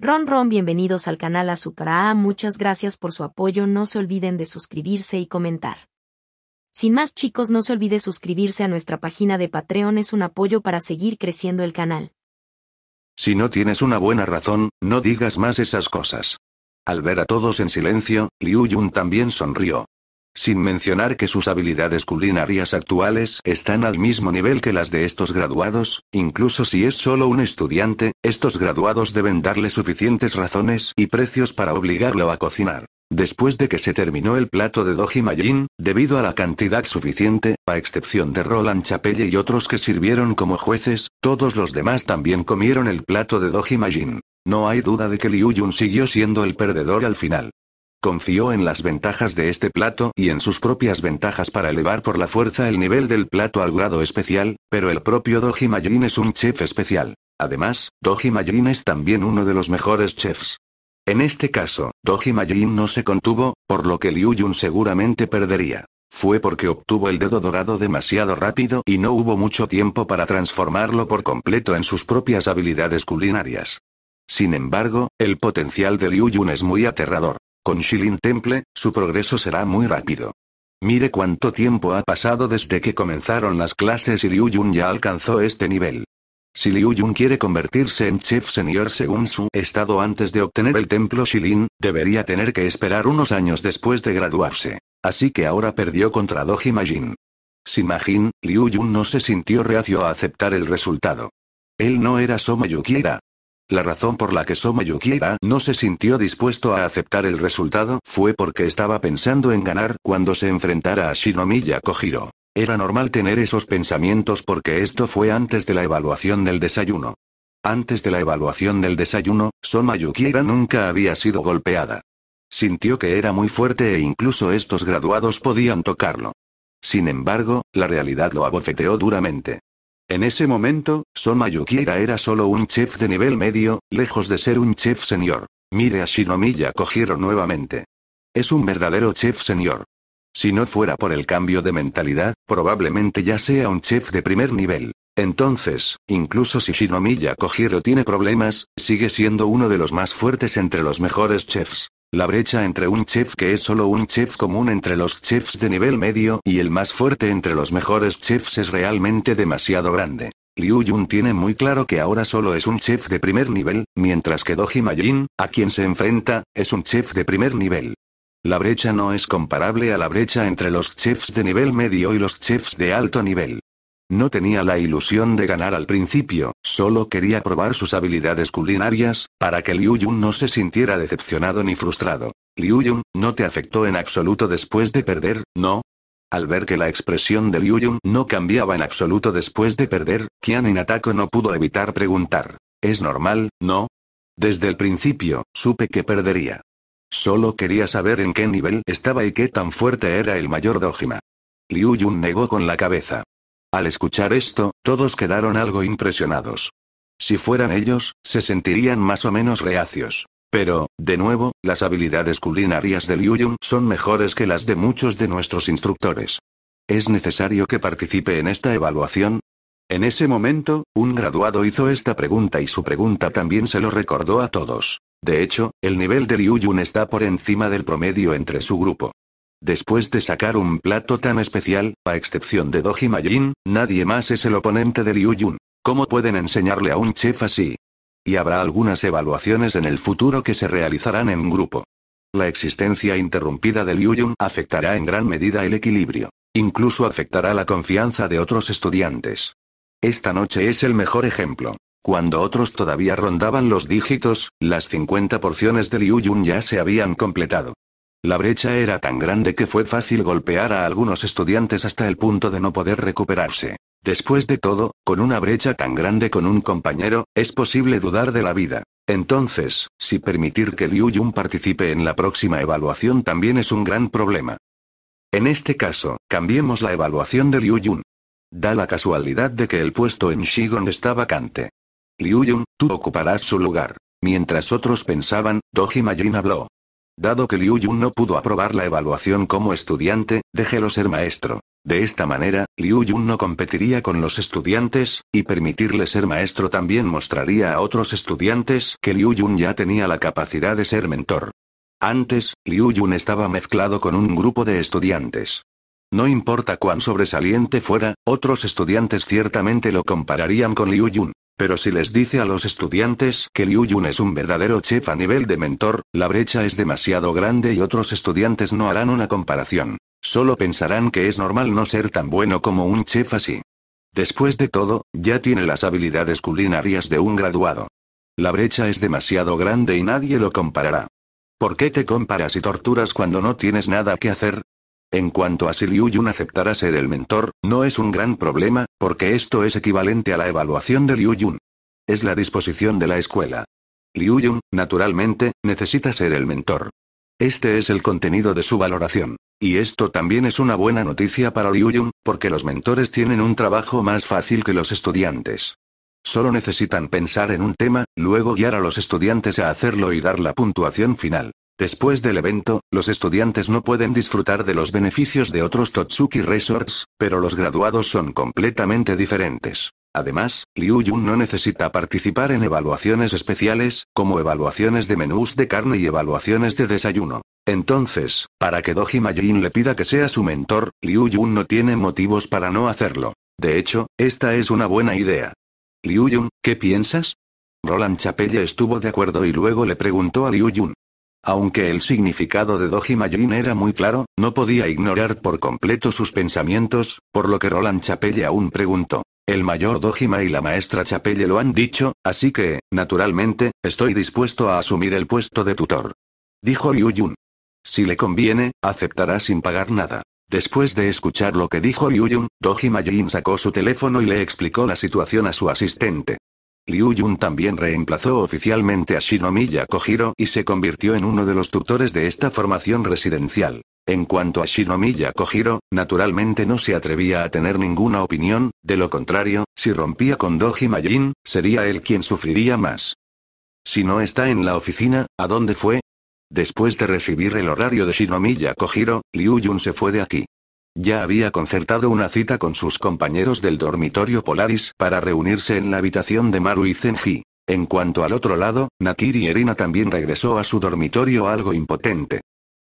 Ron Ron bienvenidos al canal A, muchas gracias por su apoyo no se olviden de suscribirse y comentar. Sin más chicos no se olvide suscribirse a nuestra página de Patreon es un apoyo para seguir creciendo el canal. Si no tienes una buena razón, no digas más esas cosas. Al ver a todos en silencio, Liu Yun también sonrió, sin mencionar que sus habilidades culinarias actuales están al mismo nivel que las de estos graduados, incluso si es solo un estudiante, estos graduados deben darle suficientes razones y precios para obligarlo a cocinar. Después de que se terminó el plato de Doji Majin, debido a la cantidad suficiente, a excepción de Roland Chapelle y otros que sirvieron como jueces, todos los demás también comieron el plato de Majin. No hay duda de que Liu Yun siguió siendo el perdedor al final. Confió en las ventajas de este plato y en sus propias ventajas para elevar por la fuerza el nivel del plato al grado especial, pero el propio Doji mayuin es un chef especial. Además, Doji mayuin es también uno de los mejores chefs. En este caso, Doji mayuin no se contuvo, por lo que Liu Yun seguramente perdería. Fue porque obtuvo el dedo dorado demasiado rápido y no hubo mucho tiempo para transformarlo por completo en sus propias habilidades culinarias. Sin embargo, el potencial de Liu Yun es muy aterrador. Con Shilin Temple, su progreso será muy rápido. Mire cuánto tiempo ha pasado desde que comenzaron las clases y Liu Yun ya alcanzó este nivel. Si Liu Yun quiere convertirse en chef senior según su estado antes de obtener el templo Shilin, debería tener que esperar unos años después de graduarse. Así que ahora perdió contra Doji Majin. Sin Majin, Liu Yun no se sintió reacio a aceptar el resultado. Él no era Soma Yukira, la razón por la que Soma no se sintió dispuesto a aceptar el resultado fue porque estaba pensando en ganar cuando se enfrentara a Shinomiya Kojiro. Era normal tener esos pensamientos porque esto fue antes de la evaluación del desayuno. Antes de la evaluación del desayuno, Soma nunca había sido golpeada. Sintió que era muy fuerte e incluso estos graduados podían tocarlo. Sin embargo, la realidad lo abofeteó duramente. En ese momento, Soma Yukira era solo un chef de nivel medio, lejos de ser un chef senior. Mire a Shinomiya Kojiro nuevamente. Es un verdadero chef senior. Si no fuera por el cambio de mentalidad, probablemente ya sea un chef de primer nivel. Entonces, incluso si Shinomiya Kojiro tiene problemas, sigue siendo uno de los más fuertes entre los mejores chefs. La brecha entre un chef que es solo un chef común entre los chefs de nivel medio y el más fuerte entre los mejores chefs es realmente demasiado grande. Liu Yun tiene muy claro que ahora solo es un chef de primer nivel, mientras que Doji Jin, a quien se enfrenta, es un chef de primer nivel. La brecha no es comparable a la brecha entre los chefs de nivel medio y los chefs de alto nivel. No tenía la ilusión de ganar al principio, solo quería probar sus habilidades culinarias, para que Liu Yun no se sintiera decepcionado ni frustrado. Liu Yun, no te afectó en absoluto después de perder, ¿no? Al ver que la expresión de Liu Yun no cambiaba en absoluto después de perder, Qian Ataco no pudo evitar preguntar. ¿Es normal, no? Desde el principio, supe que perdería. Solo quería saber en qué nivel estaba y qué tan fuerte era el mayor Dojima. Liu Yun negó con la cabeza. Al escuchar esto, todos quedaron algo impresionados. Si fueran ellos, se sentirían más o menos reacios. Pero, de nuevo, las habilidades culinarias de Liu Yun son mejores que las de muchos de nuestros instructores. ¿Es necesario que participe en esta evaluación? En ese momento, un graduado hizo esta pregunta y su pregunta también se lo recordó a todos. De hecho, el nivel de Liu Yun está por encima del promedio entre su grupo. Después de sacar un plato tan especial, a excepción de Doji Majin, nadie más es el oponente de Liu Yun. ¿Cómo pueden enseñarle a un chef así? Y habrá algunas evaluaciones en el futuro que se realizarán en grupo. La existencia interrumpida de Liu Yun afectará en gran medida el equilibrio. Incluso afectará la confianza de otros estudiantes. Esta noche es el mejor ejemplo. Cuando otros todavía rondaban los dígitos, las 50 porciones de Liu Yun ya se habían completado. La brecha era tan grande que fue fácil golpear a algunos estudiantes hasta el punto de no poder recuperarse. Después de todo, con una brecha tan grande con un compañero, es posible dudar de la vida. Entonces, si permitir que Liu Yun participe en la próxima evaluación también es un gran problema. En este caso, cambiemos la evaluación de Liu Yun. Da la casualidad de que el puesto en Shigon está vacante. Liu Yun, tú ocuparás su lugar. Mientras otros pensaban, Doji Jin habló. Dado que Liu Yun no pudo aprobar la evaluación como estudiante, déjelo ser maestro. De esta manera, Liu Yun no competiría con los estudiantes, y permitirle ser maestro también mostraría a otros estudiantes que Liu Yun ya tenía la capacidad de ser mentor. Antes, Liu Yun estaba mezclado con un grupo de estudiantes. No importa cuán sobresaliente fuera, otros estudiantes ciertamente lo compararían con Liu Yun. Pero si les dice a los estudiantes que Liu Yun es un verdadero chef a nivel de mentor, la brecha es demasiado grande y otros estudiantes no harán una comparación. Solo pensarán que es normal no ser tan bueno como un chef así. Después de todo, ya tiene las habilidades culinarias de un graduado. La brecha es demasiado grande y nadie lo comparará. ¿Por qué te comparas y torturas cuando no tienes nada que hacer? En cuanto a si Liu Yun aceptara ser el mentor, no es un gran problema, porque esto es equivalente a la evaluación de Liu Yun. Es la disposición de la escuela. Liu Yun, naturalmente, necesita ser el mentor. Este es el contenido de su valoración. Y esto también es una buena noticia para Liu Yun, porque los mentores tienen un trabajo más fácil que los estudiantes. Solo necesitan pensar en un tema, luego guiar a los estudiantes a hacerlo y dar la puntuación final. Después del evento, los estudiantes no pueden disfrutar de los beneficios de otros Totsuki Resorts, pero los graduados son completamente diferentes. Además, Liu Yun no necesita participar en evaluaciones especiales, como evaluaciones de menús de carne y evaluaciones de desayuno. Entonces, para que Dojima Jin le pida que sea su mentor, Liu Yun no tiene motivos para no hacerlo. De hecho, esta es una buena idea. Liu Yun, ¿qué piensas? Roland Chapelle estuvo de acuerdo y luego le preguntó a Liu Yun. Aunque el significado de Doji Mayin era muy claro, no podía ignorar por completo sus pensamientos, por lo que Roland Chapelle aún preguntó. El mayor Dojima y la maestra Chapelle lo han dicho, así que, naturalmente, estoy dispuesto a asumir el puesto de tutor. Dijo Liu Yun. Si le conviene, aceptará sin pagar nada. Después de escuchar lo que dijo Liu Yun, Dojima Jin sacó su teléfono y le explicó la situación a su asistente. Liu Yun también reemplazó oficialmente a Shinomiya Kojiro y se convirtió en uno de los tutores de esta formación residencial. En cuanto a Shinomiya Kojiro, naturalmente no se atrevía a tener ninguna opinión, de lo contrario, si rompía con Doji Majin, sería él quien sufriría más. Si no está en la oficina, ¿a dónde fue? Después de recibir el horario de Shinomiya Kojiro, Liu Yun se fue de aquí. Ya había concertado una cita con sus compañeros del dormitorio Polaris para reunirse en la habitación de Maru y Zenji. En cuanto al otro lado, Nakiri Erina también regresó a su dormitorio algo impotente.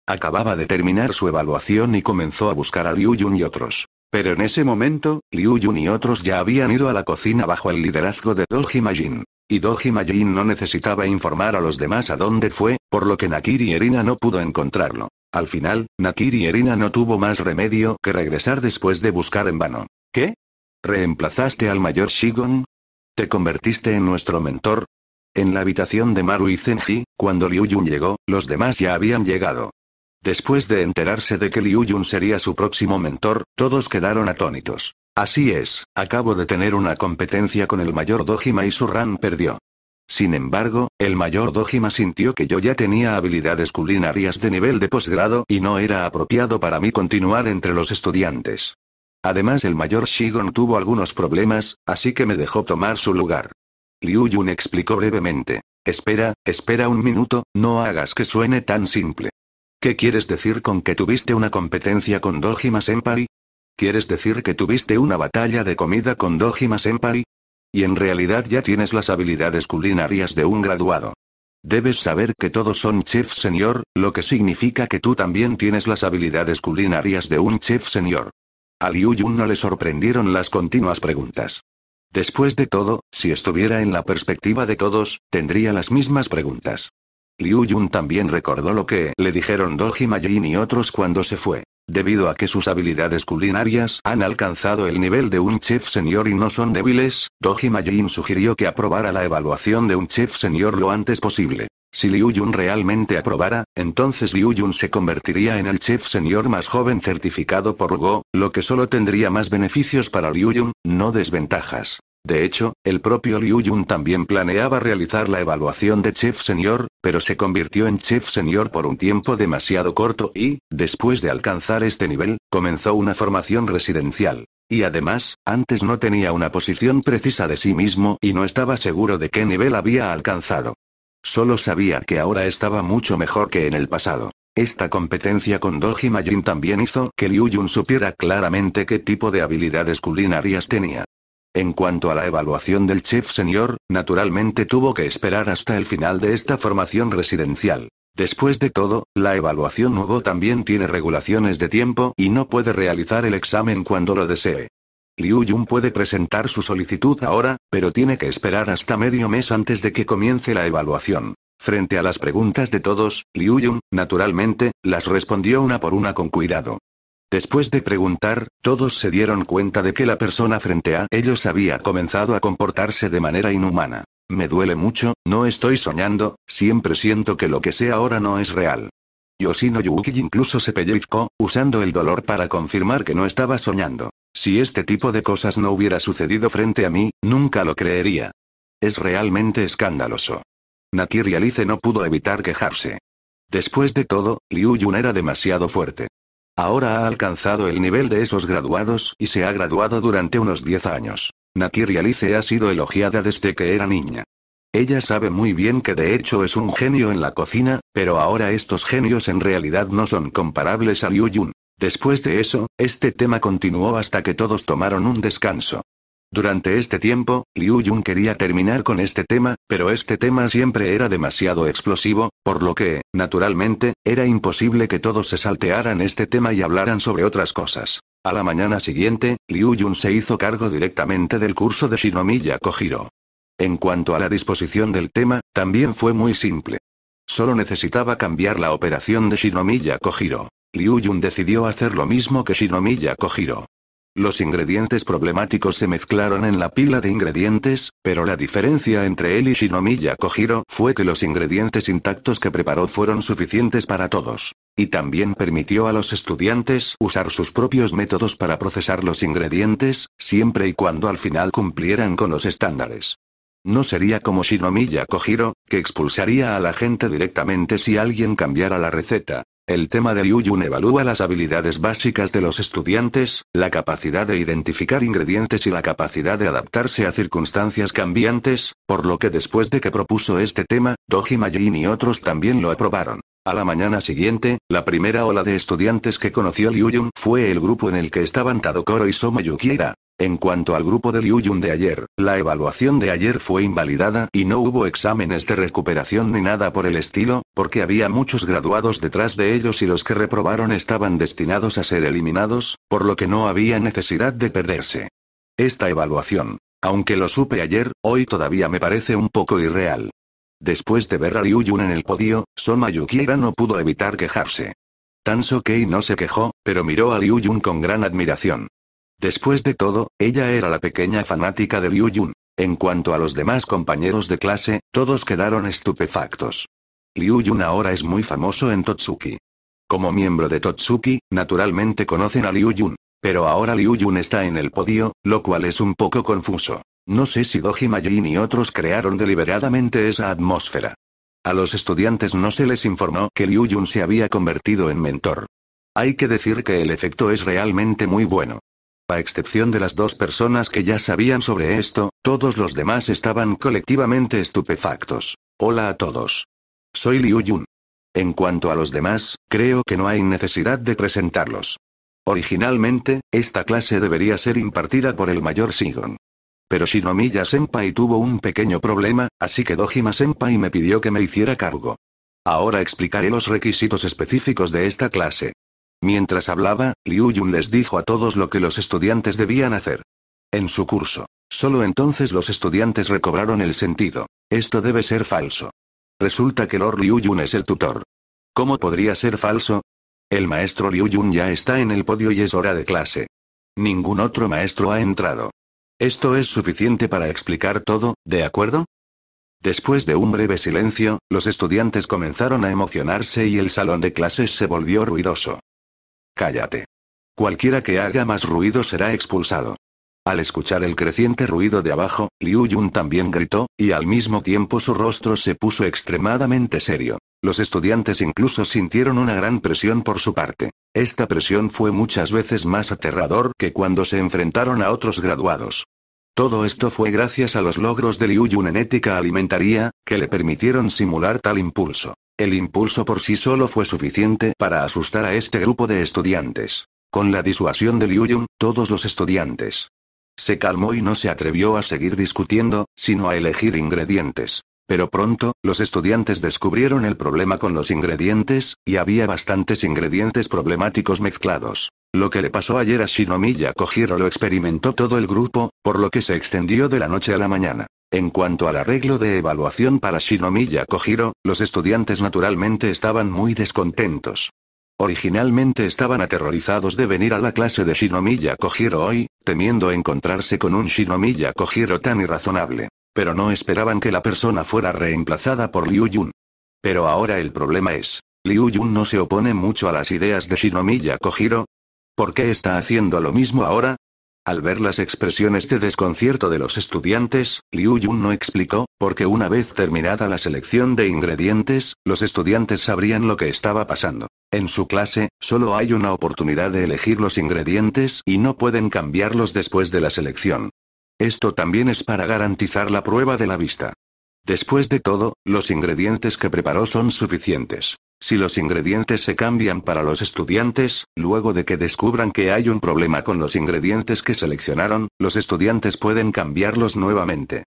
Acababa de terminar su evaluación y comenzó a buscar a Liu Yun y otros. Pero en ese momento, Liu Yun y otros ya habían ido a la cocina bajo el liderazgo de Doji Majin. Y Doji Majin no necesitaba informar a los demás a dónde fue, por lo que Nakiri Erina no pudo encontrarlo. Al final, Nakiri Erina no tuvo más remedio que regresar después de buscar en vano. ¿Qué? ¿Reemplazaste al mayor Shigon? ¿Te convertiste en nuestro mentor? En la habitación de Maru y Zenji, cuando Liu Yun llegó, los demás ya habían llegado. Después de enterarse de que Liu Yun sería su próximo mentor, todos quedaron atónitos. Así es, acabo de tener una competencia con el mayor Dojima y ran perdió. Sin embargo, el mayor Dojima sintió que yo ya tenía habilidades culinarias de nivel de posgrado y no era apropiado para mí continuar entre los estudiantes. Además el mayor Shigon tuvo algunos problemas, así que me dejó tomar su lugar. Liu Yun explicó brevemente. Espera, espera un minuto, no hagas que suene tan simple. ¿Qué quieres decir con que tuviste una competencia con Dojima Senpai? ¿Quieres decir que tuviste una batalla de comida con Dojima Senpai? y en realidad ya tienes las habilidades culinarias de un graduado. Debes saber que todos son chef señor, lo que significa que tú también tienes las habilidades culinarias de un chef señor. A Liu Yun no le sorprendieron las continuas preguntas. Después de todo, si estuviera en la perspectiva de todos, tendría las mismas preguntas. Liu Yun también recordó lo que le dijeron Doji Mayin y otros cuando se fue. Debido a que sus habilidades culinarias han alcanzado el nivel de un chef senior y no son débiles, doji Jin sugirió que aprobara la evaluación de un chef senior lo antes posible. Si Liu Yun realmente aprobara, entonces Liu Yun se convertiría en el chef senior más joven certificado por Go, lo que solo tendría más beneficios para Liu Yun, no desventajas. De hecho, el propio Liu Yun también planeaba realizar la evaluación de chef senior, pero se convirtió en chef senior por un tiempo demasiado corto y, después de alcanzar este nivel, comenzó una formación residencial. Y además, antes no tenía una posición precisa de sí mismo y no estaba seguro de qué nivel había alcanzado. Solo sabía que ahora estaba mucho mejor que en el pasado. Esta competencia con Doji Majin también hizo que Liu Yun supiera claramente qué tipo de habilidades culinarias tenía. En cuanto a la evaluación del chef senior, naturalmente tuvo que esperar hasta el final de esta formación residencial. Después de todo, la evaluación Hugo también tiene regulaciones de tiempo y no puede realizar el examen cuando lo desee. Liu Yun puede presentar su solicitud ahora, pero tiene que esperar hasta medio mes antes de que comience la evaluación. Frente a las preguntas de todos, Liu Yun, naturalmente, las respondió una por una con cuidado. Después de preguntar, todos se dieron cuenta de que la persona frente a ellos había comenzado a comportarse de manera inhumana. Me duele mucho, no estoy soñando, siempre siento que lo que sé ahora no es real. Yoshino Yuki incluso se pellizcó, usando el dolor para confirmar que no estaba soñando. Si este tipo de cosas no hubiera sucedido frente a mí, nunca lo creería. Es realmente escandaloso. Nakiri Alice no pudo evitar quejarse. Después de todo, Liu Yun era demasiado fuerte. Ahora ha alcanzado el nivel de esos graduados y se ha graduado durante unos 10 años. Nakiri Alice ha sido elogiada desde que era niña. Ella sabe muy bien que de hecho es un genio en la cocina, pero ahora estos genios en realidad no son comparables a Liu Yun. Después de eso, este tema continuó hasta que todos tomaron un descanso. Durante este tiempo, Liu Yun quería terminar con este tema, pero este tema siempre era demasiado explosivo, por lo que, naturalmente, era imposible que todos se saltearan este tema y hablaran sobre otras cosas. A la mañana siguiente, Liu Yun se hizo cargo directamente del curso de Shinomiya Kojiro. En cuanto a la disposición del tema, también fue muy simple. Solo necesitaba cambiar la operación de Shinomiya Kojiro. Liu Yun decidió hacer lo mismo que Shinomiya Kojiro. Los ingredientes problemáticos se mezclaron en la pila de ingredientes, pero la diferencia entre él y Shinomiya Kojiro fue que los ingredientes intactos que preparó fueron suficientes para todos. Y también permitió a los estudiantes usar sus propios métodos para procesar los ingredientes, siempre y cuando al final cumplieran con los estándares. No sería como Shinomiya Kojiro, que expulsaría a la gente directamente si alguien cambiara la receta. El tema de Yuyun evalúa las habilidades básicas de los estudiantes, la capacidad de identificar ingredientes y la capacidad de adaptarse a circunstancias cambiantes, por lo que después de que propuso este tema, Doji Jin y otros también lo aprobaron. A la mañana siguiente, la primera ola de estudiantes que conoció Liu Yun fue el grupo en el que estaban Tadokoro y Soma En cuanto al grupo de Liu Yun de ayer, la evaluación de ayer fue invalidada y no hubo exámenes de recuperación ni nada por el estilo, porque había muchos graduados detrás de ellos y los que reprobaron estaban destinados a ser eliminados, por lo que no había necesidad de perderse. Esta evaluación, aunque lo supe ayer, hoy todavía me parece un poco irreal. Después de ver a Liu Yun en el podio, Soma Yukiera no pudo evitar quejarse. Tan Kei no se quejó, pero miró a Liu Yun con gran admiración. Después de todo, ella era la pequeña fanática de Liu Yun. En cuanto a los demás compañeros de clase, todos quedaron estupefactos. Liu Yun ahora es muy famoso en Totsuki. Como miembro de Totsuki, naturalmente conocen a Liu Yun. Pero ahora Liu Yun está en el podio, lo cual es un poco confuso. No sé si Dojima Jin y otros crearon deliberadamente esa atmósfera. A los estudiantes no se les informó que Liu Yun se había convertido en mentor. Hay que decir que el efecto es realmente muy bueno. A excepción de las dos personas que ya sabían sobre esto, todos los demás estaban colectivamente estupefactos. Hola a todos. Soy Liu Yun. En cuanto a los demás, creo que no hay necesidad de presentarlos. Originalmente, esta clase debería ser impartida por el mayor Sigon. Pero Shinomiya Senpai tuvo un pequeño problema, así que Dojima Senpai me pidió que me hiciera cargo. Ahora explicaré los requisitos específicos de esta clase. Mientras hablaba, Liu Yun les dijo a todos lo que los estudiantes debían hacer. En su curso. Solo entonces los estudiantes recobraron el sentido. Esto debe ser falso. Resulta que Lord Liu Yun es el tutor. ¿Cómo podría ser falso? El maestro Liu Yun ya está en el podio y es hora de clase. Ningún otro maestro ha entrado. Esto es suficiente para explicar todo, ¿de acuerdo? Después de un breve silencio, los estudiantes comenzaron a emocionarse y el salón de clases se volvió ruidoso. Cállate. Cualquiera que haga más ruido será expulsado. Al escuchar el creciente ruido de abajo, Liu Yun también gritó, y al mismo tiempo su rostro se puso extremadamente serio. Los estudiantes incluso sintieron una gran presión por su parte. Esta presión fue muchas veces más aterrador que cuando se enfrentaron a otros graduados. Todo esto fue gracias a los logros de Liu Yun en ética alimentaria, que le permitieron simular tal impulso. El impulso por sí solo fue suficiente para asustar a este grupo de estudiantes. Con la disuasión de Liu Yun, todos los estudiantes se calmó y no se atrevió a seguir discutiendo, sino a elegir ingredientes. Pero pronto, los estudiantes descubrieron el problema con los ingredientes, y había bastantes ingredientes problemáticos mezclados. Lo que le pasó ayer a Shinomiya Kojiro lo experimentó todo el grupo, por lo que se extendió de la noche a la mañana. En cuanto al arreglo de evaluación para Shinomiya Kojiro, los estudiantes naturalmente estaban muy descontentos. Originalmente estaban aterrorizados de venir a la clase de Shinomiya Kojiro hoy, temiendo encontrarse con un Shinomiya Kojiro tan irrazonable. Pero no esperaban que la persona fuera reemplazada por Liu Yun. Pero ahora el problema es, ¿Liu Yun no se opone mucho a las ideas de Shinomiya Kojiro? ¿Por qué está haciendo lo mismo ahora? Al ver las expresiones de desconcierto de los estudiantes, Liu Yun no explicó, porque una vez terminada la selección de ingredientes, los estudiantes sabrían lo que estaba pasando. En su clase, solo hay una oportunidad de elegir los ingredientes y no pueden cambiarlos después de la selección. Esto también es para garantizar la prueba de la vista. Después de todo, los ingredientes que preparó son suficientes. Si los ingredientes se cambian para los estudiantes, luego de que descubran que hay un problema con los ingredientes que seleccionaron, los estudiantes pueden cambiarlos nuevamente.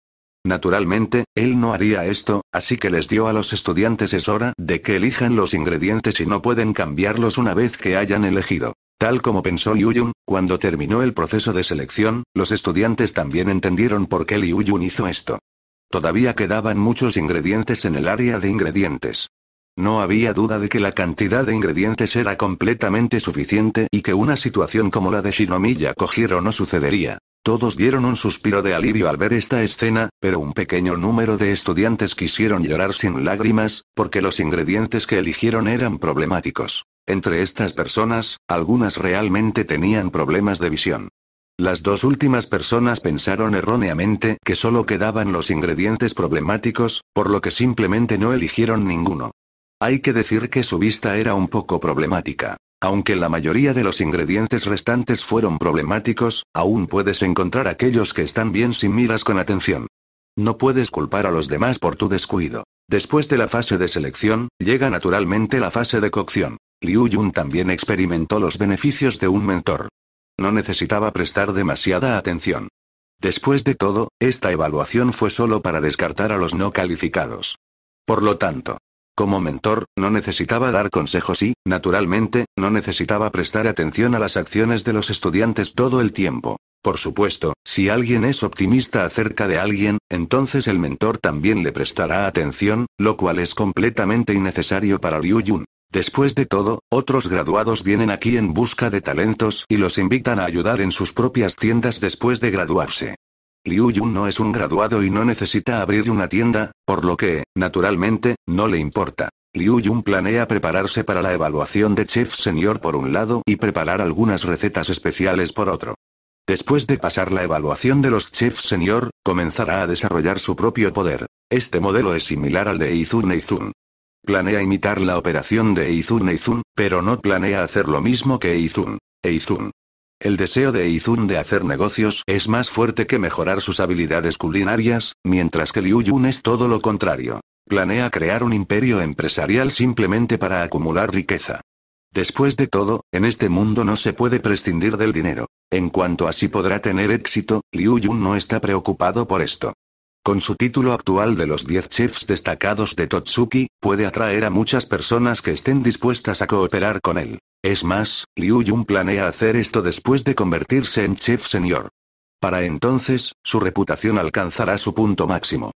Naturalmente, él no haría esto, así que les dio a los estudiantes es hora de que elijan los ingredientes y no pueden cambiarlos una vez que hayan elegido. Tal como pensó Liu Yun, cuando terminó el proceso de selección, los estudiantes también entendieron por qué Liu Yun hizo esto. Todavía quedaban muchos ingredientes en el área de ingredientes. No había duda de que la cantidad de ingredientes era completamente suficiente y que una situación como la de Shinomiya Kojiro no sucedería. Todos dieron un suspiro de alivio al ver esta escena, pero un pequeño número de estudiantes quisieron llorar sin lágrimas, porque los ingredientes que eligieron eran problemáticos. Entre estas personas, algunas realmente tenían problemas de visión. Las dos últimas personas pensaron erróneamente que solo quedaban los ingredientes problemáticos, por lo que simplemente no eligieron ninguno. Hay que decir que su vista era un poco problemática. Aunque la mayoría de los ingredientes restantes fueron problemáticos, aún puedes encontrar aquellos que están bien si miras con atención. No puedes culpar a los demás por tu descuido. Después de la fase de selección, llega naturalmente la fase de cocción. Liu Yun también experimentó los beneficios de un mentor. No necesitaba prestar demasiada atención. Después de todo, esta evaluación fue solo para descartar a los no calificados. Por lo tanto, como mentor, no necesitaba dar consejos y, naturalmente, no necesitaba prestar atención a las acciones de los estudiantes todo el tiempo. Por supuesto, si alguien es optimista acerca de alguien, entonces el mentor también le prestará atención, lo cual es completamente innecesario para Liu Yun. Después de todo, otros graduados vienen aquí en busca de talentos y los invitan a ayudar en sus propias tiendas después de graduarse. Liu Yun no es un graduado y no necesita abrir una tienda, por lo que, naturalmente, no le importa. Liu Yun planea prepararse para la evaluación de chef senior por un lado y preparar algunas recetas especiales por otro. Después de pasar la evaluación de los Chef senior, comenzará a desarrollar su propio poder. Este modelo es similar al de Izun Neizun. Planea imitar la operación de Izun Neizun, pero no planea hacer lo mismo que Izun. Eizun el deseo de Izun de hacer negocios es más fuerte que mejorar sus habilidades culinarias, mientras que Liu Yun es todo lo contrario. Planea crear un imperio empresarial simplemente para acumular riqueza. Después de todo, en este mundo no se puede prescindir del dinero. En cuanto a si podrá tener éxito, Liu Yun no está preocupado por esto. Con su título actual de los 10 chefs destacados de Totsuki, puede atraer a muchas personas que estén dispuestas a cooperar con él. Es más, Liu Yun planea hacer esto después de convertirse en chef senior. Para entonces, su reputación alcanzará su punto máximo.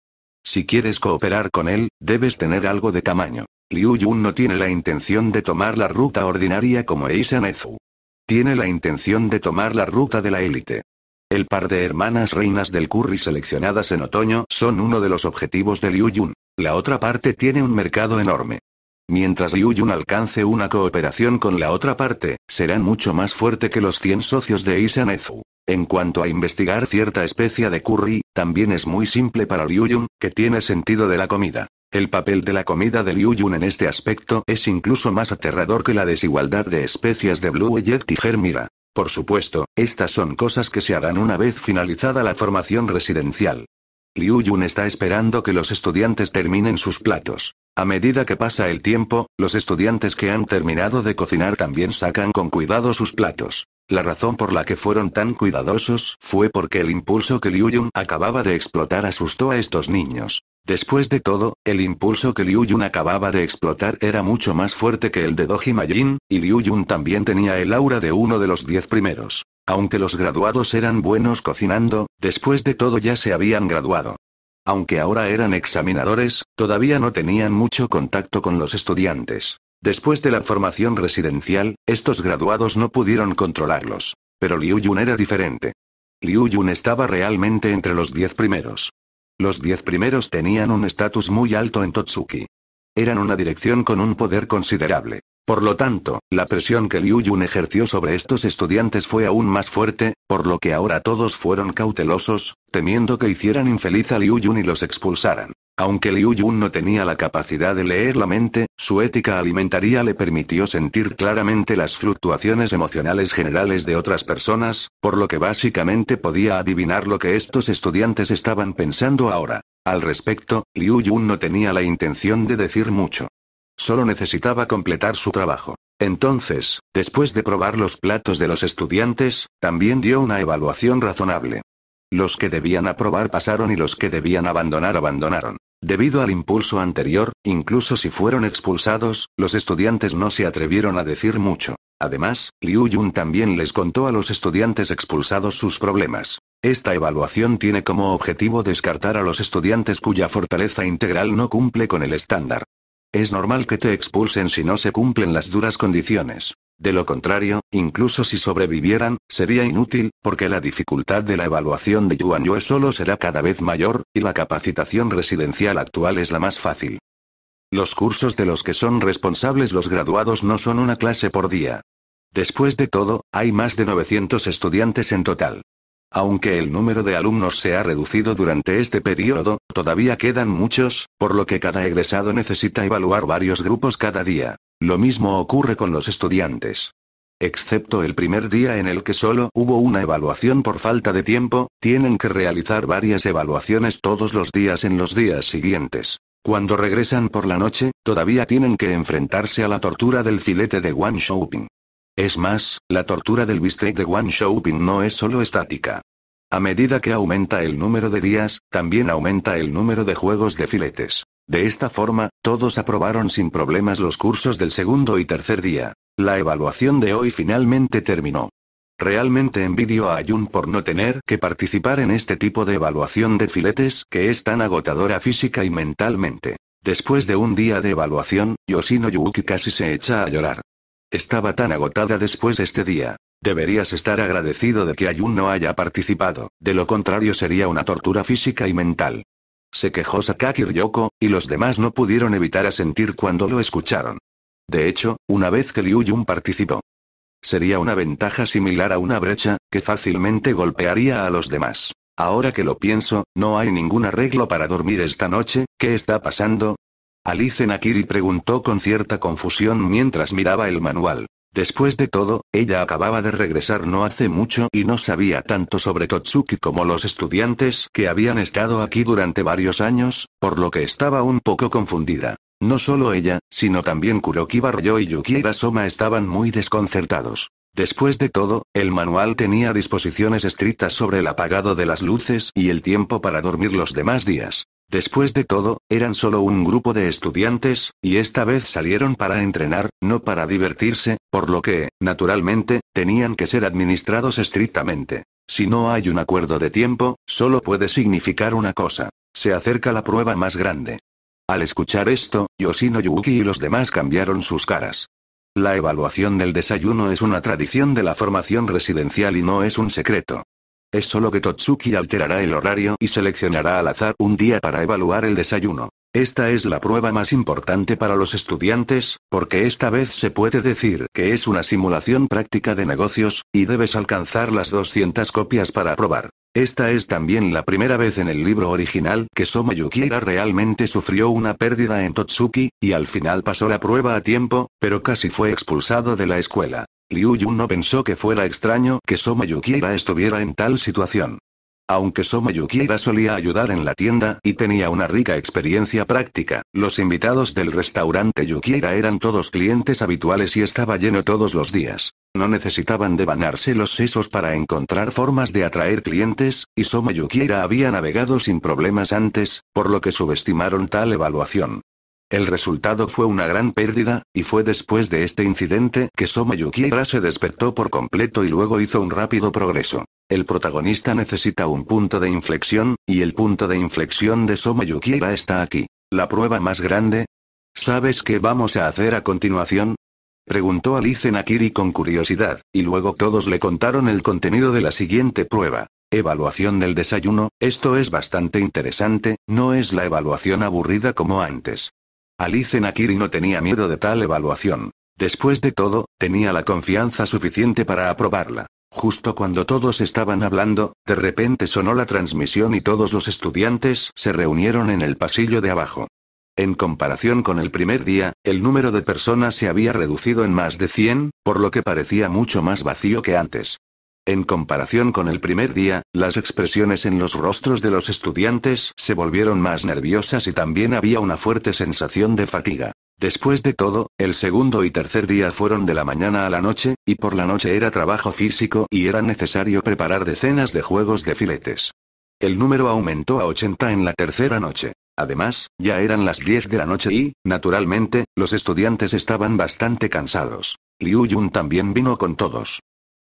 Si quieres cooperar con él, debes tener algo de tamaño. Liu Yun no tiene la intención de tomar la ruta ordinaria como Eisen Ezu. Tiene la intención de tomar la ruta de la élite. El par de hermanas reinas del curry seleccionadas en otoño son uno de los objetivos de Liu Yun. La otra parte tiene un mercado enorme. Mientras Jun alcance una cooperación con la otra parte, será mucho más fuerte que los 100 socios de Isanezu. En cuanto a investigar cierta especie de curry, también es muy simple para Jun, que tiene sentido de la comida. El papel de la comida de Jun en este aspecto es incluso más aterrador que la desigualdad de especies de Blue Jet y Germira. Por supuesto, estas son cosas que se harán una vez finalizada la formación residencial. Liu Yun está esperando que los estudiantes terminen sus platos. A medida que pasa el tiempo, los estudiantes que han terminado de cocinar también sacan con cuidado sus platos. La razón por la que fueron tan cuidadosos fue porque el impulso que Liu Yun acababa de explotar asustó a estos niños. Después de todo, el impulso que Liu Yun acababa de explotar era mucho más fuerte que el de Doji Jin, y Liu Yun también tenía el aura de uno de los diez primeros. Aunque los graduados eran buenos cocinando, después de todo ya se habían graduado. Aunque ahora eran examinadores, todavía no tenían mucho contacto con los estudiantes. Después de la formación residencial, estos graduados no pudieron controlarlos. Pero Liu Yun era diferente. Liu Yun estaba realmente entre los diez primeros. Los diez primeros tenían un estatus muy alto en Totsuki. Eran una dirección con un poder considerable. Por lo tanto, la presión que Liu Yun ejerció sobre estos estudiantes fue aún más fuerte, por lo que ahora todos fueron cautelosos, temiendo que hicieran infeliz a Liu Yun y los expulsaran. Aunque Liu Yun no tenía la capacidad de leer la mente, su ética alimentaria le permitió sentir claramente las fluctuaciones emocionales generales de otras personas, por lo que básicamente podía adivinar lo que estos estudiantes estaban pensando ahora. Al respecto, Liu Yun no tenía la intención de decir mucho. Solo necesitaba completar su trabajo. Entonces, después de probar los platos de los estudiantes, también dio una evaluación razonable. Los que debían aprobar pasaron y los que debían abandonar abandonaron. Debido al impulso anterior, incluso si fueron expulsados, los estudiantes no se atrevieron a decir mucho. Además, Liu Yun también les contó a los estudiantes expulsados sus problemas. Esta evaluación tiene como objetivo descartar a los estudiantes cuya fortaleza integral no cumple con el estándar. Es normal que te expulsen si no se cumplen las duras condiciones. De lo contrario, incluso si sobrevivieran, sería inútil, porque la dificultad de la evaluación de Yuan Yue solo será cada vez mayor, y la capacitación residencial actual es la más fácil. Los cursos de los que son responsables los graduados no son una clase por día. Después de todo, hay más de 900 estudiantes en total. Aunque el número de alumnos se ha reducido durante este periodo, todavía quedan muchos, por lo que cada egresado necesita evaluar varios grupos cada día. Lo mismo ocurre con los estudiantes. Excepto el primer día en el que solo hubo una evaluación por falta de tiempo, tienen que realizar varias evaluaciones todos los días en los días siguientes. Cuando regresan por la noche, todavía tienen que enfrentarse a la tortura del filete de One Shopping. Es más, la tortura del bistec de One Shopping no es solo estática. A medida que aumenta el número de días, también aumenta el número de juegos de filetes. De esta forma, todos aprobaron sin problemas los cursos del segundo y tercer día. La evaluación de hoy finalmente terminó. Realmente envidio a Ayun por no tener que participar en este tipo de evaluación de filetes que es tan agotadora física y mentalmente. Después de un día de evaluación, Yoshino Yuki casi se echa a llorar. Estaba tan agotada después este día. Deberías estar agradecido de que Ayun no haya participado, de lo contrario sería una tortura física y mental. Se quejó Sakaki Ryoko, y los demás no pudieron evitar asentir cuando lo escucharon. De hecho, una vez que Liu Yun participó, sería una ventaja similar a una brecha, que fácilmente golpearía a los demás. Ahora que lo pienso, no hay ningún arreglo para dormir esta noche, ¿qué está pasando? Alice Nakiri preguntó con cierta confusión mientras miraba el manual. Después de todo, ella acababa de regresar no hace mucho y no sabía tanto sobre Totsuki como los estudiantes que habían estado aquí durante varios años, por lo que estaba un poco confundida. No solo ella, sino también Kuroki Ryo y Yukira Soma estaban muy desconcertados. Después de todo, el manual tenía disposiciones estrictas sobre el apagado de las luces y el tiempo para dormir los demás días. Después de todo, eran solo un grupo de estudiantes, y esta vez salieron para entrenar, no para divertirse, por lo que, naturalmente, tenían que ser administrados estrictamente. Si no hay un acuerdo de tiempo, solo puede significar una cosa. Se acerca la prueba más grande. Al escuchar esto, Yoshino Yuki y los demás cambiaron sus caras. La evaluación del desayuno es una tradición de la formación residencial y no es un secreto. Es solo que Totsuki alterará el horario y seleccionará al azar un día para evaluar el desayuno. Esta es la prueba más importante para los estudiantes, porque esta vez se puede decir que es una simulación práctica de negocios, y debes alcanzar las 200 copias para aprobar. Esta es también la primera vez en el libro original que Soma Yukira realmente sufrió una pérdida en Totsuki, y al final pasó la prueba a tiempo, pero casi fue expulsado de la escuela. Liu Yun no pensó que fuera extraño que Soma Yukira estuviera en tal situación. Aunque Soma Yukiera solía ayudar en la tienda y tenía una rica experiencia práctica, los invitados del restaurante Yukira eran todos clientes habituales y estaba lleno todos los días. No necesitaban devanarse los sesos para encontrar formas de atraer clientes, y Soma Yukira había navegado sin problemas antes, por lo que subestimaron tal evaluación. El resultado fue una gran pérdida, y fue después de este incidente que Soma Yukira se despertó por completo y luego hizo un rápido progreso. El protagonista necesita un punto de inflexión, y el punto de inflexión de Soma Yukira está aquí. La prueba más grande. ¿Sabes qué vamos a hacer a continuación? Preguntó Alice Nakiri con curiosidad, y luego todos le contaron el contenido de la siguiente prueba. Evaluación del desayuno, esto es bastante interesante, no es la evaluación aburrida como antes. Alice Nakiri no tenía miedo de tal evaluación. Después de todo, tenía la confianza suficiente para aprobarla. Justo cuando todos estaban hablando, de repente sonó la transmisión y todos los estudiantes se reunieron en el pasillo de abajo. En comparación con el primer día, el número de personas se había reducido en más de 100, por lo que parecía mucho más vacío que antes. En comparación con el primer día, las expresiones en los rostros de los estudiantes se volvieron más nerviosas y también había una fuerte sensación de fatiga. Después de todo, el segundo y tercer día fueron de la mañana a la noche, y por la noche era trabajo físico y era necesario preparar decenas de juegos de filetes. El número aumentó a 80 en la tercera noche. Además, ya eran las 10 de la noche y, naturalmente, los estudiantes estaban bastante cansados. Liu Yun también vino con todos.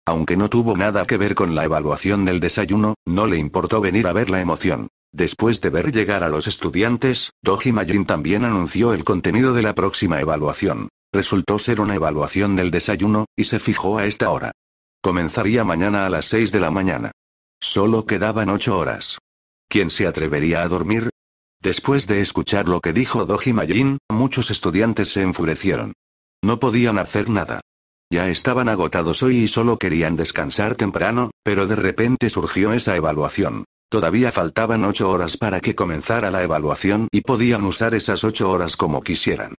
Aunque no tuvo nada que ver con la evaluación del desayuno, no le importó venir a ver la emoción. Después de ver llegar a los estudiantes, Doji Majin también anunció el contenido de la próxima evaluación. Resultó ser una evaluación del desayuno, y se fijó a esta hora. Comenzaría mañana a las 6 de la mañana. Solo quedaban 8 horas. ¿Quién se atrevería a dormir? Después de escuchar lo que dijo Doji Majin, muchos estudiantes se enfurecieron. No podían hacer nada. Ya estaban agotados hoy y solo querían descansar temprano, pero de repente surgió esa evaluación. Todavía faltaban ocho horas para que comenzara la evaluación y podían usar esas ocho horas como quisieran.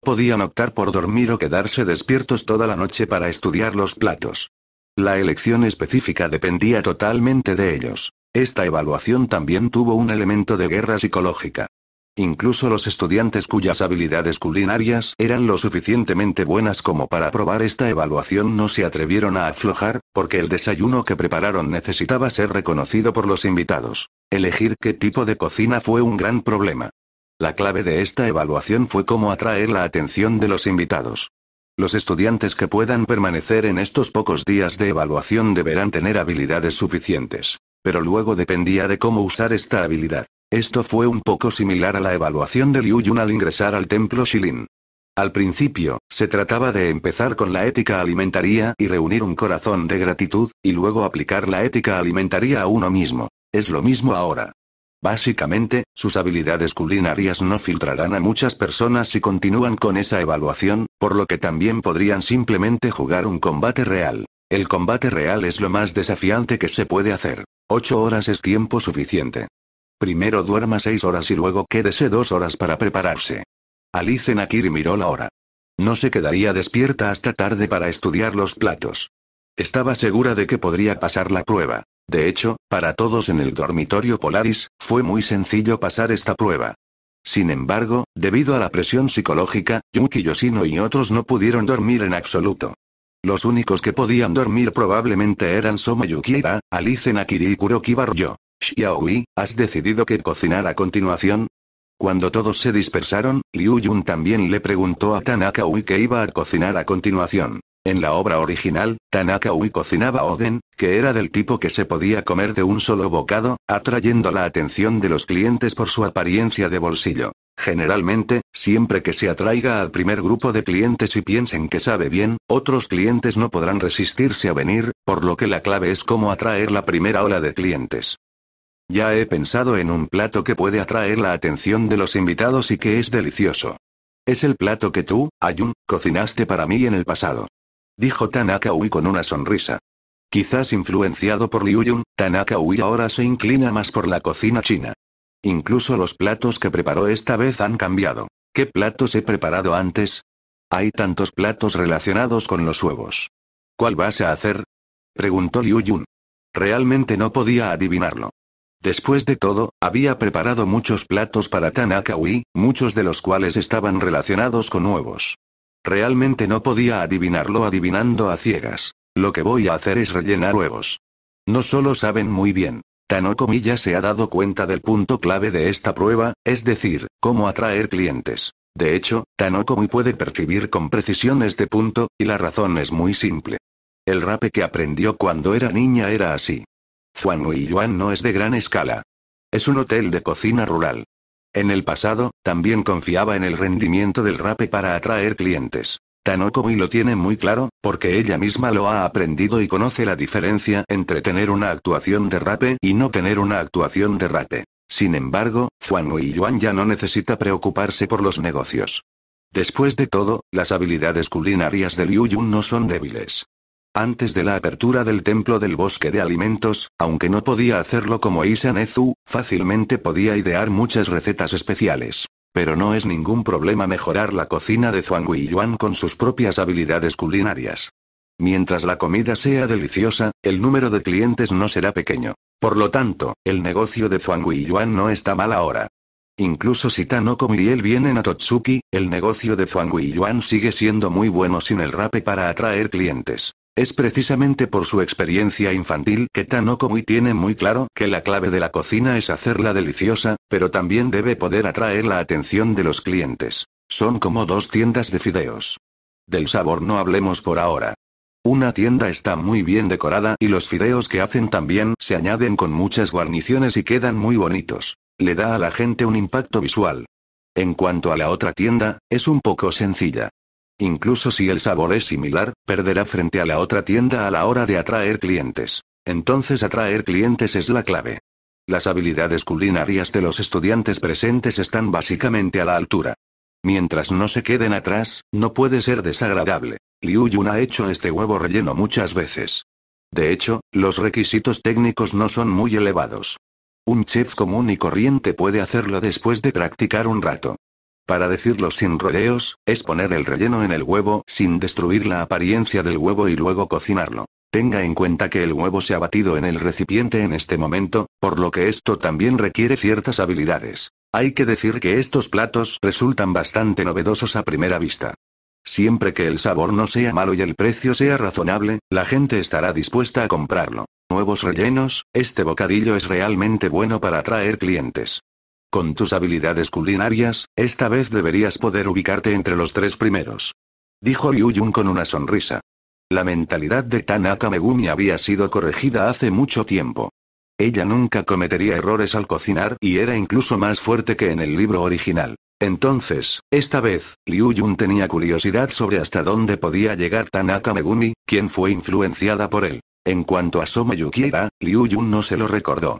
Podían optar por dormir o quedarse despiertos toda la noche para estudiar los platos. La elección específica dependía totalmente de ellos. Esta evaluación también tuvo un elemento de guerra psicológica. Incluso los estudiantes cuyas habilidades culinarias eran lo suficientemente buenas como para aprobar esta evaluación no se atrevieron a aflojar, porque el desayuno que prepararon necesitaba ser reconocido por los invitados. Elegir qué tipo de cocina fue un gran problema. La clave de esta evaluación fue cómo atraer la atención de los invitados. Los estudiantes que puedan permanecer en estos pocos días de evaluación deberán tener habilidades suficientes. Pero luego dependía de cómo usar esta habilidad. Esto fue un poco similar a la evaluación de Liu Yun al ingresar al templo Shilin. Al principio, se trataba de empezar con la ética alimentaria y reunir un corazón de gratitud, y luego aplicar la ética alimentaria a uno mismo. Es lo mismo ahora. Básicamente, sus habilidades culinarias no filtrarán a muchas personas si continúan con esa evaluación, por lo que también podrían simplemente jugar un combate real. El combate real es lo más desafiante que se puede hacer. Ocho horas es tiempo suficiente. Primero duerma seis horas y luego quédese dos horas para prepararse. Alice Nakiri miró la hora. No se quedaría despierta hasta tarde para estudiar los platos. Estaba segura de que podría pasar la prueba. De hecho, para todos en el dormitorio Polaris, fue muy sencillo pasar esta prueba. Sin embargo, debido a la presión psicológica, Yuki Yoshino y otros no pudieron dormir en absoluto. Los únicos que podían dormir probablemente eran Soma Yukira, Alice Nakiri y Kuroki Baryo. Xiaoyi, ¿has decidido qué cocinar a continuación? Cuando todos se dispersaron, Liu Yun también le preguntó a Tanaka que qué iba a cocinar a continuación. En la obra original, Tanaka cocinaba oden, que era del tipo que se podía comer de un solo bocado, atrayendo la atención de los clientes por su apariencia de bolsillo. Generalmente, siempre que se atraiga al primer grupo de clientes y piensen que sabe bien, otros clientes no podrán resistirse a venir, por lo que la clave es cómo atraer la primera ola de clientes. Ya he pensado en un plato que puede atraer la atención de los invitados y que es delicioso. Es el plato que tú, Ayun, cocinaste para mí en el pasado. Dijo Tanaka Ui con una sonrisa. Quizás influenciado por Liu Yun, Tanaka Ui ahora se inclina más por la cocina china. Incluso los platos que preparó esta vez han cambiado. ¿Qué platos he preparado antes? Hay tantos platos relacionados con los huevos. ¿Cuál vas a hacer? Preguntó Liu Yun. Realmente no podía adivinarlo. Después de todo, había preparado muchos platos para Tanakawi, muchos de los cuales estaban relacionados con huevos. Realmente no podía adivinarlo adivinando a ciegas. Lo que voy a hacer es rellenar huevos. No solo saben muy bien. Tanokomi ya se ha dado cuenta del punto clave de esta prueba, es decir, cómo atraer clientes. De hecho, Tanokomi puede percibir con precisión este punto, y la razón es muy simple. El rape que aprendió cuando era niña era así. Yuan no es de gran escala. Es un hotel de cocina rural. En el pasado, también confiaba en el rendimiento del rape para atraer clientes. Tanoko y lo tiene muy claro, porque ella misma lo ha aprendido y conoce la diferencia entre tener una actuación de rape y no tener una actuación de rape. Sin embargo, Wei Yuan ya no necesita preocuparse por los negocios. Después de todo, las habilidades culinarias de Liu Yun no son débiles. Antes de la apertura del templo del bosque de alimentos, aunque no podía hacerlo como Isanezu, fácilmente podía idear muchas recetas especiales. Pero no es ningún problema mejorar la cocina de Zhuang Yuan con sus propias habilidades culinarias. Mientras la comida sea deliciosa, el número de clientes no será pequeño. Por lo tanto, el negocio de Zhuang Yuan no está mal ahora. Incluso si Tanoko Muriel vienen a Totsuki, el negocio de Zhuang Yuan sigue siendo muy bueno sin el rape para atraer clientes. Es precisamente por su experiencia infantil que Tanoko y tiene muy claro que la clave de la cocina es hacerla deliciosa, pero también debe poder atraer la atención de los clientes. Son como dos tiendas de fideos. Del sabor no hablemos por ahora. Una tienda está muy bien decorada y los fideos que hacen también se añaden con muchas guarniciones y quedan muy bonitos. Le da a la gente un impacto visual. En cuanto a la otra tienda, es un poco sencilla. Incluso si el sabor es similar, perderá frente a la otra tienda a la hora de atraer clientes. Entonces atraer clientes es la clave. Las habilidades culinarias de los estudiantes presentes están básicamente a la altura. Mientras no se queden atrás, no puede ser desagradable. Liu Yun ha hecho este huevo relleno muchas veces. De hecho, los requisitos técnicos no son muy elevados. Un chef común y corriente puede hacerlo después de practicar un rato. Para decirlo sin rodeos, es poner el relleno en el huevo sin destruir la apariencia del huevo y luego cocinarlo. Tenga en cuenta que el huevo se ha batido en el recipiente en este momento, por lo que esto también requiere ciertas habilidades. Hay que decir que estos platos resultan bastante novedosos a primera vista. Siempre que el sabor no sea malo y el precio sea razonable, la gente estará dispuesta a comprarlo. Nuevos rellenos, este bocadillo es realmente bueno para atraer clientes. Con tus habilidades culinarias, esta vez deberías poder ubicarte entre los tres primeros. Dijo Liu Yun con una sonrisa. La mentalidad de Tanaka Megumi había sido corregida hace mucho tiempo. Ella nunca cometería errores al cocinar y era incluso más fuerte que en el libro original. Entonces, esta vez, Liu Yun tenía curiosidad sobre hasta dónde podía llegar Tanaka Megumi, quien fue influenciada por él. En cuanto a Soma Yukiera, Liu Yun no se lo recordó.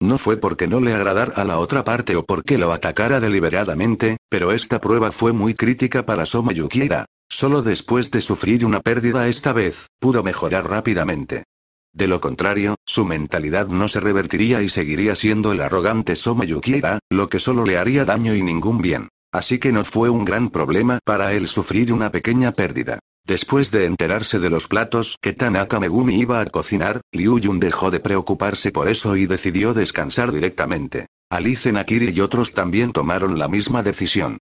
No fue porque no le agradara a la otra parte o porque lo atacara deliberadamente, pero esta prueba fue muy crítica para Soma Yukiera. Solo después de sufrir una pérdida esta vez, pudo mejorar rápidamente. De lo contrario, su mentalidad no se revertiría y seguiría siendo el arrogante Soma Yukiera, lo que solo le haría daño y ningún bien. Así que no fue un gran problema para él sufrir una pequeña pérdida. Después de enterarse de los platos que Tanaka Megumi iba a cocinar, Liu Yun dejó de preocuparse por eso y decidió descansar directamente. Alice Nakiri y otros también tomaron la misma decisión.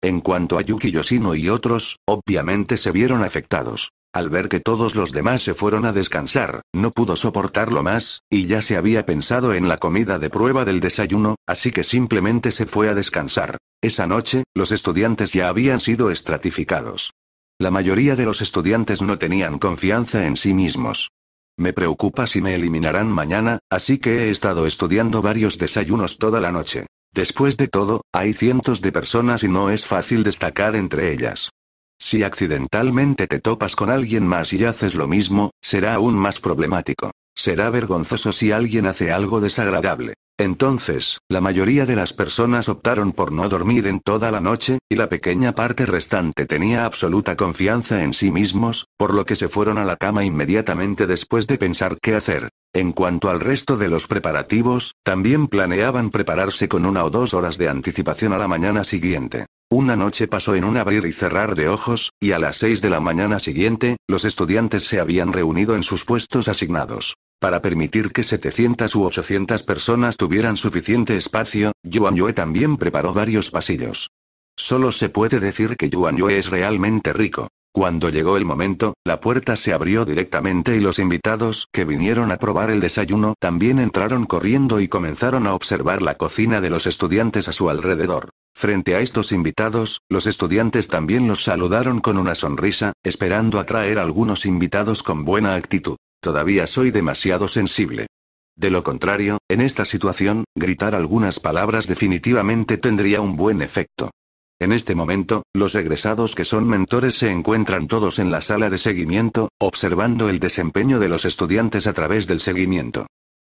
En cuanto a Yuki Yoshino y otros, obviamente se vieron afectados. Al ver que todos los demás se fueron a descansar, no pudo soportarlo más, y ya se había pensado en la comida de prueba del desayuno, así que simplemente se fue a descansar. Esa noche, los estudiantes ya habían sido estratificados. La mayoría de los estudiantes no tenían confianza en sí mismos. Me preocupa si me eliminarán mañana, así que he estado estudiando varios desayunos toda la noche. Después de todo, hay cientos de personas y no es fácil destacar entre ellas. Si accidentalmente te topas con alguien más y haces lo mismo, será aún más problemático. Será vergonzoso si alguien hace algo desagradable. Entonces, la mayoría de las personas optaron por no dormir en toda la noche, y la pequeña parte restante tenía absoluta confianza en sí mismos, por lo que se fueron a la cama inmediatamente después de pensar qué hacer. En cuanto al resto de los preparativos, también planeaban prepararse con una o dos horas de anticipación a la mañana siguiente. Una noche pasó en un abrir y cerrar de ojos, y a las seis de la mañana siguiente, los estudiantes se habían reunido en sus puestos asignados. Para permitir que 700 u 800 personas tuvieran suficiente espacio, Yuan Yue también preparó varios pasillos. Solo se puede decir que Yuan Yue es realmente rico. Cuando llegó el momento, la puerta se abrió directamente y los invitados que vinieron a probar el desayuno también entraron corriendo y comenzaron a observar la cocina de los estudiantes a su alrededor. Frente a estos invitados, los estudiantes también los saludaron con una sonrisa, esperando atraer algunos invitados con buena actitud. Todavía soy demasiado sensible. De lo contrario, en esta situación, gritar algunas palabras definitivamente tendría un buen efecto. En este momento, los egresados que son mentores se encuentran todos en la sala de seguimiento, observando el desempeño de los estudiantes a través del seguimiento.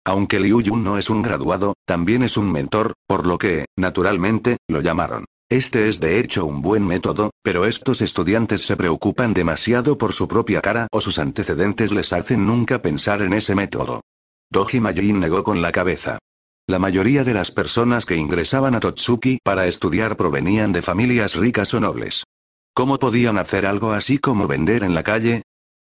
Aunque Liu Yun no es un graduado, también es un mentor, por lo que, naturalmente, lo llamaron este es de hecho un buen método, pero estos estudiantes se preocupan demasiado por su propia cara o sus antecedentes les hacen nunca pensar en ese método. Doji Majin negó con la cabeza. La mayoría de las personas que ingresaban a Totsuki para estudiar provenían de familias ricas o nobles. ¿Cómo podían hacer algo así como vender en la calle?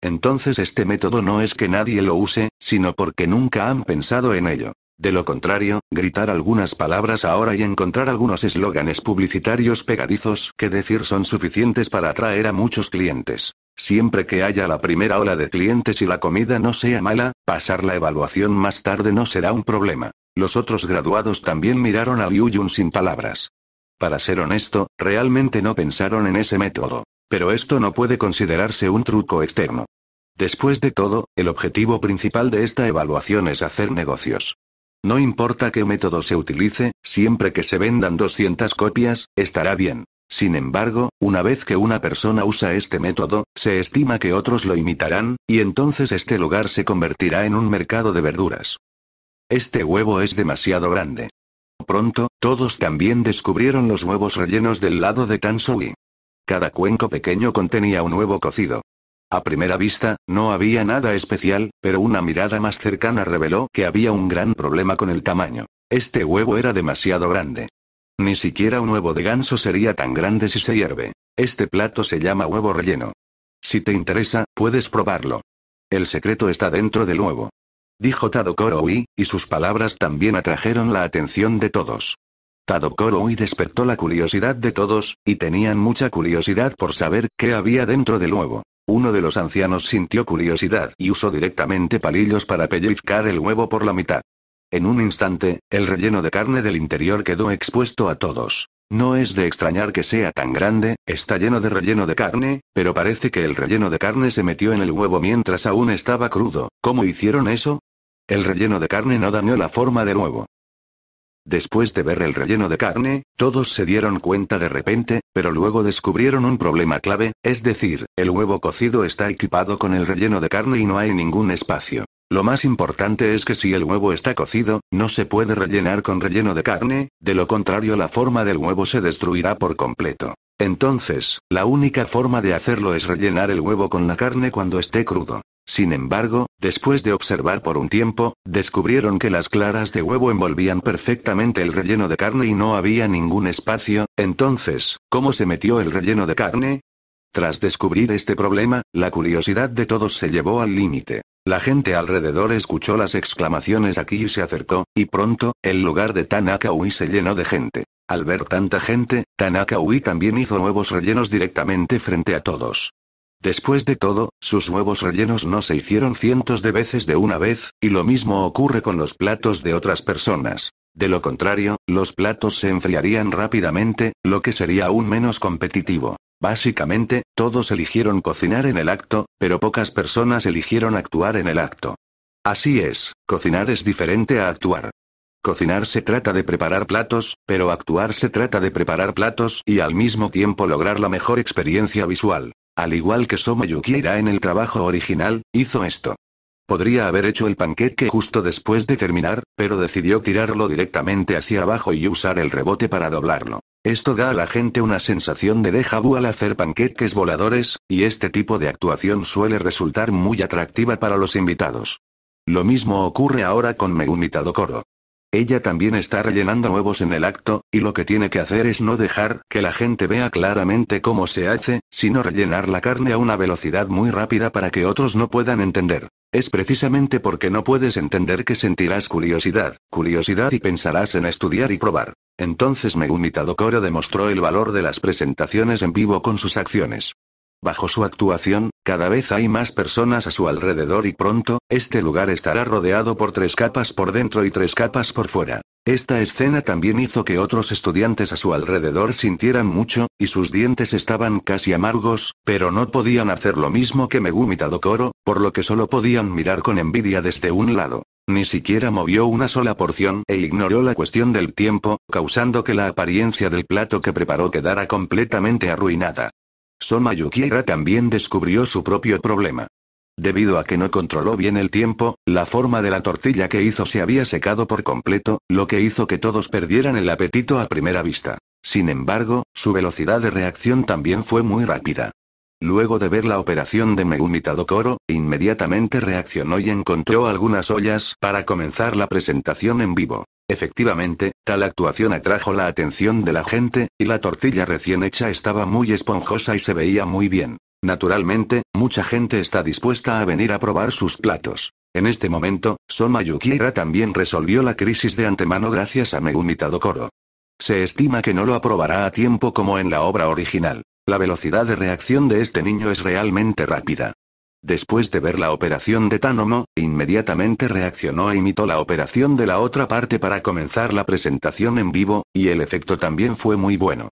Entonces este método no es que nadie lo use, sino porque nunca han pensado en ello. De lo contrario, gritar algunas palabras ahora y encontrar algunos eslóganes publicitarios pegadizos que decir son suficientes para atraer a muchos clientes. Siempre que haya la primera ola de clientes y la comida no sea mala, pasar la evaluación más tarde no será un problema. Los otros graduados también miraron a Liu Yun sin palabras. Para ser honesto, realmente no pensaron en ese método. Pero esto no puede considerarse un truco externo. Después de todo, el objetivo principal de esta evaluación es hacer negocios. No importa qué método se utilice, siempre que se vendan 200 copias, estará bien. Sin embargo, una vez que una persona usa este método, se estima que otros lo imitarán, y entonces este lugar se convertirá en un mercado de verduras. Este huevo es demasiado grande. Pronto, todos también descubrieron los huevos rellenos del lado de Tansui. Cada cuenco pequeño contenía un huevo cocido. A primera vista, no había nada especial, pero una mirada más cercana reveló que había un gran problema con el tamaño. Este huevo era demasiado grande. Ni siquiera un huevo de ganso sería tan grande si se hierve. Este plato se llama huevo relleno. Si te interesa, puedes probarlo. El secreto está dentro del huevo. Dijo Tadokoroui y sus palabras también atrajeron la atención de todos. Tadokoroui despertó la curiosidad de todos, y tenían mucha curiosidad por saber qué había dentro del huevo. Uno de los ancianos sintió curiosidad y usó directamente palillos para pellizcar el huevo por la mitad. En un instante, el relleno de carne del interior quedó expuesto a todos. No es de extrañar que sea tan grande, está lleno de relleno de carne, pero parece que el relleno de carne se metió en el huevo mientras aún estaba crudo. ¿Cómo hicieron eso? El relleno de carne no dañó la forma del huevo. Después de ver el relleno de carne, todos se dieron cuenta de repente, pero luego descubrieron un problema clave, es decir, el huevo cocido está equipado con el relleno de carne y no hay ningún espacio. Lo más importante es que si el huevo está cocido, no se puede rellenar con relleno de carne, de lo contrario la forma del huevo se destruirá por completo. Entonces, la única forma de hacerlo es rellenar el huevo con la carne cuando esté crudo. Sin embargo, después de observar por un tiempo, descubrieron que las claras de huevo envolvían perfectamente el relleno de carne y no había ningún espacio, entonces, ¿cómo se metió el relleno de carne? Tras descubrir este problema, la curiosidad de todos se llevó al límite. La gente alrededor escuchó las exclamaciones aquí y se acercó, y pronto, el lugar de Tanakaui se llenó de gente. Al ver tanta gente, Tanaka Ui también hizo nuevos rellenos directamente frente a todos. Después de todo, sus nuevos rellenos no se hicieron cientos de veces de una vez, y lo mismo ocurre con los platos de otras personas. De lo contrario, los platos se enfriarían rápidamente, lo que sería aún menos competitivo. Básicamente, todos eligieron cocinar en el acto, pero pocas personas eligieron actuar en el acto. Así es, cocinar es diferente a actuar. Cocinar se trata de preparar platos, pero actuar se trata de preparar platos y al mismo tiempo lograr la mejor experiencia visual. Al igual que Soma Yukihira en el trabajo original, hizo esto. Podría haber hecho el panqueque justo después de terminar, pero decidió tirarlo directamente hacia abajo y usar el rebote para doblarlo. Esto da a la gente una sensación de deja vu al hacer panqueques voladores, y este tipo de actuación suele resultar muy atractiva para los invitados. Lo mismo ocurre ahora con Megumi Tadokoro. Ella también está rellenando huevos en el acto, y lo que tiene que hacer es no dejar que la gente vea claramente cómo se hace, sino rellenar la carne a una velocidad muy rápida para que otros no puedan entender. Es precisamente porque no puedes entender que sentirás curiosidad, curiosidad y pensarás en estudiar y probar. Entonces Megumi Tadokoro demostró el valor de las presentaciones en vivo con sus acciones. Bajo su actuación, cada vez hay más personas a su alrededor y pronto, este lugar estará rodeado por tres capas por dentro y tres capas por fuera. Esta escena también hizo que otros estudiantes a su alrededor sintieran mucho, y sus dientes estaban casi amargos, pero no podían hacer lo mismo que Megumi Tadokoro, por lo que solo podían mirar con envidia desde un lado. Ni siquiera movió una sola porción e ignoró la cuestión del tiempo, causando que la apariencia del plato que preparó quedara completamente arruinada. Soma también descubrió su propio problema. Debido a que no controló bien el tiempo, la forma de la tortilla que hizo se había secado por completo, lo que hizo que todos perdieran el apetito a primera vista. Sin embargo, su velocidad de reacción también fue muy rápida. Luego de ver la operación de Megumi Tadokoro, inmediatamente reaccionó y encontró algunas ollas para comenzar la presentación en vivo. Efectivamente, tal actuación atrajo la atención de la gente, y la tortilla recién hecha estaba muy esponjosa y se veía muy bien. Naturalmente, mucha gente está dispuesta a venir a probar sus platos. En este momento, Soma Yukira también resolvió la crisis de antemano gracias a Megumi Tadokoro. Se estima que no lo aprobará a tiempo como en la obra original. La velocidad de reacción de este niño es realmente rápida. Después de ver la operación de Tanomo, inmediatamente reaccionó e imitó la operación de la otra parte para comenzar la presentación en vivo, y el efecto también fue muy bueno.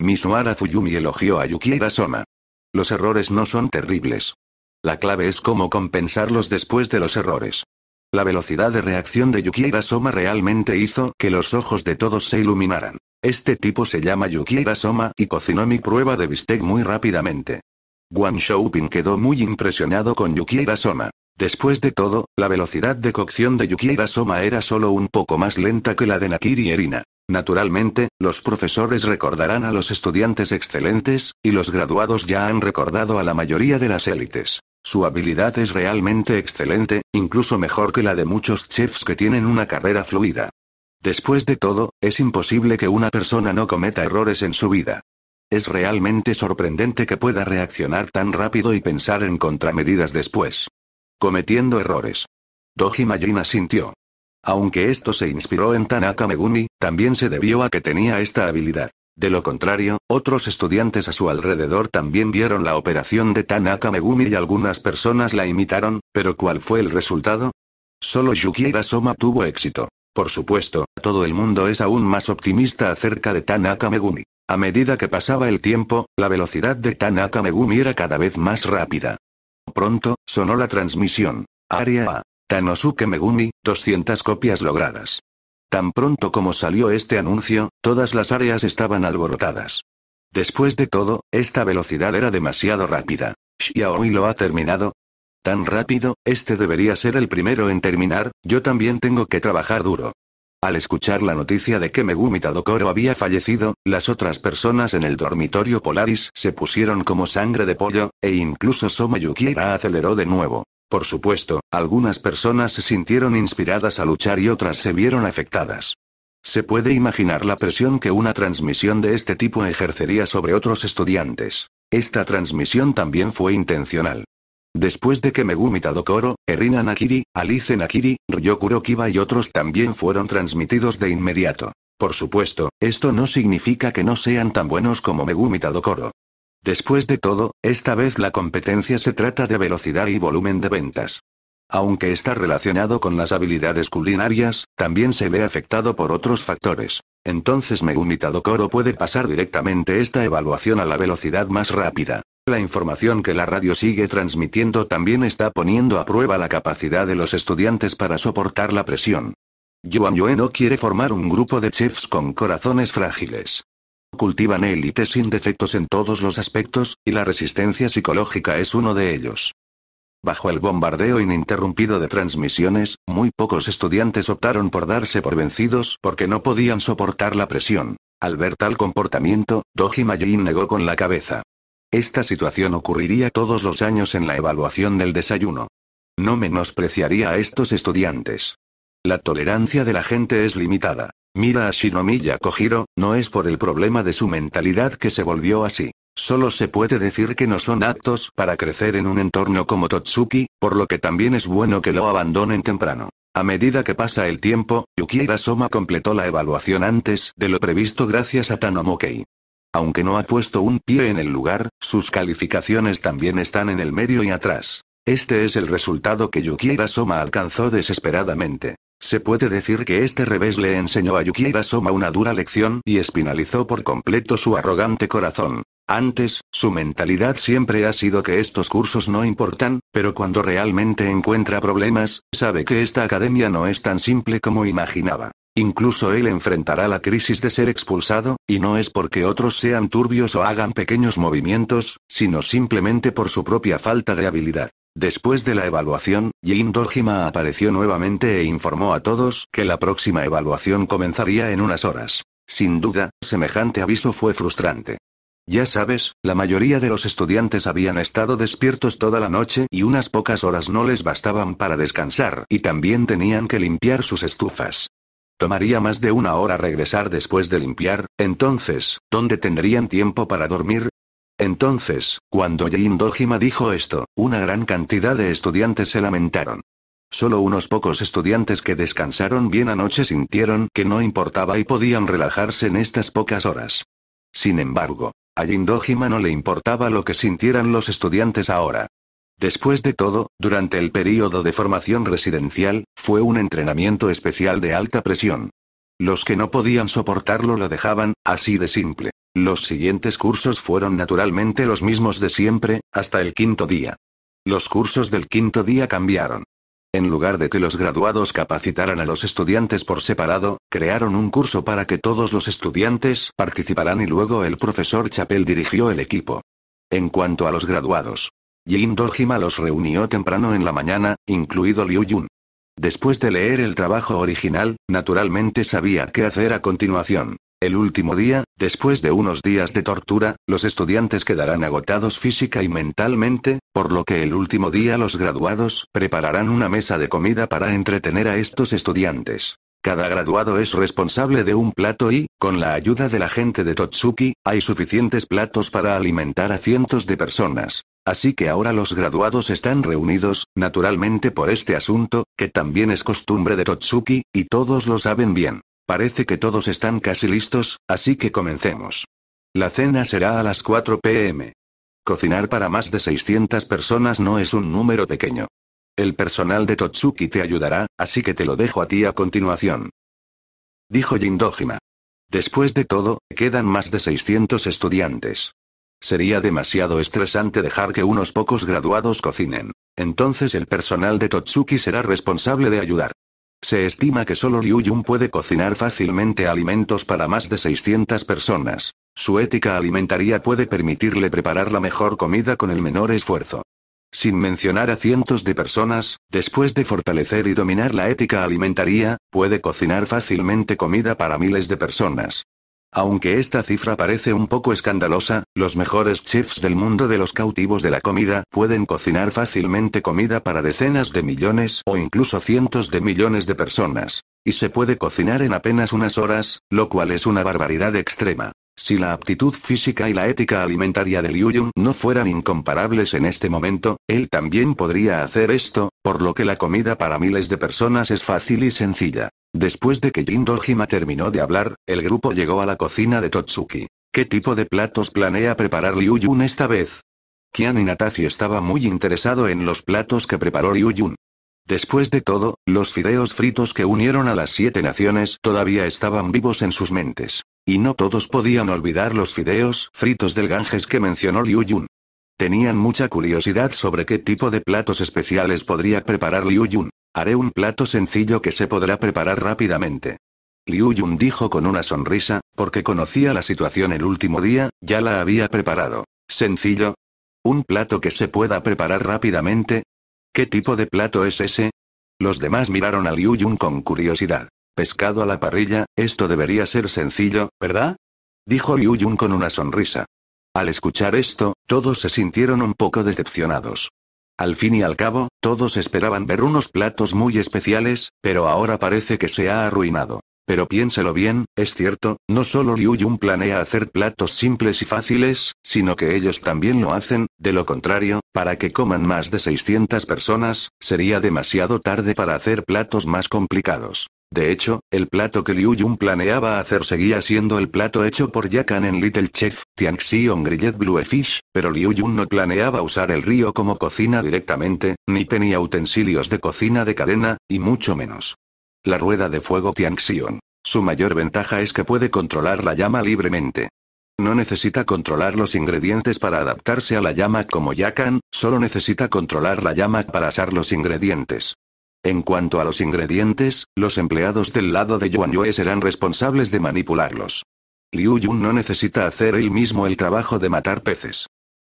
Misuara Fuyumi elogió a Yukira Soma. Los errores no son terribles. La clave es cómo compensarlos después de los errores. La velocidad de reacción de Yukira Soma realmente hizo que los ojos de todos se iluminaran. Este tipo se llama Yukira Soma y cocinó mi prueba de bistec muy rápidamente. Guan Xiaoping quedó muy impresionado con Yukira Soma. Después de todo, la velocidad de cocción de Yukira Soma era solo un poco más lenta que la de Nakiri Erina. Naturalmente, los profesores recordarán a los estudiantes excelentes, y los graduados ya han recordado a la mayoría de las élites. Su habilidad es realmente excelente, incluso mejor que la de muchos chefs que tienen una carrera fluida. Después de todo, es imposible que una persona no cometa errores en su vida. Es realmente sorprendente que pueda reaccionar tan rápido y pensar en contramedidas después. Cometiendo errores. Doji Majin sintió. Aunque esto se inspiró en Tanaka Megumi, también se debió a que tenía esta habilidad. De lo contrario, otros estudiantes a su alrededor también vieron la operación de Tanaka Megumi y algunas personas la imitaron, pero ¿cuál fue el resultado? Solo Yuki Soma tuvo éxito. Por supuesto, todo el mundo es aún más optimista acerca de Tanaka Megumi. A medida que pasaba el tiempo, la velocidad de Tanaka Megumi era cada vez más rápida. Pronto, sonó la transmisión. Área A. Tanosuke Megumi, 200 copias logradas. Tan pronto como salió este anuncio, todas las áreas estaban alborotadas. Después de todo, esta velocidad era demasiado rápida. Xiaomi lo ha terminado. Tan rápido, este debería ser el primero en terminar, yo también tengo que trabajar duro. Al escuchar la noticia de que Megumi Tadokoro había fallecido, las otras personas en el dormitorio Polaris se pusieron como sangre de pollo, e incluso Soma aceleró de nuevo. Por supuesto, algunas personas se sintieron inspiradas a luchar y otras se vieron afectadas. Se puede imaginar la presión que una transmisión de este tipo ejercería sobre otros estudiantes. Esta transmisión también fue intencional. Después de que Megumi Tadokoro, Erina Nakiri, Alice Nakiri, Ryokuro Kiba y otros también fueron transmitidos de inmediato. Por supuesto, esto no significa que no sean tan buenos como Megumi Tadokoro. Después de todo, esta vez la competencia se trata de velocidad y volumen de ventas. Aunque está relacionado con las habilidades culinarias, también se ve afectado por otros factores. Entonces Megumi Tadokoro puede pasar directamente esta evaluación a la velocidad más rápida. La información que la radio sigue transmitiendo también está poniendo a prueba la capacidad de los estudiantes para soportar la presión. Yuan Yue no quiere formar un grupo de chefs con corazones frágiles. Cultivan élites sin defectos en todos los aspectos, y la resistencia psicológica es uno de ellos. Bajo el bombardeo ininterrumpido de transmisiones, muy pocos estudiantes optaron por darse por vencidos porque no podían soportar la presión. Al ver tal comportamiento, Doji Mayin negó con la cabeza. Esta situación ocurriría todos los años en la evaluación del desayuno. No menospreciaría a estos estudiantes. La tolerancia de la gente es limitada. Mira a Shinomiya Kojiro, no es por el problema de su mentalidad que se volvió así. Solo se puede decir que no son aptos para crecer en un entorno como Totsuki, por lo que también es bueno que lo abandonen temprano. A medida que pasa el tiempo, Yukie Soma completó la evaluación antes de lo previsto gracias a Tanomokei. Aunque no ha puesto un pie en el lugar, sus calificaciones también están en el medio y atrás. Este es el resultado que Yukida Soma alcanzó desesperadamente. Se puede decir que este revés le enseñó a Yukida Soma una dura lección y espinalizó por completo su arrogante corazón. Antes, su mentalidad siempre ha sido que estos cursos no importan, pero cuando realmente encuentra problemas, sabe que esta academia no es tan simple como imaginaba. Incluso él enfrentará la crisis de ser expulsado, y no es porque otros sean turbios o hagan pequeños movimientos, sino simplemente por su propia falta de habilidad. Después de la evaluación, Jin Dojima apareció nuevamente e informó a todos que la próxima evaluación comenzaría en unas horas. Sin duda, semejante aviso fue frustrante. Ya sabes, la mayoría de los estudiantes habían estado despiertos toda la noche y unas pocas horas no les bastaban para descansar, y también tenían que limpiar sus estufas. Tomaría más de una hora regresar después de limpiar, entonces, ¿dónde tendrían tiempo para dormir? Entonces, cuando Jin dijo esto, una gran cantidad de estudiantes se lamentaron. Solo unos pocos estudiantes que descansaron bien anoche sintieron que no importaba y podían relajarse en estas pocas horas. Sin embargo, a Jin no le importaba lo que sintieran los estudiantes ahora. Después de todo, durante el período de formación residencial, fue un entrenamiento especial de alta presión. Los que no podían soportarlo lo dejaban, así de simple. Los siguientes cursos fueron naturalmente los mismos de siempre, hasta el quinto día. Los cursos del quinto día cambiaron. En lugar de que los graduados capacitaran a los estudiantes por separado, crearon un curso para que todos los estudiantes participaran y luego el profesor Chapel dirigió el equipo. En cuanto a los graduados, Jin Dojima los reunió temprano en la mañana, incluido Liu Yun. Después de leer el trabajo original, naturalmente sabía qué hacer a continuación. El último día, después de unos días de tortura, los estudiantes quedarán agotados física y mentalmente, por lo que el último día los graduados prepararán una mesa de comida para entretener a estos estudiantes. Cada graduado es responsable de un plato y, con la ayuda de la gente de Totsuki, hay suficientes platos para alimentar a cientos de personas. Así que ahora los graduados están reunidos, naturalmente por este asunto, que también es costumbre de Totsuki, y todos lo saben bien. Parece que todos están casi listos, así que comencemos. La cena será a las 4 pm. Cocinar para más de 600 personas no es un número pequeño. El personal de Totsuki te ayudará, así que te lo dejo a ti a continuación. Dijo Jindojima. Después de todo, quedan más de 600 estudiantes. Sería demasiado estresante dejar que unos pocos graduados cocinen. Entonces el personal de Totsuki será responsable de ayudar. Se estima que solo Yun puede cocinar fácilmente alimentos para más de 600 personas. Su ética alimentaria puede permitirle preparar la mejor comida con el menor esfuerzo. Sin mencionar a cientos de personas, después de fortalecer y dominar la ética alimentaria, puede cocinar fácilmente comida para miles de personas. Aunque esta cifra parece un poco escandalosa, los mejores chefs del mundo de los cautivos de la comida pueden cocinar fácilmente comida para decenas de millones o incluso cientos de millones de personas. Y se puede cocinar en apenas unas horas, lo cual es una barbaridad extrema. Si la aptitud física y la ética alimentaria de Liu Yun no fueran incomparables en este momento, él también podría hacer esto, por lo que la comida para miles de personas es fácil y sencilla. Después de que Jin Dojima terminó de hablar, el grupo llegó a la cocina de Totsuki. ¿Qué tipo de platos planea preparar Liu Yun esta vez? Kian Inatashi estaba muy interesado en los platos que preparó Liu Yun. Después de todo, los fideos fritos que unieron a las siete naciones todavía estaban vivos en sus mentes. Y no todos podían olvidar los fideos fritos del Ganges que mencionó Liu Yun. Tenían mucha curiosidad sobre qué tipo de platos especiales podría preparar Liu Yun. Haré un plato sencillo que se podrá preparar rápidamente. Liu Yun dijo con una sonrisa, porque conocía la situación el último día, ya la había preparado. ¿Sencillo? ¿Un plato que se pueda preparar rápidamente? ¿Qué tipo de plato es ese? Los demás miraron a Liu Yun con curiosidad. Pescado a la parrilla, esto debería ser sencillo, ¿verdad? Dijo Liu Yun con una sonrisa. Al escuchar esto, todos se sintieron un poco decepcionados. Al fin y al cabo, todos esperaban ver unos platos muy especiales, pero ahora parece que se ha arruinado. Pero piénselo bien, es cierto, no solo Liu Yun planea hacer platos simples y fáciles, sino que ellos también lo hacen, de lo contrario, para que coman más de 600 personas, sería demasiado tarde para hacer platos más complicados. De hecho, el plato que Liu Yun planeaba hacer seguía siendo el plato hecho por Yakan en Little Chef, on Grillet Bluefish, pero Liu Yun no planeaba usar el río como cocina directamente, ni tenía utensilios de cocina de cadena, y mucho menos la rueda de fuego Tianxion. Su mayor ventaja es que puede controlar la llama libremente. No necesita controlar los ingredientes para adaptarse a la llama como Yakan, solo necesita controlar la llama para asar los ingredientes. En cuanto a los ingredientes, los empleados del lado de Yuan Yue serán responsables de manipularlos. Liu Yun no necesita hacer él mismo el trabajo de matar peces.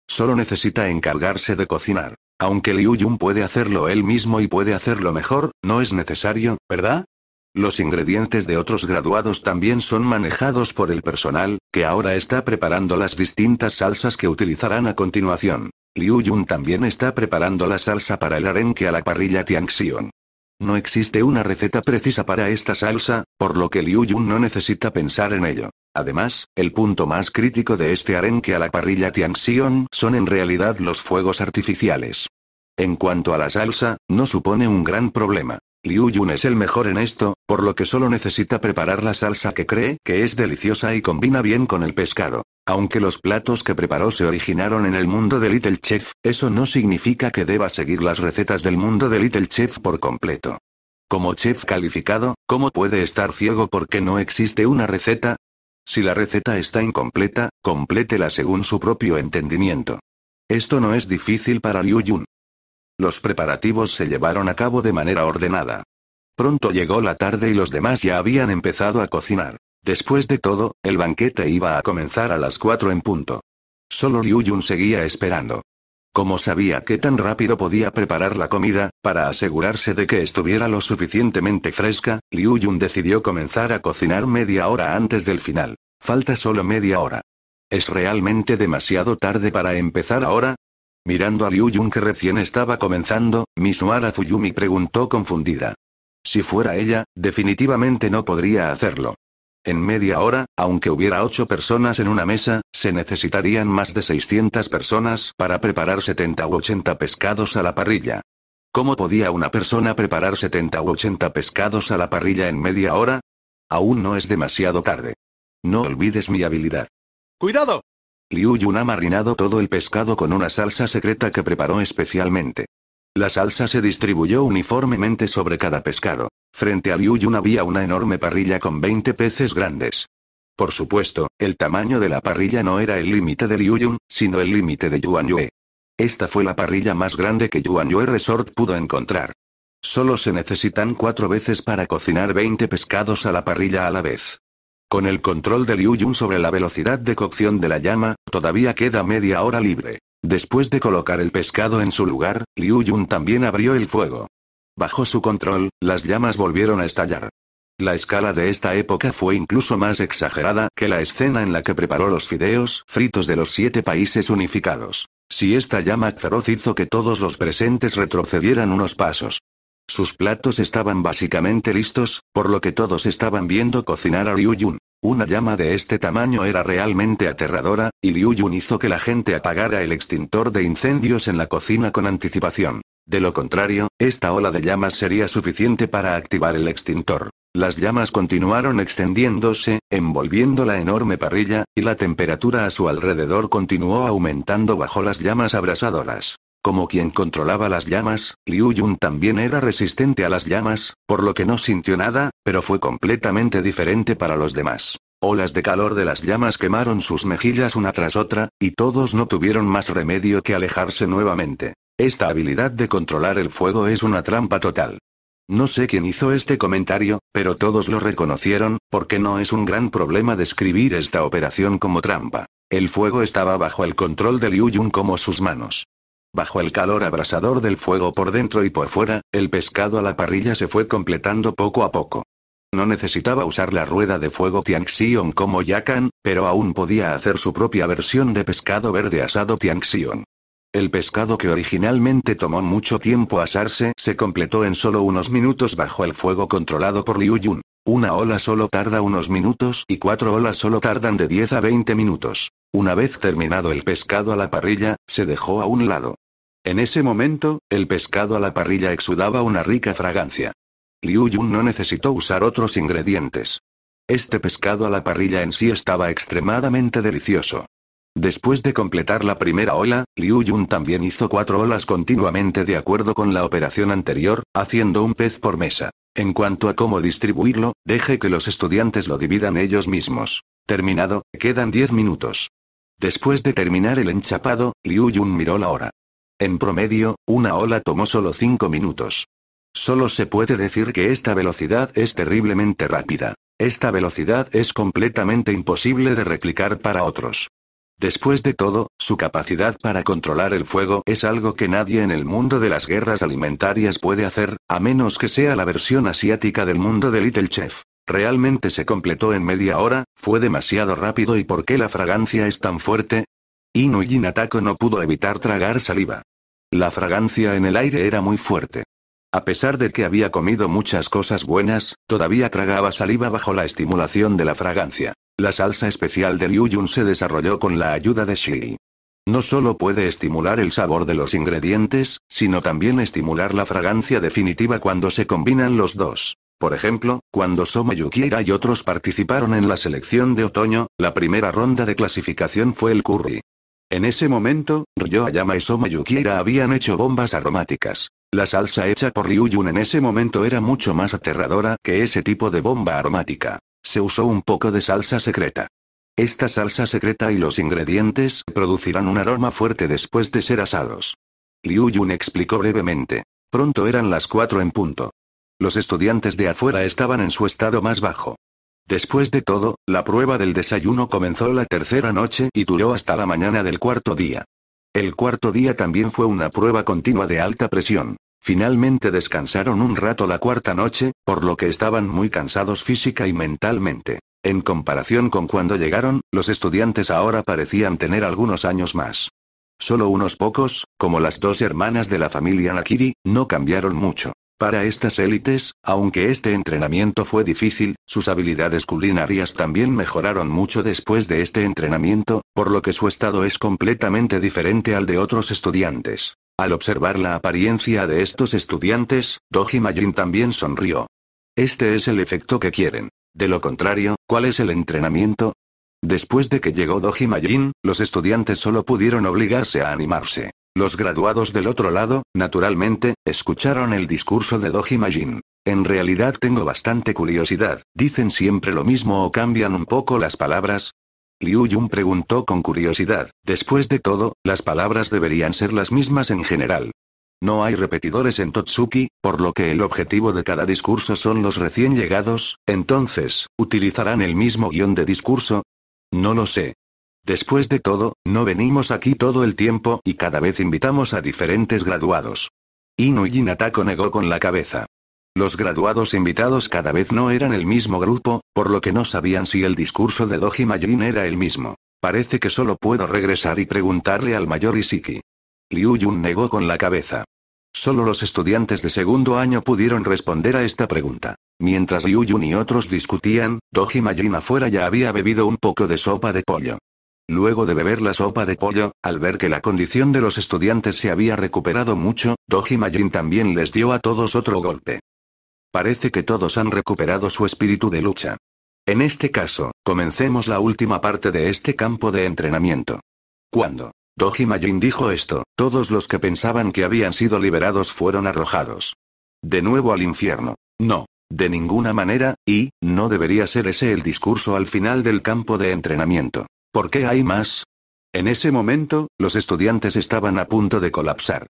Solo necesita encargarse de cocinar. Aunque Liu Yun puede hacerlo él mismo y puede hacerlo mejor, no es necesario, ¿verdad? Los ingredientes de otros graduados también son manejados por el personal, que ahora está preparando las distintas salsas que utilizarán a continuación. Liu Yun también está preparando la salsa para el arenque a la parrilla Tianxion. No existe una receta precisa para esta salsa, por lo que Liu Yun no necesita pensar en ello. Además, el punto más crítico de este arenque a la parrilla Tianxion son en realidad los fuegos artificiales. En cuanto a la salsa, no supone un gran problema. Liu Yun es el mejor en esto, por lo que solo necesita preparar la salsa que cree que es deliciosa y combina bien con el pescado. Aunque los platos que preparó se originaron en el mundo de Little Chef, eso no significa que deba seguir las recetas del mundo de Little Chef por completo. Como chef calificado, ¿cómo puede estar ciego porque no existe una receta? Si la receta está incompleta, complétela según su propio entendimiento. Esto no es difícil para Liu Yun. Los preparativos se llevaron a cabo de manera ordenada. Pronto llegó la tarde y los demás ya habían empezado a cocinar. Después de todo, el banquete iba a comenzar a las cuatro en punto. Solo Liu Yun seguía esperando. Como sabía que tan rápido podía preparar la comida, para asegurarse de que estuviera lo suficientemente fresca, Liu Yun decidió comenzar a cocinar media hora antes del final. Falta solo media hora. ¿Es realmente demasiado tarde para empezar ahora? Mirando a Liu Yun que recién estaba comenzando, Misuara Fuyumi preguntó confundida. Si fuera ella, definitivamente no podría hacerlo. En media hora, aunque hubiera ocho personas en una mesa, se necesitarían más de 600 personas para preparar 70 u 80 pescados a la parrilla. ¿Cómo podía una persona preparar 70 u 80 pescados a la parrilla en media hora? Aún no es demasiado tarde. No olvides mi habilidad. ¡Cuidado! Liu Yun ha marinado todo el pescado con una salsa secreta que preparó especialmente. La salsa se distribuyó uniformemente sobre cada pescado. Frente a Liu Yun había una enorme parrilla con 20 peces grandes. Por supuesto, el tamaño de la parrilla no era el límite de Liu Yun, sino el límite de Yuan Yue. Esta fue la parrilla más grande que Yuan Yue Resort pudo encontrar. Solo se necesitan cuatro veces para cocinar 20 pescados a la parrilla a la vez. Con el control de Liu Yun sobre la velocidad de cocción de la llama, todavía queda media hora libre. Después de colocar el pescado en su lugar, Liu Yun también abrió el fuego. Bajo su control, las llamas volvieron a estallar. La escala de esta época fue incluso más exagerada que la escena en la que preparó los fideos fritos de los siete países unificados. Si esta llama feroz hizo que todos los presentes retrocedieran unos pasos. Sus platos estaban básicamente listos, por lo que todos estaban viendo cocinar a Liu Yun. Una llama de este tamaño era realmente aterradora, y Liu Yun hizo que la gente apagara el extintor de incendios en la cocina con anticipación. De lo contrario, esta ola de llamas sería suficiente para activar el extintor. Las llamas continuaron extendiéndose, envolviendo la enorme parrilla, y la temperatura a su alrededor continuó aumentando bajo las llamas abrasadoras. Como quien controlaba las llamas, Liu Yun también era resistente a las llamas, por lo que no sintió nada, pero fue completamente diferente para los demás. Olas de calor de las llamas quemaron sus mejillas una tras otra, y todos no tuvieron más remedio que alejarse nuevamente. Esta habilidad de controlar el fuego es una trampa total. No sé quién hizo este comentario, pero todos lo reconocieron, porque no es un gran problema describir esta operación como trampa. El fuego estaba bajo el control de Liu Yun como sus manos. Bajo el calor abrasador del fuego por dentro y por fuera, el pescado a la parrilla se fue completando poco a poco. No necesitaba usar la rueda de fuego Tianxion como Yakan, pero aún podía hacer su propia versión de pescado verde asado Tianxion. El pescado que originalmente tomó mucho tiempo asarse se completó en solo unos minutos bajo el fuego controlado por Liu Yun. Una ola solo tarda unos minutos y cuatro olas solo tardan de 10 a 20 minutos. Una vez terminado el pescado a la parrilla, se dejó a un lado. En ese momento, el pescado a la parrilla exudaba una rica fragancia. Liu Yun no necesitó usar otros ingredientes. Este pescado a la parrilla en sí estaba extremadamente delicioso. Después de completar la primera ola, Liu Yun también hizo cuatro olas continuamente de acuerdo con la operación anterior, haciendo un pez por mesa. En cuanto a cómo distribuirlo, deje que los estudiantes lo dividan ellos mismos. Terminado, quedan diez minutos. Después de terminar el enchapado, Liu Yun miró la hora. En promedio, una ola tomó solo 5 minutos. Solo se puede decir que esta velocidad es terriblemente rápida. Esta velocidad es completamente imposible de replicar para otros. Después de todo, su capacidad para controlar el fuego es algo que nadie en el mundo de las guerras alimentarias puede hacer, a menos que sea la versión asiática del mundo de Little Chef. Realmente se completó en media hora, fue demasiado rápido y ¿por qué la fragancia es tan fuerte? Inuyin Ataco no pudo evitar tragar saliva. La fragancia en el aire era muy fuerte. A pesar de que había comido muchas cosas buenas, todavía tragaba saliva bajo la estimulación de la fragancia. La salsa especial de Liu Yun se desarrolló con la ayuda de Shi. No solo puede estimular el sabor de los ingredientes, sino también estimular la fragancia definitiva cuando se combinan los dos. Por ejemplo, cuando Soma Yukira y otros participaron en la selección de otoño, la primera ronda de clasificación fue el curry. En ese momento, Ryo Ayama y Soma Yukira habían hecho bombas aromáticas. La salsa hecha por Yun en ese momento era mucho más aterradora que ese tipo de bomba aromática. Se usó un poco de salsa secreta. Esta salsa secreta y los ingredientes producirán un aroma fuerte después de ser asados. Liu Yun explicó brevemente. Pronto eran las cuatro en punto. Los estudiantes de afuera estaban en su estado más bajo. Después de todo, la prueba del desayuno comenzó la tercera noche y duró hasta la mañana del cuarto día. El cuarto día también fue una prueba continua de alta presión. Finalmente descansaron un rato la cuarta noche, por lo que estaban muy cansados física y mentalmente. En comparación con cuando llegaron, los estudiantes ahora parecían tener algunos años más. Solo unos pocos, como las dos hermanas de la familia Nakiri, no cambiaron mucho. Para estas élites, aunque este entrenamiento fue difícil, sus habilidades culinarias también mejoraron mucho después de este entrenamiento, por lo que su estado es completamente diferente al de otros estudiantes. Al observar la apariencia de estos estudiantes, Doji Majin también sonrió. Este es el efecto que quieren. De lo contrario, ¿cuál es el entrenamiento? Después de que llegó Doji Majin, los estudiantes solo pudieron obligarse a animarse. Los graduados del otro lado, naturalmente, escucharon el discurso de Doji Majin. En realidad tengo bastante curiosidad, ¿dicen siempre lo mismo o cambian un poco las palabras? Liu Yun preguntó con curiosidad, después de todo, las palabras deberían ser las mismas en general. No hay repetidores en Totsuki, por lo que el objetivo de cada discurso son los recién llegados, entonces, ¿utilizarán el mismo guión de discurso? No lo sé. Después de todo, no venimos aquí todo el tiempo y cada vez invitamos a diferentes graduados. Inu y negó con la cabeza. Los graduados invitados cada vez no eran el mismo grupo, por lo que no sabían si el discurso de Doji Majin era el mismo. Parece que solo puedo regresar y preguntarle al mayor Isiki. Liu Yun negó con la cabeza. Solo los estudiantes de segundo año pudieron responder a esta pregunta. Mientras Liu Yun y otros discutían, Doji Majin afuera ya había bebido un poco de sopa de pollo. Luego de beber la sopa de pollo, al ver que la condición de los estudiantes se había recuperado mucho, Doji Mayin también les dio a todos otro golpe. Parece que todos han recuperado su espíritu de lucha. En este caso, comencemos la última parte de este campo de entrenamiento. Cuando Doji Mayin dijo esto, todos los que pensaban que habían sido liberados fueron arrojados. De nuevo al infierno. No. De ninguna manera, y, no debería ser ese el discurso al final del campo de entrenamiento. ¿Por qué hay más? En ese momento, los estudiantes estaban a punto de colapsar.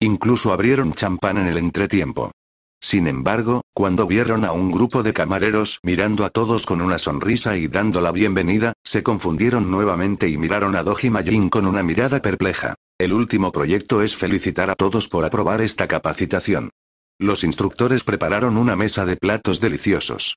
Incluso abrieron champán en el entretiempo. Sin embargo, cuando vieron a un grupo de camareros mirando a todos con una sonrisa y dando la bienvenida, se confundieron nuevamente y miraron a Doji Majin con una mirada perpleja. El último proyecto es felicitar a todos por aprobar esta capacitación. Los instructores prepararon una mesa de platos deliciosos.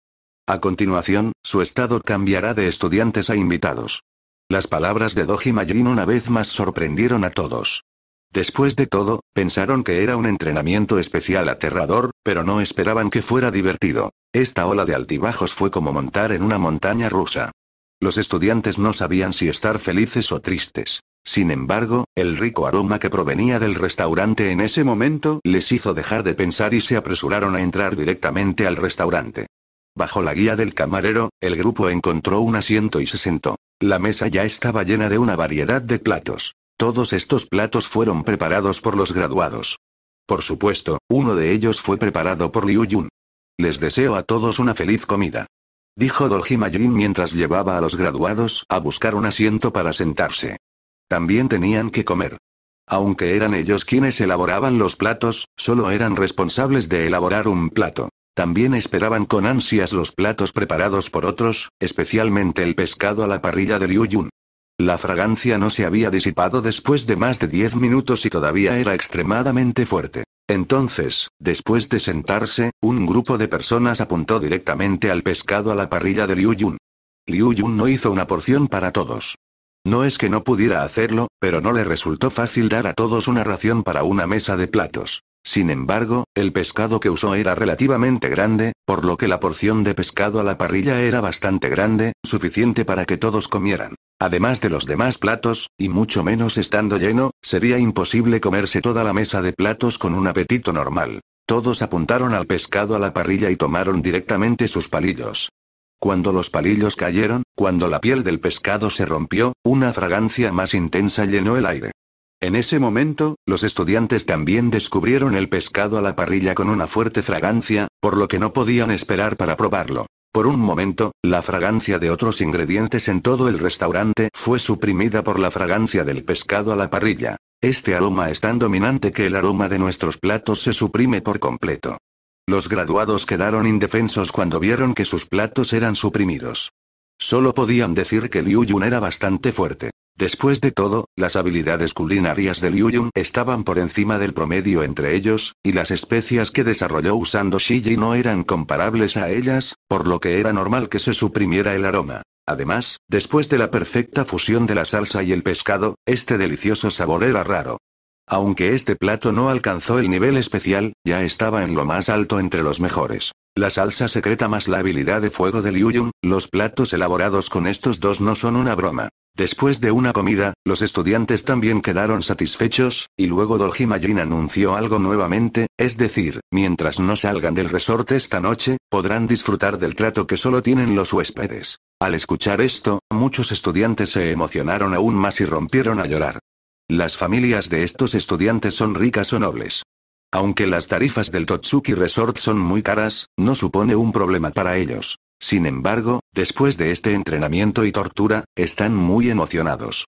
A continuación, su estado cambiará de estudiantes a invitados. Las palabras de Doji Mayin una vez más sorprendieron a todos. Después de todo, pensaron que era un entrenamiento especial aterrador, pero no esperaban que fuera divertido. Esta ola de altibajos fue como montar en una montaña rusa. Los estudiantes no sabían si estar felices o tristes. Sin embargo, el rico aroma que provenía del restaurante en ese momento les hizo dejar de pensar y se apresuraron a entrar directamente al restaurante. Bajo la guía del camarero, el grupo encontró un asiento y se sentó. La mesa ya estaba llena de una variedad de platos. Todos estos platos fueron preparados por los graduados. Por supuesto, uno de ellos fue preparado por Liu Yun. Les deseo a todos una feliz comida. Dijo Dolji Mayin mientras llevaba a los graduados a buscar un asiento para sentarse. También tenían que comer. Aunque eran ellos quienes elaboraban los platos, solo eran responsables de elaborar un plato. También esperaban con ansias los platos preparados por otros, especialmente el pescado a la parrilla de Liu Yun. La fragancia no se había disipado después de más de diez minutos y todavía era extremadamente fuerte. Entonces, después de sentarse, un grupo de personas apuntó directamente al pescado a la parrilla de Liu Yun. Liu Yun no hizo una porción para todos. No es que no pudiera hacerlo, pero no le resultó fácil dar a todos una ración para una mesa de platos. Sin embargo, el pescado que usó era relativamente grande, por lo que la porción de pescado a la parrilla era bastante grande, suficiente para que todos comieran. Además de los demás platos, y mucho menos estando lleno, sería imposible comerse toda la mesa de platos con un apetito normal. Todos apuntaron al pescado a la parrilla y tomaron directamente sus palillos. Cuando los palillos cayeron, cuando la piel del pescado se rompió, una fragancia más intensa llenó el aire. En ese momento, los estudiantes también descubrieron el pescado a la parrilla con una fuerte fragancia, por lo que no podían esperar para probarlo. Por un momento, la fragancia de otros ingredientes en todo el restaurante fue suprimida por la fragancia del pescado a la parrilla. Este aroma es tan dominante que el aroma de nuestros platos se suprime por completo. Los graduados quedaron indefensos cuando vieron que sus platos eran suprimidos. Solo podían decir que Liu Yun era bastante fuerte. Después de todo, las habilidades culinarias de Liu Yun estaban por encima del promedio entre ellos, y las especias que desarrolló usando Shiji no eran comparables a ellas, por lo que era normal que se suprimiera el aroma. Además, después de la perfecta fusión de la salsa y el pescado, este delicioso sabor era raro. Aunque este plato no alcanzó el nivel especial, ya estaba en lo más alto entre los mejores. La salsa secreta más la habilidad de fuego de Liu Yun, los platos elaborados con estos dos no son una broma. Después de una comida, los estudiantes también quedaron satisfechos, y luego Doljima Jin anunció algo nuevamente, es decir, mientras no salgan del resort esta noche, podrán disfrutar del trato que solo tienen los huéspedes. Al escuchar esto, muchos estudiantes se emocionaron aún más y rompieron a llorar. Las familias de estos estudiantes son ricas o nobles. Aunque las tarifas del Totsuki Resort son muy caras, no supone un problema para ellos. Sin embargo, después de este entrenamiento y tortura, están muy emocionados.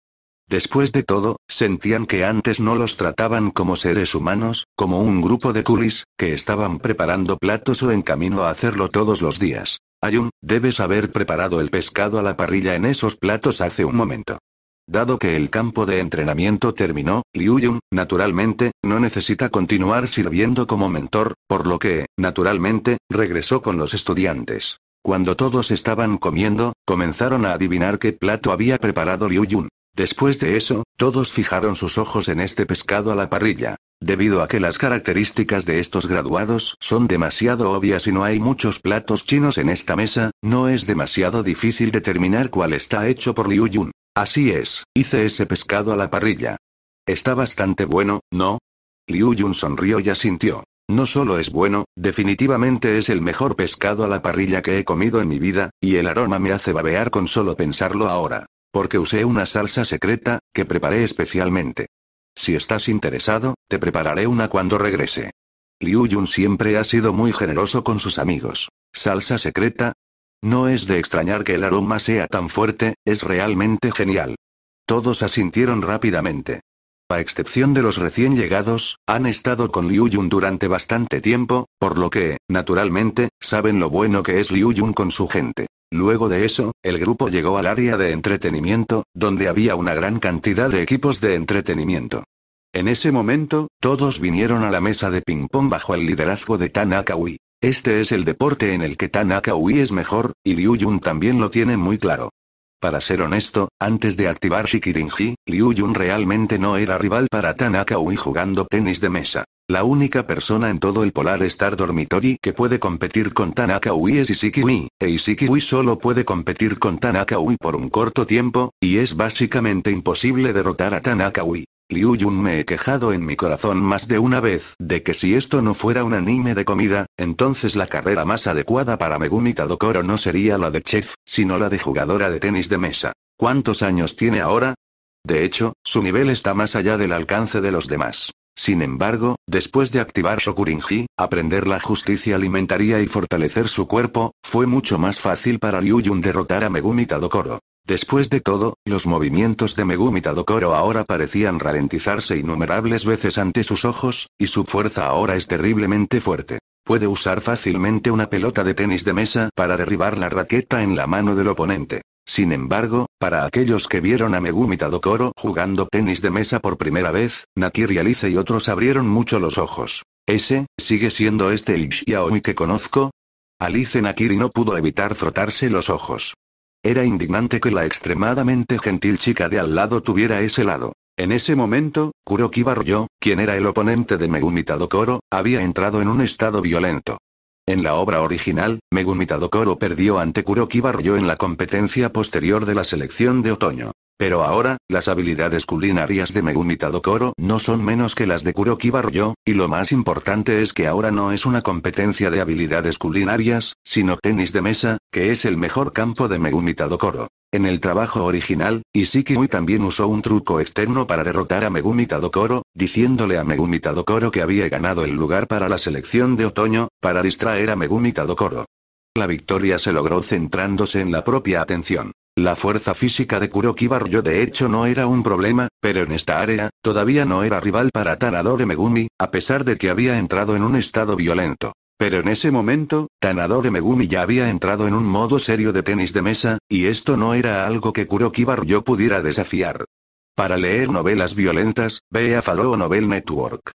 Después de todo, sentían que antes no los trataban como seres humanos, como un grupo de coolies, que estaban preparando platos o en camino a hacerlo todos los días. Ayun, debes haber preparado el pescado a la parrilla en esos platos hace un momento. Dado que el campo de entrenamiento terminó, Liu Yun, naturalmente, no necesita continuar sirviendo como mentor, por lo que, naturalmente, regresó con los estudiantes. Cuando todos estaban comiendo, comenzaron a adivinar qué plato había preparado Liu Yun. Después de eso, todos fijaron sus ojos en este pescado a la parrilla. Debido a que las características de estos graduados son demasiado obvias y no hay muchos platos chinos en esta mesa, no es demasiado difícil determinar cuál está hecho por Liu Yun. Así es, hice ese pescado a la parrilla. Está bastante bueno, ¿no? Liu Yun sonrió y asintió. No solo es bueno, definitivamente es el mejor pescado a la parrilla que he comido en mi vida, y el aroma me hace babear con solo pensarlo ahora. Porque usé una salsa secreta, que preparé especialmente. Si estás interesado, te prepararé una cuando regrese. Liu Yun siempre ha sido muy generoso con sus amigos. ¿Salsa secreta? No es de extrañar que el aroma sea tan fuerte, es realmente genial. Todos asintieron rápidamente. A excepción de los recién llegados, han estado con Liu Yun durante bastante tiempo, por lo que, naturalmente, saben lo bueno que es Liu Yun con su gente. Luego de eso, el grupo llegó al área de entretenimiento, donde había una gran cantidad de equipos de entretenimiento. En ese momento, todos vinieron a la mesa de ping-pong bajo el liderazgo de Tanakawi. Este es el deporte en el que Tanaka Ui es mejor, y Liu Yun también lo tiene muy claro. Para ser honesto, antes de activar Shikirinji, Liu Yun realmente no era rival para Tanaka Ui jugando tenis de mesa. La única persona en todo el Polar Star Dormitory que puede competir con Tanaka Ui es Isiki Ui, e Isiki solo puede competir con Tanaka Ui por un corto tiempo, y es básicamente imposible derrotar a Tanaka Ui. Liu Yun me he quejado en mi corazón más de una vez de que si esto no fuera un anime de comida, entonces la carrera más adecuada para Megumi Tadokoro no sería la de chef, sino la de jugadora de tenis de mesa. ¿Cuántos años tiene ahora? De hecho, su nivel está más allá del alcance de los demás. Sin embargo, después de activar Shokurinji, aprender la justicia alimentaria y fortalecer su cuerpo, fue mucho más fácil para Liu Yun derrotar a Megumi Tadokoro. Después de todo, los movimientos de Megumi Tadokoro ahora parecían ralentizarse innumerables veces ante sus ojos, y su fuerza ahora es terriblemente fuerte. Puede usar fácilmente una pelota de tenis de mesa para derribar la raqueta en la mano del oponente. Sin embargo, para aquellos que vieron a Megumi Tadokoro jugando tenis de mesa por primera vez, Nakiri Alice y otros abrieron mucho los ojos. ¿Ese, sigue siendo este el que conozco? Alice Nakiri no pudo evitar frotarse los ojos. Era indignante que la extremadamente gentil chica de al lado tuviera ese lado. En ese momento, Kuroki Baryo, quien era el oponente de Megumi Tadokoro, había entrado en un estado violento. En la obra original, Megumi Tadokoro perdió ante Kuroki Baryo en la competencia posterior de la selección de otoño. Pero ahora, las habilidades culinarias de Megumi Tadokoro no son menos que las de Kuroki Kibaroyo, y lo más importante es que ahora no es una competencia de habilidades culinarias, sino tenis de mesa, que es el mejor campo de Megumi Tadokoro. En el trabajo original, Isiki Ui también usó un truco externo para derrotar a Megumi Tadokoro, diciéndole a Megumi Tadokoro que había ganado el lugar para la selección de otoño, para distraer a Megumi Tadokoro. La victoria se logró centrándose en la propia atención. La fuerza física de Kuroki yo de hecho no era un problema, pero en esta área, todavía no era rival para Tanadore Megumi, a pesar de que había entrado en un estado violento. Pero en ese momento, Tanadore Megumi ya había entrado en un modo serio de tenis de mesa, y esto no era algo que Kuroki Barrio pudiera desafiar. Para leer novelas violentas, vea a Novel Network.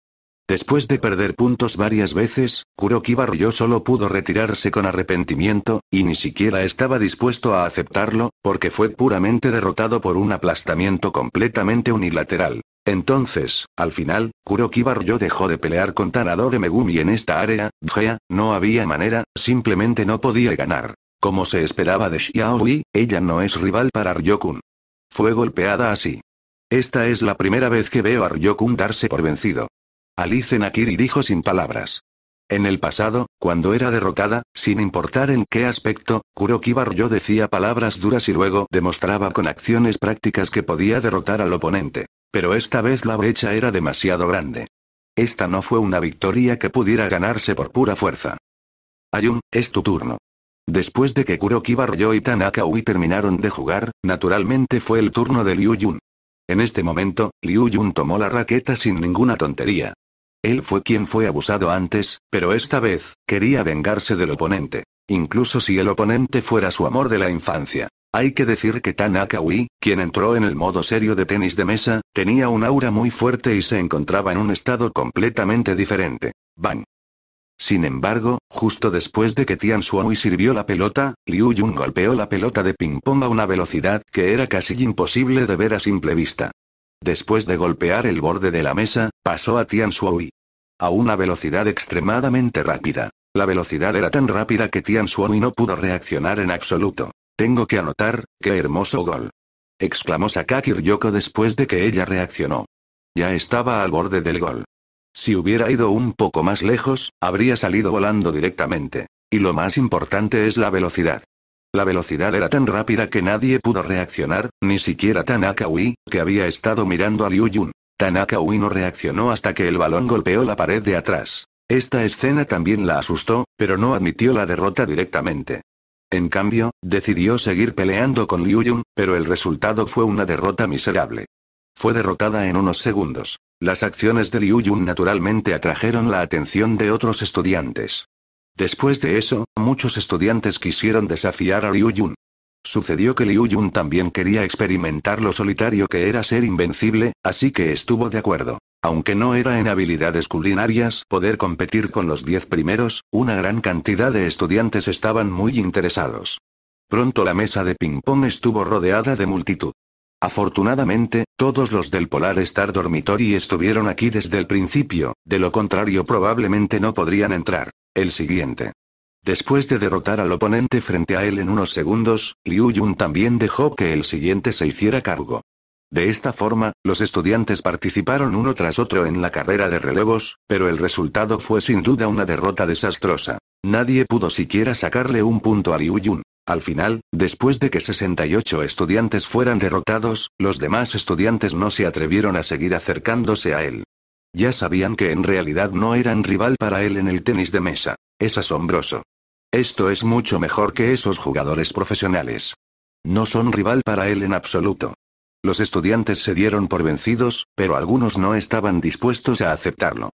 Después de perder puntos varias veces, Kuroki yo solo pudo retirarse con arrepentimiento, y ni siquiera estaba dispuesto a aceptarlo, porque fue puramente derrotado por un aplastamiento completamente unilateral. Entonces, al final, Kuroki yo dejó de pelear con Tanadore Megumi en esta área, Gea, no había manera, simplemente no podía ganar. Como se esperaba de Yi, ella no es rival para Ryokun. Fue golpeada así. Esta es la primera vez que veo a Ryokun darse por vencido. Alice Nakiri dijo sin palabras. En el pasado, cuando era derrotada, sin importar en qué aspecto, Kuroki yo decía palabras duras y luego demostraba con acciones prácticas que podía derrotar al oponente. Pero esta vez la brecha era demasiado grande. Esta no fue una victoria que pudiera ganarse por pura fuerza. Ayun, es tu turno. Después de que Kuroki yo y Tanaka Ui terminaron de jugar, naturalmente fue el turno de Liu Yun. En este momento, Liu Yun tomó la raqueta sin ninguna tontería, él fue quien fue abusado antes, pero esta vez, quería vengarse del oponente. Incluso si el oponente fuera su amor de la infancia. Hay que decir que Tanaka quien entró en el modo serio de tenis de mesa, tenía un aura muy fuerte y se encontraba en un estado completamente diferente. Bang. Sin embargo, justo después de que Tian Shuai sirvió la pelota, Liu Yun golpeó la pelota de ping-pong a una velocidad que era casi imposible de ver a simple vista. Después de golpear el borde de la mesa, pasó a Tian Shui. A una velocidad extremadamente rápida. La velocidad era tan rápida que Tian Shui no pudo reaccionar en absoluto. Tengo que anotar, qué hermoso gol. Exclamó Sakaki Ryoko después de que ella reaccionó. Ya estaba al borde del gol. Si hubiera ido un poco más lejos, habría salido volando directamente. Y lo más importante es la velocidad. La velocidad era tan rápida que nadie pudo reaccionar, ni siquiera Tanaka Ui, que había estado mirando a Liu Yun. Tanaka Ui no reaccionó hasta que el balón golpeó la pared de atrás. Esta escena también la asustó, pero no admitió la derrota directamente. En cambio, decidió seguir peleando con Liu Yun, pero el resultado fue una derrota miserable. Fue derrotada en unos segundos. Las acciones de Liu Yun naturalmente atrajeron la atención de otros estudiantes. Después de eso, muchos estudiantes quisieron desafiar a Liu Yun. Sucedió que Liu Yun también quería experimentar lo solitario que era ser invencible, así que estuvo de acuerdo. Aunque no era en habilidades culinarias poder competir con los diez primeros, una gran cantidad de estudiantes estaban muy interesados. Pronto la mesa de ping-pong estuvo rodeada de multitud. Afortunadamente, todos los del Polar Star Dormitory estuvieron aquí desde el principio, de lo contrario probablemente no podrían entrar. El siguiente. Después de derrotar al oponente frente a él en unos segundos, Liu Yun también dejó que el siguiente se hiciera cargo. De esta forma, los estudiantes participaron uno tras otro en la carrera de relevos, pero el resultado fue sin duda una derrota desastrosa. Nadie pudo siquiera sacarle un punto a Liu Yun. Al final, después de que 68 estudiantes fueran derrotados, los demás estudiantes no se atrevieron a seguir acercándose a él. Ya sabían que en realidad no eran rival para él en el tenis de mesa. Es asombroso. Esto es mucho mejor que esos jugadores profesionales. No son rival para él en absoluto. Los estudiantes se dieron por vencidos, pero algunos no estaban dispuestos a aceptarlo.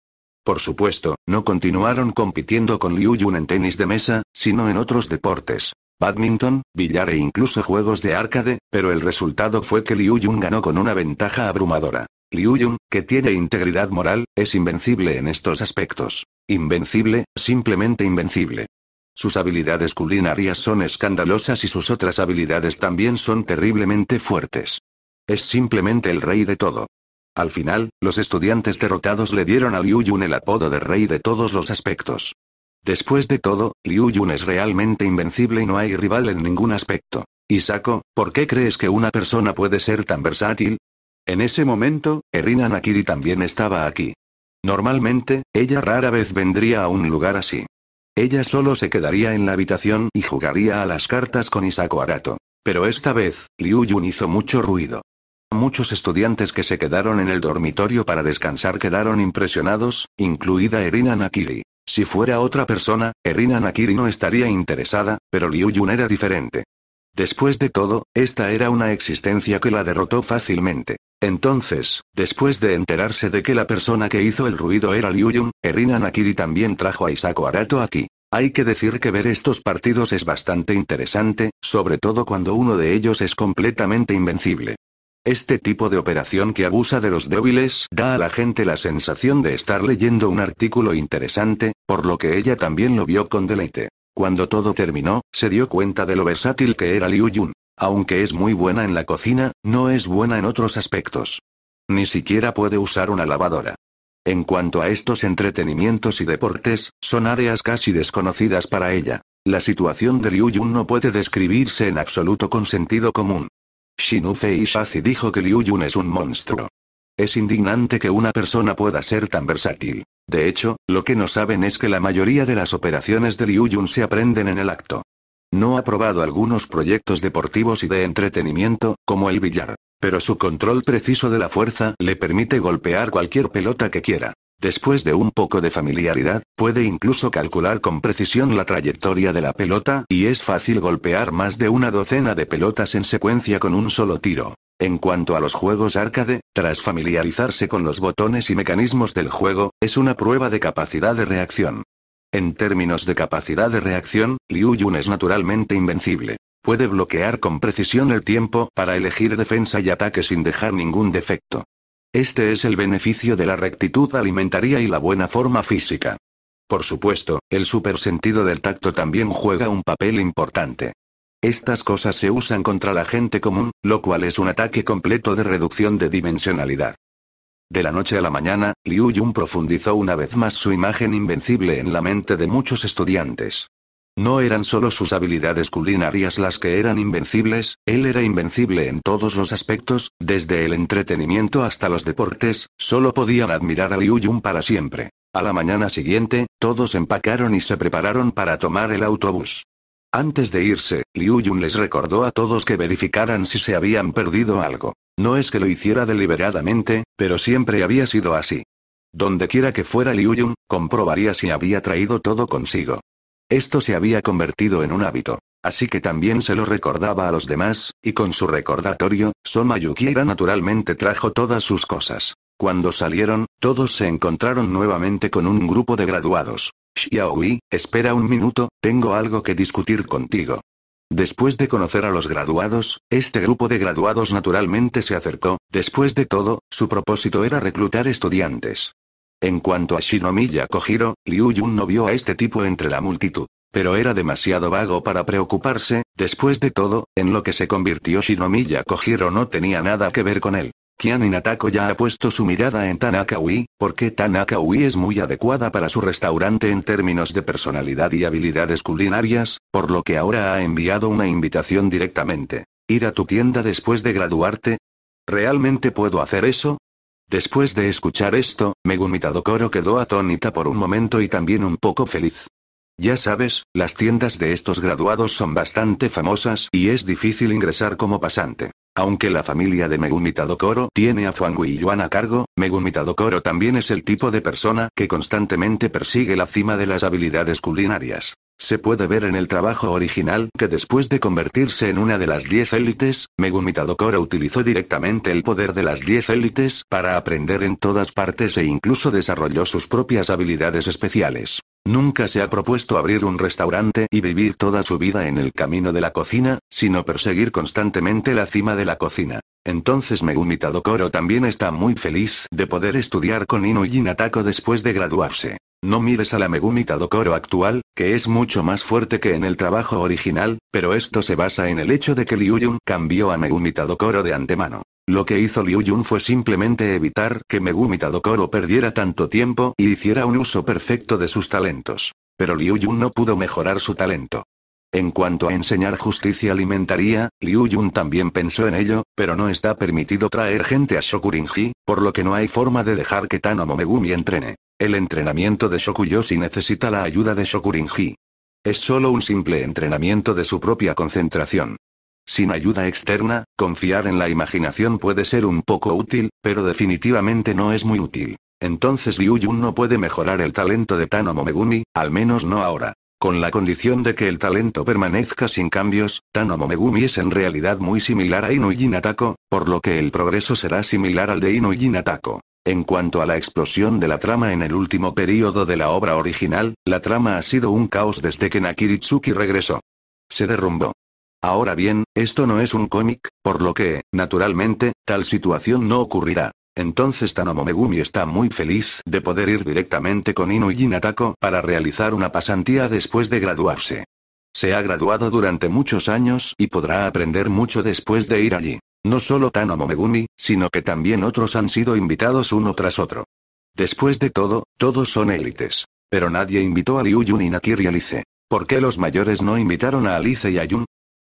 Por supuesto, no continuaron compitiendo con Liu Yun en tenis de mesa, sino en otros deportes badminton, billar e incluso juegos de arcade, pero el resultado fue que Liu Yun ganó con una ventaja abrumadora. Liu Yun, que tiene integridad moral, es invencible en estos aspectos. Invencible, simplemente invencible. Sus habilidades culinarias son escandalosas y sus otras habilidades también son terriblemente fuertes. Es simplemente el rey de todo. Al final, los estudiantes derrotados le dieron a Liu Yun el apodo de rey de todos los aspectos. Después de todo, Liu Yun es realmente invencible y no hay rival en ningún aspecto. Isako, ¿por qué crees que una persona puede ser tan versátil? En ese momento, Erina Nakiri también estaba aquí. Normalmente, ella rara vez vendría a un lugar así. Ella solo se quedaría en la habitación y jugaría a las cartas con Isako Arato. Pero esta vez, Liu Yun hizo mucho ruido. Muchos estudiantes que se quedaron en el dormitorio para descansar quedaron impresionados, incluida Erina Nakiri. Si fuera otra persona, Erina Nakiri no estaría interesada, pero Liu Yun era diferente. Después de todo, esta era una existencia que la derrotó fácilmente. Entonces, después de enterarse de que la persona que hizo el ruido era Liu Yun, Erina Nakiri también trajo a Isako Arato aquí. Hay que decir que ver estos partidos es bastante interesante, sobre todo cuando uno de ellos es completamente invencible. Este tipo de operación que abusa de los débiles da a la gente la sensación de estar leyendo un artículo interesante, por lo que ella también lo vio con deleite. Cuando todo terminó, se dio cuenta de lo versátil que era Liu Yun. Aunque es muy buena en la cocina, no es buena en otros aspectos. Ni siquiera puede usar una lavadora. En cuanto a estos entretenimientos y deportes, son áreas casi desconocidas para ella. La situación de Liu Yun no puede describirse en absoluto con sentido común. Shinufe Ishazi dijo que Liu Yun es un monstruo. Es indignante que una persona pueda ser tan versátil. De hecho, lo que no saben es que la mayoría de las operaciones de Liu Yun se aprenden en el acto. No ha probado algunos proyectos deportivos y de entretenimiento, como el billar, pero su control preciso de la fuerza le permite golpear cualquier pelota que quiera. Después de un poco de familiaridad, puede incluso calcular con precisión la trayectoria de la pelota, y es fácil golpear más de una docena de pelotas en secuencia con un solo tiro. En cuanto a los juegos arcade, tras familiarizarse con los botones y mecanismos del juego, es una prueba de capacidad de reacción. En términos de capacidad de reacción, Liu Yun es naturalmente invencible. Puede bloquear con precisión el tiempo para elegir defensa y ataque sin dejar ningún defecto. Este es el beneficio de la rectitud alimentaria y la buena forma física. Por supuesto, el supersentido del tacto también juega un papel importante. Estas cosas se usan contra la gente común, lo cual es un ataque completo de reducción de dimensionalidad. De la noche a la mañana, Liu Yun profundizó una vez más su imagen invencible en la mente de muchos estudiantes. No eran solo sus habilidades culinarias las que eran invencibles, él era invencible en todos los aspectos, desde el entretenimiento hasta los deportes, solo podían admirar a Liu Yun para siempre. A la mañana siguiente, todos empacaron y se prepararon para tomar el autobús. Antes de irse, Liu Yun les recordó a todos que verificaran si se habían perdido algo. No es que lo hiciera deliberadamente, pero siempre había sido así. Donde quiera que fuera Liu Yun, comprobaría si había traído todo consigo. Esto se había convertido en un hábito. Así que también se lo recordaba a los demás, y con su recordatorio, Soma Yukira naturalmente trajo todas sus cosas. Cuando salieron, todos se encontraron nuevamente con un grupo de graduados. Xiaoyi, espera un minuto, tengo algo que discutir contigo. Después de conocer a los graduados, este grupo de graduados naturalmente se acercó, después de todo, su propósito era reclutar estudiantes. En cuanto a Shinomiya Kojiro, Liu Yun no vio a este tipo entre la multitud. Pero era demasiado vago para preocuparse, después de todo, en lo que se convirtió Shinomiya Kojiro no tenía nada que ver con él. Kian Natako ya ha puesto su mirada en Tanaka Ui, porque Tanaka Ui es muy adecuada para su restaurante en términos de personalidad y habilidades culinarias, por lo que ahora ha enviado una invitación directamente. ¿Ir a tu tienda después de graduarte? ¿Realmente puedo hacer eso? Después de escuchar esto, Megumi Tadokoro quedó atónita por un momento y también un poco feliz. Ya sabes, las tiendas de estos graduados son bastante famosas y es difícil ingresar como pasante. Aunque la familia de Megumi Tadokoro tiene a Zhuangui Yuan a cargo, Megumi Tadokoro también es el tipo de persona que constantemente persigue la cima de las habilidades culinarias. Se puede ver en el trabajo original que después de convertirse en una de las diez élites, Megumi Tadokoro utilizó directamente el poder de las diez élites para aprender en todas partes e incluso desarrolló sus propias habilidades especiales. Nunca se ha propuesto abrir un restaurante y vivir toda su vida en el camino de la cocina, sino perseguir constantemente la cima de la cocina. Entonces Megumi Tadokoro también está muy feliz de poder estudiar con Inuyin Atako después de graduarse. No mires a la Megumi Tadokoro actual, que es mucho más fuerte que en el trabajo original, pero esto se basa en el hecho de que Liuyun cambió a Megumi Tadokoro de antemano. Lo que hizo Liu Yun fue simplemente evitar que Megumi Tadokoro perdiera tanto tiempo y hiciera un uso perfecto de sus talentos. Pero Liu Yun no pudo mejorar su talento. En cuanto a enseñar justicia alimentaria, Liu Yun también pensó en ello, pero no está permitido traer gente a Shokurinji, por lo que no hay forma de dejar que Tanamo Megumi entrene. El entrenamiento de Shokuyoshi necesita la ayuda de Shokurinji. Es solo un simple entrenamiento de su propia concentración. Sin ayuda externa, confiar en la imaginación puede ser un poco útil, pero definitivamente no es muy útil. Entonces Liu no puede mejorar el talento de Tanomomegumi, al menos no ahora. Con la condición de que el talento permanezca sin cambios, Tanomomegumi es en realidad muy similar a Inuyin Atako, por lo que el progreso será similar al de Inuyin Atako. En cuanto a la explosión de la trama en el último periodo de la obra original, la trama ha sido un caos desde que Nakiritsuki regresó. Se derrumbó. Ahora bien, esto no es un cómic, por lo que, naturalmente, tal situación no ocurrirá. Entonces Tanomo está muy feliz de poder ir directamente con Inui Natako para realizar una pasantía después de graduarse. Se ha graduado durante muchos años y podrá aprender mucho después de ir allí. No solo Tanomo sino que también otros han sido invitados uno tras otro. Después de todo, todos son élites. Pero nadie invitó a Ryu Yun y Nakiri Alice. ¿Por qué los mayores no invitaron a Alice y a Yun?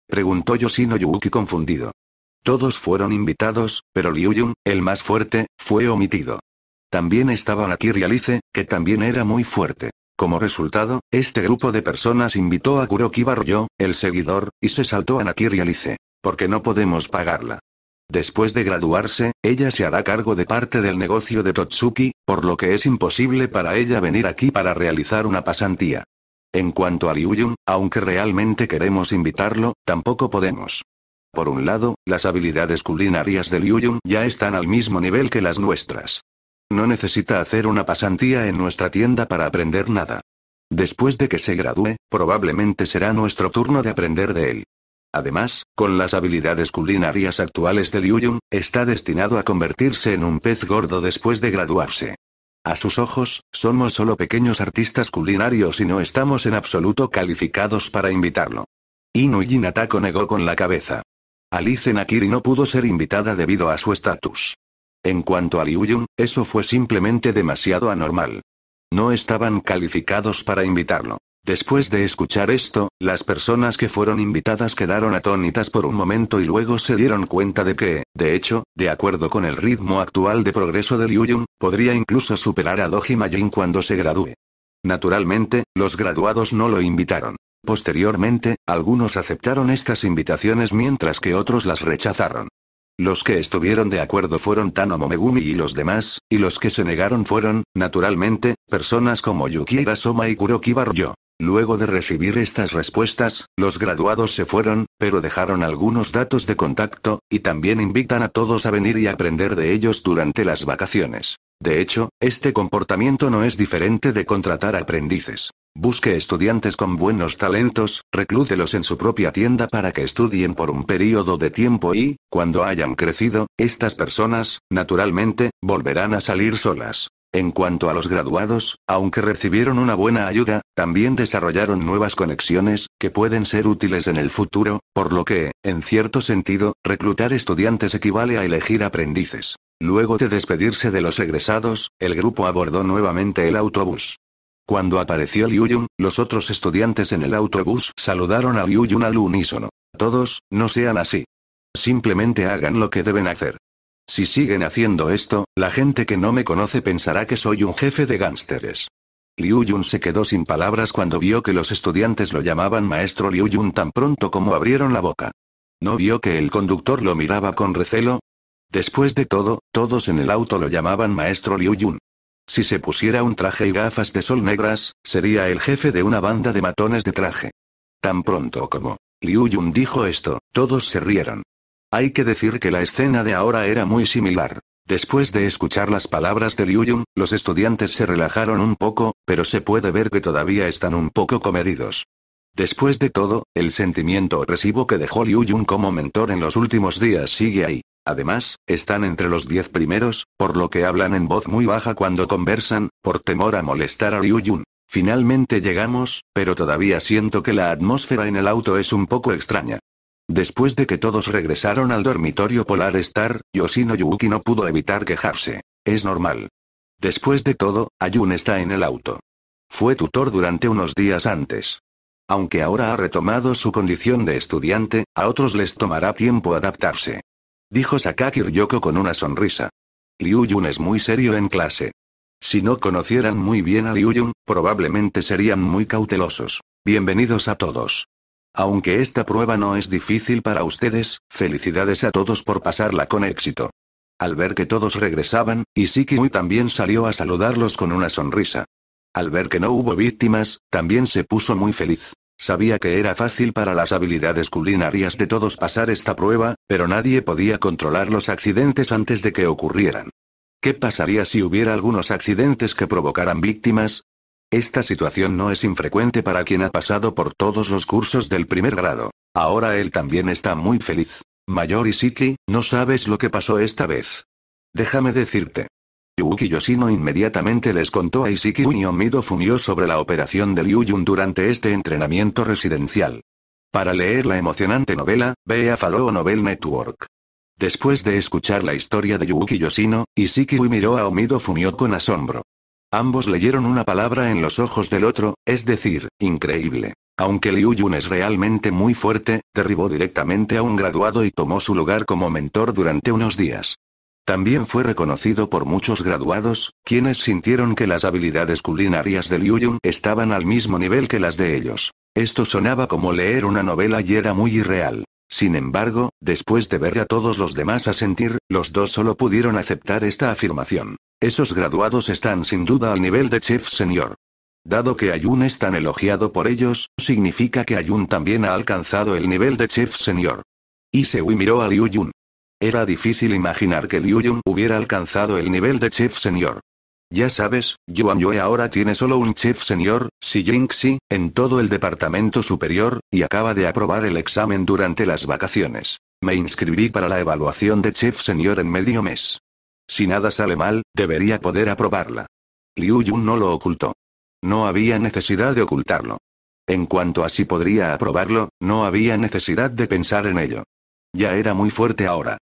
Preguntó Yoshino Yuki confundido. Todos fueron invitados, pero Liu Yun, el más fuerte, fue omitido. También estaba aquí Realice, que también era muy fuerte. Como resultado, este grupo de personas invitó a Kuroki Kibaroyo, el seguidor, y se saltó a Nakiri Alice. Porque no podemos pagarla. Después de graduarse, ella se hará cargo de parte del negocio de Totsuki, por lo que es imposible para ella venir aquí para realizar una pasantía. En cuanto a Liu Yun, aunque realmente queremos invitarlo, tampoco podemos. Por un lado, las habilidades culinarias de Liu Yun ya están al mismo nivel que las nuestras. No necesita hacer una pasantía en nuestra tienda para aprender nada. Después de que se gradúe, probablemente será nuestro turno de aprender de él. Además, con las habilidades culinarias actuales de Liu Yun, está destinado a convertirse en un pez gordo después de graduarse. A sus ojos, somos solo pequeños artistas culinarios y no estamos en absoluto calificados para invitarlo. Inu Natako negó con la cabeza. Alice Nakiri no pudo ser invitada debido a su estatus. En cuanto a Yun, eso fue simplemente demasiado anormal. No estaban calificados para invitarlo. Después de escuchar esto, las personas que fueron invitadas quedaron atónitas por un momento y luego se dieron cuenta de que, de hecho, de acuerdo con el ritmo actual de progreso de Liu podría incluso superar a Doji Majin cuando se gradúe. Naturalmente, los graduados no lo invitaron. Posteriormente, algunos aceptaron estas invitaciones mientras que otros las rechazaron. Los que estuvieron de acuerdo fueron Tano y los demás, y los que se negaron fueron, naturalmente, personas como Yukira Soma y Kuroki baro Luego de recibir estas respuestas, los graduados se fueron, pero dejaron algunos datos de contacto, y también invitan a todos a venir y aprender de ellos durante las vacaciones. De hecho, este comportamiento no es diferente de contratar aprendices. Busque estudiantes con buenos talentos, reclúdelos en su propia tienda para que estudien por un periodo de tiempo y, cuando hayan crecido, estas personas, naturalmente, volverán a salir solas. En cuanto a los graduados, aunque recibieron una buena ayuda, también desarrollaron nuevas conexiones, que pueden ser útiles en el futuro, por lo que, en cierto sentido, reclutar estudiantes equivale a elegir aprendices. Luego de despedirse de los egresados, el grupo abordó nuevamente el autobús. Cuando apareció Liu Yun, los otros estudiantes en el autobús saludaron a Liu Yun al unísono. Todos, no sean así. Simplemente hagan lo que deben hacer. Si siguen haciendo esto, la gente que no me conoce pensará que soy un jefe de gánsteres. Liu Yun se quedó sin palabras cuando vio que los estudiantes lo llamaban maestro Liu Yun tan pronto como abrieron la boca. ¿No vio que el conductor lo miraba con recelo? Después de todo, todos en el auto lo llamaban maestro Liu Yun. Si se pusiera un traje y gafas de sol negras, sería el jefe de una banda de matones de traje. Tan pronto como Liu Yun dijo esto, todos se rieron. Hay que decir que la escena de ahora era muy similar. Después de escuchar las palabras de Liu Yun, los estudiantes se relajaron un poco, pero se puede ver que todavía están un poco comedidos. Después de todo, el sentimiento opresivo que dejó Liu Yun como mentor en los últimos días sigue ahí. Además, están entre los diez primeros, por lo que hablan en voz muy baja cuando conversan, por temor a molestar a Liu Yun. Finalmente llegamos, pero todavía siento que la atmósfera en el auto es un poco extraña. Después de que todos regresaron al dormitorio Polar Star, Yoshino Yuki no pudo evitar quejarse. Es normal. Después de todo, Ayun está en el auto. Fue tutor durante unos días antes. Aunque ahora ha retomado su condición de estudiante, a otros les tomará tiempo adaptarse. Dijo Sakaki Yoko con una sonrisa. Liu Yun es muy serio en clase. Si no conocieran muy bien a Liu Yun, probablemente serían muy cautelosos. Bienvenidos a todos. Aunque esta prueba no es difícil para ustedes, felicidades a todos por pasarla con éxito. Al ver que todos regresaban, Ui también salió a saludarlos con una sonrisa. Al ver que no hubo víctimas, también se puso muy feliz. Sabía que era fácil para las habilidades culinarias de todos pasar esta prueba, pero nadie podía controlar los accidentes antes de que ocurrieran. ¿Qué pasaría si hubiera algunos accidentes que provocaran víctimas? Esta situación no es infrecuente para quien ha pasado por todos los cursos del primer grado. Ahora él también está muy feliz. Mayor Isiki, no sabes lo que pasó esta vez. Déjame decirte. Yuki Yoshino inmediatamente les contó a Isiki y Omido Fumio sobre la operación de Liu Yun durante este entrenamiento residencial. Para leer la emocionante novela, ve a Faloo Novel Network. Después de escuchar la historia de Yuki Yoshino, Isiki miró a Omido Fumio con asombro. Ambos leyeron una palabra en los ojos del otro, es decir, increíble. Aunque Liu Yun es realmente muy fuerte, derribó directamente a un graduado y tomó su lugar como mentor durante unos días. También fue reconocido por muchos graduados, quienes sintieron que las habilidades culinarias de Liu Yun estaban al mismo nivel que las de ellos. Esto sonaba como leer una novela y era muy irreal. Sin embargo, después de ver a todos los demás a sentir, los dos solo pudieron aceptar esta afirmación. Esos graduados están sin duda al nivel de chef senior. Dado que Ayun es tan elogiado por ellos, significa que Ayun también ha alcanzado el nivel de chef senior. Iseui miró a Liu Yun. Era difícil imaginar que Liu Yun hubiera alcanzado el nivel de chef senior. Ya sabes, Yuan Yue ahora tiene solo un chef senior, Xi Jingxi, en todo el departamento superior, y acaba de aprobar el examen durante las vacaciones. Me inscribí para la evaluación de chef senior en medio mes. Si nada sale mal, debería poder aprobarla. Liu Yun no lo ocultó. No había necesidad de ocultarlo. En cuanto a si podría aprobarlo, no había necesidad de pensar en ello. Ya era muy fuerte ahora.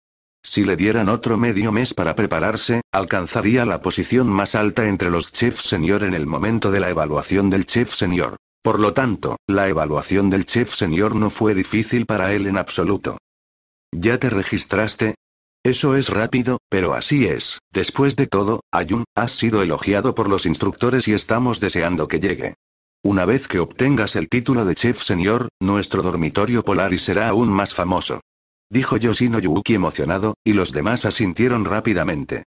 Si le dieran otro medio mes para prepararse, alcanzaría la posición más alta entre los chefs senior en el momento de la evaluación del chef senior. Por lo tanto, la evaluación del chef senior no fue difícil para él en absoluto. ¿Ya te registraste? Eso es rápido, pero así es. Después de todo, Ayun, has sido elogiado por los instructores y estamos deseando que llegue. Una vez que obtengas el título de chef senior, nuestro dormitorio Polaris será aún más famoso. Dijo Yoshino Yuuki emocionado, y los demás asintieron rápidamente.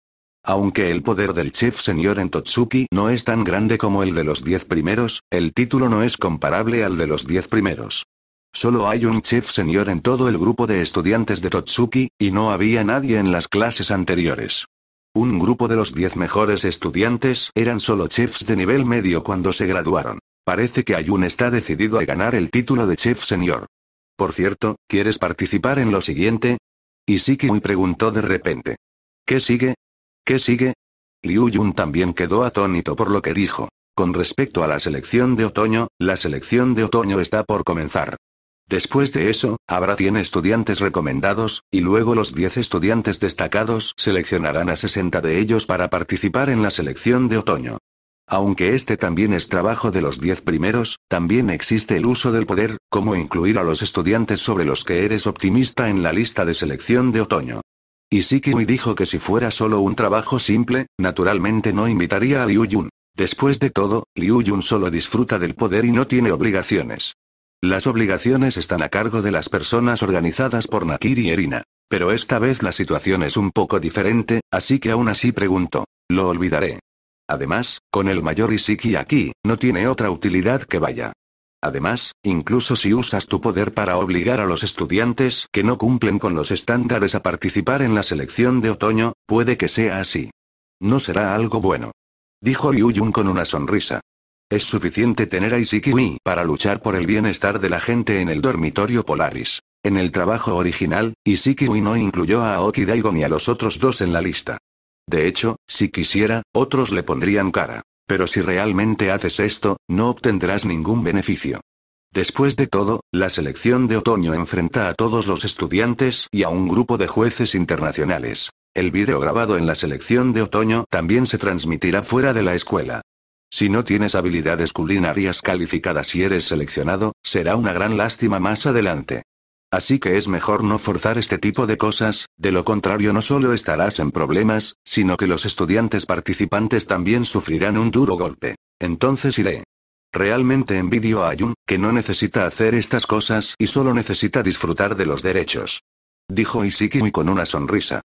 Aunque el poder del chef senior en Totsuki no es tan grande como el de los diez primeros, el título no es comparable al de los diez primeros. Solo hay un chef senior en todo el grupo de estudiantes de Totsuki, y no había nadie en las clases anteriores. Un grupo de los 10 mejores estudiantes eran solo chefs de nivel medio cuando se graduaron. Parece que Ayun está decidido a ganar el título de chef senior. Por cierto, ¿quieres participar en lo siguiente? Ui preguntó de repente. ¿Qué sigue? ¿Qué sigue? Liu Yun también quedó atónito por lo que dijo. Con respecto a la selección de otoño, la selección de otoño está por comenzar. Después de eso, habrá 100 estudiantes recomendados, y luego los 10 estudiantes destacados seleccionarán a 60 de ellos para participar en la selección de otoño. Aunque este también es trabajo de los 10 primeros, también existe el uso del poder, como incluir a los estudiantes sobre los que eres optimista en la lista de selección de otoño. Y Sikimui dijo que si fuera solo un trabajo simple, naturalmente no invitaría a Liu Yun. Después de todo, Liu Yun solo disfruta del poder y no tiene obligaciones. Las obligaciones están a cargo de las personas organizadas por Nakiri y Erina. Pero esta vez la situación es un poco diferente, así que aún así pregunto. Lo olvidaré. Además, con el mayor Isiki aquí, no tiene otra utilidad que vaya. Además, incluso si usas tu poder para obligar a los estudiantes que no cumplen con los estándares a participar en la selección de otoño, puede que sea así. No será algo bueno. Dijo Liu Yun con una sonrisa. Es suficiente tener a Isikiwi para luchar por el bienestar de la gente en el dormitorio Polaris. En el trabajo original, Isikiwi no incluyó a Aoki Daigo ni a los otros dos en la lista. De hecho, si quisiera, otros le pondrían cara. Pero si realmente haces esto, no obtendrás ningún beneficio. Después de todo, la selección de otoño enfrenta a todos los estudiantes y a un grupo de jueces internacionales. El video grabado en la selección de otoño también se transmitirá fuera de la escuela. Si no tienes habilidades culinarias calificadas y eres seleccionado, será una gran lástima más adelante. Así que es mejor no forzar este tipo de cosas, de lo contrario no solo estarás en problemas, sino que los estudiantes participantes también sufrirán un duro golpe. Entonces iré. Realmente envidio a Ayun, que no necesita hacer estas cosas y solo necesita disfrutar de los derechos. Dijo Isiki con una sonrisa.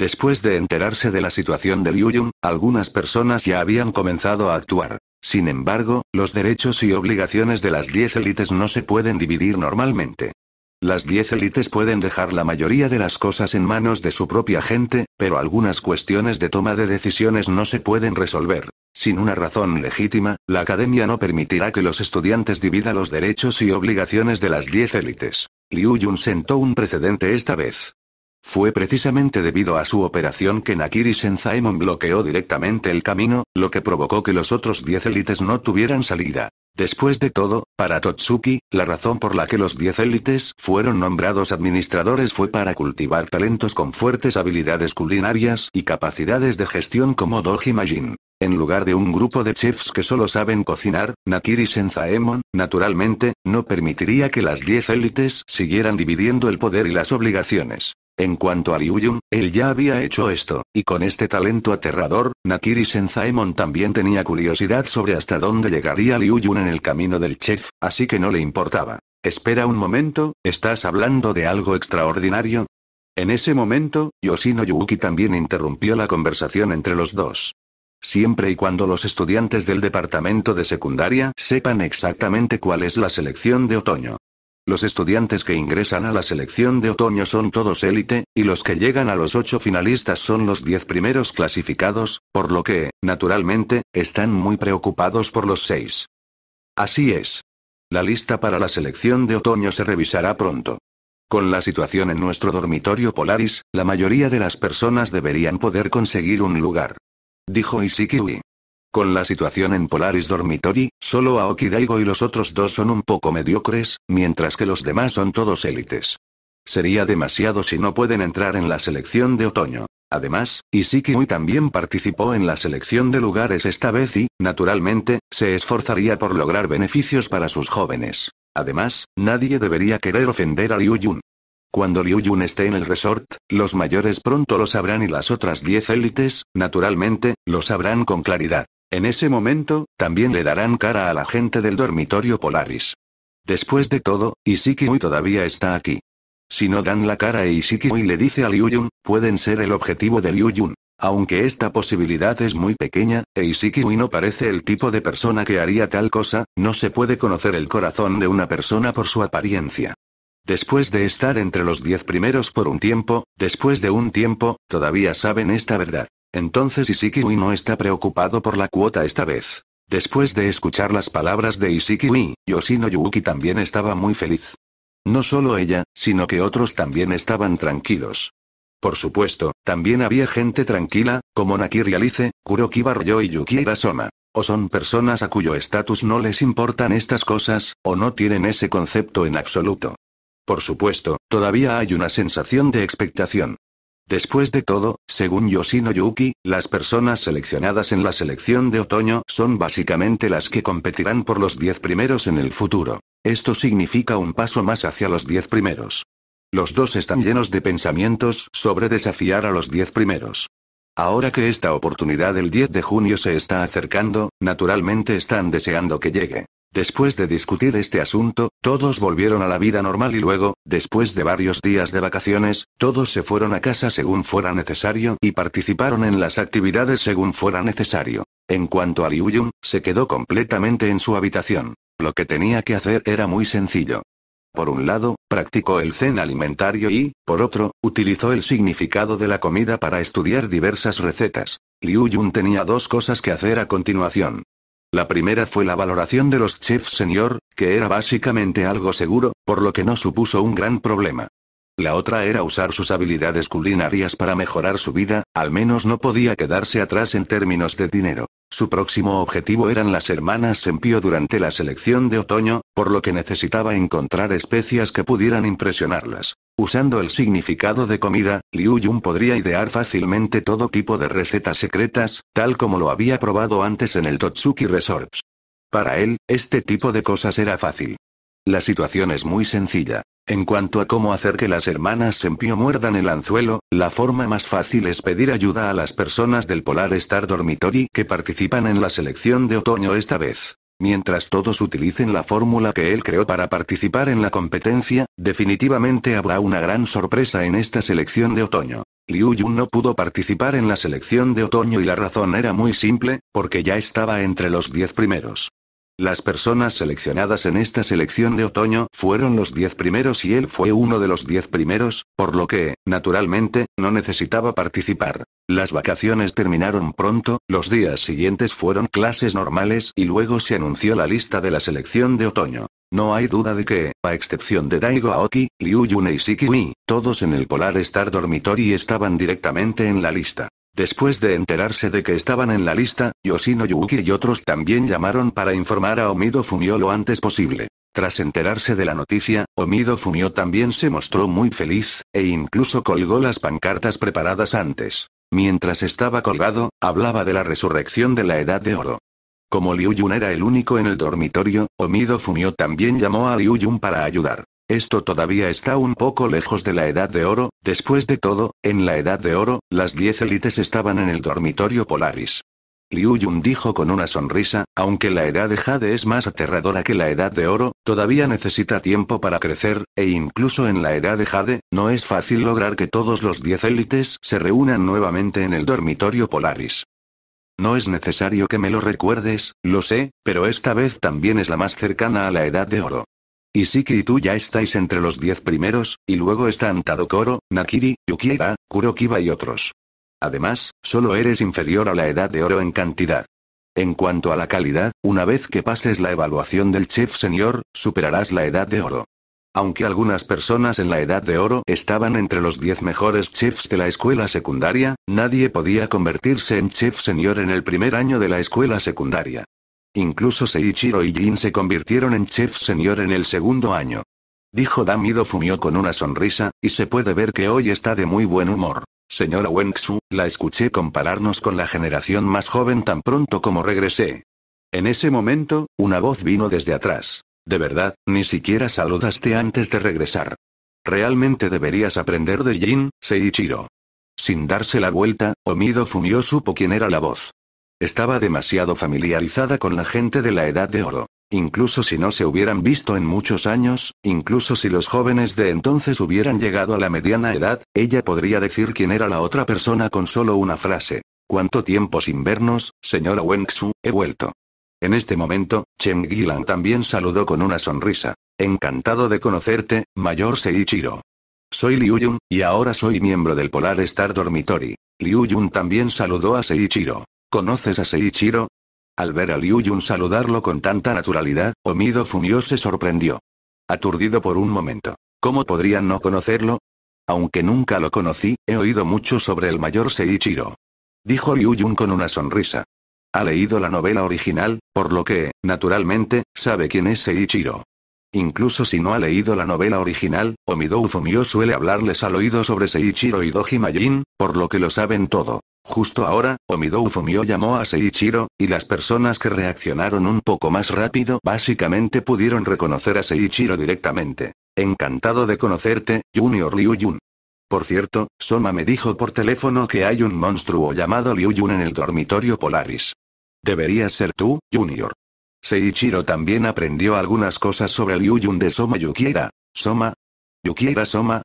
Después de enterarse de la situación de Liu Yun, algunas personas ya habían comenzado a actuar. Sin embargo, los derechos y obligaciones de las 10 élites no se pueden dividir normalmente. Las 10 élites pueden dejar la mayoría de las cosas en manos de su propia gente, pero algunas cuestiones de toma de decisiones no se pueden resolver. Sin una razón legítima, la academia no permitirá que los estudiantes dividan los derechos y obligaciones de las 10 élites. Liu Yun sentó un precedente esta vez. Fue precisamente debido a su operación que Nakiri Senzaemon bloqueó directamente el camino, lo que provocó que los otros 10 élites no tuvieran salida. Después de todo, para Totsuki, la razón por la que los 10 élites fueron nombrados administradores fue para cultivar talentos con fuertes habilidades culinarias y capacidades de gestión como Doji Majin. En lugar de un grupo de chefs que solo saben cocinar, Nakiri Senzaemon, naturalmente, no permitiría que las 10 élites siguieran dividiendo el poder y las obligaciones. En cuanto a Yun, él ya había hecho esto, y con este talento aterrador, Nakiri Senzaemon también tenía curiosidad sobre hasta dónde llegaría Yun en el camino del chef, así que no le importaba. Espera un momento, ¿estás hablando de algo extraordinario? En ese momento, Yoshino Yuki también interrumpió la conversación entre los dos. Siempre y cuando los estudiantes del departamento de secundaria sepan exactamente cuál es la selección de otoño, los estudiantes que ingresan a la selección de otoño son todos élite, y los que llegan a los ocho finalistas son los diez primeros clasificados, por lo que, naturalmente, están muy preocupados por los seis. Así es. La lista para la selección de otoño se revisará pronto. Con la situación en nuestro dormitorio Polaris, la mayoría de las personas deberían poder conseguir un lugar. Dijo Isikiwi. Con la situación en Polaris Dormitory, solo Aoki Daigo y los otros dos son un poco mediocres, mientras que los demás son todos élites. Sería demasiado si no pueden entrar en la selección de otoño. Además, Isiki Ui también participó en la selección de lugares esta vez y, naturalmente, se esforzaría por lograr beneficios para sus jóvenes. Además, nadie debería querer ofender a Liu Yun. Cuando Liu Yun esté en el resort, los mayores pronto lo sabrán y las otras 10 élites, naturalmente, lo sabrán con claridad. En ese momento, también le darán cara a la gente del dormitorio Polaris. Después de todo, Isikimui todavía está aquí. Si no dan la cara e Isikimui le dice a Liu Yun, pueden ser el objetivo de Liu Yun. Aunque esta posibilidad es muy pequeña, e Isikimui no parece el tipo de persona que haría tal cosa, no se puede conocer el corazón de una persona por su apariencia. Después de estar entre los diez primeros por un tiempo, después de un tiempo, todavía saben esta verdad. Entonces Isiki no está preocupado por la cuota esta vez. Después de escuchar las palabras de Isiki Yoshino Yuuki también estaba muy feliz. No solo ella, sino que otros también estaban tranquilos. Por supuesto, también había gente tranquila, como Nakiri Alice, Kuroki Baruyo y Yuki Irasoma. O son personas a cuyo estatus no les importan estas cosas, o no tienen ese concepto en absoluto. Por supuesto, todavía hay una sensación de expectación. Después de todo, según Yoshino Yuki, las personas seleccionadas en la selección de otoño son básicamente las que competirán por los 10 primeros en el futuro. Esto significa un paso más hacia los 10 primeros. Los dos están llenos de pensamientos sobre desafiar a los 10 primeros. Ahora que esta oportunidad del 10 de junio se está acercando, naturalmente están deseando que llegue. Después de discutir este asunto, todos volvieron a la vida normal y luego, después de varios días de vacaciones, todos se fueron a casa según fuera necesario y participaron en las actividades según fuera necesario. En cuanto a Liu Yun, se quedó completamente en su habitación. Lo que tenía que hacer era muy sencillo. Por un lado, practicó el zen alimentario y, por otro, utilizó el significado de la comida para estudiar diversas recetas. Liu Yun tenía dos cosas que hacer a continuación. La primera fue la valoración de los chefs senior, que era básicamente algo seguro, por lo que no supuso un gran problema. La otra era usar sus habilidades culinarias para mejorar su vida, al menos no podía quedarse atrás en términos de dinero. Su próximo objetivo eran las hermanas Sempio durante la selección de otoño, por lo que necesitaba encontrar especias que pudieran impresionarlas. Usando el significado de comida, Liu Yun podría idear fácilmente todo tipo de recetas secretas, tal como lo había probado antes en el Totsuki Resorts. Para él, este tipo de cosas era fácil. La situación es muy sencilla. En cuanto a cómo hacer que las hermanas Sempio muerdan el anzuelo, la forma más fácil es pedir ayuda a las personas del Polar Star Dormitory que participan en la selección de otoño esta vez. Mientras todos utilicen la fórmula que él creó para participar en la competencia, definitivamente habrá una gran sorpresa en esta selección de otoño. Liu Yun no pudo participar en la selección de otoño y la razón era muy simple, porque ya estaba entre los 10 primeros. Las personas seleccionadas en esta selección de otoño fueron los diez primeros y él fue uno de los diez primeros, por lo que, naturalmente, no necesitaba participar. Las vacaciones terminaron pronto, los días siguientes fueron clases normales y luego se anunció la lista de la selección de otoño. No hay duda de que, a excepción de Daigo Aoki, Liu Yune y Sikimi, todos en el Polar Star Dormitory estaban directamente en la lista. Después de enterarse de que estaban en la lista, Yoshino Yuki y otros también llamaron para informar a Omido Fumio lo antes posible. Tras enterarse de la noticia, Omido Fumio también se mostró muy feliz, e incluso colgó las pancartas preparadas antes. Mientras estaba colgado, hablaba de la resurrección de la Edad de Oro. Como Liu Yun era el único en el dormitorio, Omido Fumio también llamó a Liu Yun para ayudar. Esto todavía está un poco lejos de la Edad de Oro, después de todo, en la Edad de Oro, las diez élites estaban en el dormitorio Polaris. Liu Yun dijo con una sonrisa, aunque la edad de Jade es más aterradora que la edad de oro, todavía necesita tiempo para crecer, e incluso en la edad de Jade, no es fácil lograr que todos los diez élites se reúnan nuevamente en el dormitorio Polaris. No es necesario que me lo recuerdes, lo sé, pero esta vez también es la más cercana a la edad de oro. Isiki y tú ya estáis entre los diez primeros, y luego están Tadokoro, Nakiri, Yukiera, Kurokiba y otros. Además, solo eres inferior a la edad de oro en cantidad. En cuanto a la calidad, una vez que pases la evaluación del chef senior, superarás la edad de oro. Aunque algunas personas en la edad de oro estaban entre los 10 mejores chefs de la escuela secundaria, nadie podía convertirse en chef senior en el primer año de la escuela secundaria. Incluso Seiichiro y Jin se convirtieron en chef senior en el segundo año. Dijo Damido Fumio con una sonrisa, y se puede ver que hoy está de muy buen humor. Señora Wenxu, la escuché compararnos con la generación más joven tan pronto como regresé. En ese momento, una voz vino desde atrás. De verdad, ni siquiera saludaste antes de regresar. Realmente deberías aprender de Jin, Seiichiro. Sin darse la vuelta, Omido Fumio supo quién era la voz. Estaba demasiado familiarizada con la gente de la Edad de Oro. Incluso si no se hubieran visto en muchos años, incluso si los jóvenes de entonces hubieran llegado a la mediana edad, ella podría decir quién era la otra persona con solo una frase. ¿Cuánto tiempo sin vernos, señora Wenxu? He vuelto. En este momento, Chen Gilan también saludó con una sonrisa. Encantado de conocerte, mayor Seiichiro. Soy Liu Yun, y ahora soy miembro del Polar Star Dormitory. Liu Yun también saludó a Seiichiro. ¿Conoces a Seiichiro? Al ver a Liu Yun saludarlo con tanta naturalidad, Omido Fumio se sorprendió. Aturdido por un momento. ¿Cómo podrían no conocerlo? Aunque nunca lo conocí, he oído mucho sobre el mayor Seiichiro. Dijo Liu Yun con una sonrisa. Ha leído la novela original, por lo que, naturalmente, sabe quién es Seiichiro. Incluso si no ha leído la novela original, Omido Fumio suele hablarles al oído sobre Seiichiro y Doji Jin, por lo que lo saben todo. Justo ahora, Omidou Fumio llamó a Seiichiro, y las personas que reaccionaron un poco más rápido básicamente pudieron reconocer a Seiichiro directamente. Encantado de conocerte, Junior Liu Yun. Por cierto, Soma me dijo por teléfono que hay un monstruo llamado Liu Yun en el dormitorio Polaris. Deberías ser tú, Junior. Seiichiro también aprendió algunas cosas sobre Liu Yun de Soma Yukira. Soma. Yukira Soma.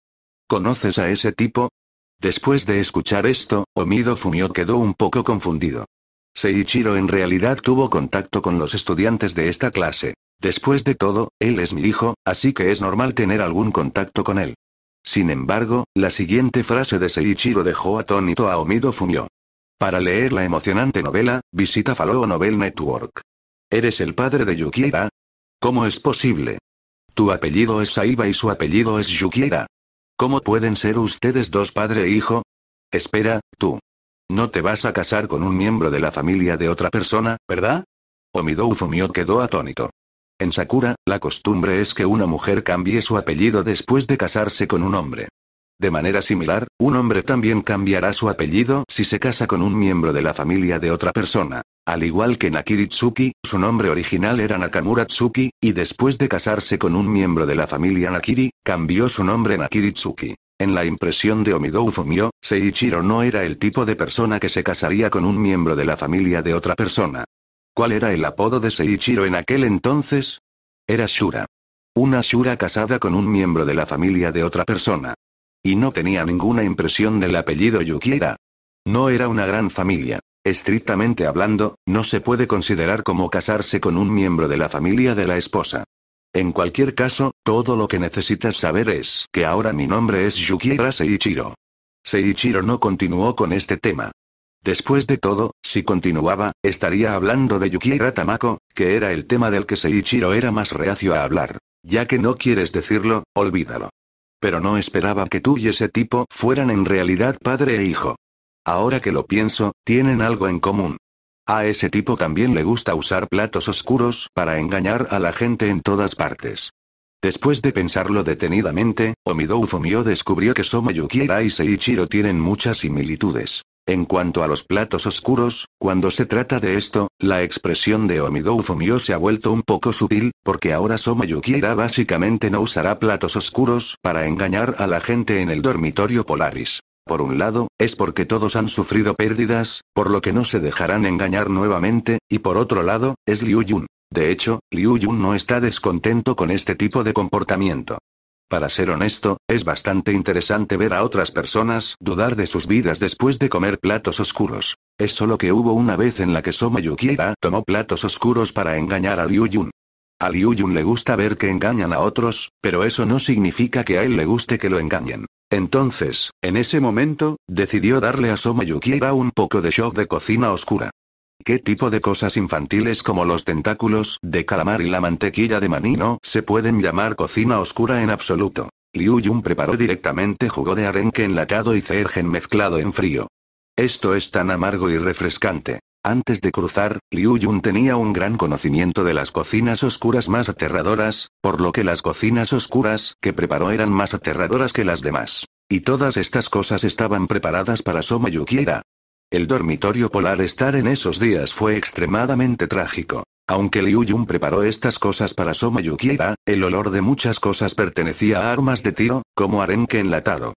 ¿Conoces a ese tipo? Después de escuchar esto, Omido Fumio quedó un poco confundido. Seiichiro en realidad tuvo contacto con los estudiantes de esta clase. Después de todo, él es mi hijo, así que es normal tener algún contacto con él. Sin embargo, la siguiente frase de Seiichiro dejó atónito a Omido Fumio. Para leer la emocionante novela, visita Faloo Novel Network. ¿Eres el padre de Yukira? ¿Cómo es posible? Tu apellido es Saiba y su apellido es Yukira. ¿Cómo pueden ser ustedes dos padre e hijo? Espera, tú. No te vas a casar con un miembro de la familia de otra persona, ¿verdad? Omidou Fumio quedó atónito. En Sakura, la costumbre es que una mujer cambie su apellido después de casarse con un hombre. De manera similar, un hombre también cambiará su apellido si se casa con un miembro de la familia de otra persona. Al igual que Nakiritsuki, su nombre original era Nakamura Tsuki, y después de casarse con un miembro de la familia Nakiri, cambió su nombre Nakiri Tsuki. En la impresión de Omidou Fumio, Seiichiro no era el tipo de persona que se casaría con un miembro de la familia de otra persona. ¿Cuál era el apodo de Seichiro en aquel entonces? Era Shura. Una Shura casada con un miembro de la familia de otra persona. Y no tenía ninguna impresión del apellido Yukiera. No era una gran familia. Estrictamente hablando, no se puede considerar como casarse con un miembro de la familia de la esposa. En cualquier caso, todo lo que necesitas saber es que ahora mi nombre es Yukira Seiichiro. Seichiro no continuó con este tema. Después de todo, si continuaba, estaría hablando de Yukira Tamako, que era el tema del que Seichiro era más reacio a hablar. Ya que no quieres decirlo, olvídalo. Pero no esperaba que tú y ese tipo fueran en realidad padre e hijo. Ahora que lo pienso, tienen algo en común. A ese tipo también le gusta usar platos oscuros para engañar a la gente en todas partes. Después de pensarlo detenidamente, Omidou Fumio descubrió que Soma y Seiichiro tienen muchas similitudes. En cuanto a los platos oscuros, cuando se trata de esto, la expresión de Omidou Fumio se ha vuelto un poco sutil, porque ahora Soma básicamente no usará platos oscuros para engañar a la gente en el dormitorio Polaris. Por un lado, es porque todos han sufrido pérdidas, por lo que no se dejarán engañar nuevamente, y por otro lado, es Liu Yun. De hecho, Liu Yun no está descontento con este tipo de comportamiento. Para ser honesto, es bastante interesante ver a otras personas dudar de sus vidas después de comer platos oscuros. Es solo que hubo una vez en la que Soma Yukiera tomó platos oscuros para engañar a Liu Yun. A Liu Yun le gusta ver que engañan a otros, pero eso no significa que a él le guste que lo engañen. Entonces, en ese momento, decidió darle a Soma Yukieba un poco de shock de cocina oscura. ¿Qué tipo de cosas infantiles como los tentáculos de calamar y la mantequilla de maní no se pueden llamar cocina oscura en absoluto? Liu Yun preparó directamente jugo de arenque enlatado y cergen mezclado en frío. Esto es tan amargo y refrescante. Antes de cruzar, Liu Yun tenía un gran conocimiento de las cocinas oscuras más aterradoras, por lo que las cocinas oscuras que preparó eran más aterradoras que las demás. Y todas estas cosas estaban preparadas para Soma Yukiera. El dormitorio polar estar en esos días fue extremadamente trágico. Aunque Liu Yun preparó estas cosas para Soma Yukiera, el olor de muchas cosas pertenecía a armas de tiro, como arenque enlatado.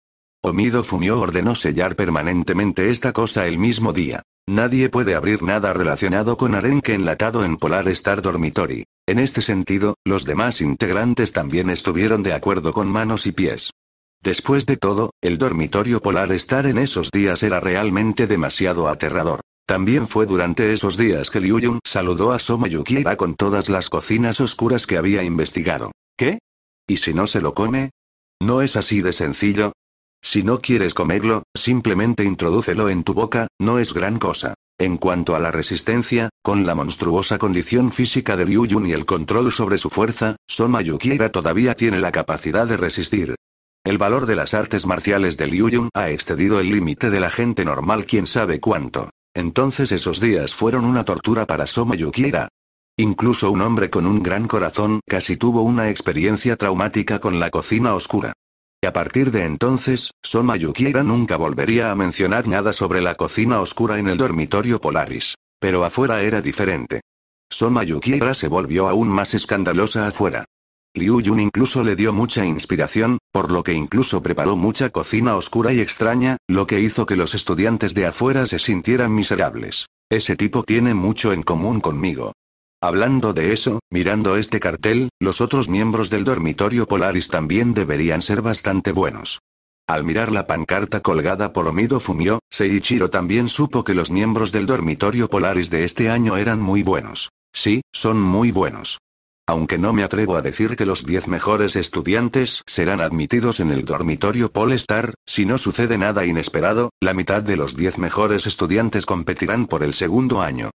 Omido Fumio ordenó sellar permanentemente esta cosa el mismo día. Nadie puede abrir nada relacionado con arenque enlatado en Polar Star Dormitory. En este sentido, los demás integrantes también estuvieron de acuerdo con manos y pies. Después de todo, el dormitorio Polar Star en esos días era realmente demasiado aterrador. También fue durante esos días que Liu Yun saludó a Soma Yukira con todas las cocinas oscuras que había investigado. ¿Qué? ¿Y si no se lo come? No es así de sencillo, si no quieres comerlo, simplemente introdúcelo en tu boca, no es gran cosa. En cuanto a la resistencia, con la monstruosa condición física de Liu Yun y el control sobre su fuerza, Soma Yukiera todavía tiene la capacidad de resistir. El valor de las artes marciales de Liu Yun ha excedido el límite de la gente normal quién sabe cuánto. Entonces esos días fueron una tortura para Soma Yukiera. Incluso un hombre con un gran corazón casi tuvo una experiencia traumática con la cocina oscura a partir de entonces, Soma Yukiera nunca volvería a mencionar nada sobre la cocina oscura en el dormitorio Polaris. Pero afuera era diferente. Soma Yukiera se volvió aún más escandalosa afuera. Liu Yun incluso le dio mucha inspiración, por lo que incluso preparó mucha cocina oscura y extraña, lo que hizo que los estudiantes de afuera se sintieran miserables. Ese tipo tiene mucho en común conmigo, Hablando de eso, mirando este cartel, los otros miembros del dormitorio Polaris también deberían ser bastante buenos. Al mirar la pancarta colgada por Omido Fumio, Seiichiro también supo que los miembros del dormitorio Polaris de este año eran muy buenos. Sí, son muy buenos. Aunque no me atrevo a decir que los 10 mejores estudiantes serán admitidos en el dormitorio Polestar, si no sucede nada inesperado, la mitad de los 10 mejores estudiantes competirán por el segundo año.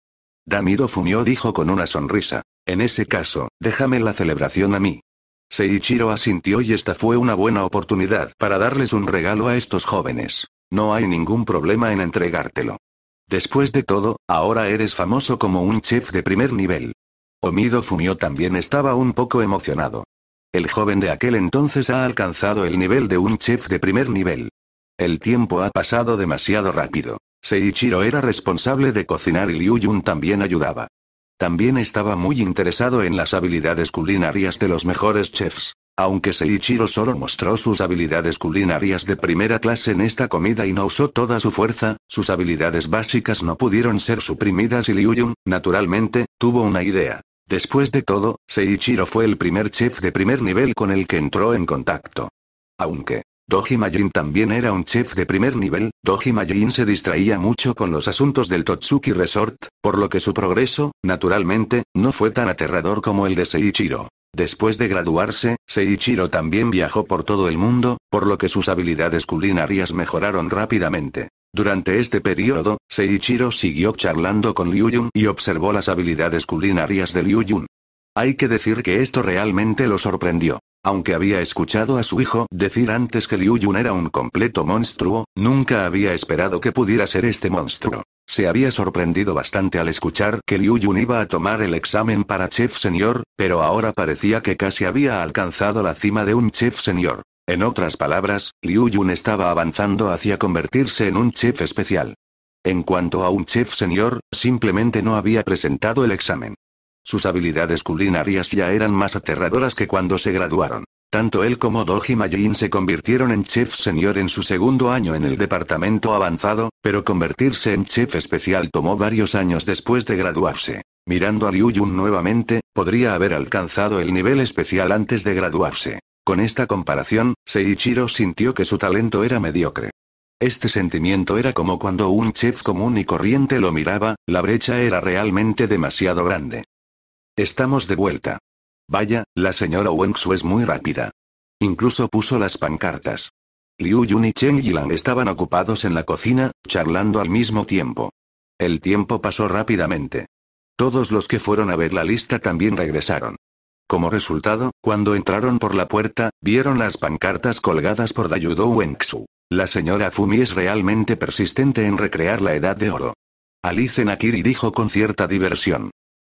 Damiro Fumio dijo con una sonrisa. En ese caso, déjame la celebración a mí. Seiichiro asintió y esta fue una buena oportunidad para darles un regalo a estos jóvenes. No hay ningún problema en entregártelo. Después de todo, ahora eres famoso como un chef de primer nivel. Omido Fumio también estaba un poco emocionado. El joven de aquel entonces ha alcanzado el nivel de un chef de primer nivel. El tiempo ha pasado demasiado rápido. Seiichiro era responsable de cocinar y Liu Yun también ayudaba. También estaba muy interesado en las habilidades culinarias de los mejores chefs. Aunque Seiichiro solo mostró sus habilidades culinarias de primera clase en esta comida y no usó toda su fuerza, sus habilidades básicas no pudieron ser suprimidas y Liu Yun, naturalmente, tuvo una idea. Después de todo, Seiichiro fue el primer chef de primer nivel con el que entró en contacto. Aunque Doji Majin también era un chef de primer nivel, Doji Majin se distraía mucho con los asuntos del Totsuki Resort, por lo que su progreso, naturalmente, no fue tan aterrador como el de Seiichiro. Después de graduarse, Seiichiro también viajó por todo el mundo, por lo que sus habilidades culinarias mejoraron rápidamente. Durante este periodo, Seiichiro siguió charlando con Liu Yun y observó las habilidades culinarias de Liu Yun. Hay que decir que esto realmente lo sorprendió. Aunque había escuchado a su hijo decir antes que Liu Yun era un completo monstruo, nunca había esperado que pudiera ser este monstruo. Se había sorprendido bastante al escuchar que Liu Yun iba a tomar el examen para chef senior, pero ahora parecía que casi había alcanzado la cima de un chef senior. En otras palabras, Liu Yun estaba avanzando hacia convertirse en un chef especial. En cuanto a un chef senior, simplemente no había presentado el examen. Sus habilidades culinarias ya eran más aterradoras que cuando se graduaron. Tanto él como Doji Majin se convirtieron en chef senior en su segundo año en el departamento avanzado, pero convertirse en chef especial tomó varios años después de graduarse. Mirando a Liu Yun nuevamente, podría haber alcanzado el nivel especial antes de graduarse. Con esta comparación, Seiichiro sintió que su talento era mediocre. Este sentimiento era como cuando un chef común y corriente lo miraba, la brecha era realmente demasiado grande. Estamos de vuelta. Vaya, la señora Wenxu es muy rápida. Incluso puso las pancartas. Liu Yun y Chen Yilan estaban ocupados en la cocina, charlando al mismo tiempo. El tiempo pasó rápidamente. Todos los que fueron a ver la lista también regresaron. Como resultado, cuando entraron por la puerta, vieron las pancartas colgadas por Dayudo Wenxu. La señora Fumi es realmente persistente en recrear la edad de oro. Alice Nakiri dijo con cierta diversión.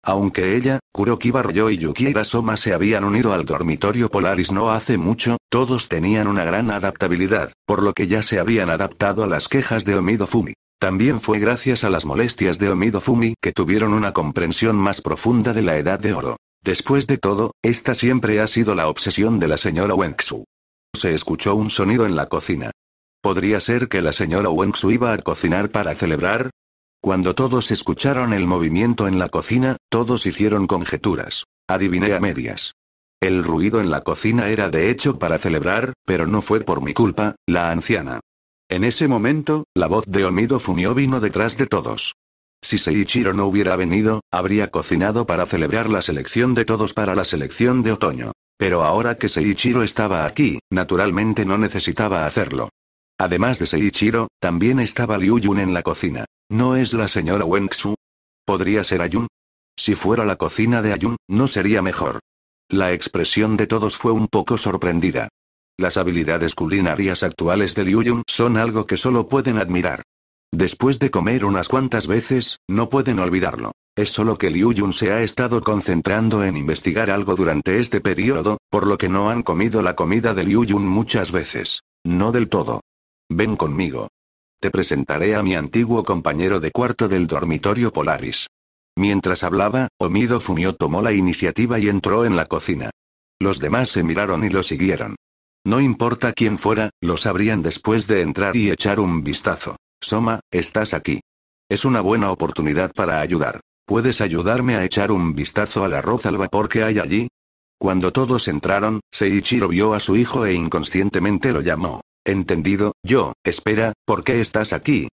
Aunque ella, Kuroki y Yukira Soma se habían unido al dormitorio Polaris no hace mucho, todos tenían una gran adaptabilidad, por lo que ya se habían adaptado a las quejas de Omido Fumi. También fue gracias a las molestias de Omido Fumi que tuvieron una comprensión más profunda de la Edad de Oro. Después de todo, esta siempre ha sido la obsesión de la señora Wengsu. Se escuchó un sonido en la cocina. ¿Podría ser que la señora Wengsu iba a cocinar para celebrar? Cuando todos escucharon el movimiento en la cocina, todos hicieron conjeturas. Adiviné a medias. El ruido en la cocina era de hecho para celebrar, pero no fue por mi culpa, la anciana. En ese momento, la voz de Omido Fumio vino detrás de todos. Si Seiichiro no hubiera venido, habría cocinado para celebrar la selección de todos para la selección de otoño. Pero ahora que Seiichiro estaba aquí, naturalmente no necesitaba hacerlo. Además de Seiichiro, también estaba Liu Yun en la cocina. ¿No es la señora Wenxu? ¿Podría ser Ayun? Si fuera la cocina de Ayun, no sería mejor. La expresión de todos fue un poco sorprendida. Las habilidades culinarias actuales de Liu Yun son algo que solo pueden admirar. Después de comer unas cuantas veces, no pueden olvidarlo. Es solo que Liu Yun se ha estado concentrando en investigar algo durante este periodo, por lo que no han comido la comida de Liu Yun muchas veces. No del todo. Ven conmigo. Te presentaré a mi antiguo compañero de cuarto del dormitorio Polaris. Mientras hablaba, Omido Fumio tomó la iniciativa y entró en la cocina. Los demás se miraron y lo siguieron. No importa quién fuera, lo sabrían después de entrar y echar un vistazo. Soma, estás aquí. Es una buena oportunidad para ayudar. ¿Puedes ayudarme a echar un vistazo al arroz al vapor que hay allí? Cuando todos entraron, Seiichiro vio a su hijo e inconscientemente lo llamó. Entendido, yo, espera, ¿por qué estás aquí?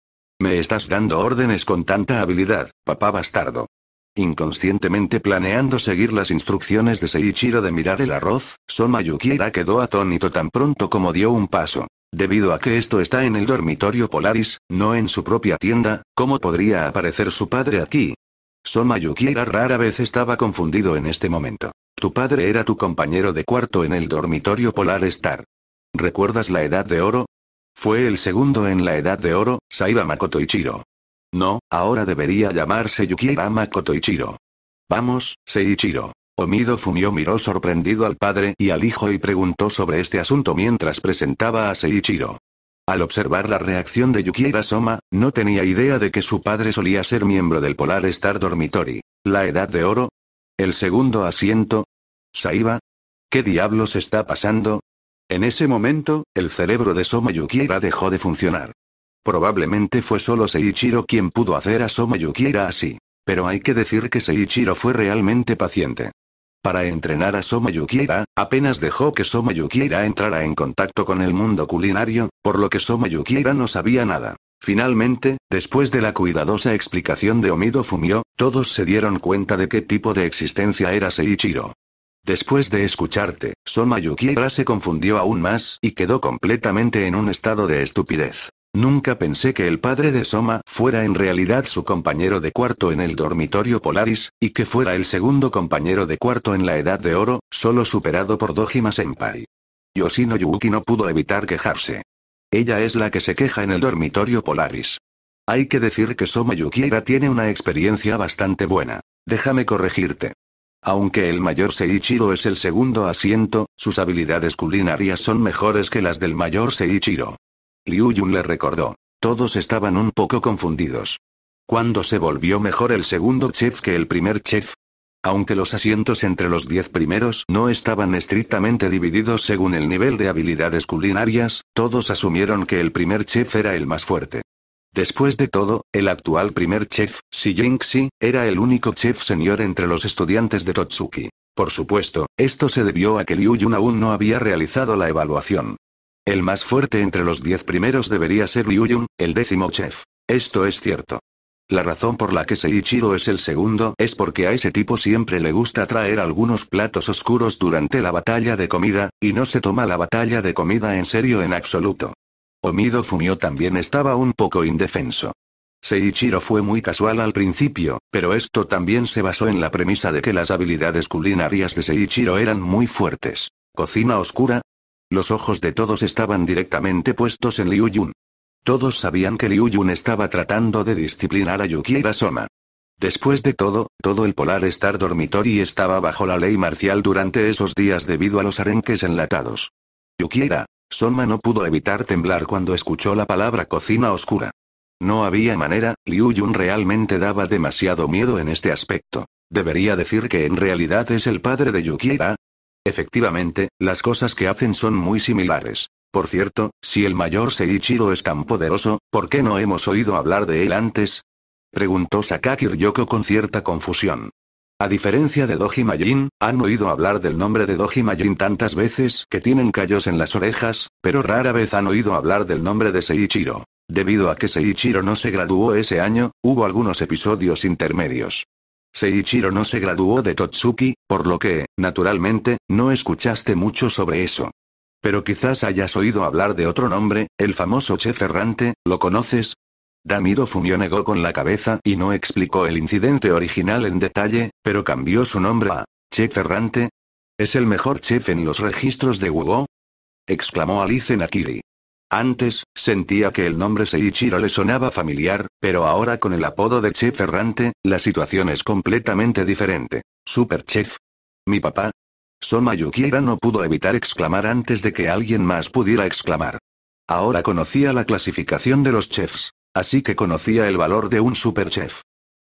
Me estás dando órdenes con tanta habilidad, papá bastardo. Inconscientemente planeando seguir las instrucciones de Seiichiro de mirar el arroz, Soma Yukira quedó atónito tan pronto como dio un paso. Debido a que esto está en el dormitorio Polaris, no en su propia tienda, ¿cómo podría aparecer su padre aquí? Soma Yukira rara vez estaba confundido en este momento. Tu padre era tu compañero de cuarto en el dormitorio Polar Star. ¿Recuerdas la Edad de Oro? Fue el segundo en la Edad de Oro, Saiba Makoto Ichiro. No, ahora debería llamarse yukira Makoto Ichiro. Vamos, Seiichiro. Omido Fumio miró sorprendido al padre y al hijo y preguntó sobre este asunto mientras presentaba a Seiichiro. Al observar la reacción de Yukira Soma, no tenía idea de que su padre solía ser miembro del Polar Star Dormitory. ¿La Edad de Oro? ¿El segundo asiento? ¿Saiba? ¿Qué diablos está pasando? En ese momento, el cerebro de Soma dejó de funcionar. Probablemente fue solo Seiichiro quien pudo hacer a Soma así. Pero hay que decir que Seiichiro fue realmente paciente. Para entrenar a Soma apenas dejó que Soma entrara en contacto con el mundo culinario, por lo que Soma no sabía nada. Finalmente, después de la cuidadosa explicación de Omido Fumio, todos se dieron cuenta de qué tipo de existencia era Seiichiro. Después de escucharte, Soma Yukiera se confundió aún más, y quedó completamente en un estado de estupidez. Nunca pensé que el padre de Soma fuera en realidad su compañero de cuarto en el dormitorio Polaris, y que fuera el segundo compañero de cuarto en la Edad de Oro, solo superado por Dojima Senpai. Yoshino Yuki no pudo evitar quejarse. Ella es la que se queja en el dormitorio Polaris. Hay que decir que Soma Yukiera tiene una experiencia bastante buena. Déjame corregirte. Aunque el mayor Seiichiro es el segundo asiento, sus habilidades culinarias son mejores que las del mayor Seiichiro. Liu Yun le recordó. Todos estaban un poco confundidos. ¿Cuándo se volvió mejor el segundo chef que el primer chef? Aunque los asientos entre los diez primeros no estaban estrictamente divididos según el nivel de habilidades culinarias, todos asumieron que el primer chef era el más fuerte. Después de todo, el actual primer chef, Xi Jinxi, era el único chef senior entre los estudiantes de Totsuki. Por supuesto, esto se debió a que Liu Yun aún no había realizado la evaluación. El más fuerte entre los diez primeros debería ser Liu Yun, el décimo chef. Esto es cierto. La razón por la que Seiichiro es el segundo es porque a ese tipo siempre le gusta traer algunos platos oscuros durante la batalla de comida, y no se toma la batalla de comida en serio en absoluto. Omido Fumio también estaba un poco indefenso. Seiichiro fue muy casual al principio, pero esto también se basó en la premisa de que las habilidades culinarias de Seiichiro eran muy fuertes. ¿Cocina oscura? Los ojos de todos estaban directamente puestos en Liu Yun. Todos sabían que Liu Yun estaba tratando de disciplinar a Yukira Soma. Después de todo, todo el Polar Star Dormitory estaba bajo la ley marcial durante esos días debido a los arenques enlatados. Yukira. Soma no pudo evitar temblar cuando escuchó la palabra cocina oscura. No había manera, Liu Yun realmente daba demasiado miedo en este aspecto. ¿Debería decir que en realidad es el padre de Yukira? Efectivamente, las cosas que hacen son muy similares. Por cierto, si el mayor Seiichiro es tan poderoso, ¿por qué no hemos oído hablar de él antes? Preguntó Sakaki Ryoko con cierta confusión. A diferencia de Doji Majin, han oído hablar del nombre de Doji Majin tantas veces que tienen callos en las orejas, pero rara vez han oído hablar del nombre de Seiichiro. Debido a que Seiichiro no se graduó ese año, hubo algunos episodios intermedios. Seiichiro no se graduó de Totsuki, por lo que, naturalmente, no escuchaste mucho sobre eso. Pero quizás hayas oído hablar de otro nombre, el famoso chef Ferrante, ¿lo conoces? Damiro Fumio negó con la cabeza y no explicó el incidente original en detalle, pero cambió su nombre a Chef Ferrante? ¿Es el mejor chef en los registros de Hugo? exclamó Alice Nakiri. Antes, sentía que el nombre Seichiro le sonaba familiar, pero ahora con el apodo de Chef Ferrante, la situación es completamente diferente. Super Chef. Mi papá. Soma Yukiera no pudo evitar exclamar antes de que alguien más pudiera exclamar. Ahora conocía la clasificación de los chefs. Así que conocía el valor de un superchef.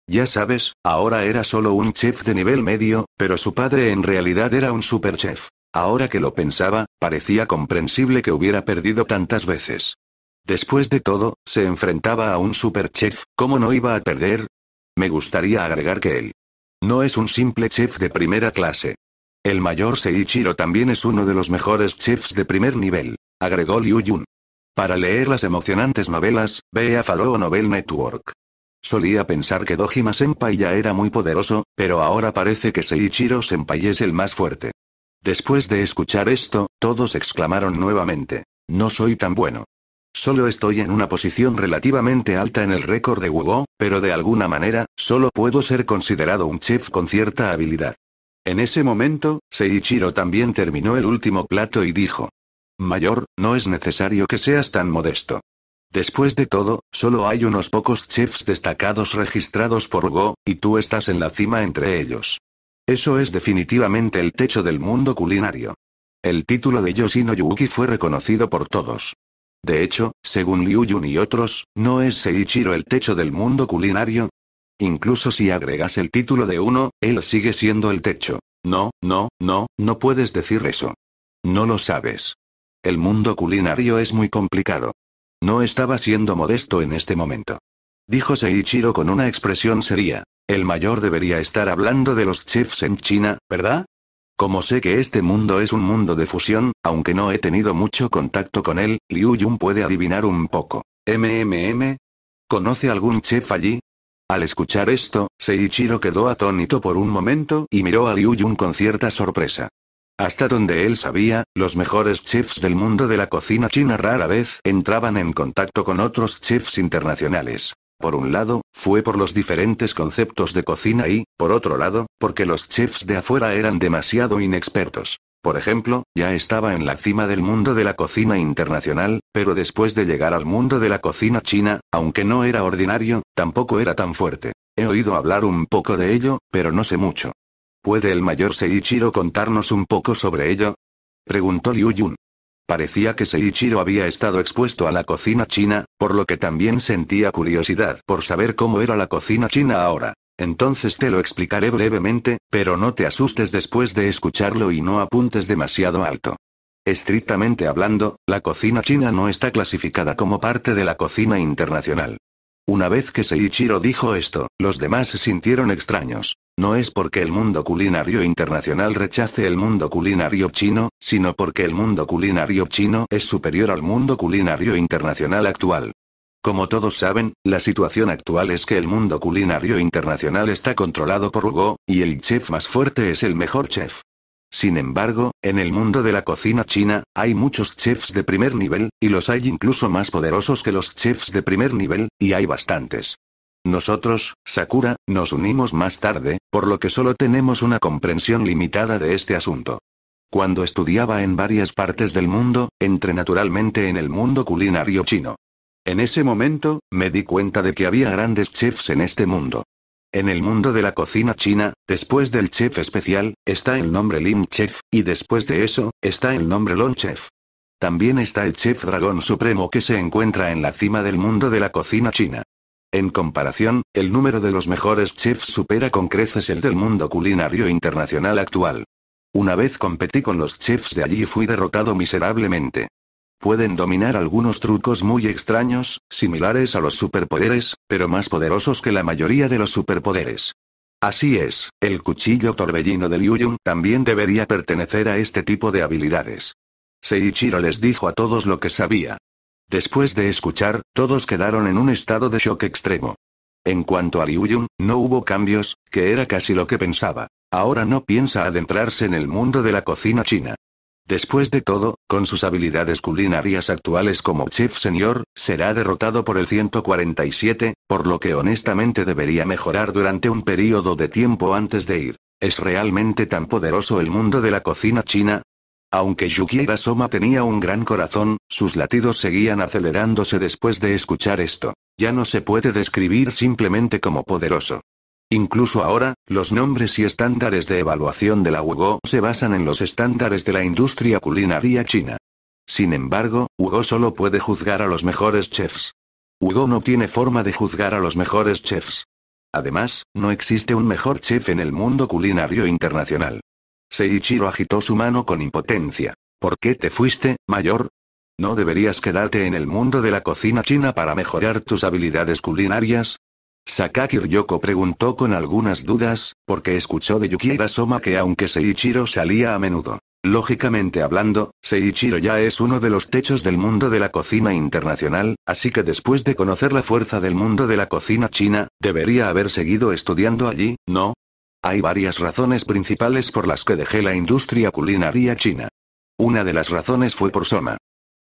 Ya sabes, ahora era solo un chef de nivel medio, pero su padre en realidad era un superchef. Ahora que lo pensaba, parecía comprensible que hubiera perdido tantas veces. Después de todo, se enfrentaba a un superchef, ¿cómo no iba a perder? Me gustaría agregar que él no es un simple chef de primera clase. El mayor Seiichiro también es uno de los mejores chefs de primer nivel, agregó Liu Yun. Para leer las emocionantes novelas, ve a Faloo Novel Network. Solía pensar que Dojima Senpai ya era muy poderoso, pero ahora parece que Seiichiro Senpai es el más fuerte. Después de escuchar esto, todos exclamaron nuevamente. No soy tan bueno. Solo estoy en una posición relativamente alta en el récord de Hugo, pero de alguna manera, solo puedo ser considerado un chef con cierta habilidad. En ese momento, Seiichiro también terminó el último plato y dijo, Mayor, no es necesario que seas tan modesto. Después de todo, solo hay unos pocos chefs destacados registrados por Go, y tú estás en la cima entre ellos. Eso es definitivamente el techo del mundo culinario. El título de Yoshino Yuki fue reconocido por todos. De hecho, según Liu Yun y otros, ¿no es Seiichiro el techo del mundo culinario? Incluso si agregas el título de uno, él sigue siendo el techo. No, no, no, no puedes decir eso. No lo sabes. El mundo culinario es muy complicado. No estaba siendo modesto en este momento. Dijo Seiichiro con una expresión seria. El mayor debería estar hablando de los chefs en China, ¿verdad? Como sé que este mundo es un mundo de fusión, aunque no he tenido mucho contacto con él, Liu Yun puede adivinar un poco. MMM. ¿Conoce algún chef allí? Al escuchar esto, Seiichiro quedó atónito por un momento y miró a Liu Yun con cierta sorpresa. Hasta donde él sabía, los mejores chefs del mundo de la cocina china rara vez entraban en contacto con otros chefs internacionales. Por un lado, fue por los diferentes conceptos de cocina y, por otro lado, porque los chefs de afuera eran demasiado inexpertos. Por ejemplo, ya estaba en la cima del mundo de la cocina internacional, pero después de llegar al mundo de la cocina china, aunque no era ordinario, tampoco era tan fuerte. He oído hablar un poco de ello, pero no sé mucho. ¿Puede el mayor Seiichiro contarnos un poco sobre ello? Preguntó Liu Yun. Parecía que Seiichiro había estado expuesto a la cocina china, por lo que también sentía curiosidad por saber cómo era la cocina china ahora. Entonces te lo explicaré brevemente, pero no te asustes después de escucharlo y no apuntes demasiado alto. Estrictamente hablando, la cocina china no está clasificada como parte de la cocina internacional. Una vez que Seiichiro dijo esto, los demás se sintieron extraños. No es porque el mundo culinario internacional rechace el mundo culinario chino, sino porque el mundo culinario chino es superior al mundo culinario internacional actual. Como todos saben, la situación actual es que el mundo culinario internacional está controlado por Hugo, y el chef más fuerte es el mejor chef. Sin embargo, en el mundo de la cocina china, hay muchos chefs de primer nivel, y los hay incluso más poderosos que los chefs de primer nivel, y hay bastantes. Nosotros, Sakura, nos unimos más tarde, por lo que solo tenemos una comprensión limitada de este asunto. Cuando estudiaba en varias partes del mundo, entré naturalmente en el mundo culinario chino. En ese momento, me di cuenta de que había grandes chefs en este mundo. En el mundo de la cocina china, después del chef especial, está el nombre Lim Chef, y después de eso, está el nombre Long Chef. También está el chef dragón supremo que se encuentra en la cima del mundo de la cocina china. En comparación, el número de los mejores chefs supera con creces el del mundo culinario internacional actual. Una vez competí con los chefs de allí fui derrotado miserablemente. Pueden dominar algunos trucos muy extraños, similares a los superpoderes, pero más poderosos que la mayoría de los superpoderes. Así es, el cuchillo torbellino de Liu también debería pertenecer a este tipo de habilidades. Seiichiro les dijo a todos lo que sabía. Después de escuchar, todos quedaron en un estado de shock extremo. En cuanto a Liu Yun, no hubo cambios, que era casi lo que pensaba. Ahora no piensa adentrarse en el mundo de la cocina china. Después de todo, con sus habilidades culinarias actuales como chef señor, será derrotado por el 147, por lo que honestamente debería mejorar durante un periodo de tiempo antes de ir. ¿Es realmente tan poderoso el mundo de la cocina china? Aunque Yuki Soma tenía un gran corazón, sus latidos seguían acelerándose después de escuchar esto. Ya no se puede describir simplemente como poderoso. Incluso ahora, los nombres y estándares de evaluación de la Hugo se basan en los estándares de la industria culinaria china. Sin embargo, Hugo solo puede juzgar a los mejores chefs. Hugo no tiene forma de juzgar a los mejores chefs. Además, no existe un mejor chef en el mundo culinario internacional. Seiichiro agitó su mano con impotencia. ¿Por qué te fuiste, mayor? ¿No deberías quedarte en el mundo de la cocina china para mejorar tus habilidades culinarias? Sakaki Ryoko preguntó con algunas dudas, porque escuchó de Yuki Soma que aunque Seiichiro salía a menudo, lógicamente hablando, Seiichiro ya es uno de los techos del mundo de la cocina internacional, así que después de conocer la fuerza del mundo de la cocina china, debería haber seguido estudiando allí, ¿no? Hay varias razones principales por las que dejé la industria culinaria china. Una de las razones fue por Soma.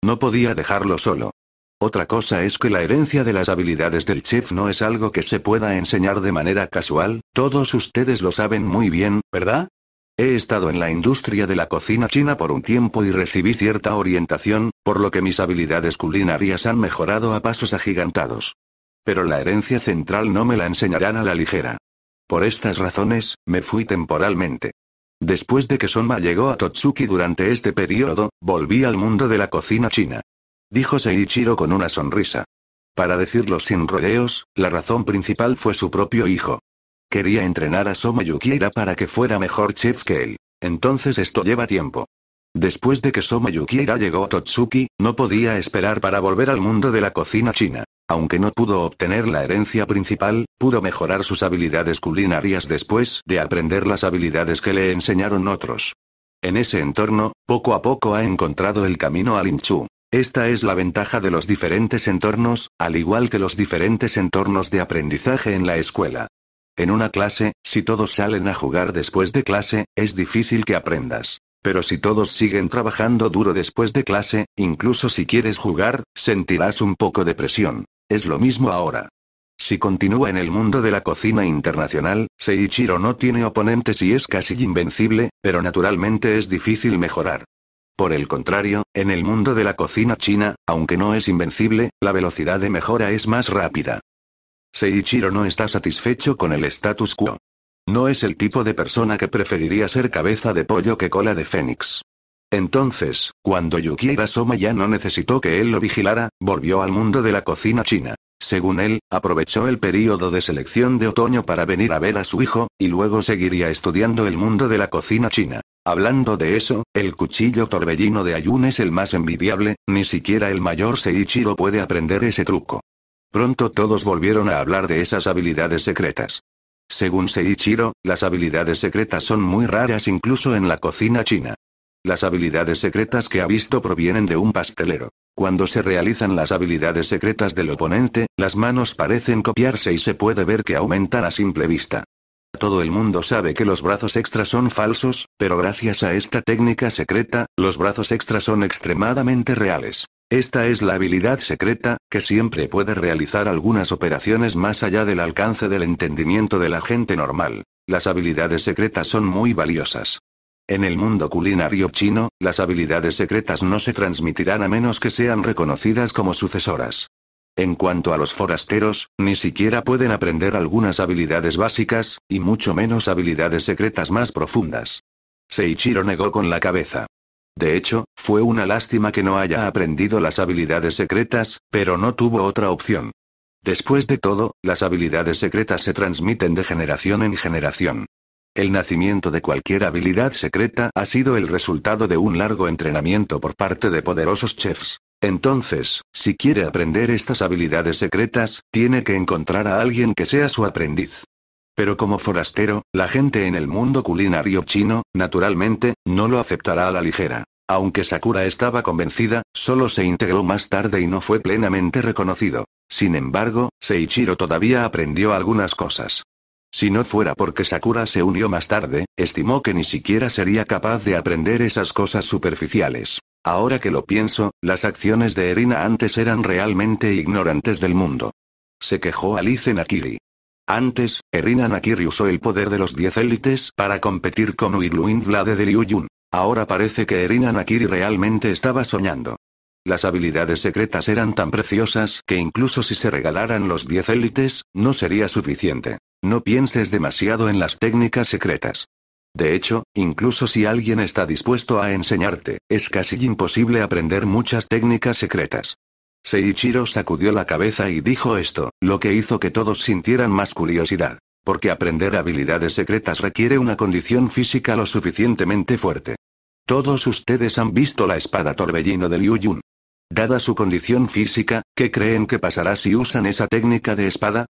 No podía dejarlo solo. Otra cosa es que la herencia de las habilidades del chef no es algo que se pueda enseñar de manera casual, todos ustedes lo saben muy bien, ¿verdad? He estado en la industria de la cocina china por un tiempo y recibí cierta orientación, por lo que mis habilidades culinarias han mejorado a pasos agigantados. Pero la herencia central no me la enseñarán a la ligera. Por estas razones, me fui temporalmente. Después de que Soma llegó a Totsuki durante este periodo, volví al mundo de la cocina china. Dijo Seiichiro con una sonrisa. Para decirlo sin rodeos, la razón principal fue su propio hijo. Quería entrenar a Soma Yukira para que fuera mejor chef que él. Entonces esto lleva tiempo. Después de que Soma Yukiera llegó Totsuki, no podía esperar para volver al mundo de la cocina china. Aunque no pudo obtener la herencia principal, pudo mejorar sus habilidades culinarias después de aprender las habilidades que le enseñaron otros. En ese entorno, poco a poco ha encontrado el camino al Inchu. Esta es la ventaja de los diferentes entornos, al igual que los diferentes entornos de aprendizaje en la escuela. En una clase, si todos salen a jugar después de clase, es difícil que aprendas. Pero si todos siguen trabajando duro después de clase, incluso si quieres jugar, sentirás un poco de presión. Es lo mismo ahora. Si continúa en el mundo de la cocina internacional, Seiichiro no tiene oponentes y es casi invencible, pero naturalmente es difícil mejorar. Por el contrario, en el mundo de la cocina china, aunque no es invencible, la velocidad de mejora es más rápida. Seiichiro no está satisfecho con el status quo. No es el tipo de persona que preferiría ser cabeza de pollo que cola de fénix. Entonces, cuando Yukira Soma ya no necesitó que él lo vigilara, volvió al mundo de la cocina china. Según él, aprovechó el período de selección de otoño para venir a ver a su hijo, y luego seguiría estudiando el mundo de la cocina china. Hablando de eso, el cuchillo torbellino de Ayun es el más envidiable, ni siquiera el mayor Seichiro puede aprender ese truco. Pronto todos volvieron a hablar de esas habilidades secretas. Según Seiichiro, las habilidades secretas son muy raras incluso en la cocina china. Las habilidades secretas que ha visto provienen de un pastelero. Cuando se realizan las habilidades secretas del oponente, las manos parecen copiarse y se puede ver que aumentan a simple vista. Todo el mundo sabe que los brazos extra son falsos, pero gracias a esta técnica secreta, los brazos extra son extremadamente reales. Esta es la habilidad secreta, que siempre puede realizar algunas operaciones más allá del alcance del entendimiento de la gente normal. Las habilidades secretas son muy valiosas. En el mundo culinario chino, las habilidades secretas no se transmitirán a menos que sean reconocidas como sucesoras. En cuanto a los forasteros, ni siquiera pueden aprender algunas habilidades básicas, y mucho menos habilidades secretas más profundas. Seichiro negó con la cabeza. De hecho, fue una lástima que no haya aprendido las habilidades secretas, pero no tuvo otra opción. Después de todo, las habilidades secretas se transmiten de generación en generación. El nacimiento de cualquier habilidad secreta ha sido el resultado de un largo entrenamiento por parte de poderosos chefs. Entonces, si quiere aprender estas habilidades secretas, tiene que encontrar a alguien que sea su aprendiz. Pero como forastero, la gente en el mundo culinario chino, naturalmente, no lo aceptará a la ligera. Aunque Sakura estaba convencida, solo se integró más tarde y no fue plenamente reconocido. Sin embargo, Seichiro todavía aprendió algunas cosas. Si no fuera porque Sakura se unió más tarde, estimó que ni siquiera sería capaz de aprender esas cosas superficiales. Ahora que lo pienso, las acciones de Erina antes eran realmente ignorantes del mundo. Se quejó Alice Nakiri. Antes, Erina Nakiri usó el poder de los diez élites para competir con Uiluin Vlade de Liu Ahora parece que Erina Nakiri realmente estaba soñando. Las habilidades secretas eran tan preciosas que incluso si se regalaran los diez élites, no sería suficiente. No pienses demasiado en las técnicas secretas. De hecho, incluso si alguien está dispuesto a enseñarte, es casi imposible aprender muchas técnicas secretas. Seiichiro sacudió la cabeza y dijo esto, lo que hizo que todos sintieran más curiosidad. Porque aprender habilidades secretas requiere una condición física lo suficientemente fuerte. Todos ustedes han visto la espada torbellino de Liu Yun. Dada su condición física, ¿qué creen que pasará si usan esa técnica de espada?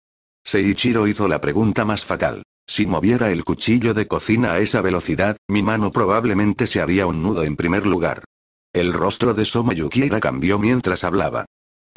Seiichiro hizo la pregunta más fatal. Si moviera el cuchillo de cocina a esa velocidad, mi mano probablemente se haría un nudo en primer lugar. El rostro de Yukira cambió mientras hablaba.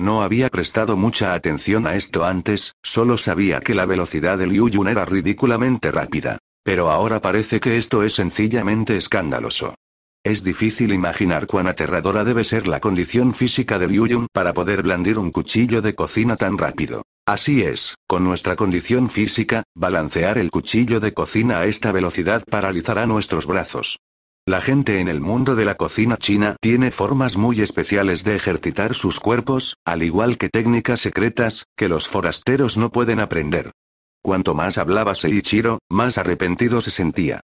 No había prestado mucha atención a esto antes, solo sabía que la velocidad de Liu Yun era ridículamente rápida. Pero ahora parece que esto es sencillamente escandaloso. Es difícil imaginar cuán aterradora debe ser la condición física de Liu Yun para poder blandir un cuchillo de cocina tan rápido. Así es, con nuestra condición física, balancear el cuchillo de cocina a esta velocidad paralizará nuestros brazos. La gente en el mundo de la cocina china tiene formas muy especiales de ejercitar sus cuerpos, al igual que técnicas secretas, que los forasteros no pueden aprender. Cuanto más hablaba Seiichiro, más arrepentido se sentía.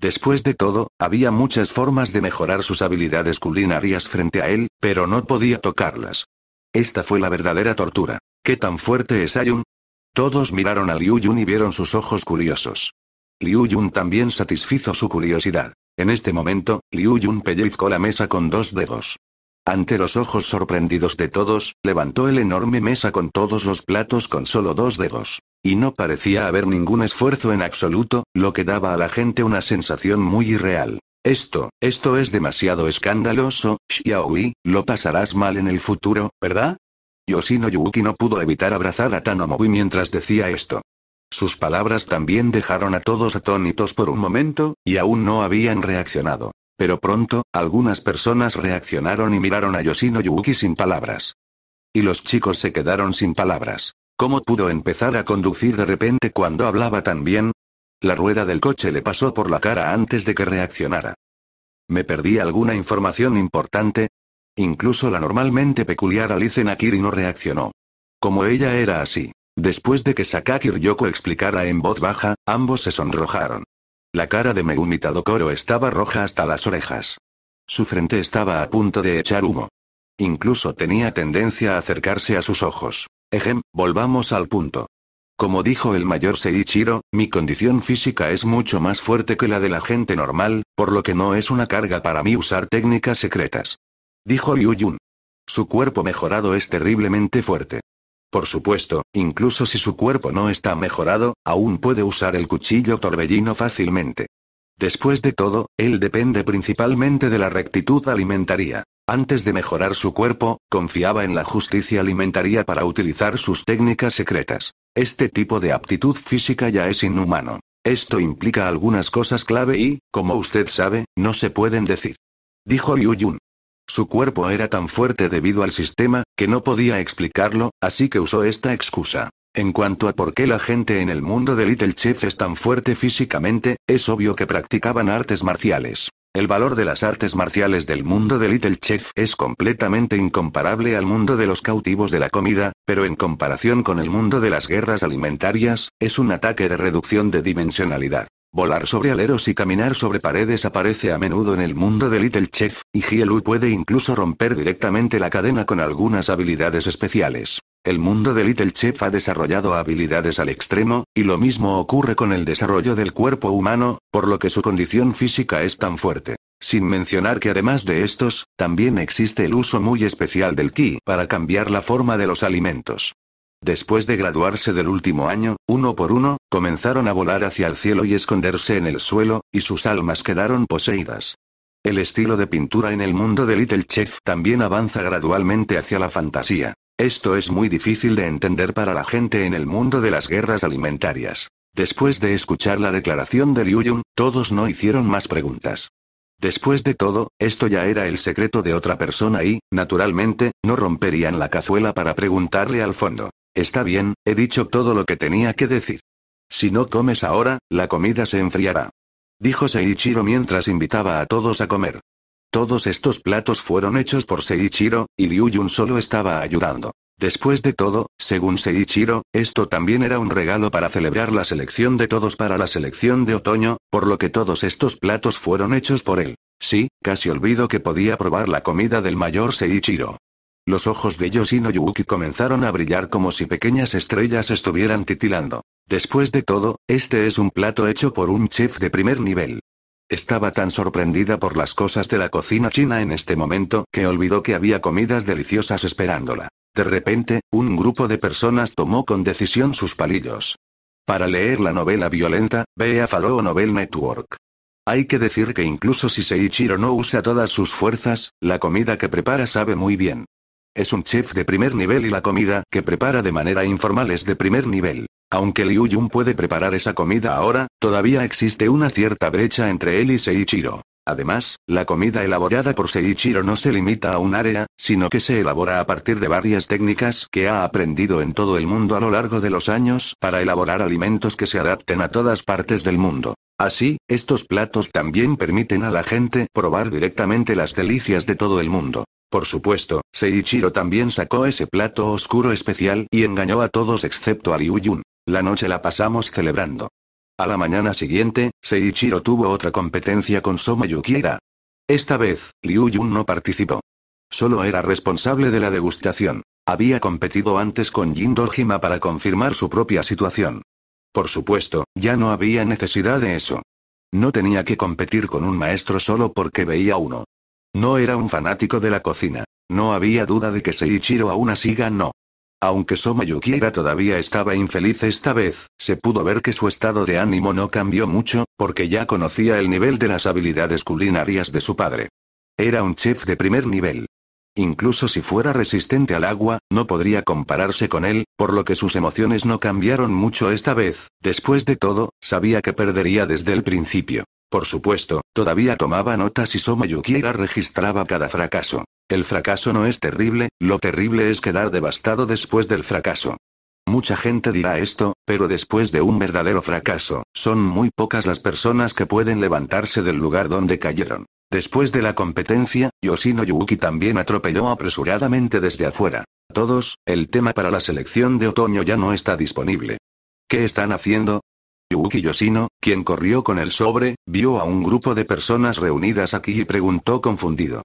Después de todo, había muchas formas de mejorar sus habilidades culinarias frente a él, pero no podía tocarlas. Esta fue la verdadera tortura. ¿Qué tan fuerte es Ayun? Todos miraron a Liu Yun y vieron sus ojos curiosos. Liu Yun también satisfizo su curiosidad. En este momento, Liu Yun pellizcó la mesa con dos dedos. Ante los ojos sorprendidos de todos, levantó el enorme mesa con todos los platos con solo dos dedos. Y no parecía haber ningún esfuerzo en absoluto, lo que daba a la gente una sensación muy irreal. Esto, esto es demasiado escandaloso, Xiaoyi, lo pasarás mal en el futuro, ¿verdad? Yoshino Yuki no pudo evitar abrazar a Tanomobi mientras decía esto. Sus palabras también dejaron a todos atónitos por un momento, y aún no habían reaccionado. Pero pronto, algunas personas reaccionaron y miraron a Yoshino Yuki sin palabras. Y los chicos se quedaron sin palabras. ¿Cómo pudo empezar a conducir de repente cuando hablaba tan bien? La rueda del coche le pasó por la cara antes de que reaccionara. ¿Me perdí alguna información importante? Incluso la normalmente peculiar Alice Nakiri no reaccionó. Como ella era así, Después de que Sakaki Ryoko explicara en voz baja, ambos se sonrojaron. La cara de Megumi Tadokoro estaba roja hasta las orejas. Su frente estaba a punto de echar humo. Incluso tenía tendencia a acercarse a sus ojos. Ejem, volvamos al punto. Como dijo el mayor Seiichiro, mi condición física es mucho más fuerte que la de la gente normal, por lo que no es una carga para mí usar técnicas secretas. Dijo Liu Yun. Su cuerpo mejorado es terriblemente fuerte. Por supuesto, incluso si su cuerpo no está mejorado, aún puede usar el cuchillo torbellino fácilmente. Después de todo, él depende principalmente de la rectitud alimentaria. Antes de mejorar su cuerpo, confiaba en la justicia alimentaria para utilizar sus técnicas secretas. Este tipo de aptitud física ya es inhumano. Esto implica algunas cosas clave y, como usted sabe, no se pueden decir. Dijo Yu Yun. Su cuerpo era tan fuerte debido al sistema, que no podía explicarlo, así que usó esta excusa. En cuanto a por qué la gente en el mundo de Little Chef es tan fuerte físicamente, es obvio que practicaban artes marciales. El valor de las artes marciales del mundo de Little Chef es completamente incomparable al mundo de los cautivos de la comida, pero en comparación con el mundo de las guerras alimentarias, es un ataque de reducción de dimensionalidad. Volar sobre aleros y caminar sobre paredes aparece a menudo en el mundo de Little Chef, y Hielu puede incluso romper directamente la cadena con algunas habilidades especiales. El mundo de Little Chef ha desarrollado habilidades al extremo, y lo mismo ocurre con el desarrollo del cuerpo humano, por lo que su condición física es tan fuerte. Sin mencionar que además de estos, también existe el uso muy especial del ki para cambiar la forma de los alimentos. Después de graduarse del último año, uno por uno, comenzaron a volar hacia el cielo y esconderse en el suelo, y sus almas quedaron poseídas. El estilo de pintura en el mundo de Little Chef también avanza gradualmente hacia la fantasía. Esto es muy difícil de entender para la gente en el mundo de las guerras alimentarias. Después de escuchar la declaración de Liu Yun, todos no hicieron más preguntas. Después de todo, esto ya era el secreto de otra persona y, naturalmente, no romperían la cazuela para preguntarle al fondo. Está bien, he dicho todo lo que tenía que decir. Si no comes ahora, la comida se enfriará. Dijo Seiichiro mientras invitaba a todos a comer. Todos estos platos fueron hechos por Seiichiro, y Yun solo estaba ayudando. Después de todo, según Seiichiro, esto también era un regalo para celebrar la selección de todos para la selección de otoño, por lo que todos estos platos fueron hechos por él. Sí, casi olvido que podía probar la comida del mayor Seiichiro. Los ojos de Yoshino Yuuki comenzaron a brillar como si pequeñas estrellas estuvieran titilando. Después de todo, este es un plato hecho por un chef de primer nivel. Estaba tan sorprendida por las cosas de la cocina china en este momento que olvidó que había comidas deliciosas esperándola. De repente, un grupo de personas tomó con decisión sus palillos. Para leer la novela violenta, vea a Novel Network. Hay que decir que incluso si Seiichiro no usa todas sus fuerzas, la comida que prepara sabe muy bien. Es un chef de primer nivel y la comida que prepara de manera informal es de primer nivel. Aunque Liu Yun puede preparar esa comida ahora, todavía existe una cierta brecha entre él y Seiichiro. Además, la comida elaborada por Seiichiro no se limita a un área, sino que se elabora a partir de varias técnicas que ha aprendido en todo el mundo a lo largo de los años para elaborar alimentos que se adapten a todas partes del mundo. Así, estos platos también permiten a la gente probar directamente las delicias de todo el mundo. Por supuesto, Seiichiro también sacó ese plato oscuro especial y engañó a todos excepto a Liu Yun. La noche la pasamos celebrando. A la mañana siguiente, Seiichiro tuvo otra competencia con Soma Yukiera. Esta vez, Liu Yun no participó. Solo era responsable de la degustación. Había competido antes con Jin Dojima para confirmar su propia situación. Por supuesto, ya no había necesidad de eso. No tenía que competir con un maestro solo porque veía uno. No era un fanático de la cocina. No había duda de que Seiichiro aún así ganó. Aunque Soma Yukiera todavía estaba infeliz esta vez, se pudo ver que su estado de ánimo no cambió mucho, porque ya conocía el nivel de las habilidades culinarias de su padre. Era un chef de primer nivel. Incluso si fuera resistente al agua, no podría compararse con él, por lo que sus emociones no cambiaron mucho esta vez, después de todo, sabía que perdería desde el principio. Por supuesto, todavía tomaba notas y Soma era registraba cada fracaso. El fracaso no es terrible, lo terrible es quedar devastado después del fracaso. Mucha gente dirá esto, pero después de un verdadero fracaso, son muy pocas las personas que pueden levantarse del lugar donde cayeron. Después de la competencia, Yoshino Yuki también atropelló apresuradamente desde afuera. Todos, el tema para la selección de otoño ya no está disponible. ¿Qué están haciendo? Yuki Yoshino, quien corrió con el sobre, vio a un grupo de personas reunidas aquí y preguntó confundido.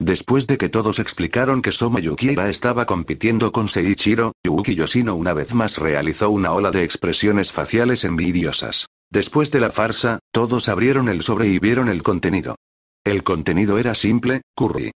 Después de que todos explicaron que Soma Yukira estaba compitiendo con Seiichiro, Yuki Yoshino una vez más realizó una ola de expresiones faciales envidiosas. Después de la farsa, todos abrieron el sobre y vieron el contenido. El contenido era simple, curry.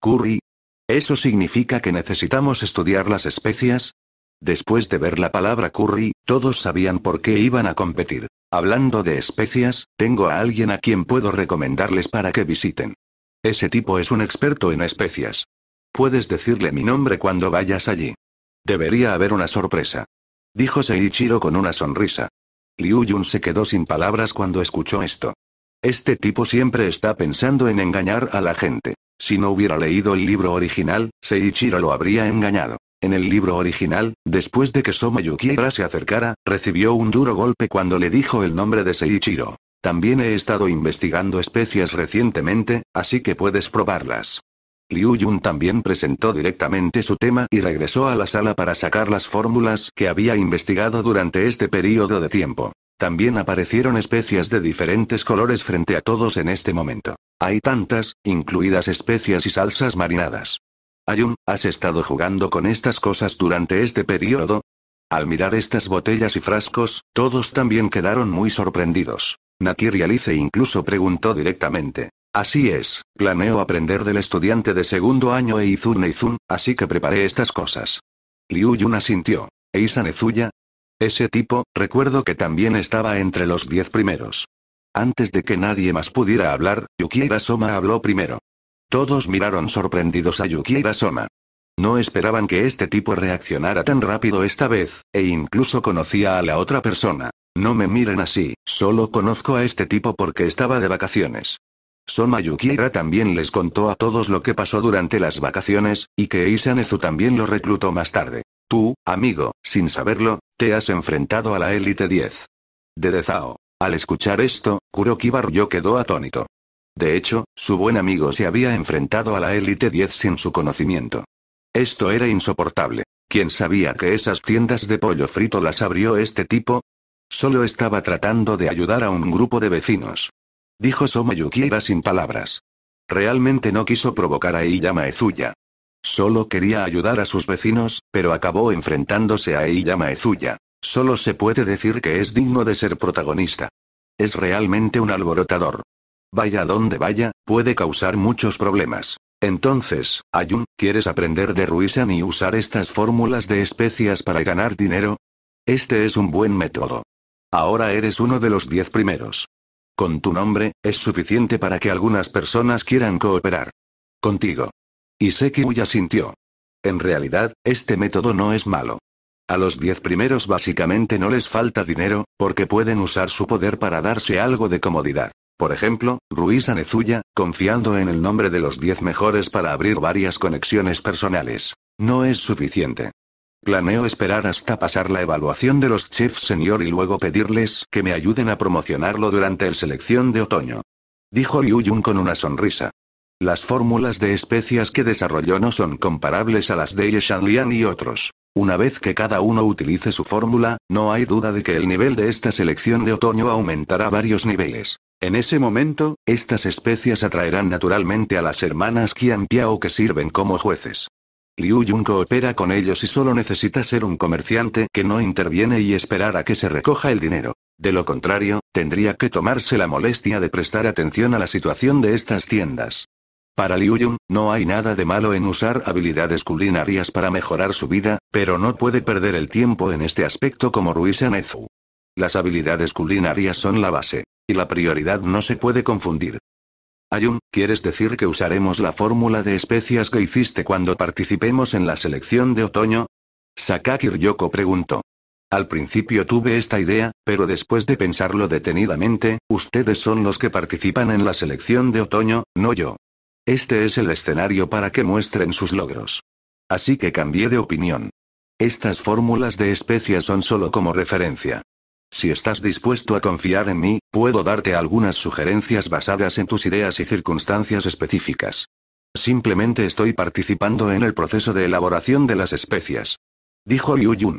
Curry. ¿Eso significa que necesitamos estudiar las especias? Después de ver la palabra curry, todos sabían por qué iban a competir. Hablando de especias, tengo a alguien a quien puedo recomendarles para que visiten. Ese tipo es un experto en especias. Puedes decirle mi nombre cuando vayas allí. Debería haber una sorpresa. Dijo Seiichiro con una sonrisa. Liu Yun se quedó sin palabras cuando escuchó esto. Este tipo siempre está pensando en engañar a la gente. Si no hubiera leído el libro original, Seiichiro lo habría engañado. En el libro original, después de que Soma Yukiura se acercara, recibió un duro golpe cuando le dijo el nombre de Seiichiro. También he estado investigando especies recientemente, así que puedes probarlas. Liu Yun también presentó directamente su tema y regresó a la sala para sacar las fórmulas que había investigado durante este periodo de tiempo. También aparecieron especies de diferentes colores frente a todos en este momento. Hay tantas, incluidas especias y salsas marinadas. Ayun, ¿has estado jugando con estas cosas durante este periodo? Al mirar estas botellas y frascos, todos también quedaron muy sorprendidos. Nakiri Alice incluso preguntó directamente. Así es, planeo aprender del estudiante de segundo año e Eizun así que preparé estas cosas. Liu Yun asintió. ¿Eisan Ese tipo, recuerdo que también estaba entre los diez primeros. Antes de que nadie más pudiera hablar, Yukira Soma habló primero. Todos miraron sorprendidos a Yukira Soma. No esperaban que este tipo reaccionara tan rápido esta vez, e incluso conocía a la otra persona. No me miren así, solo conozco a este tipo porque estaba de vacaciones. Soma Yukira también les contó a todos lo que pasó durante las vacaciones, y que Isanezu también lo reclutó más tarde. Tú, amigo, sin saberlo, te has enfrentado a la élite 10. De Dezao. Al escuchar esto, Kurokibar yo quedó atónito. De hecho, su buen amigo se había enfrentado a la élite 10 sin su conocimiento. Esto era insoportable. ¿Quién sabía que esas tiendas de pollo frito las abrió este tipo? Solo estaba tratando de ayudar a un grupo de vecinos. Dijo Somayuki, sin palabras. Realmente no quiso provocar a Iyama Ezuya. Solo quería ayudar a sus vecinos, pero acabó enfrentándose a Iyama Ezuya. Solo se puede decir que es digno de ser protagonista. Es realmente un alborotador. Vaya donde vaya, puede causar muchos problemas. Entonces, Ayun, ¿quieres aprender de Ruizan y usar estas fórmulas de especias para ganar dinero? Este es un buen método. Ahora eres uno de los diez primeros. Con tu nombre, es suficiente para que algunas personas quieran cooperar. Contigo. Y sé que Uya sintió. En realidad, este método no es malo. A los diez primeros básicamente no les falta dinero, porque pueden usar su poder para darse algo de comodidad. Por ejemplo, Ruiz Anezuya, confiando en el nombre de los 10 mejores para abrir varias conexiones personales. No es suficiente. Planeo esperar hasta pasar la evaluación de los chefs senior y luego pedirles que me ayuden a promocionarlo durante el selección de otoño. Dijo Liu Yun con una sonrisa. Las fórmulas de especias que desarrolló no son comparables a las de Ye Shanlian y otros. Una vez que cada uno utilice su fórmula, no hay duda de que el nivel de esta selección de otoño aumentará varios niveles. En ese momento, estas especias atraerán naturalmente a las hermanas Qian Piao que sirven como jueces. Liu Yun coopera con ellos y solo necesita ser un comerciante que no interviene y esperar a que se recoja el dinero. De lo contrario, tendría que tomarse la molestia de prestar atención a la situación de estas tiendas. Para Liu Yun, no hay nada de malo en usar habilidades culinarias para mejorar su vida, pero no puede perder el tiempo en este aspecto como Ruisa Nezu. Las habilidades culinarias son la base. Y la prioridad no se puede confundir. Ayun, ¿quieres decir que usaremos la fórmula de especias que hiciste cuando participemos en la selección de otoño? Sakaki Yoko preguntó. Al principio tuve esta idea, pero después de pensarlo detenidamente, ustedes son los que participan en la selección de otoño, no yo. Este es el escenario para que muestren sus logros. Así que cambié de opinión. Estas fórmulas de especias son solo como referencia. Si estás dispuesto a confiar en mí, puedo darte algunas sugerencias basadas en tus ideas y circunstancias específicas. Simplemente estoy participando en el proceso de elaboración de las especias. Dijo Liu Yun.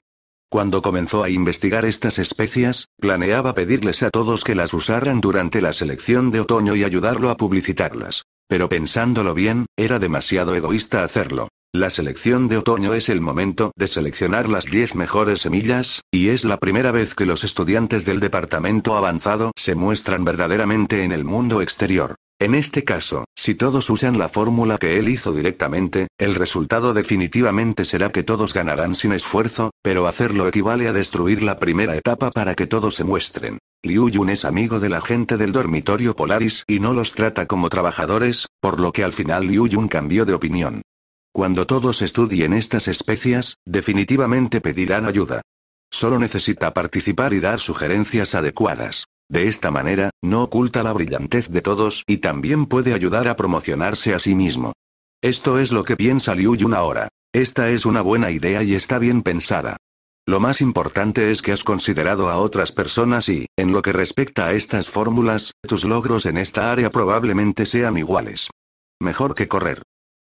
Cuando comenzó a investigar estas especias, planeaba pedirles a todos que las usaran durante la selección de otoño y ayudarlo a publicitarlas. Pero pensándolo bien, era demasiado egoísta hacerlo. La selección de otoño es el momento de seleccionar las 10 mejores semillas, y es la primera vez que los estudiantes del departamento avanzado se muestran verdaderamente en el mundo exterior. En este caso, si todos usan la fórmula que él hizo directamente, el resultado definitivamente será que todos ganarán sin esfuerzo, pero hacerlo equivale a destruir la primera etapa para que todos se muestren. Liu Yun es amigo de la gente del dormitorio Polaris y no los trata como trabajadores, por lo que al final Liu Yun cambió de opinión. Cuando todos estudien estas especias, definitivamente pedirán ayuda. Solo necesita participar y dar sugerencias adecuadas. De esta manera, no oculta la brillantez de todos y también puede ayudar a promocionarse a sí mismo. Esto es lo que piensa Liu Yun ahora. Esta es una buena idea y está bien pensada. Lo más importante es que has considerado a otras personas y, en lo que respecta a estas fórmulas, tus logros en esta área probablemente sean iguales. Mejor que correr.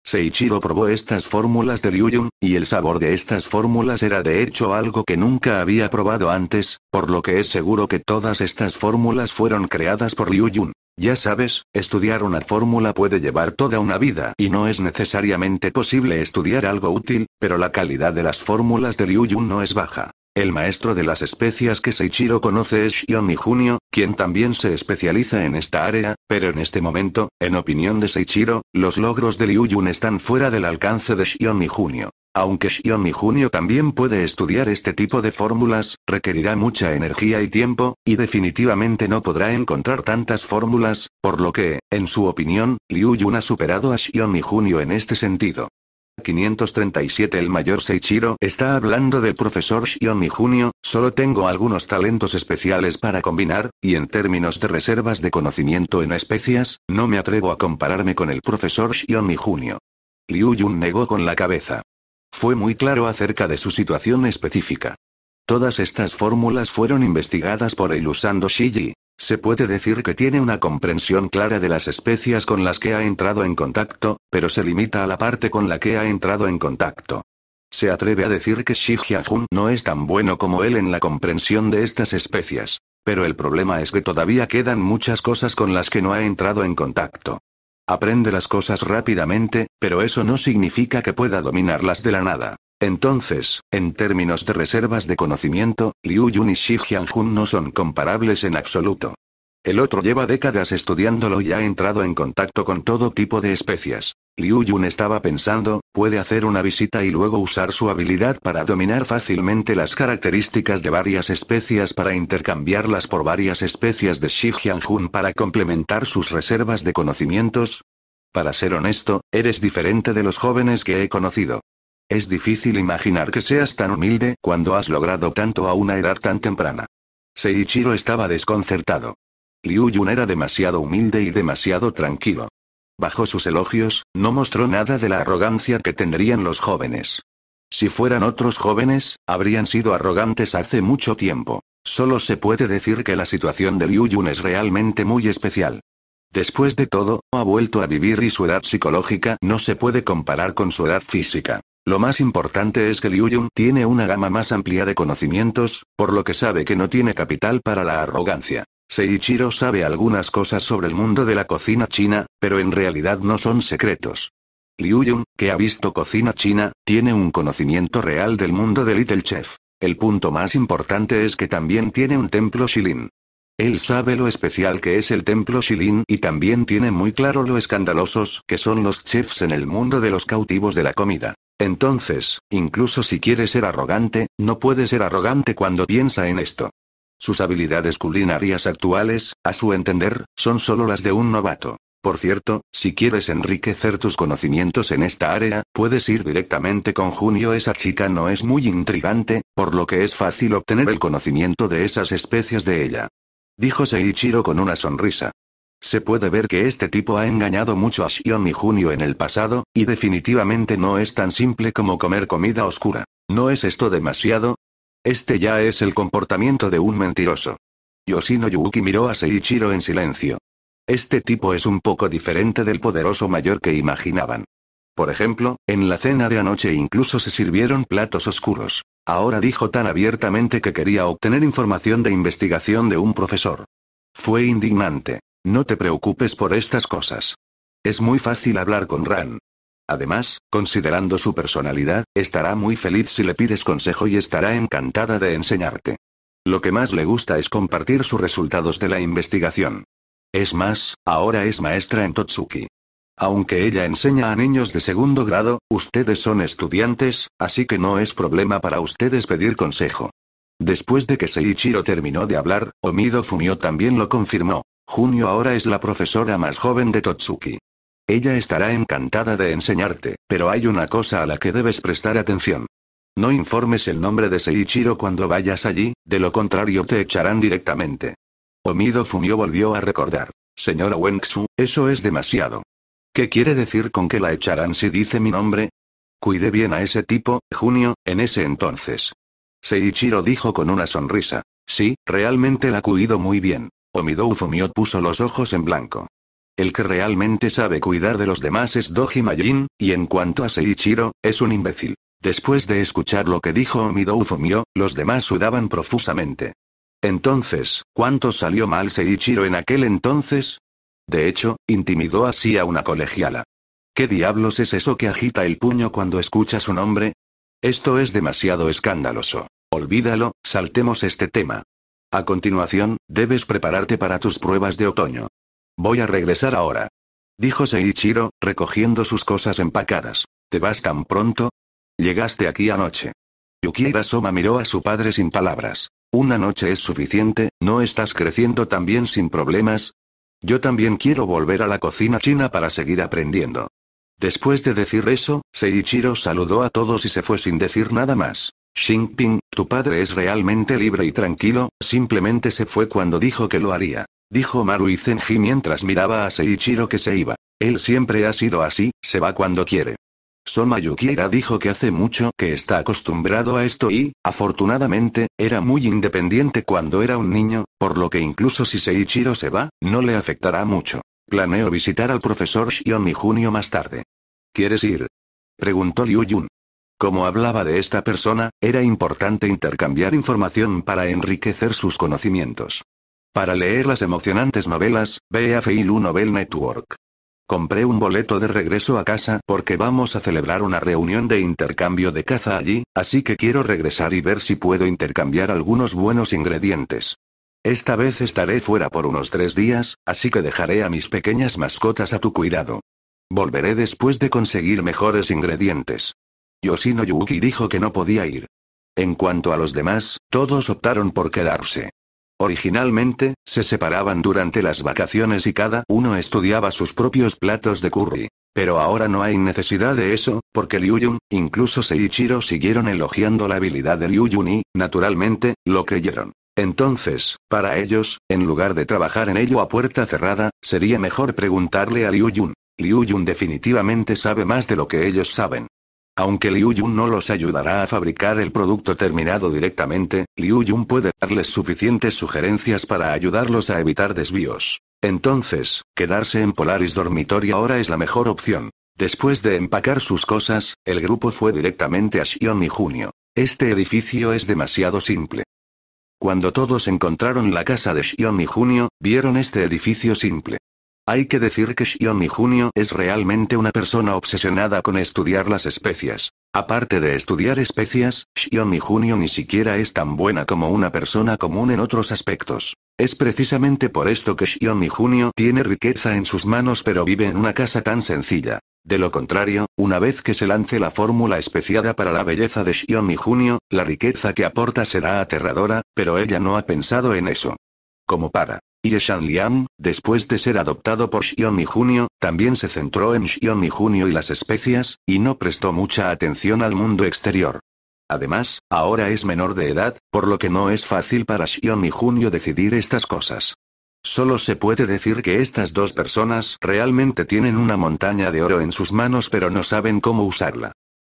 Seichiro probó estas fórmulas de Yun, y el sabor de estas fórmulas era de hecho algo que nunca había probado antes, por lo que es seguro que todas estas fórmulas fueron creadas por Yun. Ya sabes, estudiar una fórmula puede llevar toda una vida y no es necesariamente posible estudiar algo útil, pero la calidad de las fórmulas de Liu Yun no es baja. El maestro de las especias que Seichiro conoce es Ni Junio, quien también se especializa en esta área, pero en este momento, en opinión de Seichiro, los logros de Liu Yun están fuera del alcance de y Junio. Aunque y Junio también puede estudiar este tipo de fórmulas, requerirá mucha energía y tiempo, y definitivamente no podrá encontrar tantas fórmulas, por lo que, en su opinión, Liu Yun ha superado a mi Junio en este sentido. 537 El mayor Seichiro está hablando del profesor Mi Junio, solo tengo algunos talentos especiales para combinar, y en términos de reservas de conocimiento en especias, no me atrevo a compararme con el profesor Mi Junio. Liu Yun negó con la cabeza. Fue muy claro acerca de su situación específica. Todas estas fórmulas fueron investigadas por el usando Shiji, se puede decir que tiene una comprensión clara de las especias con las que ha entrado en contacto, pero se limita a la parte con la que ha entrado en contacto. Se atreve a decir que Shi Jiajun no es tan bueno como él en la comprensión de estas especias. Pero el problema es que todavía quedan muchas cosas con las que no ha entrado en contacto. Aprende las cosas rápidamente, pero eso no significa que pueda dominarlas de la nada. Entonces, en términos de reservas de conocimiento, Liu Yun y Shi Jianjun no son comparables en absoluto. El otro lleva décadas estudiándolo y ha entrado en contacto con todo tipo de especias. Liu Yun estaba pensando, puede hacer una visita y luego usar su habilidad para dominar fácilmente las características de varias especias para intercambiarlas por varias especies de Shi Jianjun para complementar sus reservas de conocimientos. Para ser honesto, eres diferente de los jóvenes que he conocido. Es difícil imaginar que seas tan humilde cuando has logrado tanto a una edad tan temprana. Seiichiro estaba desconcertado. Liu Yun era demasiado humilde y demasiado tranquilo. Bajo sus elogios, no mostró nada de la arrogancia que tendrían los jóvenes. Si fueran otros jóvenes, habrían sido arrogantes hace mucho tiempo. Solo se puede decir que la situación de Liu Yun es realmente muy especial. Después de todo, ha vuelto a vivir y su edad psicológica no se puede comparar con su edad física. Lo más importante es que Liu Yun tiene una gama más amplia de conocimientos, por lo que sabe que no tiene capital para la arrogancia. Seiichiro sabe algunas cosas sobre el mundo de la cocina china, pero en realidad no son secretos. Liu Yun, que ha visto cocina china, tiene un conocimiento real del mundo de Little Chef. El punto más importante es que también tiene un templo Shilin. Él sabe lo especial que es el templo Shilin y también tiene muy claro lo escandalosos que son los chefs en el mundo de los cautivos de la comida. Entonces, incluso si quiere ser arrogante, no puede ser arrogante cuando piensa en esto. Sus habilidades culinarias actuales, a su entender, son solo las de un novato. Por cierto, si quieres enriquecer tus conocimientos en esta área, puedes ir directamente con Junio. Esa chica no es muy intrigante, por lo que es fácil obtener el conocimiento de esas especies de ella. Dijo Seiichiro con una sonrisa. Se puede ver que este tipo ha engañado mucho a Shion y Junio en el pasado, y definitivamente no es tan simple como comer comida oscura. ¿No es esto demasiado? Este ya es el comportamiento de un mentiroso. Yoshino Yuuki miró a Seiichiro en silencio. Este tipo es un poco diferente del poderoso mayor que imaginaban. Por ejemplo, en la cena de anoche incluso se sirvieron platos oscuros. Ahora dijo tan abiertamente que quería obtener información de investigación de un profesor. Fue indignante. No te preocupes por estas cosas. Es muy fácil hablar con Ran. Además, considerando su personalidad, estará muy feliz si le pides consejo y estará encantada de enseñarte. Lo que más le gusta es compartir sus resultados de la investigación. Es más, ahora es maestra en Totsuki. Aunque ella enseña a niños de segundo grado, ustedes son estudiantes, así que no es problema para ustedes pedir consejo. Después de que Seiichiro terminó de hablar, Omido Fumio también lo confirmó. Junio ahora es la profesora más joven de Totsuki. Ella estará encantada de enseñarte, pero hay una cosa a la que debes prestar atención. No informes el nombre de Seiichiro cuando vayas allí, de lo contrario te echarán directamente. Omido fumio volvió a recordar. Señora Wenksu, eso es demasiado. ¿Qué quiere decir con que la echarán si dice mi nombre? Cuide bien a ese tipo, Junio, en ese entonces. Seiichiro dijo con una sonrisa. Sí, realmente la cuido muy bien. Omidou Fumio puso los ojos en blanco. El que realmente sabe cuidar de los demás es Doji Majin, y en cuanto a Seiichiro, es un imbécil. Después de escuchar lo que dijo Omidou Fumio, los demás sudaban profusamente. Entonces, ¿cuánto salió mal Seiichiro en aquel entonces? De hecho, intimidó así a una colegiala. ¿Qué diablos es eso que agita el puño cuando escucha su nombre? Esto es demasiado escandaloso. Olvídalo, saltemos este tema. A continuación, debes prepararte para tus pruebas de otoño. Voy a regresar ahora. Dijo Seiichiro, recogiendo sus cosas empacadas. ¿Te vas tan pronto? Llegaste aquí anoche. Yuki Soma miró a su padre sin palabras. Una noche es suficiente, ¿no estás creciendo también sin problemas? Yo también quiero volver a la cocina china para seguir aprendiendo. Después de decir eso, Seiichiro saludó a todos y se fue sin decir nada más. Xingping, tu padre es realmente libre y tranquilo, simplemente se fue cuando dijo que lo haría. Dijo Maru Zenji mientras miraba a Seiichiro que se iba. Él siempre ha sido así, se va cuando quiere. Soma Yukira dijo que hace mucho que está acostumbrado a esto y, afortunadamente, era muy independiente cuando era un niño, por lo que incluso si Seiichiro se va, no le afectará mucho. Planeo visitar al profesor Shion mi junio más tarde. ¿Quieres ir? Preguntó Liu Yun. Como hablaba de esta persona, era importante intercambiar información para enriquecer sus conocimientos. Para leer las emocionantes novelas, ve a Feilu Novel Network. Compré un boleto de regreso a casa porque vamos a celebrar una reunión de intercambio de caza allí, así que quiero regresar y ver si puedo intercambiar algunos buenos ingredientes. Esta vez estaré fuera por unos tres días, así que dejaré a mis pequeñas mascotas a tu cuidado. Volveré después de conseguir mejores ingredientes. Yoshino Yuki dijo que no podía ir. En cuanto a los demás, todos optaron por quedarse. Originalmente, se separaban durante las vacaciones y cada uno estudiaba sus propios platos de curry. Pero ahora no hay necesidad de eso, porque Liu Yun, incluso Seiichiro siguieron elogiando la habilidad de Liu Yun y, naturalmente, lo creyeron. Entonces, para ellos, en lugar de trabajar en ello a puerta cerrada, sería mejor preguntarle a Liu Yun. Liu Yun definitivamente sabe más de lo que ellos saben. Aunque Liu Yun no los ayudará a fabricar el producto terminado directamente, Liu Yun puede darles suficientes sugerencias para ayudarlos a evitar desvíos. Entonces, quedarse en Polaris Dormitorio ahora es la mejor opción. Después de empacar sus cosas, el grupo fue directamente a Xion y Junio. Este edificio es demasiado simple. Cuando todos encontraron la casa de Xion y Junio, vieron este edificio simple. Hay que decir que y Junio es realmente una persona obsesionada con estudiar las especias. Aparte de estudiar especias, y Junio ni siquiera es tan buena como una persona común en otros aspectos. Es precisamente por esto que y Junio tiene riqueza en sus manos pero vive en una casa tan sencilla. De lo contrario, una vez que se lance la fórmula especiada para la belleza de y Junio, la riqueza que aporta será aterradora, pero ella no ha pensado en eso. Como para y Shan Liang, después de ser adoptado por Xion y Junio, también se centró en Xion y Junio y las especias, y no prestó mucha atención al mundo exterior. Además, ahora es menor de edad, por lo que no es fácil para Xion y Junio decidir estas cosas. Solo se puede decir que estas dos personas realmente tienen una montaña de oro en sus manos pero no saben cómo usarla.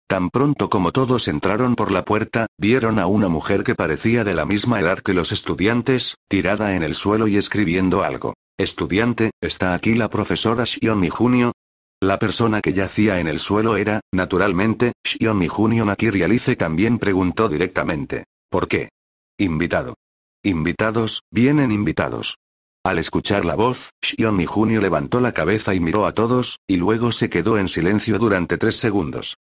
Tan pronto como todos entraron por la puerta, vieron a una mujer que parecía de la misma edad que los estudiantes, tirada en el suelo y escribiendo algo. Estudiante, ¿está aquí la profesora Mi Junio? La persona que yacía en el suelo era, naturalmente, Mi Junio Nakiri Alice también preguntó directamente. ¿Por qué? Invitado. Invitados, vienen invitados. Al escuchar la voz, y Junio levantó la cabeza y miró a todos, y luego se quedó en silencio durante tres segundos.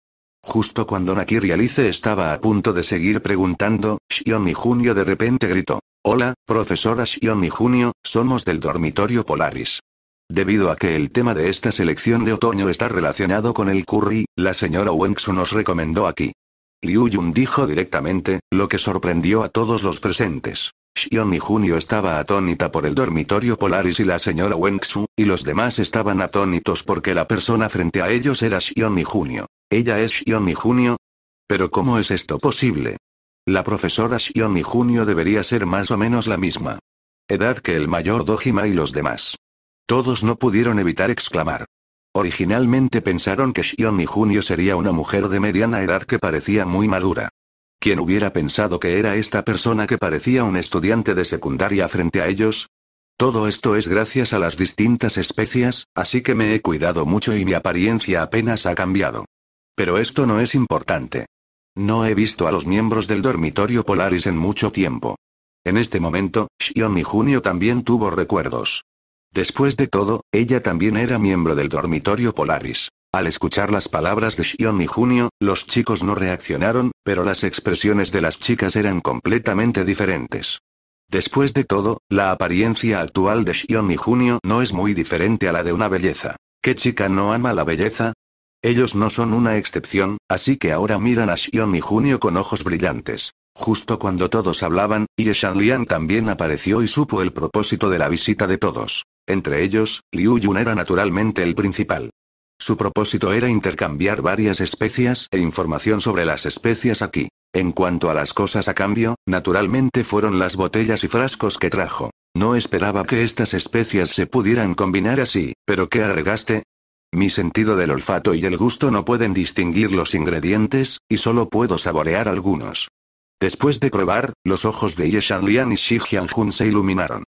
Justo cuando Nakiri Alice estaba a punto de seguir preguntando, y Junio de repente gritó. Hola, profesora y Junio, somos del dormitorio Polaris. Debido a que el tema de esta selección de otoño está relacionado con el curry, la señora Wenxu nos recomendó aquí. Liu Yun dijo directamente, lo que sorprendió a todos los presentes. y Junio estaba atónita por el dormitorio Polaris y la señora Wenxu y los demás estaban atónitos porque la persona frente a ellos era y Junio. Ella es y Junio. Pero ¿cómo es esto posible? La profesora y Junio debería ser más o menos la misma edad que el mayor Dojima y los demás. Todos no pudieron evitar exclamar. Originalmente pensaron que y Junio sería una mujer de mediana edad que parecía muy madura. ¿Quién hubiera pensado que era esta persona que parecía un estudiante de secundaria frente a ellos? Todo esto es gracias a las distintas especias, así que me he cuidado mucho y mi apariencia apenas ha cambiado. Pero esto no es importante. No he visto a los miembros del dormitorio Polaris en mucho tiempo. En este momento, Shion y Junio también tuvo recuerdos. Después de todo, ella también era miembro del dormitorio Polaris. Al escuchar las palabras de Shion y Junio, los chicos no reaccionaron, pero las expresiones de las chicas eran completamente diferentes. Después de todo, la apariencia actual de Shion y Junio no es muy diferente a la de una belleza. ¿Qué chica no ama la belleza? Ellos no son una excepción, así que ahora miran a Xion y Junio con ojos brillantes. Justo cuando todos hablaban, Ye Shanlian también apareció y supo el propósito de la visita de todos. Entre ellos, Liu Yun era naturalmente el principal. Su propósito era intercambiar varias especias e información sobre las especias aquí. En cuanto a las cosas a cambio, naturalmente fueron las botellas y frascos que trajo. No esperaba que estas especias se pudieran combinar así, pero ¿qué agregaste? Mi sentido del olfato y el gusto no pueden distinguir los ingredientes, y solo puedo saborear algunos. Después de probar, los ojos de Ye Shanlian y Shi Jianjun se iluminaron.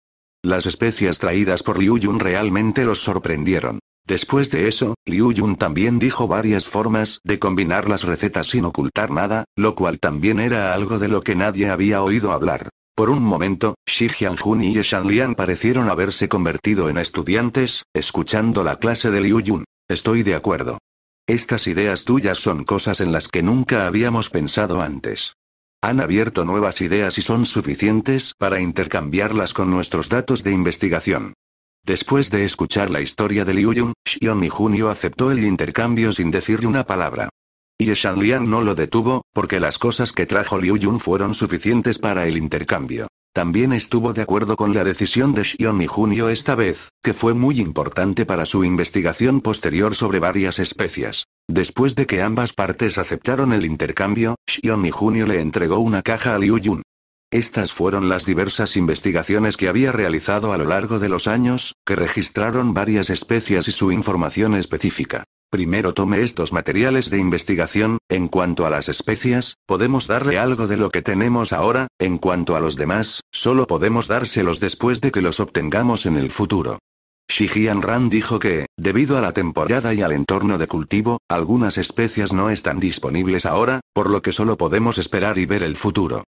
Las especias traídas por Liu Yun realmente los sorprendieron. Después de eso, Liu Yun también dijo varias formas de combinar las recetas sin ocultar nada, lo cual también era algo de lo que nadie había oído hablar. Por un momento, Shi Jianjun y Ye Shanlian parecieron haberse convertido en estudiantes, escuchando la clase de Liu Yun. Estoy de acuerdo. Estas ideas tuyas son cosas en las que nunca habíamos pensado antes. Han abierto nuevas ideas y son suficientes para intercambiarlas con nuestros datos de investigación. Después de escuchar la historia de Liu Yun, Xion y Junio aceptó el intercambio sin decirle una palabra. Y Shanliang no lo detuvo, porque las cosas que trajo Liu Yun fueron suficientes para el intercambio. También estuvo de acuerdo con la decisión de Xion Junio esta vez, que fue muy importante para su investigación posterior sobre varias especies. Después de que ambas partes aceptaron el intercambio, Xion Junio le entregó una caja a Liu Yun. Estas fueron las diversas investigaciones que había realizado a lo largo de los años, que registraron varias especies y su información específica. Primero tome estos materiales de investigación, en cuanto a las especias, podemos darle algo de lo que tenemos ahora, en cuanto a los demás, solo podemos dárselos después de que los obtengamos en el futuro. Shijian Ran dijo que, debido a la temporada y al entorno de cultivo, algunas especias no están disponibles ahora, por lo que solo podemos esperar y ver el futuro.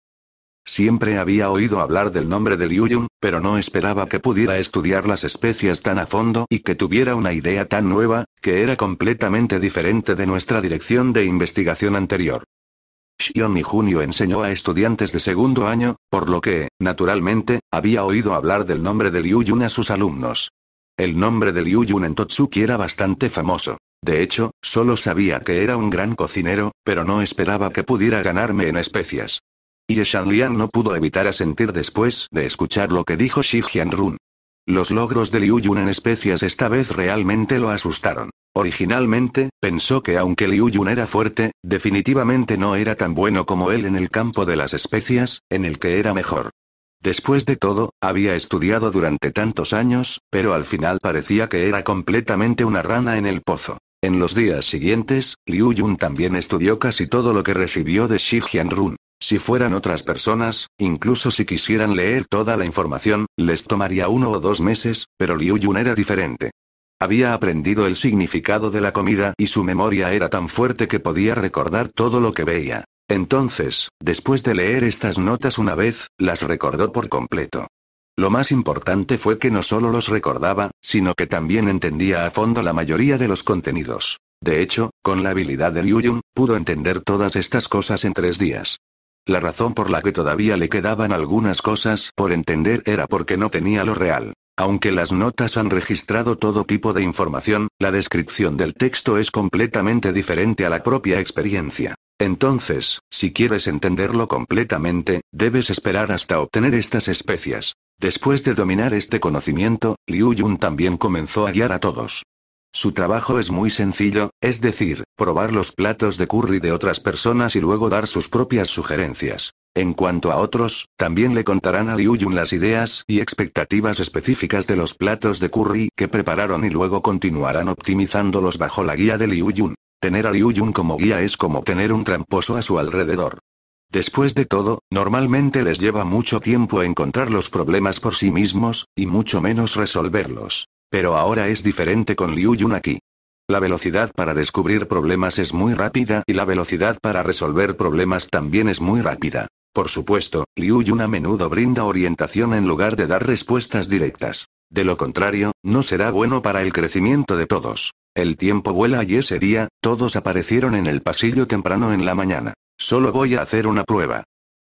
Siempre había oído hablar del nombre de Liu Yun, pero no esperaba que pudiera estudiar las especies tan a fondo y que tuviera una idea tan nueva, que era completamente diferente de nuestra dirección de investigación anterior. Xion y Junio enseñó a estudiantes de segundo año, por lo que, naturalmente, había oído hablar del nombre de Liu Yun a sus alumnos. El nombre de Liu Yun en Totsuki era bastante famoso. De hecho, solo sabía que era un gran cocinero, pero no esperaba que pudiera ganarme en especias. Y Shanlian no pudo evitar asentir después de escuchar lo que dijo Shi Jianrun. Los logros de Liu Yun en especias esta vez realmente lo asustaron. Originalmente, pensó que aunque Liu Yun era fuerte, definitivamente no era tan bueno como él en el campo de las especias, en el que era mejor. Después de todo, había estudiado durante tantos años, pero al final parecía que era completamente una rana en el pozo. En los días siguientes, Liu Yun también estudió casi todo lo que recibió de Shi Jianrun. Si fueran otras personas, incluso si quisieran leer toda la información, les tomaría uno o dos meses, pero Liu Yun era diferente. Había aprendido el significado de la comida y su memoria era tan fuerte que podía recordar todo lo que veía. Entonces, después de leer estas notas una vez, las recordó por completo. Lo más importante fue que no solo los recordaba, sino que también entendía a fondo la mayoría de los contenidos. De hecho, con la habilidad de Liu Yun, pudo entender todas estas cosas en tres días. La razón por la que todavía le quedaban algunas cosas por entender era porque no tenía lo real. Aunque las notas han registrado todo tipo de información, la descripción del texto es completamente diferente a la propia experiencia. Entonces, si quieres entenderlo completamente, debes esperar hasta obtener estas especias. Después de dominar este conocimiento, Liu Yun también comenzó a guiar a todos. Su trabajo es muy sencillo, es decir, probar los platos de curry de otras personas y luego dar sus propias sugerencias. En cuanto a otros, también le contarán a Liu Yun las ideas y expectativas específicas de los platos de curry que prepararon y luego continuarán optimizándolos bajo la guía de Liu Yun. Tener a Liu Yun como guía es como tener un tramposo a su alrededor. Después de todo, normalmente les lleva mucho tiempo encontrar los problemas por sí mismos, y mucho menos resolverlos. Pero ahora es diferente con Liu Yun aquí. La velocidad para descubrir problemas es muy rápida y la velocidad para resolver problemas también es muy rápida. Por supuesto, Liu Yun a menudo brinda orientación en lugar de dar respuestas directas. De lo contrario, no será bueno para el crecimiento de todos. El tiempo vuela y ese día, todos aparecieron en el pasillo temprano en la mañana. Solo voy a hacer una prueba.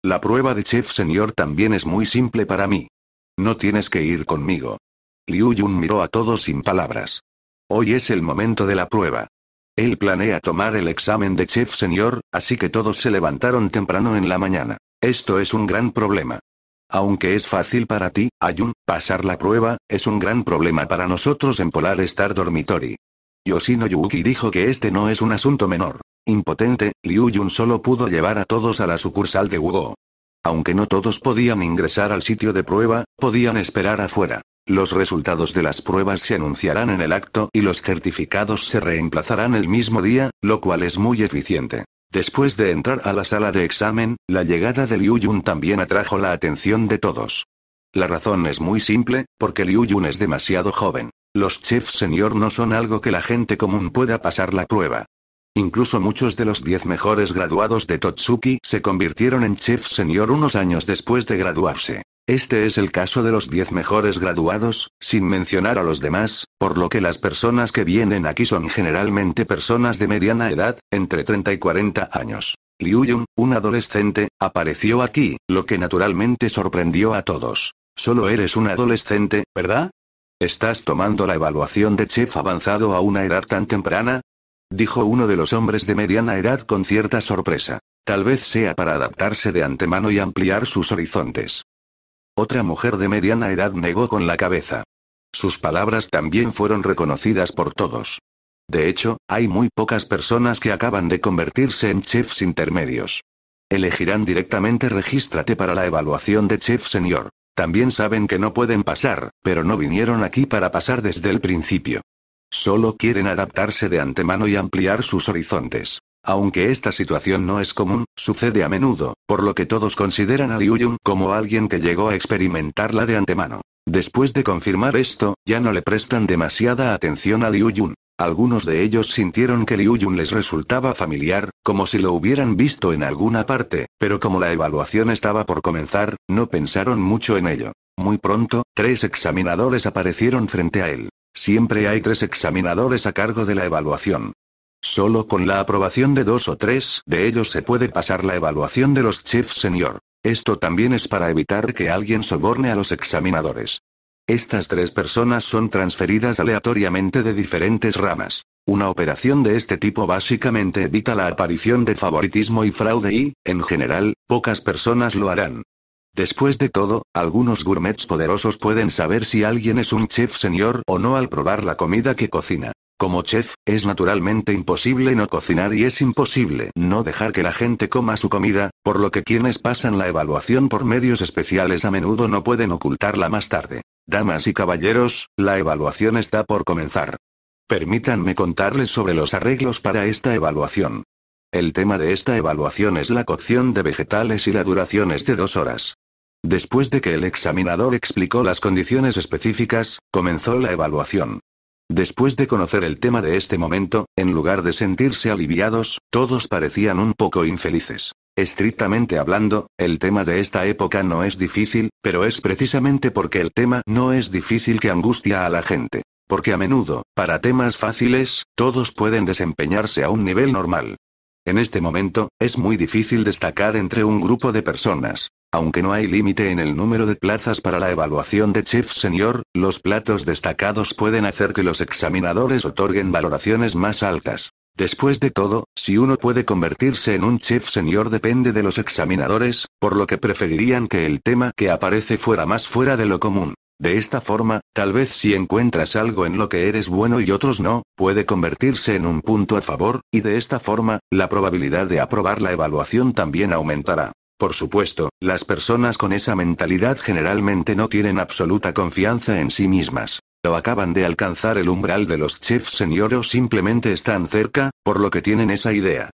La prueba de chef señor también es muy simple para mí. No tienes que ir conmigo. Liu Yun miró a todos sin palabras. Hoy es el momento de la prueba. Él planea tomar el examen de chef señor, así que todos se levantaron temprano en la mañana. Esto es un gran problema. Aunque es fácil para ti, Ayun, pasar la prueba, es un gran problema para nosotros en Polar Star Dormitory. Yoshino Yuki dijo que este no es un asunto menor. Impotente, Liu Yun solo pudo llevar a todos a la sucursal de Wugo. Aunque no todos podían ingresar al sitio de prueba, podían esperar afuera. Los resultados de las pruebas se anunciarán en el acto y los certificados se reemplazarán el mismo día, lo cual es muy eficiente. Después de entrar a la sala de examen, la llegada de Liu Yun también atrajo la atención de todos. La razón es muy simple, porque Liu Yun es demasiado joven. Los Chef senior no son algo que la gente común pueda pasar la prueba. Incluso muchos de los 10 mejores graduados de Totsuki se convirtieron en chef senior unos años después de graduarse. Este es el caso de los 10 mejores graduados, sin mencionar a los demás, por lo que las personas que vienen aquí son generalmente personas de mediana edad, entre 30 y 40 años. Liu Yun, un adolescente, apareció aquí, lo que naturalmente sorprendió a todos. Solo eres un adolescente, ¿verdad? ¿Estás tomando la evaluación de chef avanzado a una edad tan temprana? Dijo uno de los hombres de mediana edad con cierta sorpresa. Tal vez sea para adaptarse de antemano y ampliar sus horizontes. Otra mujer de mediana edad negó con la cabeza. Sus palabras también fueron reconocidas por todos. De hecho, hay muy pocas personas que acaban de convertirse en chefs intermedios. Elegirán directamente regístrate para la evaluación de chef senior. También saben que no pueden pasar, pero no vinieron aquí para pasar desde el principio. Solo quieren adaptarse de antemano y ampliar sus horizontes. Aunque esta situación no es común, sucede a menudo, por lo que todos consideran a Liu Yun como alguien que llegó a experimentarla de antemano. Después de confirmar esto, ya no le prestan demasiada atención a Liu Yun. Algunos de ellos sintieron que Liu Yun les resultaba familiar, como si lo hubieran visto en alguna parte, pero como la evaluación estaba por comenzar, no pensaron mucho en ello. Muy pronto, tres examinadores aparecieron frente a él. Siempre hay tres examinadores a cargo de la evaluación. Solo con la aprobación de dos o tres de ellos se puede pasar la evaluación de los chefs senior. Esto también es para evitar que alguien soborne a los examinadores. Estas tres personas son transferidas aleatoriamente de diferentes ramas. Una operación de este tipo básicamente evita la aparición de favoritismo y fraude y, en general, pocas personas lo harán. Después de todo, algunos gourmets poderosos pueden saber si alguien es un chef senior o no al probar la comida que cocina. Como chef, es naturalmente imposible no cocinar y es imposible no dejar que la gente coma su comida, por lo que quienes pasan la evaluación por medios especiales a menudo no pueden ocultarla más tarde. Damas y caballeros, la evaluación está por comenzar. Permítanme contarles sobre los arreglos para esta evaluación. El tema de esta evaluación es la cocción de vegetales y la duración es de dos horas. Después de que el examinador explicó las condiciones específicas, comenzó la evaluación. Después de conocer el tema de este momento, en lugar de sentirse aliviados, todos parecían un poco infelices. Estrictamente hablando, el tema de esta época no es difícil, pero es precisamente porque el tema no es difícil que angustia a la gente. Porque a menudo, para temas fáciles, todos pueden desempeñarse a un nivel normal. En este momento, es muy difícil destacar entre un grupo de personas. Aunque no hay límite en el número de plazas para la evaluación de chef senior, los platos destacados pueden hacer que los examinadores otorguen valoraciones más altas. Después de todo, si uno puede convertirse en un chef senior depende de los examinadores, por lo que preferirían que el tema que aparece fuera más fuera de lo común. De esta forma, tal vez si encuentras algo en lo que eres bueno y otros no, puede convertirse en un punto a favor, y de esta forma, la probabilidad de aprobar la evaluación también aumentará. Por supuesto, las personas con esa mentalidad generalmente no tienen absoluta confianza en sí mismas. Lo acaban de alcanzar el umbral de los chefs senior o simplemente están cerca, por lo que tienen esa idea.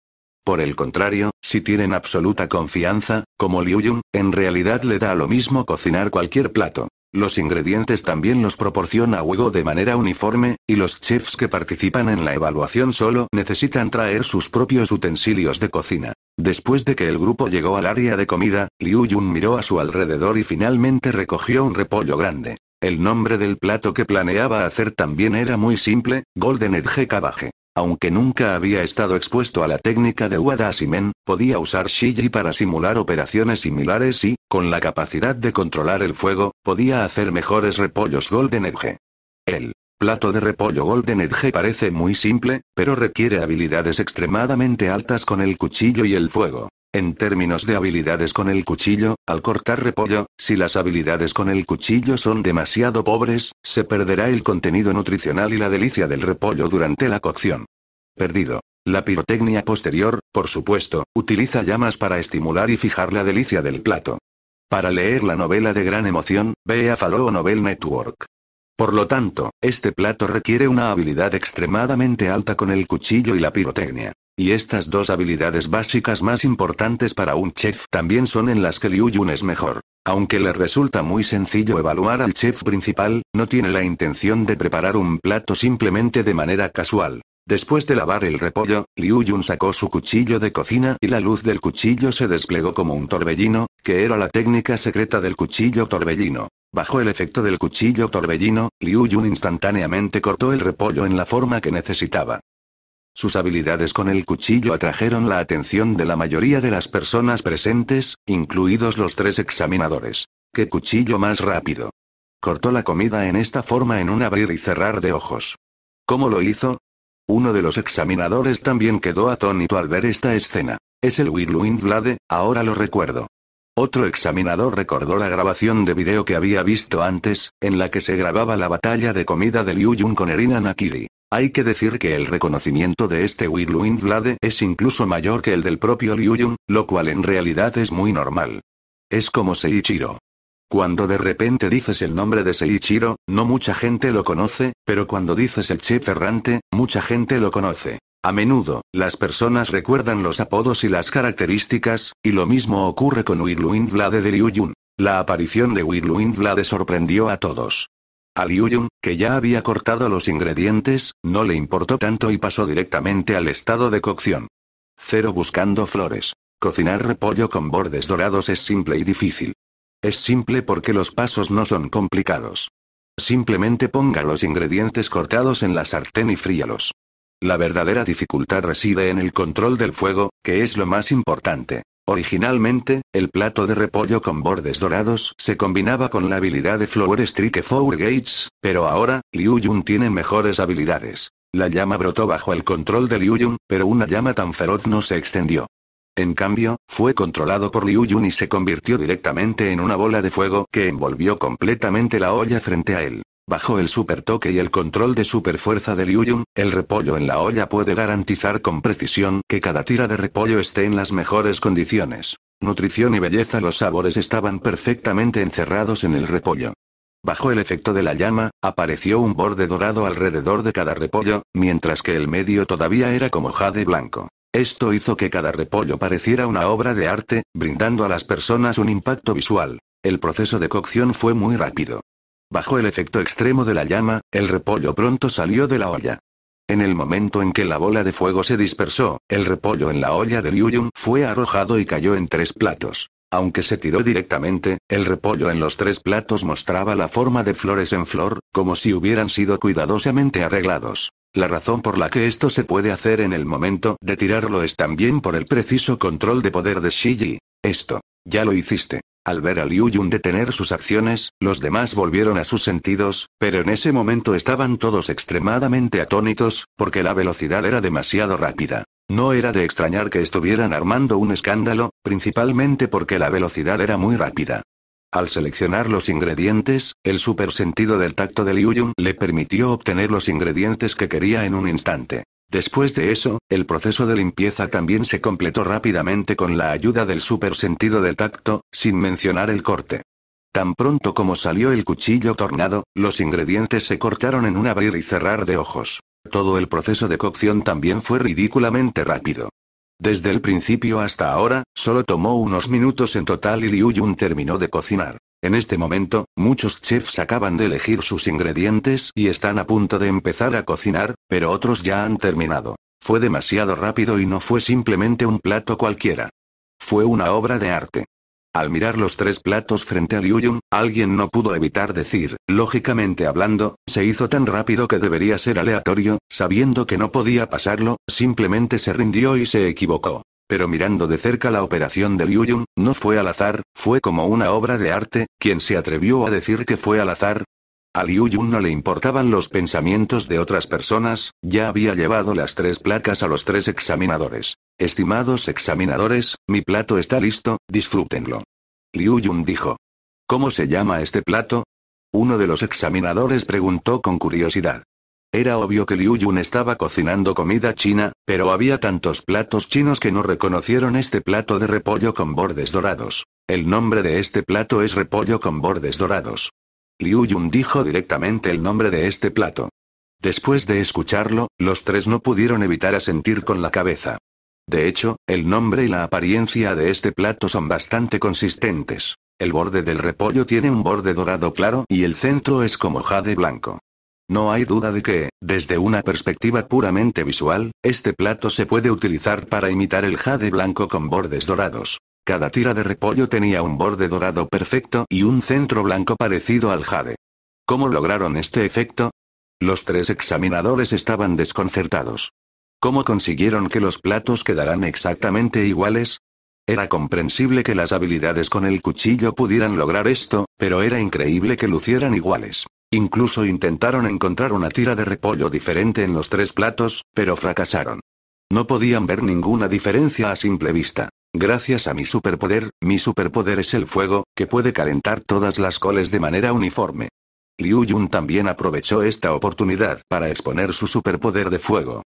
Por el contrario, si tienen absoluta confianza, como Liu Yun, en realidad le da lo mismo cocinar cualquier plato. Los ingredientes también los proporciona Huevo de manera uniforme, y los chefs que participan en la evaluación solo necesitan traer sus propios utensilios de cocina. Después de que el grupo llegó al área de comida, Liu Yun miró a su alrededor y finalmente recogió un repollo grande. El nombre del plato que planeaba hacer también era muy simple, Golden Edge Cabaje. Aunque nunca había estado expuesto a la técnica de Wada Asimen, podía usar Shiji para simular operaciones similares y, con la capacidad de controlar el fuego, podía hacer mejores repollos Golden Edge. El plato de repollo Golden Edge parece muy simple, pero requiere habilidades extremadamente altas con el cuchillo y el fuego. En términos de habilidades con el cuchillo, al cortar repollo, si las habilidades con el cuchillo son demasiado pobres, se perderá el contenido nutricional y la delicia del repollo durante la cocción. Perdido. La pirotecnia posterior, por supuesto, utiliza llamas para estimular y fijar la delicia del plato. Para leer la novela de gran emoción, vea a Faloo Novel Network. Por lo tanto, este plato requiere una habilidad extremadamente alta con el cuchillo y la pirotecnia. Y estas dos habilidades básicas más importantes para un chef también son en las que Liu Yun es mejor. Aunque le resulta muy sencillo evaluar al chef principal, no tiene la intención de preparar un plato simplemente de manera casual. Después de lavar el repollo, Liu Yun sacó su cuchillo de cocina y la luz del cuchillo se desplegó como un torbellino, que era la técnica secreta del cuchillo torbellino. Bajo el efecto del cuchillo torbellino, Liu Yun instantáneamente cortó el repollo en la forma que necesitaba. Sus habilidades con el cuchillo atrajeron la atención de la mayoría de las personas presentes, incluidos los tres examinadores. ¡Qué cuchillo más rápido! Cortó la comida en esta forma en un abrir y cerrar de ojos. ¿Cómo lo hizo? Uno de los examinadores también quedó atónito al ver esta escena. Es el Whirlwind Blade, ahora lo recuerdo. Otro examinador recordó la grabación de video que había visto antes, en la que se grababa la batalla de comida de Liu Yun con Erina Nakiri. Hay que decir que el reconocimiento de este Whirlwind Blade es incluso mayor que el del propio Liu Yun, lo cual en realidad es muy normal. Es como Seiichiro. Cuando de repente dices el nombre de Seiichiro, no mucha gente lo conoce, pero cuando dices el Che errante, mucha gente lo conoce. A menudo, las personas recuerdan los apodos y las características, y lo mismo ocurre con Whirlwind Blade de Liu Yun. La aparición de Whirlwind Blade sorprendió a todos. A Liu Yun, que ya había cortado los ingredientes, no le importó tanto y pasó directamente al estado de cocción. Cero buscando flores. Cocinar repollo con bordes dorados es simple y difícil. Es simple porque los pasos no son complicados. Simplemente ponga los ingredientes cortados en la sartén y fríalos. La verdadera dificultad reside en el control del fuego, que es lo más importante. Originalmente, el plato de repollo con bordes dorados se combinaba con la habilidad de Flower Streak Four Gates, pero ahora, Liu Yun tiene mejores habilidades. La llama brotó bajo el control de Liu Yun, pero una llama tan feroz no se extendió. En cambio, fue controlado por Liu Yun y se convirtió directamente en una bola de fuego que envolvió completamente la olla frente a él. Bajo el super toque y el control de super fuerza de Yun, el repollo en la olla puede garantizar con precisión que cada tira de repollo esté en las mejores condiciones. Nutrición y belleza Los sabores estaban perfectamente encerrados en el repollo. Bajo el efecto de la llama, apareció un borde dorado alrededor de cada repollo, mientras que el medio todavía era como jade blanco. Esto hizo que cada repollo pareciera una obra de arte, brindando a las personas un impacto visual. El proceso de cocción fue muy rápido. Bajo el efecto extremo de la llama, el repollo pronto salió de la olla. En el momento en que la bola de fuego se dispersó, el repollo en la olla de Yun fue arrojado y cayó en tres platos. Aunque se tiró directamente, el repollo en los tres platos mostraba la forma de flores en flor, como si hubieran sido cuidadosamente arreglados. La razón por la que esto se puede hacer en el momento de tirarlo es también por el preciso control de poder de Shiji. Esto. Ya lo hiciste. Al ver a Liu Yun detener sus acciones, los demás volvieron a sus sentidos, pero en ese momento estaban todos extremadamente atónitos, porque la velocidad era demasiado rápida. No era de extrañar que estuvieran armando un escándalo, principalmente porque la velocidad era muy rápida. Al seleccionar los ingredientes, el supersentido del tacto de Liu Yun le permitió obtener los ingredientes que quería en un instante. Después de eso, el proceso de limpieza también se completó rápidamente con la ayuda del supersentido del tacto, sin mencionar el corte. Tan pronto como salió el cuchillo tornado, los ingredientes se cortaron en un abrir y cerrar de ojos. Todo el proceso de cocción también fue ridículamente rápido. Desde el principio hasta ahora, solo tomó unos minutos en total y Liu Yun terminó de cocinar. En este momento, muchos chefs acaban de elegir sus ingredientes y están a punto de empezar a cocinar, pero otros ya han terminado. Fue demasiado rápido y no fue simplemente un plato cualquiera. Fue una obra de arte. Al mirar los tres platos frente a Yun, alguien no pudo evitar decir, lógicamente hablando, se hizo tan rápido que debería ser aleatorio, sabiendo que no podía pasarlo, simplemente se rindió y se equivocó. Pero mirando de cerca la operación de Liu Yun, no fue al azar, fue como una obra de arte, ¿quién se atrevió a decir que fue al azar? A Liu Yun no le importaban los pensamientos de otras personas, ya había llevado las tres placas a los tres examinadores. Estimados examinadores, mi plato está listo, disfrútenlo. Liu Yun dijo. ¿Cómo se llama este plato? Uno de los examinadores preguntó con curiosidad. Era obvio que Liu Yun estaba cocinando comida china, pero había tantos platos chinos que no reconocieron este plato de repollo con bordes dorados. El nombre de este plato es repollo con bordes dorados. Liu Yun dijo directamente el nombre de este plato. Después de escucharlo, los tres no pudieron evitar asentir con la cabeza. De hecho, el nombre y la apariencia de este plato son bastante consistentes. El borde del repollo tiene un borde dorado claro y el centro es como jade blanco. No hay duda de que, desde una perspectiva puramente visual, este plato se puede utilizar para imitar el jade blanco con bordes dorados. Cada tira de repollo tenía un borde dorado perfecto y un centro blanco parecido al jade. ¿Cómo lograron este efecto? Los tres examinadores estaban desconcertados. ¿Cómo consiguieron que los platos quedaran exactamente iguales? Era comprensible que las habilidades con el cuchillo pudieran lograr esto, pero era increíble que lucieran iguales. Incluso intentaron encontrar una tira de repollo diferente en los tres platos, pero fracasaron. No podían ver ninguna diferencia a simple vista. Gracias a mi superpoder, mi superpoder es el fuego, que puede calentar todas las coles de manera uniforme. Liu Yun también aprovechó esta oportunidad para exponer su superpoder de fuego.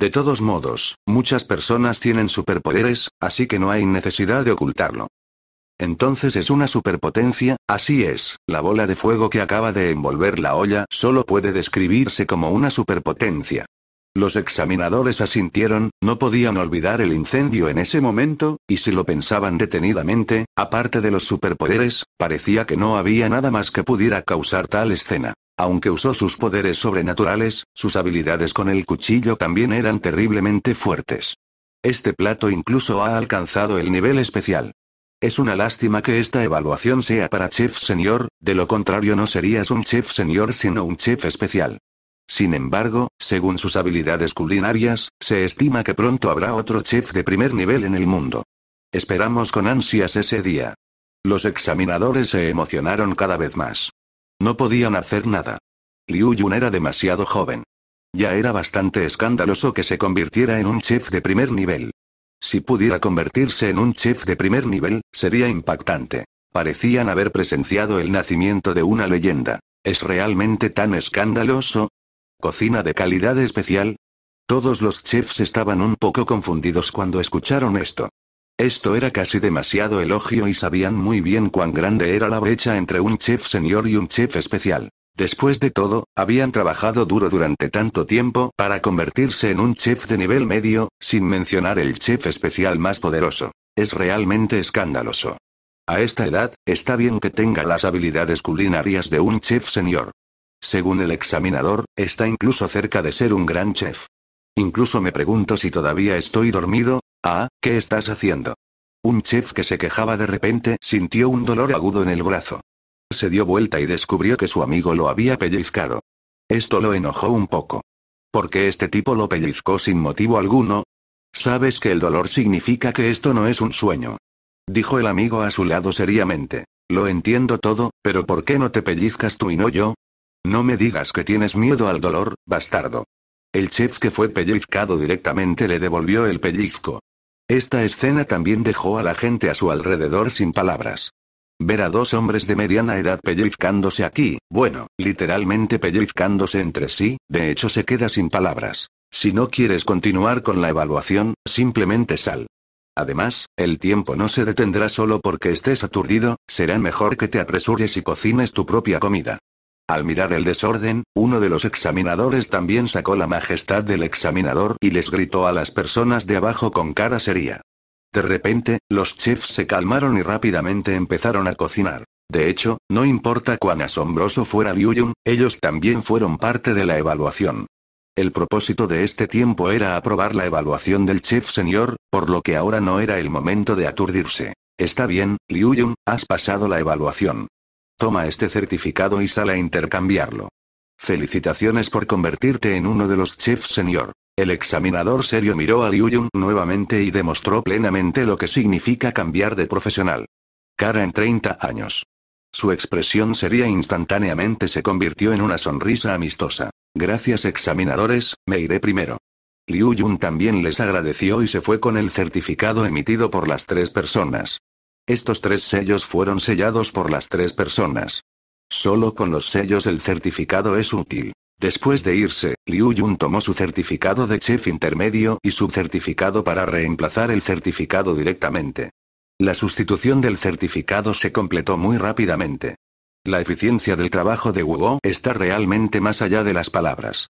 De todos modos, muchas personas tienen superpoderes, así que no hay necesidad de ocultarlo. Entonces es una superpotencia, así es, la bola de fuego que acaba de envolver la olla solo puede describirse como una superpotencia. Los examinadores asintieron, no podían olvidar el incendio en ese momento, y si lo pensaban detenidamente, aparte de los superpoderes, parecía que no había nada más que pudiera causar tal escena. Aunque usó sus poderes sobrenaturales, sus habilidades con el cuchillo también eran terriblemente fuertes. Este plato incluso ha alcanzado el nivel especial. Es una lástima que esta evaluación sea para chef señor, de lo contrario no serías un chef señor sino un chef especial. Sin embargo, según sus habilidades culinarias, se estima que pronto habrá otro chef de primer nivel en el mundo. Esperamos con ansias ese día. Los examinadores se emocionaron cada vez más. No podían hacer nada. Liu Yun era demasiado joven. Ya era bastante escandaloso que se convirtiera en un chef de primer nivel. Si pudiera convertirse en un chef de primer nivel, sería impactante. Parecían haber presenciado el nacimiento de una leyenda. ¿Es realmente tan escandaloso? ¿Cocina de calidad especial? Todos los chefs estaban un poco confundidos cuando escucharon esto. Esto era casi demasiado elogio y sabían muy bien cuán grande era la brecha entre un chef senior y un chef especial. Después de todo, habían trabajado duro durante tanto tiempo para convertirse en un chef de nivel medio, sin mencionar el chef especial más poderoso. Es realmente escandaloso. A esta edad, está bien que tenga las habilidades culinarias de un chef senior. Según el examinador, está incluso cerca de ser un gran chef. Incluso me pregunto si todavía estoy dormido, Ah, ¿qué estás haciendo? Un chef que se quejaba de repente sintió un dolor agudo en el brazo. Se dio vuelta y descubrió que su amigo lo había pellizcado. Esto lo enojó un poco. ¿Por qué este tipo lo pellizcó sin motivo alguno? Sabes que el dolor significa que esto no es un sueño. Dijo el amigo a su lado seriamente. Lo entiendo todo, pero ¿por qué no te pellizcas tú y no yo? No me digas que tienes miedo al dolor, bastardo. El chef que fue pellizcado directamente le devolvió el pellizco. Esta escena también dejó a la gente a su alrededor sin palabras. Ver a dos hombres de mediana edad pellizcándose aquí, bueno, literalmente pellizcándose entre sí, de hecho se queda sin palabras. Si no quieres continuar con la evaluación, simplemente sal. Además, el tiempo no se detendrá solo porque estés aturdido, será mejor que te apresures y cocines tu propia comida. Al mirar el desorden, uno de los examinadores también sacó la majestad del examinador y les gritó a las personas de abajo con cara seria. De repente, los chefs se calmaron y rápidamente empezaron a cocinar. De hecho, no importa cuán asombroso fuera Liu Yun, ellos también fueron parte de la evaluación. El propósito de este tiempo era aprobar la evaluación del chef señor, por lo que ahora no era el momento de aturdirse. Está bien, Liu Yun, has pasado la evaluación. Toma este certificado y sale a intercambiarlo. Felicitaciones por convertirte en uno de los chefs senior. El examinador serio miró a Liu Yun nuevamente y demostró plenamente lo que significa cambiar de profesional. Cara en 30 años. Su expresión seria instantáneamente se convirtió en una sonrisa amistosa. Gracias examinadores, me iré primero. Liu Yun también les agradeció y se fue con el certificado emitido por las tres personas. Estos tres sellos fueron sellados por las tres personas. Solo con los sellos el certificado es útil. Después de irse, Liu Yun tomó su certificado de chef intermedio y su certificado para reemplazar el certificado directamente. La sustitución del certificado se completó muy rápidamente. La eficiencia del trabajo de Hugo está realmente más allá de las palabras.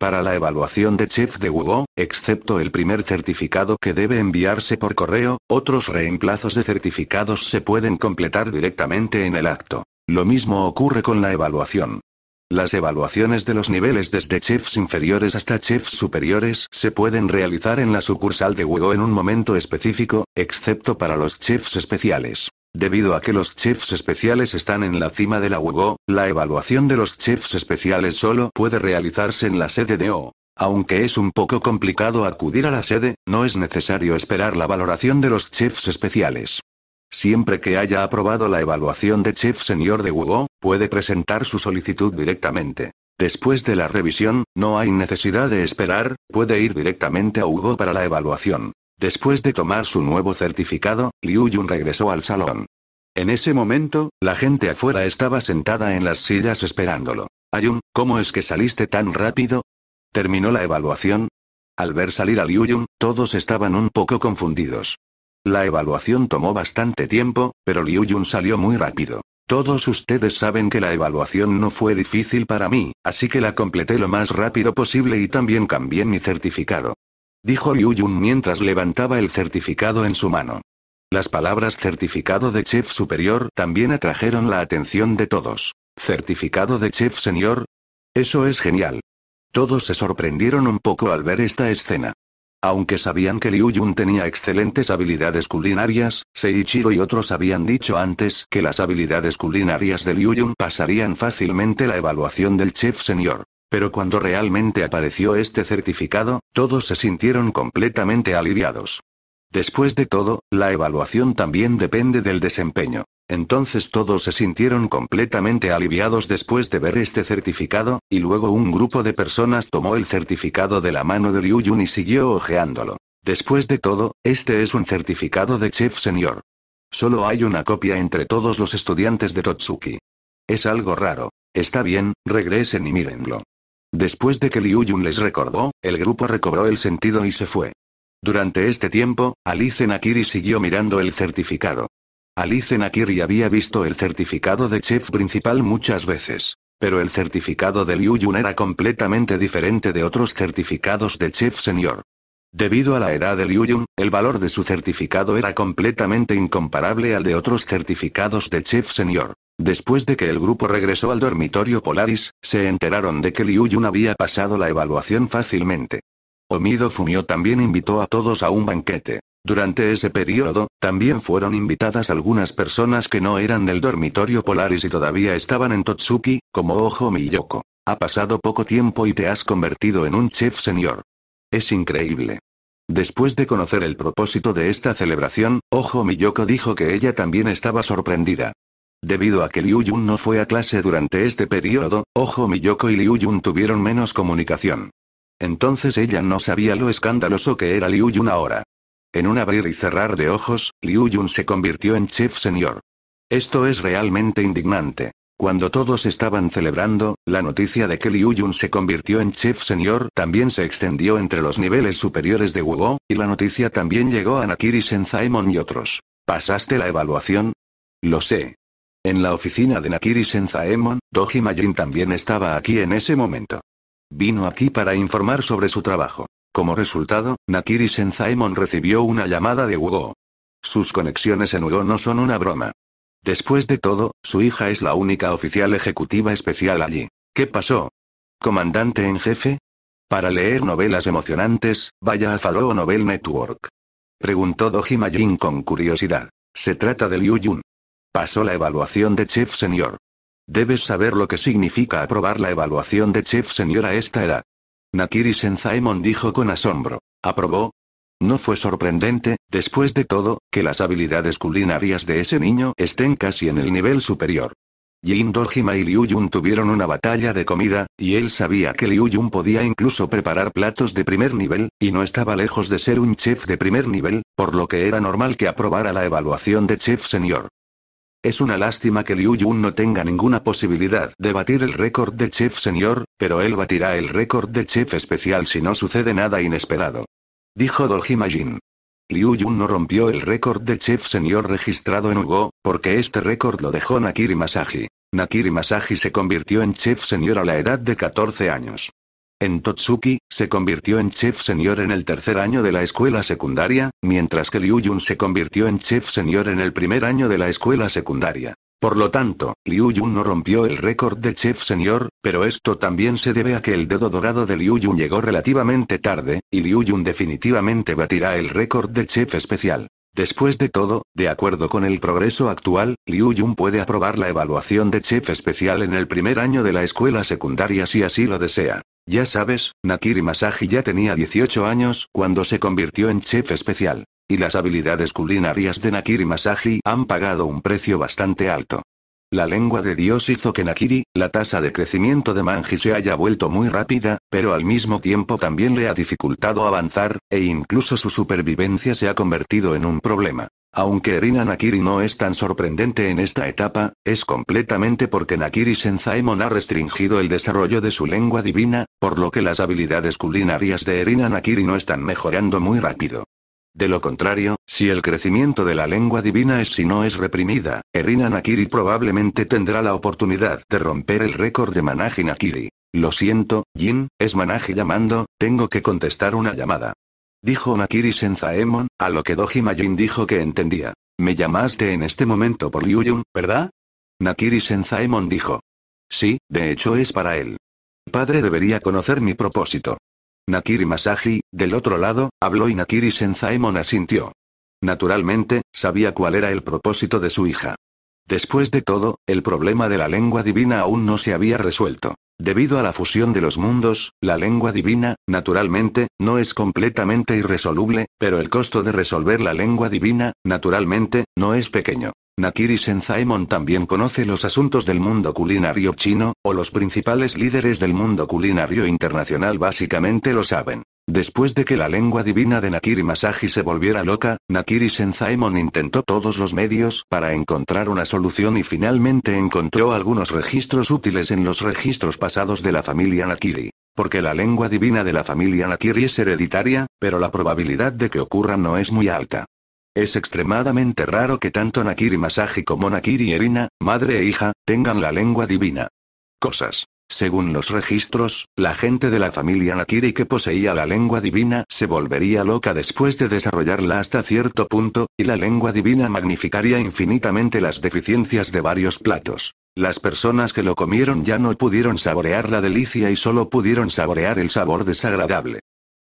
Para la evaluación de chef de Hugo, excepto el primer certificado que debe enviarse por correo, otros reemplazos de certificados se pueden completar directamente en el acto. Lo mismo ocurre con la evaluación. Las evaluaciones de los niveles desde chefs inferiores hasta chefs superiores se pueden realizar en la sucursal de Hugo en un momento específico, excepto para los chefs especiales. Debido a que los chefs especiales están en la cima de la UGO, la evaluación de los chefs especiales solo puede realizarse en la sede de O. Aunque es un poco complicado acudir a la sede, no es necesario esperar la valoración de los chefs especiales. Siempre que haya aprobado la evaluación de chef señor de UGO, puede presentar su solicitud directamente. Después de la revisión, no hay necesidad de esperar, puede ir directamente a Hugo para la evaluación. Después de tomar su nuevo certificado, Liu Yun regresó al salón. En ese momento, la gente afuera estaba sentada en las sillas esperándolo. Ayun, ¿cómo es que saliste tan rápido? ¿Terminó la evaluación? Al ver salir a Liu Yun, todos estaban un poco confundidos. La evaluación tomó bastante tiempo, pero Liu Yun salió muy rápido. Todos ustedes saben que la evaluación no fue difícil para mí, así que la completé lo más rápido posible y también cambié mi certificado dijo Liu Yun mientras levantaba el certificado en su mano. Las palabras certificado de chef superior también atrajeron la atención de todos. ¿Certificado de chef señor? Eso es genial. Todos se sorprendieron un poco al ver esta escena. Aunque sabían que Liu Yun tenía excelentes habilidades culinarias, Seiichiro y otros habían dicho antes que las habilidades culinarias de Liu Yun pasarían fácilmente la evaluación del chef señor. Pero cuando realmente apareció este certificado, todos se sintieron completamente aliviados. Después de todo, la evaluación también depende del desempeño. Entonces todos se sintieron completamente aliviados después de ver este certificado, y luego un grupo de personas tomó el certificado de la mano de Ryu y siguió hojeándolo. Después de todo, este es un certificado de chef senior. Solo hay una copia entre todos los estudiantes de Totsuki. Es algo raro. Está bien, regresen y mírenlo. Después de que Liu Yun les recordó, el grupo recobró el sentido y se fue. Durante este tiempo, Alice Nakiri siguió mirando el certificado. Alice Nakiri había visto el certificado de chef principal muchas veces. Pero el certificado de Liu Yun era completamente diferente de otros certificados de chef senior. Debido a la edad de Liu Yun, el valor de su certificado era completamente incomparable al de otros certificados de chef senior. Después de que el grupo regresó al dormitorio Polaris, se enteraron de que Liu Yun había pasado la evaluación fácilmente. Omido Fumio también invitó a todos a un banquete. Durante ese periodo, también fueron invitadas algunas personas que no eran del dormitorio Polaris y todavía estaban en Totsuki, como Ojo Miyoko. Ha pasado poco tiempo y te has convertido en un chef senior. Es increíble. Después de conocer el propósito de esta celebración, Ojo Miyoko dijo que ella también estaba sorprendida. Debido a que Liu Yun no fue a clase durante este periodo, Ojo Miyoko y Liu Yun tuvieron menos comunicación. Entonces ella no sabía lo escandaloso que era Liu Yun ahora. En un abrir y cerrar de ojos, Liu Yun se convirtió en chef senior. Esto es realmente indignante. Cuando todos estaban celebrando, la noticia de que Liu Yun se convirtió en chef senior también se extendió entre los niveles superiores de Hugo y la noticia también llegó a Nakiri Senzaemon y otros. ¿Pasaste la evaluación? Lo sé. En la oficina de Nakiri Senzaemon, Doji Majin también estaba aquí en ese momento. Vino aquí para informar sobre su trabajo. Como resultado, Nakiri Senzaemon recibió una llamada de Hugo. Sus conexiones en Hugo no son una broma. Después de todo, su hija es la única oficial ejecutiva especial allí. ¿Qué pasó? ¿Comandante en jefe? Para leer novelas emocionantes, vaya a Faloo Novel Network. Preguntó Dojima Jin con curiosidad. Se trata de Liu Yun. Pasó la evaluación de chef senior. Debes saber lo que significa aprobar la evaluación de chef senior a esta edad. Nakiri Senzaemon dijo con asombro. ¿Aprobó? No fue sorprendente, después de todo, que las habilidades culinarias de ese niño estén casi en el nivel superior. Jin Dojima y Liu Yun tuvieron una batalla de comida, y él sabía que Liu Yun podía incluso preparar platos de primer nivel, y no estaba lejos de ser un chef de primer nivel, por lo que era normal que aprobara la evaluación de chef senior. Es una lástima que Liu Yun no tenga ninguna posibilidad de batir el récord de chef senior, pero él batirá el récord de chef especial si no sucede nada inesperado dijo Doljima Jin. Liu Yun no rompió el récord de chef senior registrado en Hugo, porque este récord lo dejó Nakiri Masaji. Nakiri Masagi se convirtió en chef senior a la edad de 14 años. En Totsuki, se convirtió en chef senior en el tercer año de la escuela secundaria, mientras que Liu Yun se convirtió en chef senior en el primer año de la escuela secundaria. Por lo tanto, Liu Yun no rompió el récord de chef senior, pero esto también se debe a que el dedo dorado de Liu Yun llegó relativamente tarde, y Liu Yun definitivamente batirá el récord de chef especial. Después de todo, de acuerdo con el progreso actual, Liu Yun puede aprobar la evaluación de chef especial en el primer año de la escuela secundaria si así lo desea. Ya sabes, Nakiri Masagi ya tenía 18 años cuando se convirtió en chef especial y las habilidades culinarias de Nakiri Masaji han pagado un precio bastante alto. La lengua de Dios hizo que Nakiri, la tasa de crecimiento de Manji se haya vuelto muy rápida, pero al mismo tiempo también le ha dificultado avanzar, e incluso su supervivencia se ha convertido en un problema. Aunque Erina Nakiri no es tan sorprendente en esta etapa, es completamente porque Nakiri Senzaemon ha restringido el desarrollo de su lengua divina, por lo que las habilidades culinarias de Erina Nakiri no están mejorando muy rápido. De lo contrario, si el crecimiento de la lengua divina es si no es reprimida, Erina Nakiri probablemente tendrá la oportunidad de romper el récord de Manaji Nakiri. Lo siento, Jin, es Manaji llamando, tengo que contestar una llamada. Dijo Nakiri Senzaemon, a lo que Dojima Jin dijo que entendía. Me llamaste en este momento por Yun, ¿verdad? Nakiri Senzaemon dijo. Sí, de hecho es para él. Padre debería conocer mi propósito. Nakiri Masaji, del otro lado, habló y Nakiri Senzaemon asintió. Naturalmente, sabía cuál era el propósito de su hija. Después de todo, el problema de la lengua divina aún no se había resuelto. Debido a la fusión de los mundos, la lengua divina, naturalmente, no es completamente irresoluble, pero el costo de resolver la lengua divina, naturalmente, no es pequeño. Nakiri Senzaemon también conoce los asuntos del mundo culinario chino, o los principales líderes del mundo culinario internacional básicamente lo saben. Después de que la lengua divina de Nakiri Masaji se volviera loca, Nakiri Senzaemon intentó todos los medios para encontrar una solución y finalmente encontró algunos registros útiles en los registros pasados de la familia Nakiri. Porque la lengua divina de la familia Nakiri es hereditaria, pero la probabilidad de que ocurra no es muy alta. Es extremadamente raro que tanto Nakiri Masaji como Nakiri Erina, madre e hija, tengan la lengua divina. Cosas. Según los registros, la gente de la familia Nakiri que poseía la lengua divina se volvería loca después de desarrollarla hasta cierto punto, y la lengua divina magnificaría infinitamente las deficiencias de varios platos. Las personas que lo comieron ya no pudieron saborear la delicia y solo pudieron saborear el sabor desagradable.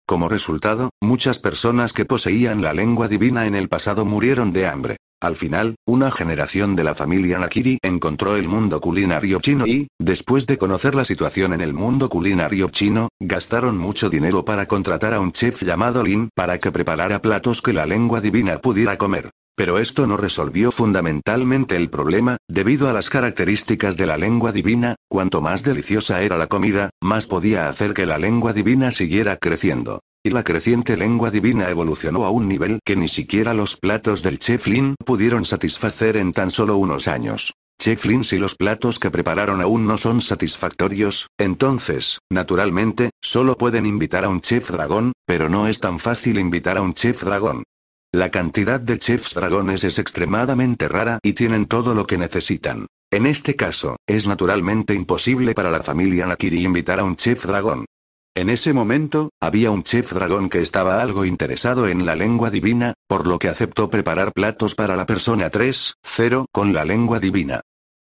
Como resultado, muchas personas que poseían la lengua divina en el pasado murieron de hambre. Al final, una generación de la familia Nakiri encontró el mundo culinario chino y, después de conocer la situación en el mundo culinario chino, gastaron mucho dinero para contratar a un chef llamado Lin para que preparara platos que la lengua divina pudiera comer. Pero esto no resolvió fundamentalmente el problema, debido a las características de la lengua divina, cuanto más deliciosa era la comida, más podía hacer que la lengua divina siguiera creciendo y la creciente lengua divina evolucionó a un nivel que ni siquiera los platos del chef Lin pudieron satisfacer en tan solo unos años. Chef Lin si los platos que prepararon aún no son satisfactorios, entonces, naturalmente, solo pueden invitar a un chef dragón, pero no es tan fácil invitar a un chef dragón. La cantidad de chefs dragones es extremadamente rara y tienen todo lo que necesitan. En este caso, es naturalmente imposible para la familia Nakiri invitar a un chef dragón. En ese momento, había un chef dragón que estaba algo interesado en la lengua divina, por lo que aceptó preparar platos para la persona 3-0 con la lengua divina.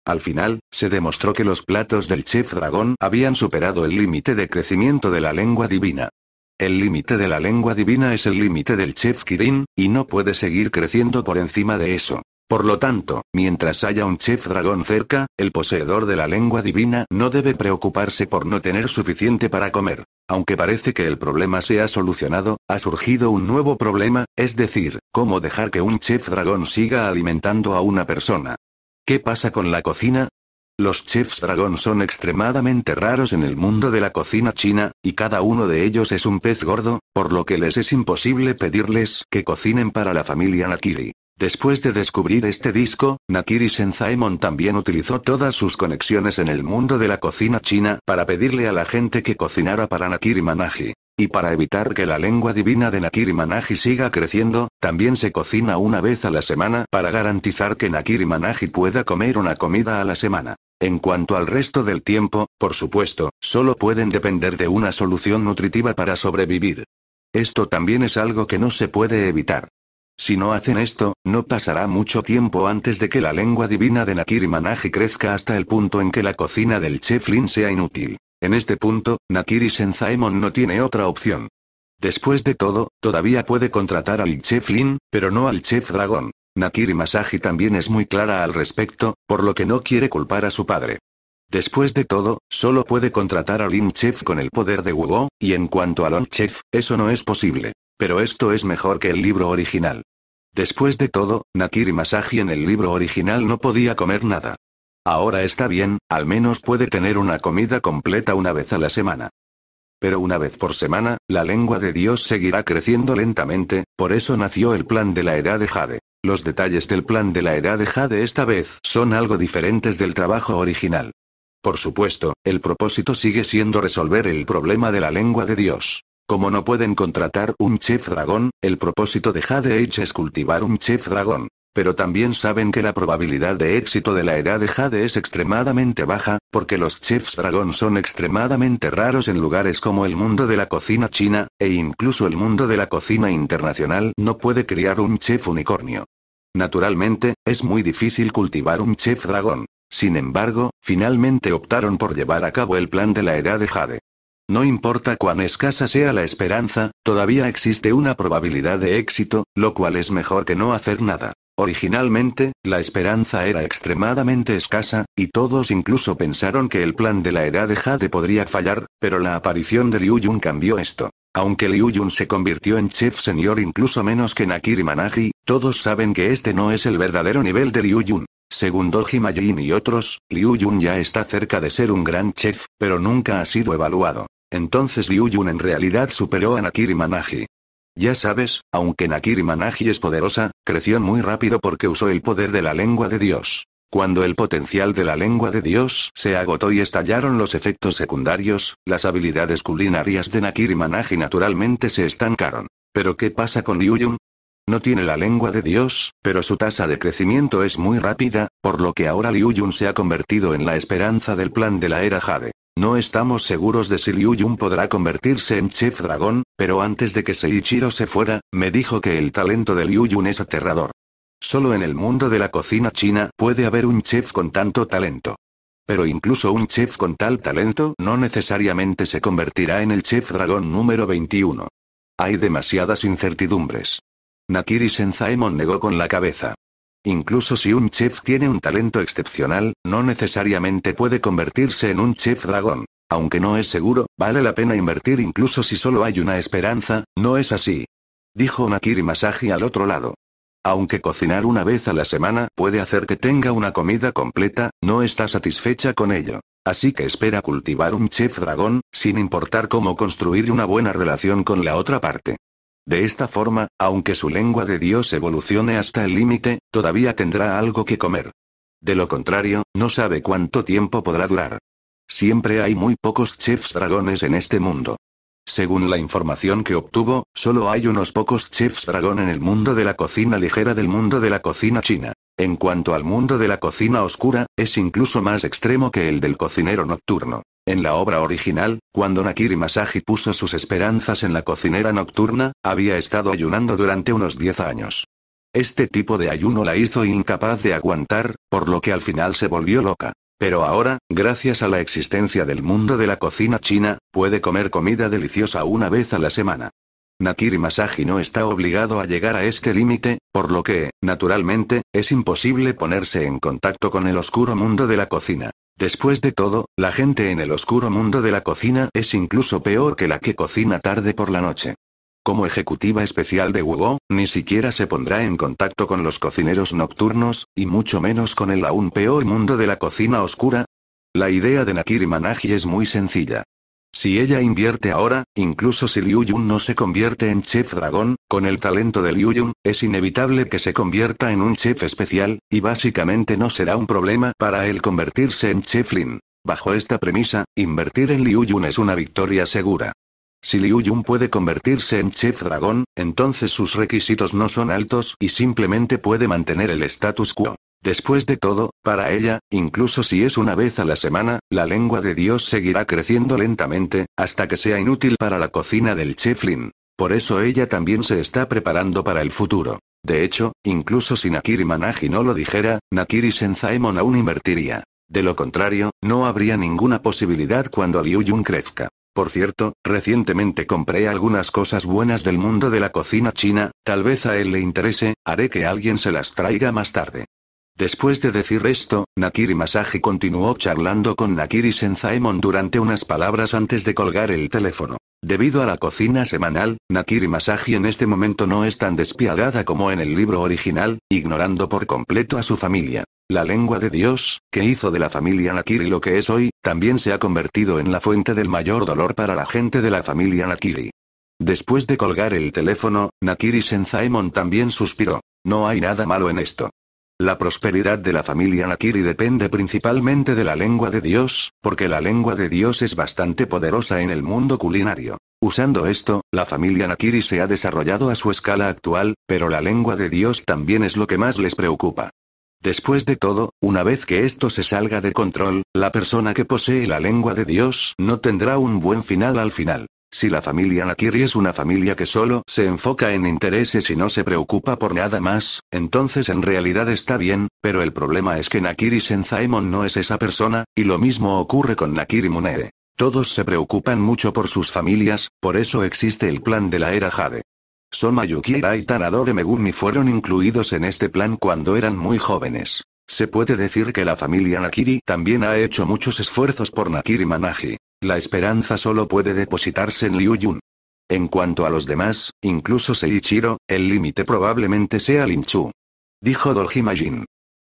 Al final, se demostró que los platos del chef dragón habían superado el límite de crecimiento de la lengua divina. El límite de la lengua divina es el límite del chef Kirin, y no puede seguir creciendo por encima de eso. Por lo tanto, mientras haya un chef dragón cerca, el poseedor de la lengua divina no debe preocuparse por no tener suficiente para comer. Aunque parece que el problema se ha solucionado, ha surgido un nuevo problema, es decir, cómo dejar que un chef dragón siga alimentando a una persona. ¿Qué pasa con la cocina? Los chefs dragón son extremadamente raros en el mundo de la cocina china, y cada uno de ellos es un pez gordo, por lo que les es imposible pedirles que cocinen para la familia Nakiri. Después de descubrir este disco, Nakiri Senzaimon también utilizó todas sus conexiones en el mundo de la cocina china para pedirle a la gente que cocinara para Nakiri Manaji. Y para evitar que la lengua divina de Nakiri Manaji siga creciendo, también se cocina una vez a la semana para garantizar que Nakiri Manaji pueda comer una comida a la semana. En cuanto al resto del tiempo, por supuesto, solo pueden depender de una solución nutritiva para sobrevivir. Esto también es algo que no se puede evitar. Si no hacen esto, no pasará mucho tiempo antes de que la lengua divina de Nakiri Manaji crezca hasta el punto en que la cocina del chef Lin sea inútil. En este punto, Nakiri Senzaemon no tiene otra opción. Después de todo, todavía puede contratar al chef Lin, pero no al chef Dragón. Nakiri Masaji también es muy clara al respecto, por lo que no quiere culpar a su padre. Después de todo, solo puede contratar al Lin Chef con el poder de Wugo, y en cuanto a Lon Chef, eso no es posible. Pero esto es mejor que el libro original. Después de todo, Nakiri Masagi en el libro original no podía comer nada. Ahora está bien, al menos puede tener una comida completa una vez a la semana. Pero una vez por semana, la lengua de Dios seguirá creciendo lentamente, por eso nació el plan de la Edad de Jade. Los detalles del plan de la Edad de Jade esta vez son algo diferentes del trabajo original. Por supuesto, el propósito sigue siendo resolver el problema de la lengua de Dios. Como no pueden contratar un chef dragón, el propósito de Jade es cultivar un chef dragón. Pero también saben que la probabilidad de éxito de la edad de Jade es extremadamente baja, porque los chefs dragón son extremadamente raros en lugares como el mundo de la cocina china, e incluso el mundo de la cocina internacional no puede criar un chef unicornio. Naturalmente, es muy difícil cultivar un chef dragón. Sin embargo, finalmente optaron por llevar a cabo el plan de la edad de Jade. No importa cuán escasa sea la esperanza, todavía existe una probabilidad de éxito, lo cual es mejor que no hacer nada. Originalmente, la esperanza era extremadamente escasa, y todos incluso pensaron que el plan de la edad de Jade podría fallar, pero la aparición de Liu Yun cambió esto. Aunque Liu Yun se convirtió en chef senior incluso menos que Nakiri Managi, todos saben que este no es el verdadero nivel de Liu Yun. Según Doji Jin y otros, Liu Yun ya está cerca de ser un gran chef, pero nunca ha sido evaluado. Entonces Liu Yun en realidad superó a Nakiri Managi. Ya sabes, aunque Nakiri Managi es poderosa, creció muy rápido porque usó el poder de la lengua de Dios. Cuando el potencial de la lengua de Dios se agotó y estallaron los efectos secundarios, las habilidades culinarias de Nakiri Managi naturalmente se estancaron. ¿Pero qué pasa con Liu Yun? No tiene la lengua de Dios, pero su tasa de crecimiento es muy rápida, por lo que ahora Liu Yun se ha convertido en la esperanza del plan de la era Jade. No estamos seguros de si Liu Yun podrá convertirse en chef dragón, pero antes de que Seiichiro se fuera, me dijo que el talento de Liu Yun es aterrador. Solo en el mundo de la cocina china puede haber un chef con tanto talento. Pero incluso un chef con tal talento no necesariamente se convertirá en el chef dragón número 21. Hay demasiadas incertidumbres. Nakiri Senzaemon negó con la cabeza. Incluso si un chef tiene un talento excepcional, no necesariamente puede convertirse en un chef dragón. Aunque no es seguro, vale la pena invertir incluso si solo hay una esperanza, ¿no es así? Dijo Nakiri Masagi al otro lado. Aunque cocinar una vez a la semana puede hacer que tenga una comida completa, no está satisfecha con ello. Así que espera cultivar un chef dragón, sin importar cómo construir una buena relación con la otra parte. De esta forma, aunque su lengua de Dios evolucione hasta el límite, todavía tendrá algo que comer. De lo contrario, no sabe cuánto tiempo podrá durar. Siempre hay muy pocos chefs dragones en este mundo. Según la información que obtuvo, solo hay unos pocos chefs dragón en el mundo de la cocina ligera del mundo de la cocina china. En cuanto al mundo de la cocina oscura, es incluso más extremo que el del cocinero nocturno. En la obra original, cuando Nakiri Masagi puso sus esperanzas en la cocinera nocturna, había estado ayunando durante unos 10 años. Este tipo de ayuno la hizo incapaz de aguantar, por lo que al final se volvió loca. Pero ahora, gracias a la existencia del mundo de la cocina china, puede comer comida deliciosa una vez a la semana. Nakiri Masagi no está obligado a llegar a este límite, por lo que, naturalmente, es imposible ponerse en contacto con el oscuro mundo de la cocina. Después de todo, la gente en el oscuro mundo de la cocina es incluso peor que la que cocina tarde por la noche. Como ejecutiva especial de Hugo, ni siquiera se pondrá en contacto con los cocineros nocturnos, y mucho menos con el aún peor mundo de la cocina oscura. La idea de Nakiri Managi es muy sencilla. Si ella invierte ahora, incluso si Liu Yun no se convierte en chef dragón, con el talento de Liu Yun, es inevitable que se convierta en un chef especial, y básicamente no será un problema para él convertirse en chef Lin. Bajo esta premisa, invertir en Liu Yun es una victoria segura. Si Liu Yun puede convertirse en chef dragón, entonces sus requisitos no son altos y simplemente puede mantener el status quo. Después de todo, para ella, incluso si es una vez a la semana, la lengua de Dios seguirá creciendo lentamente, hasta que sea inútil para la cocina del chef Lin. Por eso ella también se está preparando para el futuro. De hecho, incluso si Nakiri Manaji no lo dijera, Nakiri Senzaemon aún invertiría. De lo contrario, no habría ninguna posibilidad cuando Liu Yun crezca. Por cierto, recientemente compré algunas cosas buenas del mundo de la cocina china, tal vez a él le interese, haré que alguien se las traiga más tarde. Después de decir esto, Nakiri Masaji continuó charlando con Nakiri Senzaemon durante unas palabras antes de colgar el teléfono. Debido a la cocina semanal, Nakiri Masaji en este momento no es tan despiadada como en el libro original, ignorando por completo a su familia. La lengua de Dios, que hizo de la familia Nakiri lo que es hoy, también se ha convertido en la fuente del mayor dolor para la gente de la familia Nakiri. Después de colgar el teléfono, Nakiri Senzaemon también suspiró. No hay nada malo en esto. La prosperidad de la familia Nakiri depende principalmente de la lengua de Dios, porque la lengua de Dios es bastante poderosa en el mundo culinario. Usando esto, la familia Nakiri se ha desarrollado a su escala actual, pero la lengua de Dios también es lo que más les preocupa. Después de todo, una vez que esto se salga de control, la persona que posee la lengua de Dios no tendrá un buen final al final. Si la familia Nakiri es una familia que solo se enfoca en intereses y no se preocupa por nada más, entonces en realidad está bien, pero el problema es que Nakiri Senzaemon no es esa persona, y lo mismo ocurre con Nakiri Mune. Todos se preocupan mucho por sus familias, por eso existe el plan de la era Jade. Soma Yukira y Tanadore Megumi fueron incluidos en este plan cuando eran muy jóvenes. Se puede decir que la familia Nakiri también ha hecho muchos esfuerzos por Nakiri Manaji. La esperanza solo puede depositarse en Liu Yun. En cuanto a los demás, incluso Seiichiro, el límite probablemente sea Linchu. Dijo Doljima Jin.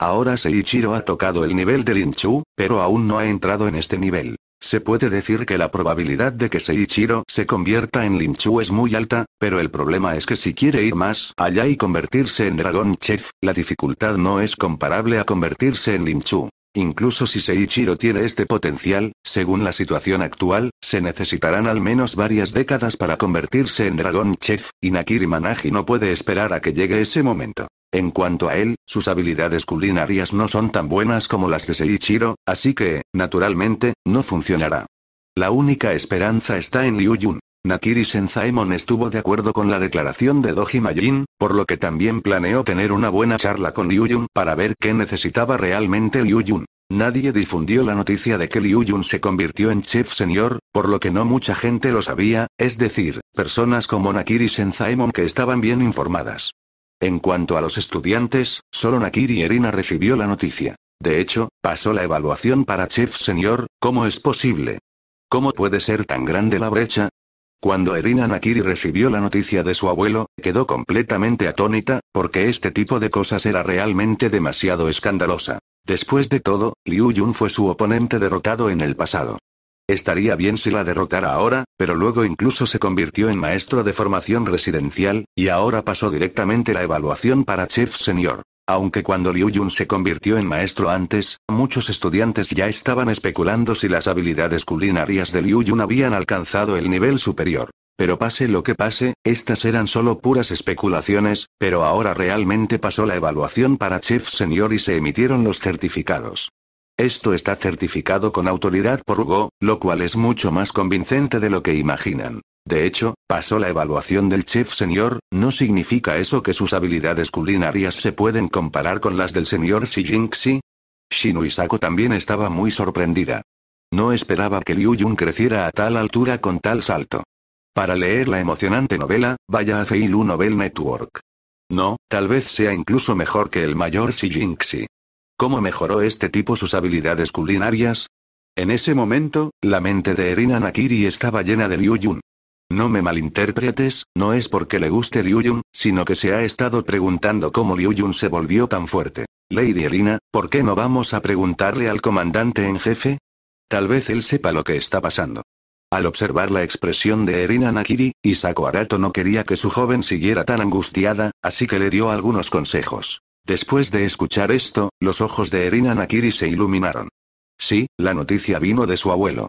Ahora Seiichiro ha tocado el nivel de Linchu, pero aún no ha entrado en este nivel. Se puede decir que la probabilidad de que Seiichiro se convierta en Linchu es muy alta, pero el problema es que si quiere ir más allá y convertirse en Dragon Chef, la dificultad no es comparable a convertirse en Linchu. Incluso si Seiichiro tiene este potencial, según la situación actual, se necesitarán al menos varias décadas para convertirse en Dragon Chef, y Nakiri Manaji no puede esperar a que llegue ese momento. En cuanto a él, sus habilidades culinarias no son tan buenas como las de Seiichiro, así que, naturalmente, no funcionará. La única esperanza está en Liu Yun. Nakiri Senzaemon estuvo de acuerdo con la declaración de Doji Majin, por lo que también planeó tener una buena charla con Liu Yun para ver qué necesitaba realmente Liu Yun. Nadie difundió la noticia de que Liu Yun se convirtió en chef senior, por lo que no mucha gente lo sabía, es decir, personas como Nakiri Senzaemon que estaban bien informadas. En cuanto a los estudiantes, solo Nakiri Erina recibió la noticia. De hecho, pasó la evaluación para chef senior, ¿cómo es posible? ¿Cómo puede ser tan grande la brecha? Cuando Erina Nakiri recibió la noticia de su abuelo, quedó completamente atónita, porque este tipo de cosas era realmente demasiado escandalosa. Después de todo, Liu Yun fue su oponente derrotado en el pasado. Estaría bien si la derrotara ahora, pero luego incluso se convirtió en maestro de formación residencial, y ahora pasó directamente la evaluación para chef senior. Aunque cuando Liu Yun se convirtió en maestro antes, muchos estudiantes ya estaban especulando si las habilidades culinarias de Liu Yun habían alcanzado el nivel superior. Pero pase lo que pase, estas eran solo puras especulaciones, pero ahora realmente pasó la evaluación para chef senior y se emitieron los certificados. Esto está certificado con autoridad por Hugo, lo cual es mucho más convincente de lo que imaginan. De hecho, pasó la evaluación del chef señor, no significa eso que sus habilidades culinarias se pueden comparar con las del señor Xi Jinxi. Shinu Isako también estaba muy sorprendida. No esperaba que Liu Yun creciera a tal altura con tal salto. Para leer la emocionante novela, vaya a Feilu Novel Network. No, tal vez sea incluso mejor que el mayor Xi ¿Cómo mejoró este tipo sus habilidades culinarias? En ese momento, la mente de Erina Nakiri estaba llena de Liu Yun. No me malinterpretes, no es porque le guste Liu Yun, sino que se ha estado preguntando cómo Liu Yun se volvió tan fuerte. Lady Erina, ¿por qué no vamos a preguntarle al comandante en jefe? Tal vez él sepa lo que está pasando. Al observar la expresión de Erina Nakiri, Isako Arato no quería que su joven siguiera tan angustiada, así que le dio algunos consejos. Después de escuchar esto, los ojos de Erina Nakiri se iluminaron. Sí, la noticia vino de su abuelo.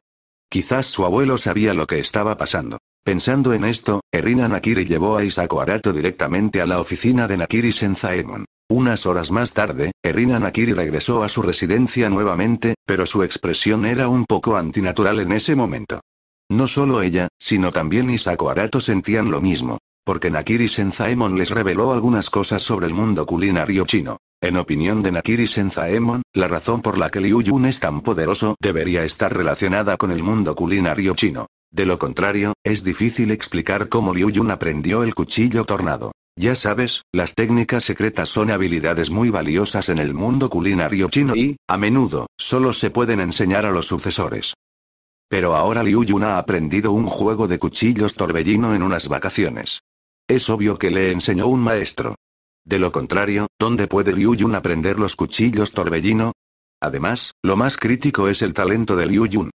Quizás su abuelo sabía lo que estaba pasando. Pensando en esto, Erina Nakiri llevó a Isako Arato directamente a la oficina de Nakiri Senzaemon. Unas horas más tarde, Erina Nakiri regresó a su residencia nuevamente, pero su expresión era un poco antinatural en ese momento. No solo ella, sino también Isako Arato sentían lo mismo, porque Nakiri Senzaemon les reveló algunas cosas sobre el mundo culinario chino. En opinión de Nakiri Senzaemon, la razón por la que Liu Yun es tan poderoso debería estar relacionada con el mundo culinario chino. De lo contrario, es difícil explicar cómo Liu Yun aprendió el cuchillo tornado. Ya sabes, las técnicas secretas son habilidades muy valiosas en el mundo culinario chino y, a menudo, solo se pueden enseñar a los sucesores. Pero ahora Liu Yun ha aprendido un juego de cuchillos torbellino en unas vacaciones. Es obvio que le enseñó un maestro. De lo contrario, ¿dónde puede Liu Yun aprender los cuchillos torbellino? Además, lo más crítico es el talento de Liu Yun.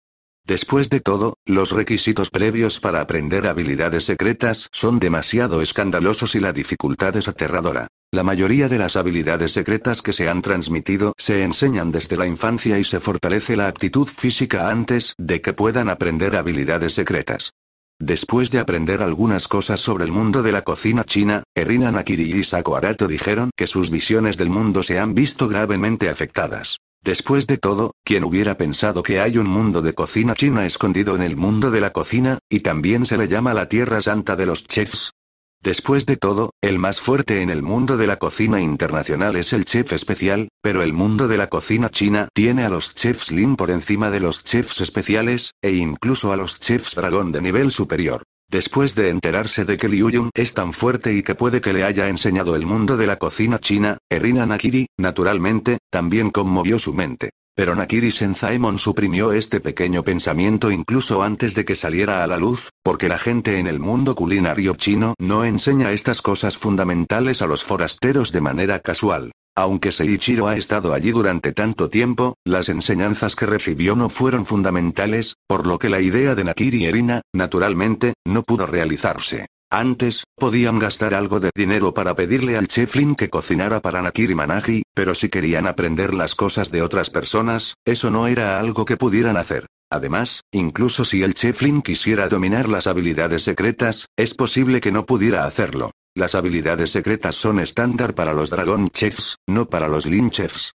Después de todo, los requisitos previos para aprender habilidades secretas son demasiado escandalosos y la dificultad es aterradora. La mayoría de las habilidades secretas que se han transmitido se enseñan desde la infancia y se fortalece la actitud física antes de que puedan aprender habilidades secretas. Después de aprender algunas cosas sobre el mundo de la cocina china, Erina Nakiri y Sako Arato dijeron que sus visiones del mundo se han visto gravemente afectadas. Después de todo, ¿quién hubiera pensado que hay un mundo de cocina china escondido en el mundo de la cocina, y también se le llama la tierra santa de los chefs? Después de todo, el más fuerte en el mundo de la cocina internacional es el chef especial, pero el mundo de la cocina china tiene a los chefs Lin por encima de los chefs especiales, e incluso a los chefs dragón de nivel superior. Después de enterarse de que Liu Yun es tan fuerte y que puede que le haya enseñado el mundo de la cocina china, Erina Nakiri, naturalmente, también conmovió su mente. Pero Nakiri Senzaemon suprimió este pequeño pensamiento incluso antes de que saliera a la luz, porque la gente en el mundo culinario chino no enseña estas cosas fundamentales a los forasteros de manera casual. Aunque Seiichiro ha estado allí durante tanto tiempo, las enseñanzas que recibió no fueron fundamentales, por lo que la idea de Nakiri Erina, naturalmente, no pudo realizarse. Antes, podían gastar algo de dinero para pedirle al cheflin que cocinara para Nakiri Managi, pero si querían aprender las cosas de otras personas, eso no era algo que pudieran hacer. Además, incluso si el cheflin quisiera dominar las habilidades secretas, es posible que no pudiera hacerlo. Las habilidades secretas son estándar para los Dragon Chefs, no para los Lin Chefs.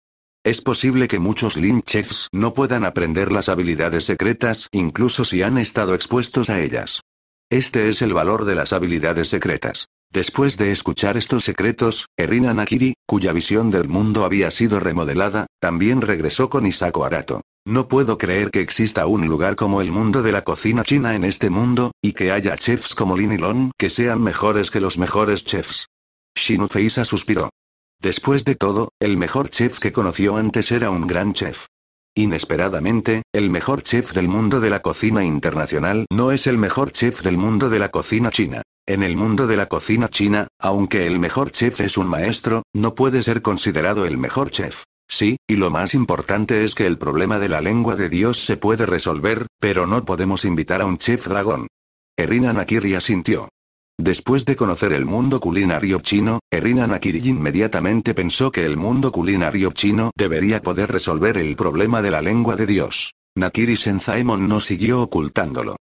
Es posible que muchos Lin Chefs no puedan aprender las habilidades secretas, incluso si han estado expuestos a ellas. Este es el valor de las habilidades secretas. Después de escuchar estos secretos, Erina Nakiri, cuya visión del mundo había sido remodelada, también regresó con Isako Arato. No puedo creer que exista un lugar como el mundo de la cocina china en este mundo, y que haya chefs como Lin y Long que sean mejores que los mejores chefs. Shinu Feisa suspiró. Después de todo, el mejor chef que conoció antes era un gran chef. Inesperadamente, el mejor chef del mundo de la cocina internacional no es el mejor chef del mundo de la cocina china. En el mundo de la cocina china, aunque el mejor chef es un maestro, no puede ser considerado el mejor chef. Sí, y lo más importante es que el problema de la lengua de Dios se puede resolver, pero no podemos invitar a un chef dragón. Erina Nakiri asintió. Después de conocer el mundo culinario chino, Erina Nakiri inmediatamente pensó que el mundo culinario chino debería poder resolver el problema de la lengua de Dios. Nakiri Senzaemon no siguió ocultándolo.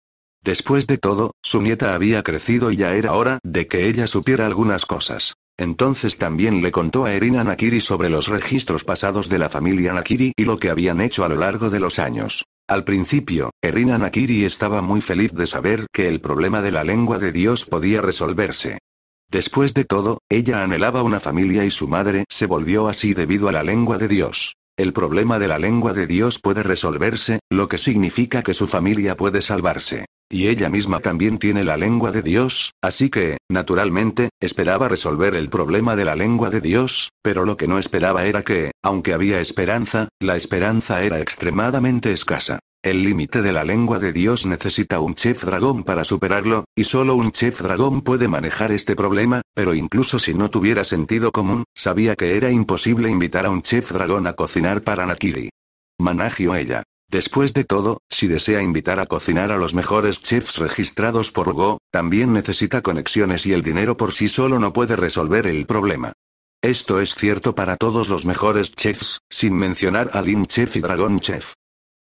Después de todo, su nieta había crecido y ya era hora de que ella supiera algunas cosas. Entonces también le contó a Erina Nakiri sobre los registros pasados de la familia Nakiri y lo que habían hecho a lo largo de los años. Al principio, Erina Nakiri estaba muy feliz de saber que el problema de la lengua de Dios podía resolverse. Después de todo, ella anhelaba una familia y su madre se volvió así debido a la lengua de Dios. El problema de la lengua de Dios puede resolverse, lo que significa que su familia puede salvarse. Y ella misma también tiene la lengua de Dios, así que, naturalmente, esperaba resolver el problema de la lengua de Dios, pero lo que no esperaba era que, aunque había esperanza, la esperanza era extremadamente escasa. El límite de la lengua de Dios necesita un chef dragón para superarlo, y solo un chef dragón puede manejar este problema, pero incluso si no tuviera sentido común, sabía que era imposible invitar a un chef dragón a cocinar para Nakiri. Managio ella. Después de todo, si desea invitar a cocinar a los mejores chefs registrados por Go, también necesita conexiones y el dinero por sí solo no puede resolver el problema. Esto es cierto para todos los mejores chefs, sin mencionar a Lin Chef y Dragon Chef.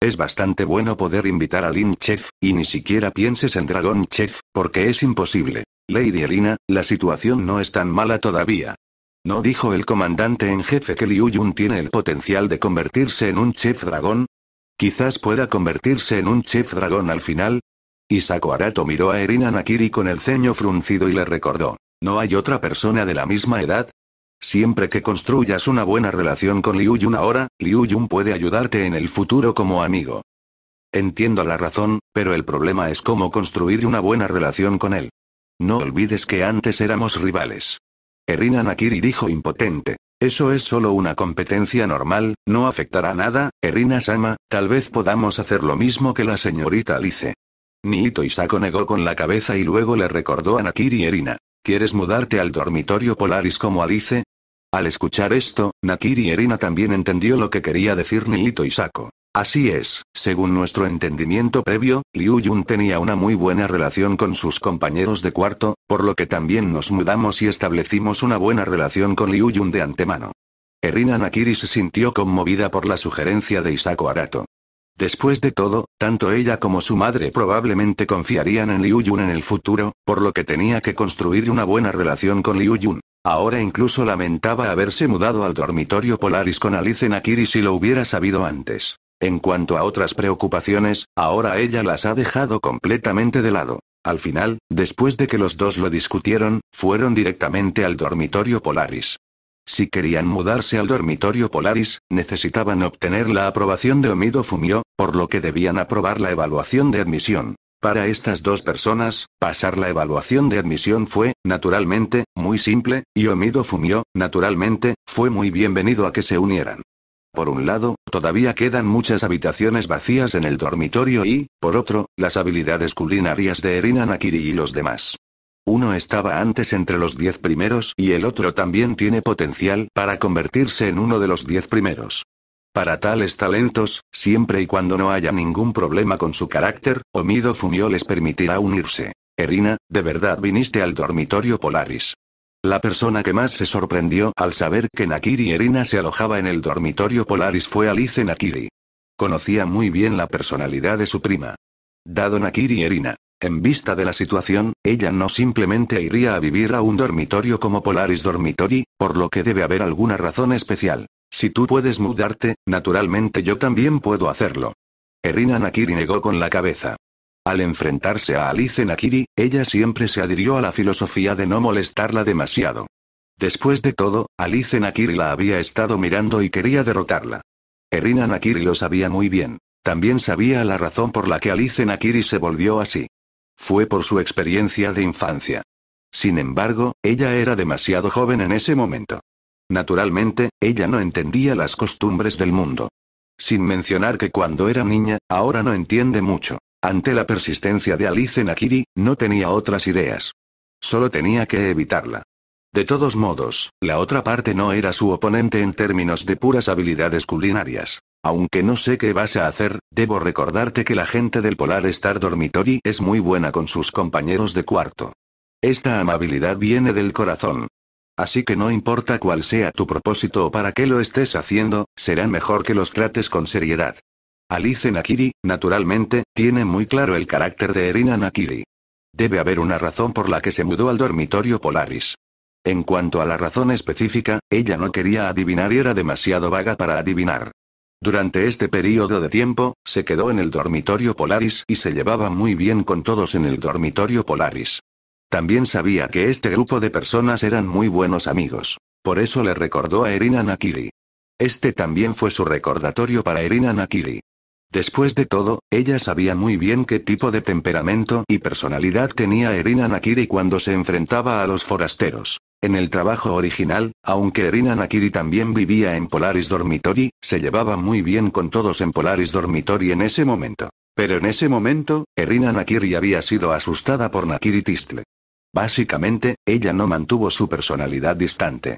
Es bastante bueno poder invitar a Lin Chef, y ni siquiera pienses en Dragon Chef, porque es imposible. Lady Erina, la situación no es tan mala todavía. ¿No dijo el comandante en jefe que Liu Yun tiene el potencial de convertirse en un chef dragón? Quizás pueda convertirse en un chef dragón al final. Isako Arato miró a Erina Nakiri con el ceño fruncido y le recordó. ¿No hay otra persona de la misma edad? Siempre que construyas una buena relación con Liu Yun ahora, Liu Yun puede ayudarte en el futuro como amigo. Entiendo la razón, pero el problema es cómo construir una buena relación con él. No olvides que antes éramos rivales. Erina Nakiri dijo impotente. Eso es solo una competencia normal, no afectará nada, Erina Sama, tal vez podamos hacer lo mismo que la señorita Alice. Nito Isako negó con la cabeza y luego le recordó a Nakiri Erina. ¿Quieres mudarte al dormitorio Polaris como Alice? Al escuchar esto, Nakiri Erina también entendió lo que quería decir Nihito Isako. Así es, según nuestro entendimiento previo, Liu Yun tenía una muy buena relación con sus compañeros de cuarto, por lo que también nos mudamos y establecimos una buena relación con Liu Yun de antemano. Erina Nakiri se sintió conmovida por la sugerencia de Isako Arato. Después de todo, tanto ella como su madre probablemente confiarían en Liu Yun en el futuro, por lo que tenía que construir una buena relación con Liu Yun. Ahora incluso lamentaba haberse mudado al dormitorio Polaris con Alice Nakiri si lo hubiera sabido antes. En cuanto a otras preocupaciones, ahora ella las ha dejado completamente de lado. Al final, después de que los dos lo discutieron, fueron directamente al dormitorio Polaris. Si querían mudarse al dormitorio Polaris, necesitaban obtener la aprobación de Omido Fumio, por lo que debían aprobar la evaluación de admisión. Para estas dos personas, pasar la evaluación de admisión fue, naturalmente, muy simple, y Omido Fumio, naturalmente, fue muy bienvenido a que se unieran. Por un lado, todavía quedan muchas habitaciones vacías en el dormitorio y, por otro, las habilidades culinarias de Erina Nakiri y los demás. Uno estaba antes entre los diez primeros y el otro también tiene potencial para convertirse en uno de los diez primeros. Para tales talentos, siempre y cuando no haya ningún problema con su carácter, Omido Fumio les permitirá unirse. Erina, de verdad viniste al dormitorio Polaris. La persona que más se sorprendió al saber que Nakiri Erina se alojaba en el dormitorio Polaris fue Alice Nakiri. Conocía muy bien la personalidad de su prima. Dado Nakiri Erina, en vista de la situación, ella no simplemente iría a vivir a un dormitorio como Polaris Dormitory, por lo que debe haber alguna razón especial. Si tú puedes mudarte, naturalmente yo también puedo hacerlo. Erina Nakiri negó con la cabeza. Al enfrentarse a Alice Nakiri, ella siempre se adhirió a la filosofía de no molestarla demasiado. Después de todo, Alice Nakiri la había estado mirando y quería derrotarla. Erina Nakiri lo sabía muy bien. También sabía la razón por la que Alice Nakiri se volvió así. Fue por su experiencia de infancia. Sin embargo, ella era demasiado joven en ese momento. Naturalmente, ella no entendía las costumbres del mundo. Sin mencionar que cuando era niña, ahora no entiende mucho. Ante la persistencia de Alice en Nakiri, no tenía otras ideas. Solo tenía que evitarla. De todos modos, la otra parte no era su oponente en términos de puras habilidades culinarias. Aunque no sé qué vas a hacer, debo recordarte que la gente del Polar Star Dormitory es muy buena con sus compañeros de cuarto. Esta amabilidad viene del corazón. Así que no importa cuál sea tu propósito o para qué lo estés haciendo, será mejor que los trates con seriedad. Alice Nakiri, naturalmente, tiene muy claro el carácter de Erina Nakiri. Debe haber una razón por la que se mudó al dormitorio Polaris. En cuanto a la razón específica, ella no quería adivinar y era demasiado vaga para adivinar. Durante este periodo de tiempo, se quedó en el dormitorio Polaris y se llevaba muy bien con todos en el dormitorio Polaris. También sabía que este grupo de personas eran muy buenos amigos. Por eso le recordó a Erina Nakiri. Este también fue su recordatorio para Erina Nakiri. Después de todo, ella sabía muy bien qué tipo de temperamento y personalidad tenía Erina Nakiri cuando se enfrentaba a los forasteros. En el trabajo original, aunque Erina Nakiri también vivía en Polaris Dormitory, se llevaba muy bien con todos en Polaris Dormitory en ese momento. Pero en ese momento, Erina Nakiri había sido asustada por Nakiri Tistle. Básicamente, ella no mantuvo su personalidad distante.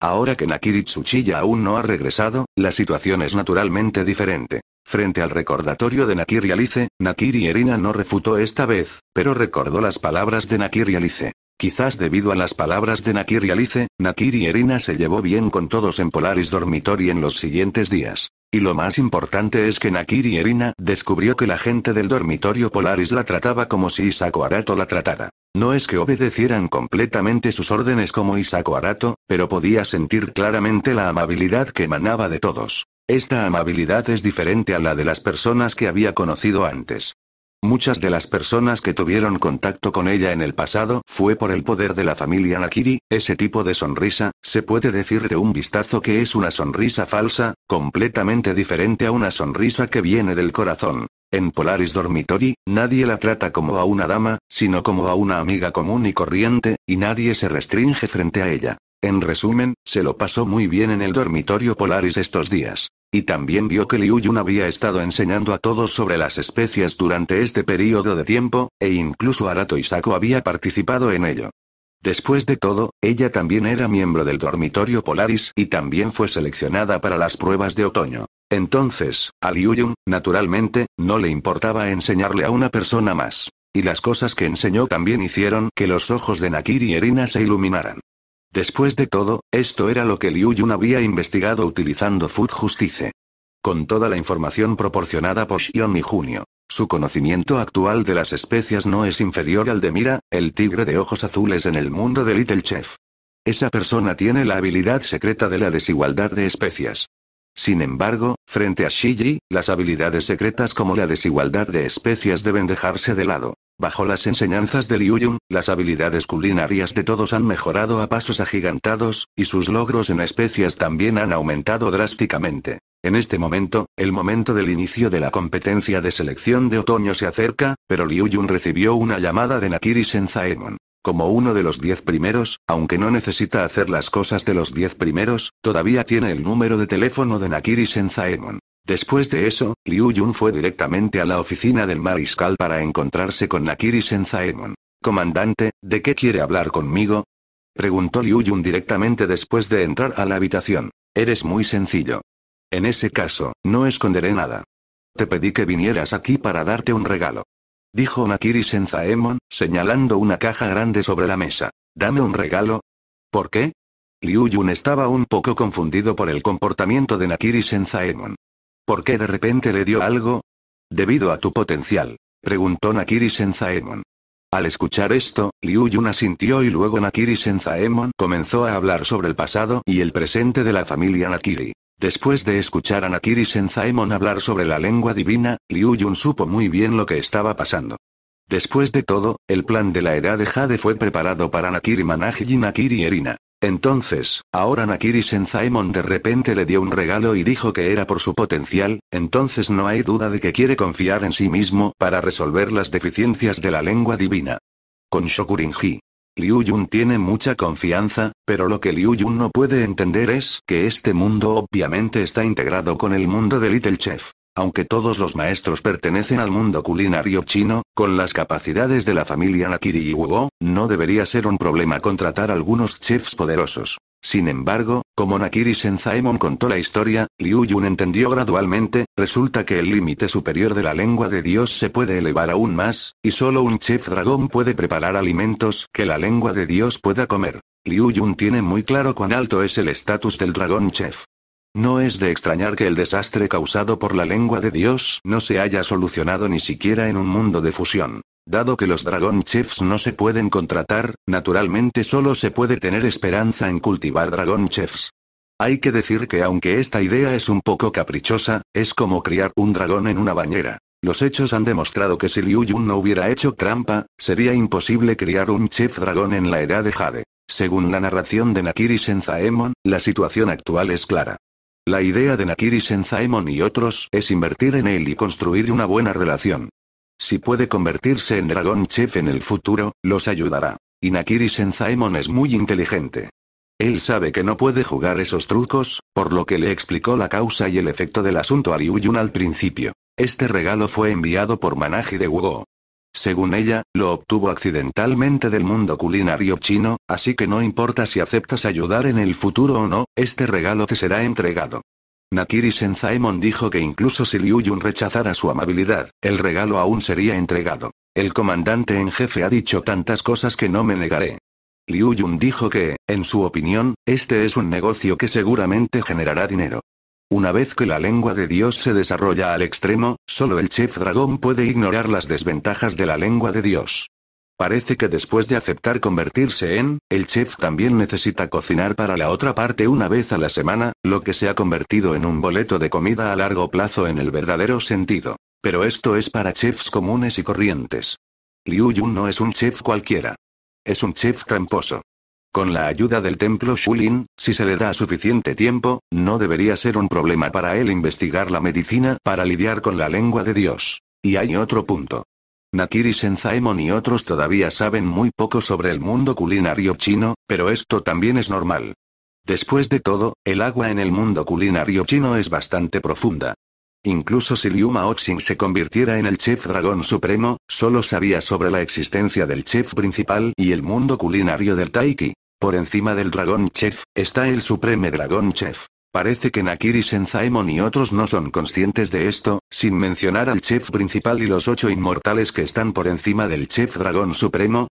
Ahora que Nakiri Tsuchiya aún no ha regresado, la situación es naturalmente diferente. Frente al recordatorio de Nakiri Alice, Nakiri Erina no refutó esta vez, pero recordó las palabras de Nakiri Alice. Quizás debido a las palabras de Nakiri Alice, Nakiri Erina se llevó bien con todos en Polaris Dormitory en los siguientes días. Y lo más importante es que Nakiri Erina descubrió que la gente del dormitorio Polaris la trataba como si Isako Arato la tratara. No es que obedecieran completamente sus órdenes como Isako Arato, pero podía sentir claramente la amabilidad que emanaba de todos. Esta amabilidad es diferente a la de las personas que había conocido antes. Muchas de las personas que tuvieron contacto con ella en el pasado fue por el poder de la familia Nakiri, ese tipo de sonrisa, se puede decir de un vistazo que es una sonrisa falsa, completamente diferente a una sonrisa que viene del corazón. En Polaris Dormitory, nadie la trata como a una dama, sino como a una amiga común y corriente, y nadie se restringe frente a ella. En resumen, se lo pasó muy bien en el dormitorio Polaris estos días. Y también vio que Liu Yun había estado enseñando a todos sobre las especias durante este periodo de tiempo, e incluso Arato Isako había participado en ello. Después de todo, ella también era miembro del dormitorio Polaris y también fue seleccionada para las pruebas de otoño. Entonces, a Liu Yun, naturalmente, no le importaba enseñarle a una persona más. Y las cosas que enseñó también hicieron que los ojos de Nakir y Erina se iluminaran. Después de todo, esto era lo que Liu Yun había investigado utilizando Food Justice. Con toda la información proporcionada por Xion y Junio, su conocimiento actual de las especias no es inferior al de Mira, el tigre de ojos azules en el mundo de Little Chef. Esa persona tiene la habilidad secreta de la desigualdad de especias. Sin embargo, frente a Shiji, las habilidades secretas como la desigualdad de especies deben dejarse de lado. Bajo las enseñanzas de Liu Yun, las habilidades culinarias de todos han mejorado a pasos agigantados, y sus logros en especias también han aumentado drásticamente. En este momento, el momento del inicio de la competencia de selección de otoño se acerca, pero Liu Yun recibió una llamada de Nakiri Senzaemon. Como uno de los diez primeros, aunque no necesita hacer las cosas de los diez primeros, todavía tiene el número de teléfono de Nakiri Senzaemon. Después de eso, Liu Yun fue directamente a la oficina del mariscal para encontrarse con Nakiri Senzaemon. Comandante, ¿de qué quiere hablar conmigo? Preguntó Liu Yun directamente después de entrar a la habitación. Eres muy sencillo. En ese caso, no esconderé nada. Te pedí que vinieras aquí para darte un regalo. Dijo Nakiri Senzaemon, señalando una caja grande sobre la mesa. Dame un regalo. ¿Por qué? Liu Yun estaba un poco confundido por el comportamiento de Nakiri Senzaemon. ¿Por qué de repente le dio algo? Debido a tu potencial, preguntó Nakiri Senzaemon. Al escuchar esto, Liu Yun asintió y luego Nakiri Senzaemon comenzó a hablar sobre el pasado y el presente de la familia Nakiri. Después de escuchar a Nakiri Senzaemon hablar sobre la lengua divina, Liu Yun supo muy bien lo que estaba pasando. Después de todo, el plan de la edad de Jade fue preparado para Nakiri Manaji y Nakiri Erina. Entonces, ahora Nakiri Senzaemon de repente le dio un regalo y dijo que era por su potencial, entonces no hay duda de que quiere confiar en sí mismo para resolver las deficiencias de la lengua divina. Con Shokurinji. Liu Yun tiene mucha confianza, pero lo que Liu Yun no puede entender es que este mundo obviamente está integrado con el mundo de Little Chef. Aunque todos los maestros pertenecen al mundo culinario chino, con las capacidades de la familia Nakiri y Hugo, no debería ser un problema contratar algunos chefs poderosos. Sin embargo, como Nakiri Senzaemon contó la historia, Liu Yun entendió gradualmente, resulta que el límite superior de la lengua de Dios se puede elevar aún más, y solo un chef dragón puede preparar alimentos que la lengua de Dios pueda comer. Liu Yun tiene muy claro cuán alto es el estatus del dragón chef. No es de extrañar que el desastre causado por la lengua de Dios no se haya solucionado ni siquiera en un mundo de fusión. Dado que los Dragon Chefs no se pueden contratar, naturalmente solo se puede tener esperanza en cultivar Dragon Chefs. Hay que decir que aunque esta idea es un poco caprichosa, es como criar un dragón en una bañera. Los hechos han demostrado que si Liu Yun no hubiera hecho trampa, sería imposible criar un chef dragón en la era de Jade. Según la narración de Nakiri Senzaemon, la situación actual es clara. La idea de Nakiri Senzaemon y otros es invertir en él y construir una buena relación. Si puede convertirse en Dragón Chef en el futuro, los ayudará. Y Nakiri Senzaemon es muy inteligente. Él sabe que no puede jugar esos trucos, por lo que le explicó la causa y el efecto del asunto a Liu Yun al principio. Este regalo fue enviado por Manaji de Wugo. Según ella, lo obtuvo accidentalmente del mundo culinario chino, así que no importa si aceptas ayudar en el futuro o no, este regalo te será entregado. Nakiri Senzaemon dijo que incluso si Liu Yun rechazara su amabilidad, el regalo aún sería entregado. El comandante en jefe ha dicho tantas cosas que no me negaré. Liu Yun dijo que, en su opinión, este es un negocio que seguramente generará dinero. Una vez que la lengua de Dios se desarrolla al extremo, solo el chef dragón puede ignorar las desventajas de la lengua de Dios. Parece que después de aceptar convertirse en, el chef también necesita cocinar para la otra parte una vez a la semana, lo que se ha convertido en un boleto de comida a largo plazo en el verdadero sentido. Pero esto es para chefs comunes y corrientes. Liu Yun no es un chef cualquiera. Es un chef tramposo. Con la ayuda del templo Shulin, si se le da suficiente tiempo, no debería ser un problema para él investigar la medicina para lidiar con la lengua de Dios. Y hay otro punto. Nakiri Senzaemon y otros todavía saben muy poco sobre el mundo culinario chino, pero esto también es normal. Después de todo, el agua en el mundo culinario chino es bastante profunda, Incluso si Liu Maoxing se convirtiera en el chef dragón supremo, solo sabía sobre la existencia del chef principal y el mundo culinario del Taiki. Por encima del dragón chef, está el supreme dragón chef. Parece que Nakiri Senzaemon y otros no son conscientes de esto, sin mencionar al chef principal y los ocho inmortales que están por encima del chef dragón supremo,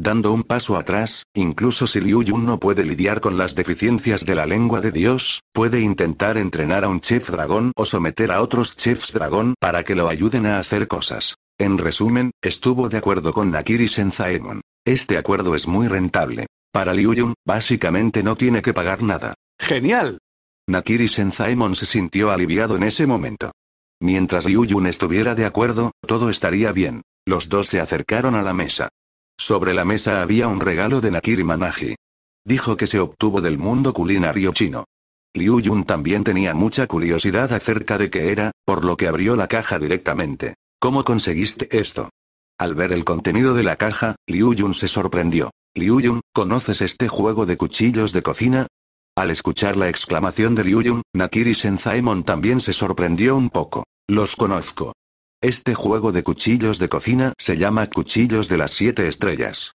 Dando un paso atrás, incluso si Liu Yun no puede lidiar con las deficiencias de la lengua de Dios, puede intentar entrenar a un chef dragón o someter a otros chefs dragón para que lo ayuden a hacer cosas. En resumen, estuvo de acuerdo con Nakiri Senzaemon. Este acuerdo es muy rentable. Para Liu Yun, básicamente no tiene que pagar nada. ¡Genial! Nakiri Senzaemon se sintió aliviado en ese momento. Mientras Liu Yun estuviera de acuerdo, todo estaría bien. Los dos se acercaron a la mesa. Sobre la mesa había un regalo de Nakiri Manaji. Dijo que se obtuvo del mundo culinario chino. Liu Yun también tenía mucha curiosidad acerca de qué era, por lo que abrió la caja directamente. ¿Cómo conseguiste esto? Al ver el contenido de la caja, Liu Yun se sorprendió. Liu Yun, ¿conoces este juego de cuchillos de cocina? Al escuchar la exclamación de Liu Yun, Nakiri Senzaemon también se sorprendió un poco. Los conozco. Este juego de cuchillos de cocina se llama cuchillos de las siete estrellas.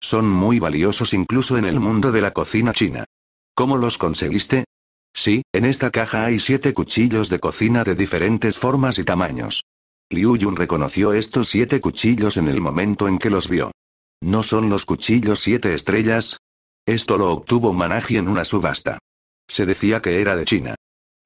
Son muy valiosos incluso en el mundo de la cocina china. ¿Cómo los conseguiste? Sí, en esta caja hay siete cuchillos de cocina de diferentes formas y tamaños. Liu Yun reconoció estos siete cuchillos en el momento en que los vio. ¿No son los cuchillos siete estrellas? Esto lo obtuvo Managi en una subasta. Se decía que era de China.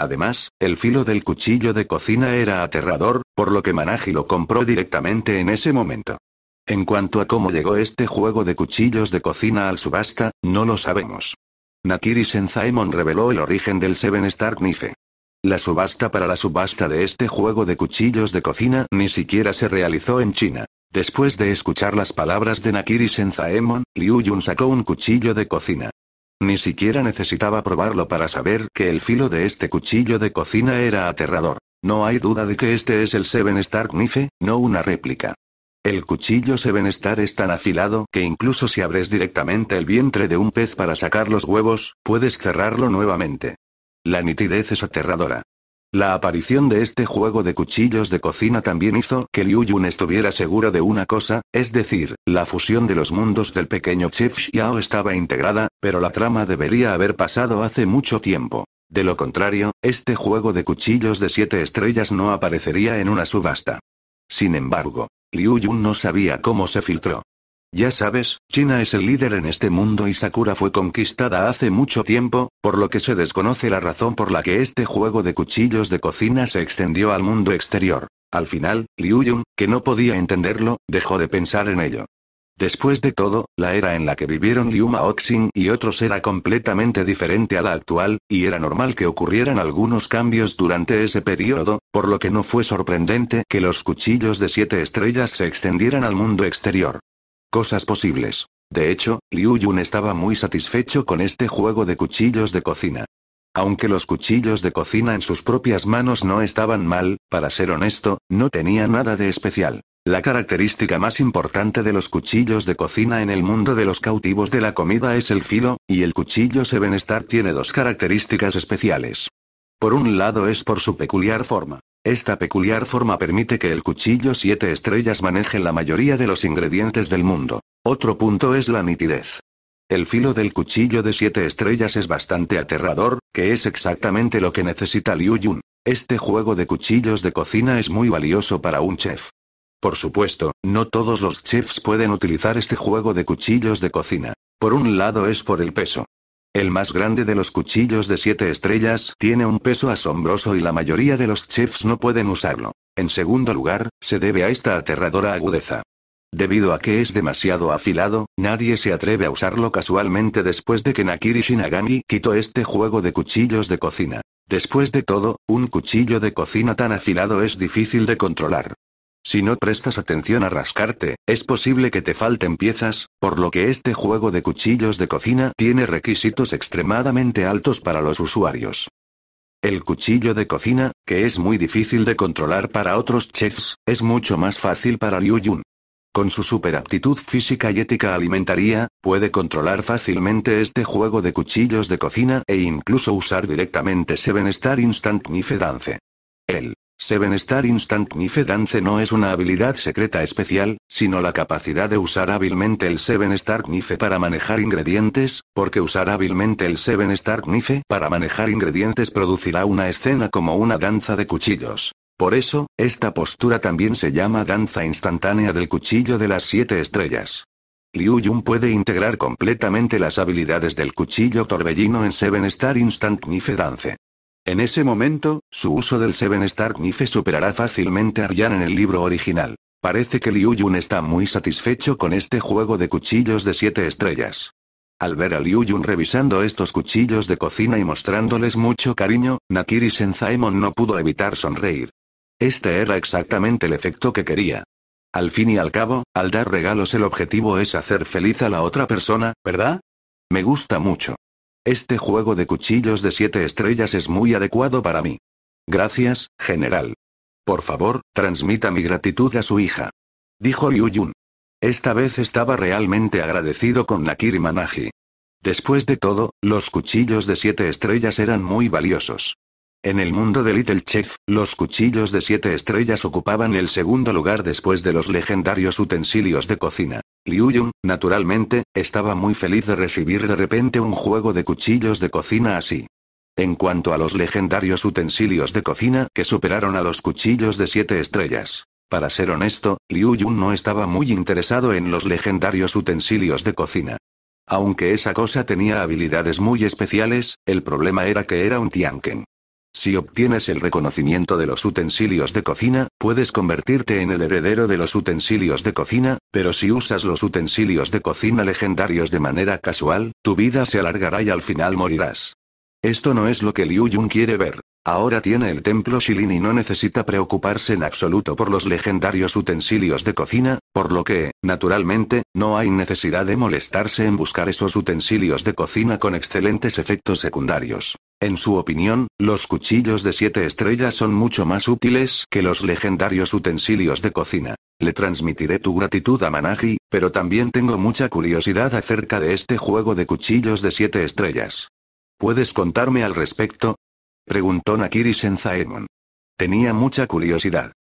Además, el filo del cuchillo de cocina era aterrador, por lo que Manaji lo compró directamente en ese momento. En cuanto a cómo llegó este juego de cuchillos de cocina al subasta, no lo sabemos. Nakiri Senzaemon reveló el origen del Seven Star Knife. La subasta para la subasta de este juego de cuchillos de cocina ni siquiera se realizó en China. Después de escuchar las palabras de Nakiri Senzaemon, Liu Yun sacó un cuchillo de cocina, ni siquiera necesitaba probarlo para saber que el filo de este cuchillo de cocina era aterrador. No hay duda de que este es el Seven Star Knife, no una réplica. El cuchillo Seven Star es tan afilado que incluso si abres directamente el vientre de un pez para sacar los huevos, puedes cerrarlo nuevamente. La nitidez es aterradora. La aparición de este juego de cuchillos de cocina también hizo que Liu Yun estuviera segura de una cosa, es decir, la fusión de los mundos del pequeño chef Xiao estaba integrada, pero la trama debería haber pasado hace mucho tiempo. De lo contrario, este juego de cuchillos de siete estrellas no aparecería en una subasta. Sin embargo, Liu Yun no sabía cómo se filtró. Ya sabes, China es el líder en este mundo y Sakura fue conquistada hace mucho tiempo, por lo que se desconoce la razón por la que este juego de cuchillos de cocina se extendió al mundo exterior. Al final, Liu Yun, que no podía entenderlo, dejó de pensar en ello. Después de todo, la era en la que vivieron Liu Maoxing y otros era completamente diferente a la actual, y era normal que ocurrieran algunos cambios durante ese periodo, por lo que no fue sorprendente que los cuchillos de siete estrellas se extendieran al mundo exterior. Cosas posibles. De hecho, Liu Yun estaba muy satisfecho con este juego de cuchillos de cocina. Aunque los cuchillos de cocina en sus propias manos no estaban mal, para ser honesto, no tenía nada de especial. La característica más importante de los cuchillos de cocina en el mundo de los cautivos de la comida es el filo, y el cuchillo Seven Star tiene dos características especiales. Por un lado es por su peculiar forma. Esta peculiar forma permite que el cuchillo 7 estrellas maneje la mayoría de los ingredientes del mundo. Otro punto es la nitidez. El filo del cuchillo de 7 estrellas es bastante aterrador, que es exactamente lo que necesita Liu Yun. Este juego de cuchillos de cocina es muy valioso para un chef. Por supuesto, no todos los chefs pueden utilizar este juego de cuchillos de cocina. Por un lado es por el peso. El más grande de los cuchillos de siete estrellas tiene un peso asombroso y la mayoría de los chefs no pueden usarlo. En segundo lugar, se debe a esta aterradora agudeza. Debido a que es demasiado afilado, nadie se atreve a usarlo casualmente después de que Nakiri Shinagami quitó este juego de cuchillos de cocina. Después de todo, un cuchillo de cocina tan afilado es difícil de controlar. Si no prestas atención a rascarte, es posible que te falten piezas, por lo que este juego de cuchillos de cocina tiene requisitos extremadamente altos para los usuarios. El cuchillo de cocina, que es muy difícil de controlar para otros chefs, es mucho más fácil para Liu Yun. Con su superaptitud física y ética alimentaria, puede controlar fácilmente este juego de cuchillos de cocina e incluso usar directamente Seven Star Instant Mife Dance. Él Seven Star Instant Knife Dance no es una habilidad secreta especial, sino la capacidad de usar hábilmente el Seven Star Knife para manejar ingredientes, porque usar hábilmente el Seven Star Knife para manejar ingredientes producirá una escena como una danza de cuchillos. Por eso, esta postura también se llama danza instantánea del cuchillo de las siete estrellas. Liu Yun puede integrar completamente las habilidades del cuchillo torbellino en Seven Star Instant Knife Dance. En ese momento, su uso del Seven Star Knife superará fácilmente a Ryan en el libro original. Parece que Liu Yun está muy satisfecho con este juego de cuchillos de siete estrellas. Al ver a Liu Yun revisando estos cuchillos de cocina y mostrándoles mucho cariño, Nakiri Senzaemon no pudo evitar sonreír. Este era exactamente el efecto que quería. Al fin y al cabo, al dar regalos el objetivo es hacer feliz a la otra persona, ¿verdad? Me gusta mucho. Este juego de cuchillos de siete estrellas es muy adecuado para mí. Gracias, general. Por favor, transmita mi gratitud a su hija. Dijo Liu Yun. Esta vez estaba realmente agradecido con Nakiri Manaji. Después de todo, los cuchillos de siete estrellas eran muy valiosos. En el mundo de Little Chef, los cuchillos de siete estrellas ocupaban el segundo lugar después de los legendarios utensilios de cocina. Liu Yun, naturalmente, estaba muy feliz de recibir de repente un juego de cuchillos de cocina así. En cuanto a los legendarios utensilios de cocina que superaron a los cuchillos de siete estrellas. Para ser honesto, Liu Yun no estaba muy interesado en los legendarios utensilios de cocina. Aunque esa cosa tenía habilidades muy especiales, el problema era que era un Tianquen. Si obtienes el reconocimiento de los utensilios de cocina, puedes convertirte en el heredero de los utensilios de cocina, pero si usas los utensilios de cocina legendarios de manera casual, tu vida se alargará y al final morirás. Esto no es lo que Liu Yun quiere ver. Ahora tiene el templo Shilin y no necesita preocuparse en absoluto por los legendarios utensilios de cocina, por lo que, naturalmente, no hay necesidad de molestarse en buscar esos utensilios de cocina con excelentes efectos secundarios. En su opinión, los cuchillos de siete estrellas son mucho más útiles que los legendarios utensilios de cocina. Le transmitiré tu gratitud a Managi, pero también tengo mucha curiosidad acerca de este juego de cuchillos de siete estrellas. ¿Puedes contarme al respecto? Preguntó Nakiri Senzaemon. Tenía mucha curiosidad.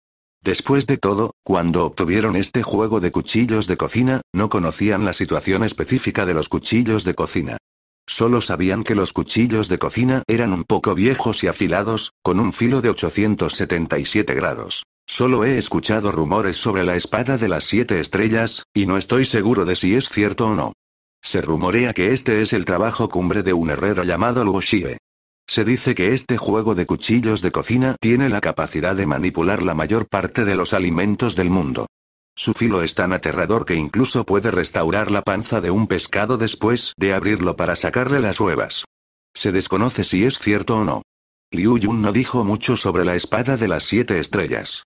Después de todo, cuando obtuvieron este juego de cuchillos de cocina, no conocían la situación específica de los cuchillos de cocina. Solo sabían que los cuchillos de cocina eran un poco viejos y afilados, con un filo de 877 grados. Solo he escuchado rumores sobre la espada de las siete estrellas, y no estoy seguro de si es cierto o no. Se rumorea que este es el trabajo cumbre de un herrero llamado se dice que este juego de cuchillos de cocina tiene la capacidad de manipular la mayor parte de los alimentos del mundo. Su filo es tan aterrador que incluso puede restaurar la panza de un pescado después de abrirlo para sacarle las huevas. Se desconoce si es cierto o no. Liu Yun no dijo mucho sobre la espada de las siete estrellas.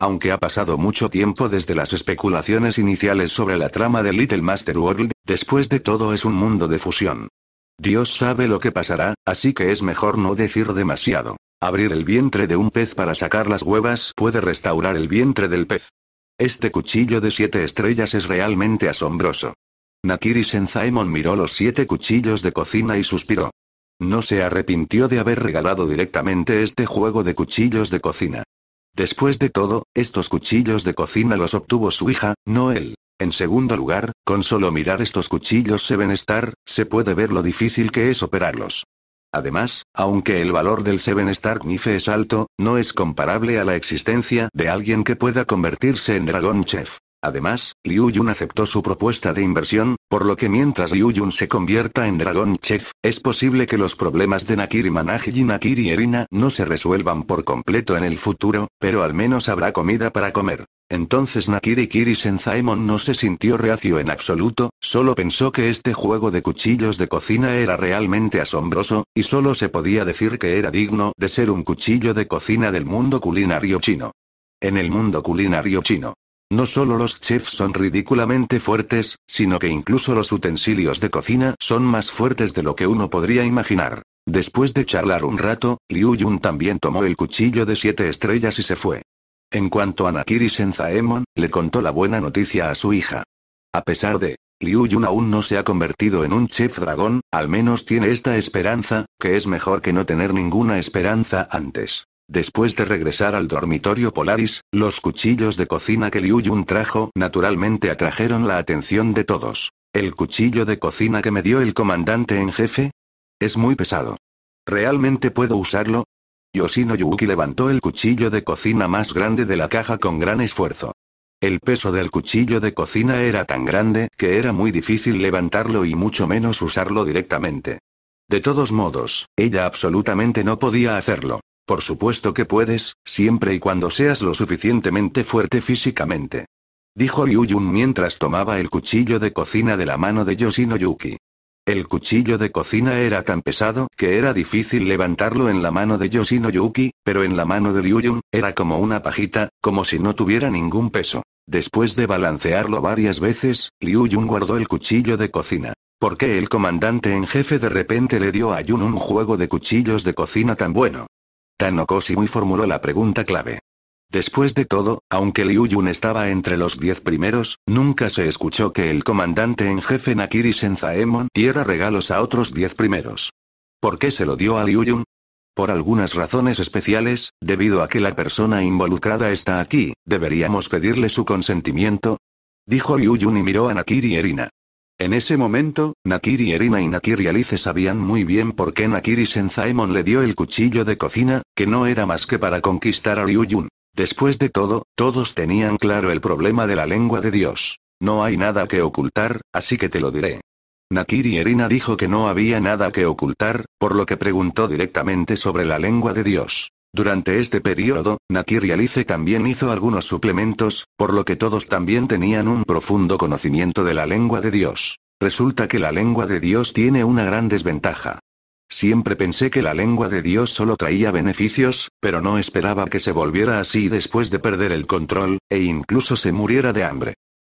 Aunque ha pasado mucho tiempo desde las especulaciones iniciales sobre la trama de Little Master World, después de todo es un mundo de fusión. Dios sabe lo que pasará, así que es mejor no decir demasiado. Abrir el vientre de un pez para sacar las huevas puede restaurar el vientre del pez. Este cuchillo de siete estrellas es realmente asombroso. Nakiri Senzaemon miró los siete cuchillos de cocina y suspiró. No se arrepintió de haber regalado directamente este juego de cuchillos de cocina. Después de todo, estos cuchillos de cocina los obtuvo su hija, no él. En segundo lugar, con solo mirar estos cuchillos Seven Star, se puede ver lo difícil que es operarlos. Además, aunque el valor del Seven Star Knife es alto, no es comparable a la existencia de alguien que pueda convertirse en Dragon Chef. Además, Liu Yun aceptó su propuesta de inversión, por lo que mientras Liu Yun se convierta en dragón chef, es posible que los problemas de Nakiri Manaji y Nakiri Erina no se resuelvan por completo en el futuro, pero al menos habrá comida para comer. Entonces Nakiri Kiri Senzaemon no se sintió reacio en absoluto, solo pensó que este juego de cuchillos de cocina era realmente asombroso, y solo se podía decir que era digno de ser un cuchillo de cocina del mundo culinario chino. En el mundo culinario chino. No solo los chefs son ridículamente fuertes, sino que incluso los utensilios de cocina son más fuertes de lo que uno podría imaginar. Después de charlar un rato, Liu Yun también tomó el cuchillo de siete estrellas y se fue. En cuanto a Nakiri Senzaemon, le contó la buena noticia a su hija. A pesar de, Liu Yun aún no se ha convertido en un chef dragón, al menos tiene esta esperanza, que es mejor que no tener ninguna esperanza antes. Después de regresar al dormitorio Polaris, los cuchillos de cocina que Liu Yun trajo naturalmente atrajeron la atención de todos. ¿El cuchillo de cocina que me dio el comandante en jefe? Es muy pesado. ¿Realmente puedo usarlo? Yoshino Yuki levantó el cuchillo de cocina más grande de la caja con gran esfuerzo. El peso del cuchillo de cocina era tan grande que era muy difícil levantarlo y mucho menos usarlo directamente. De todos modos, ella absolutamente no podía hacerlo. Por supuesto que puedes, siempre y cuando seas lo suficientemente fuerte físicamente. Dijo Yun mientras tomaba el cuchillo de cocina de la mano de Yoshino Yuki. El cuchillo de cocina era tan pesado que era difícil levantarlo en la mano de Yoshino Yuki, pero en la mano de Yun, era como una pajita, como si no tuviera ningún peso. Después de balancearlo varias veces, Yun guardó el cuchillo de cocina. ¿Por qué el comandante en jefe de repente le dio a Yun un juego de cuchillos de cocina tan bueno? Tanokoshi muy formuló la pregunta clave. Después de todo, aunque Liu Yun estaba entre los diez primeros, nunca se escuchó que el comandante en jefe Nakiri Senzaemon diera regalos a otros diez primeros. ¿Por qué se lo dio a Liu Yun? Por algunas razones especiales, debido a que la persona involucrada está aquí, deberíamos pedirle su consentimiento. Dijo Liu Yun y miró a Nakiri Erina. En ese momento, Nakiri Erina y Nakiri Alice sabían muy bien por qué Nakiri Senzaimon le dio el cuchillo de cocina, que no era más que para conquistar a Ryu Después de todo, todos tenían claro el problema de la lengua de Dios. No hay nada que ocultar, así que te lo diré. Nakiri Erina dijo que no había nada que ocultar, por lo que preguntó directamente sobre la lengua de Dios. Durante este periodo, Nakir y Alice también hizo algunos suplementos, por lo que todos también tenían un profundo conocimiento de la lengua de Dios. Resulta que la lengua de Dios tiene una gran desventaja. Siempre pensé que la lengua de Dios solo traía beneficios, pero no esperaba que se volviera así después de perder el control, e incluso se muriera de hambre.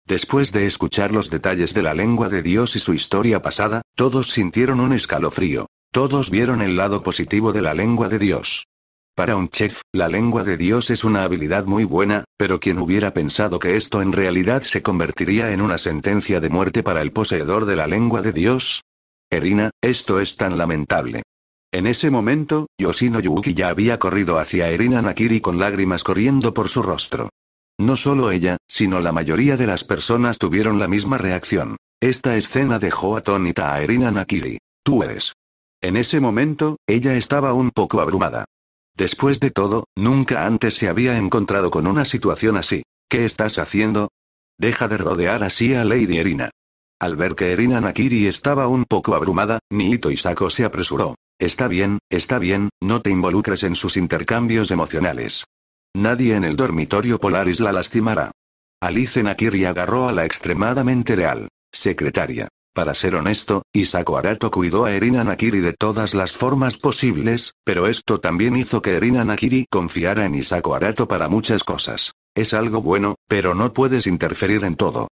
Después de escuchar los detalles de la lengua de Dios y su historia pasada, todos sintieron un escalofrío. Todos vieron el lado positivo de la lengua de Dios. Para un chef, la lengua de Dios es una habilidad muy buena, pero quien hubiera pensado que esto en realidad se convertiría en una sentencia de muerte para el poseedor de la lengua de Dios? Erina, esto es tan lamentable. En ese momento, Yoshino Yuki ya había corrido hacia Erina Nakiri con lágrimas corriendo por su rostro. No solo ella, sino la mayoría de las personas tuvieron la misma reacción. Esta escena dejó atónita a Erina Nakiri. Tú eres. En ese momento, ella estaba un poco abrumada. Después de todo, nunca antes se había encontrado con una situación así. ¿Qué estás haciendo? Deja de rodear así a Lady Erina. Al ver que Erina Nakiri estaba un poco abrumada, Nihito Isako se apresuró. Está bien, está bien, no te involucres en sus intercambios emocionales. Nadie en el dormitorio Polaris la lastimará. Alice Nakiri agarró a la extremadamente real secretaria para ser honesto, Isako Arato cuidó a Erina Nakiri de todas las formas posibles, pero esto también hizo que Erina Nakiri confiara en Isako Arato para muchas cosas. Es algo bueno, pero no puedes interferir en todo.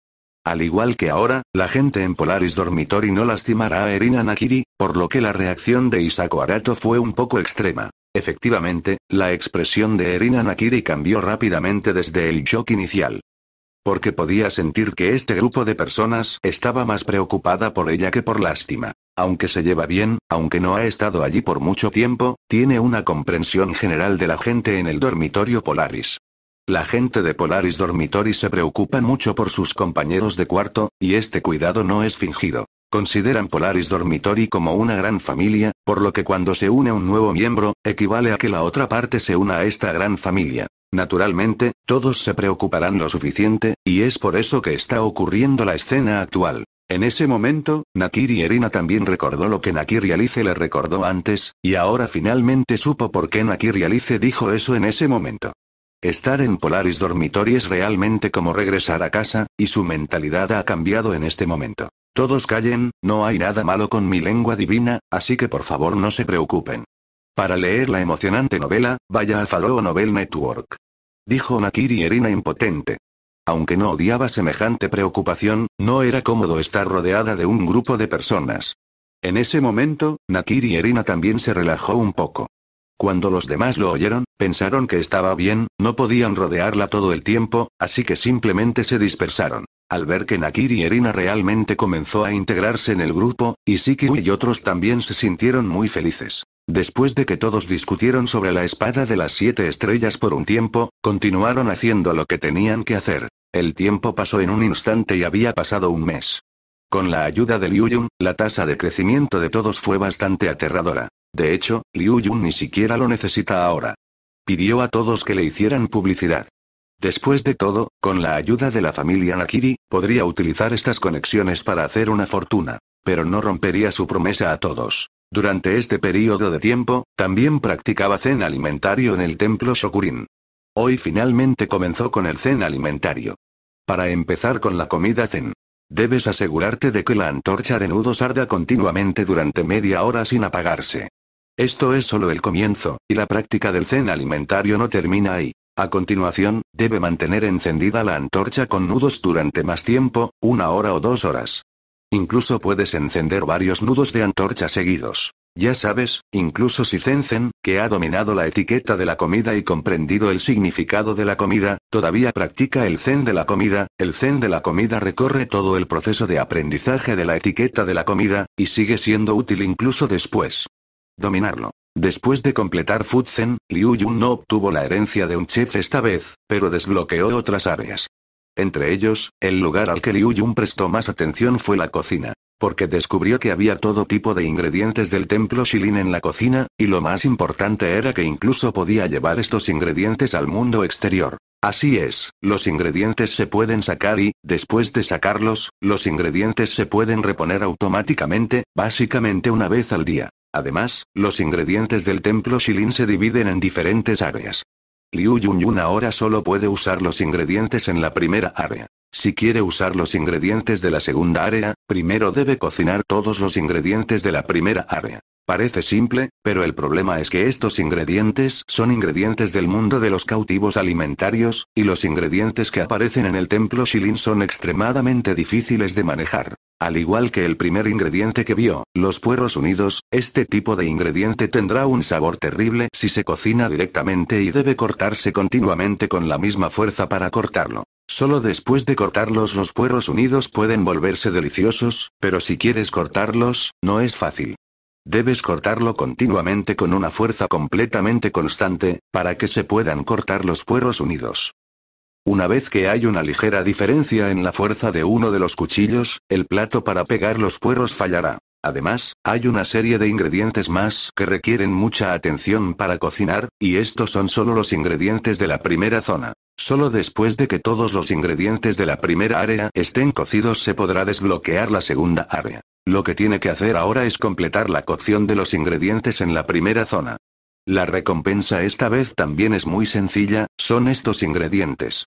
Al igual que ahora, la gente en Polaris Dormitory no lastimará a Erina Nakiri, por lo que la reacción de Isako Arato fue un poco extrema. Efectivamente, la expresión de Erina Nakiri cambió rápidamente desde el shock inicial porque podía sentir que este grupo de personas estaba más preocupada por ella que por lástima. Aunque se lleva bien, aunque no ha estado allí por mucho tiempo, tiene una comprensión general de la gente en el dormitorio Polaris. La gente de Polaris Dormitory se preocupa mucho por sus compañeros de cuarto, y este cuidado no es fingido. Consideran Polaris Dormitory como una gran familia, por lo que cuando se une un nuevo miembro, equivale a que la otra parte se una a esta gran familia. Naturalmente, todos se preocuparán lo suficiente, y es por eso que está ocurriendo la escena actual. En ese momento, Nakiri Erina también recordó lo que Nakiri Alice le recordó antes, y ahora finalmente supo por qué Nakiri Alice dijo eso en ese momento. Estar en Polaris Dormitory es realmente como regresar a casa, y su mentalidad ha cambiado en este momento. Todos callen, no hay nada malo con mi lengua divina, así que por favor no se preocupen. Para leer la emocionante novela, vaya a Faro Novel Network. Dijo Nakiri Erina impotente. Aunque no odiaba semejante preocupación, no era cómodo estar rodeada de un grupo de personas. En ese momento, Nakiri Erina también se relajó un poco. Cuando los demás lo oyeron, pensaron que estaba bien, no podían rodearla todo el tiempo, así que simplemente se dispersaron. Al ver que Nakiri Erina realmente comenzó a integrarse en el grupo, Isikiru y otros también se sintieron muy felices. Después de que todos discutieron sobre la espada de las siete estrellas por un tiempo, continuaron haciendo lo que tenían que hacer. El tiempo pasó en un instante y había pasado un mes. Con la ayuda de Liu Yun, la tasa de crecimiento de todos fue bastante aterradora. De hecho, Liu Yun ni siquiera lo necesita ahora. Pidió a todos que le hicieran publicidad. Después de todo, con la ayuda de la familia Nakiri, podría utilizar estas conexiones para hacer una fortuna. Pero no rompería su promesa a todos. Durante este periodo de tiempo, también practicaba zen alimentario en el templo Shokurin. Hoy finalmente comenzó con el zen alimentario. Para empezar con la comida zen. Debes asegurarte de que la antorcha de nudos arda continuamente durante media hora sin apagarse. Esto es solo el comienzo, y la práctica del zen alimentario no termina ahí. A continuación, debe mantener encendida la antorcha con nudos durante más tiempo, una hora o dos horas. Incluso puedes encender varios nudos de antorcha seguidos. Ya sabes, incluso si Zenzen, que ha dominado la etiqueta de la comida y comprendido el significado de la comida, todavía practica el zen de la comida, el zen de la comida recorre todo el proceso de aprendizaje de la etiqueta de la comida, y sigue siendo útil incluso después. Dominarlo. Después de completar Futzen, Liu Yun no obtuvo la herencia de un chef esta vez, pero desbloqueó otras áreas. Entre ellos, el lugar al que Liu Yun prestó más atención fue la cocina. Porque descubrió que había todo tipo de ingredientes del templo Shilin en la cocina, y lo más importante era que incluso podía llevar estos ingredientes al mundo exterior. Así es, los ingredientes se pueden sacar y, después de sacarlos, los ingredientes se pueden reponer automáticamente, básicamente una vez al día. Además, los ingredientes del templo Shilin se dividen en diferentes áreas. Liu Yunyun ahora solo puede usar los ingredientes en la primera área. Si quiere usar los ingredientes de la segunda área, primero debe cocinar todos los ingredientes de la primera área. Parece simple, pero el problema es que estos ingredientes son ingredientes del mundo de los cautivos alimentarios, y los ingredientes que aparecen en el templo Shilin son extremadamente difíciles de manejar. Al igual que el primer ingrediente que vio, los puerros unidos, este tipo de ingrediente tendrá un sabor terrible si se cocina directamente y debe cortarse continuamente con la misma fuerza para cortarlo. Solo después de cortarlos los puerros unidos pueden volverse deliciosos, pero si quieres cortarlos, no es fácil. Debes cortarlo continuamente con una fuerza completamente constante, para que se puedan cortar los puerros unidos. Una vez que hay una ligera diferencia en la fuerza de uno de los cuchillos, el plato para pegar los cueros fallará. Además, hay una serie de ingredientes más que requieren mucha atención para cocinar, y estos son solo los ingredientes de la primera zona. Solo después de que todos los ingredientes de la primera área estén cocidos se podrá desbloquear la segunda área. Lo que tiene que hacer ahora es completar la cocción de los ingredientes en la primera zona. La recompensa esta vez también es muy sencilla, son estos ingredientes.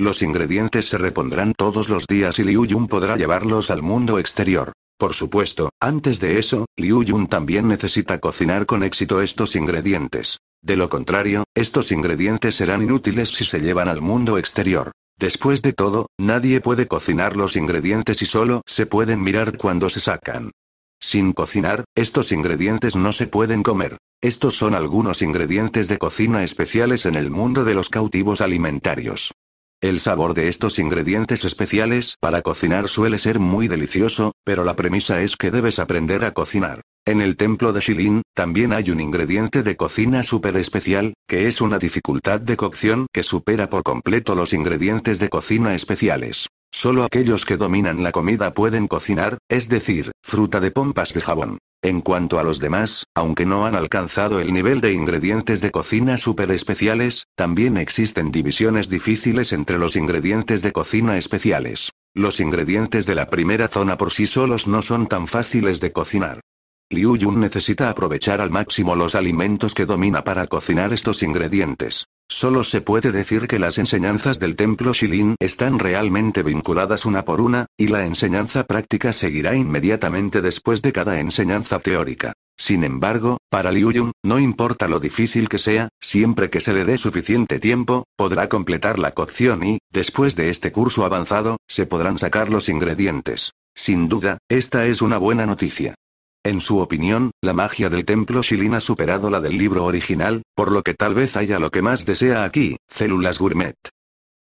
Los ingredientes se repondrán todos los días y Liu Yun podrá llevarlos al mundo exterior. Por supuesto, antes de eso, Liu Yun también necesita cocinar con éxito estos ingredientes. De lo contrario, estos ingredientes serán inútiles si se llevan al mundo exterior. Después de todo, nadie puede cocinar los ingredientes y solo se pueden mirar cuando se sacan. Sin cocinar, estos ingredientes no se pueden comer. Estos son algunos ingredientes de cocina especiales en el mundo de los cautivos alimentarios. El sabor de estos ingredientes especiales para cocinar suele ser muy delicioso, pero la premisa es que debes aprender a cocinar. En el templo de Shilin, también hay un ingrediente de cocina súper especial, que es una dificultad de cocción que supera por completo los ingredientes de cocina especiales. Solo aquellos que dominan la comida pueden cocinar, es decir, fruta de pompas de jabón. En cuanto a los demás, aunque no han alcanzado el nivel de ingredientes de cocina súper especiales, también existen divisiones difíciles entre los ingredientes de cocina especiales. Los ingredientes de la primera zona por sí solos no son tan fáciles de cocinar. Liu Yun necesita aprovechar al máximo los alimentos que domina para cocinar estos ingredientes. Solo se puede decir que las enseñanzas del templo Shilin están realmente vinculadas una por una, y la enseñanza práctica seguirá inmediatamente después de cada enseñanza teórica. Sin embargo, para Liu Yun, no importa lo difícil que sea, siempre que se le dé suficiente tiempo, podrá completar la cocción y, después de este curso avanzado, se podrán sacar los ingredientes. Sin duda, esta es una buena noticia. En su opinión, la magia del templo Shilin ha superado la del libro original, por lo que tal vez haya lo que más desea aquí, células gourmet.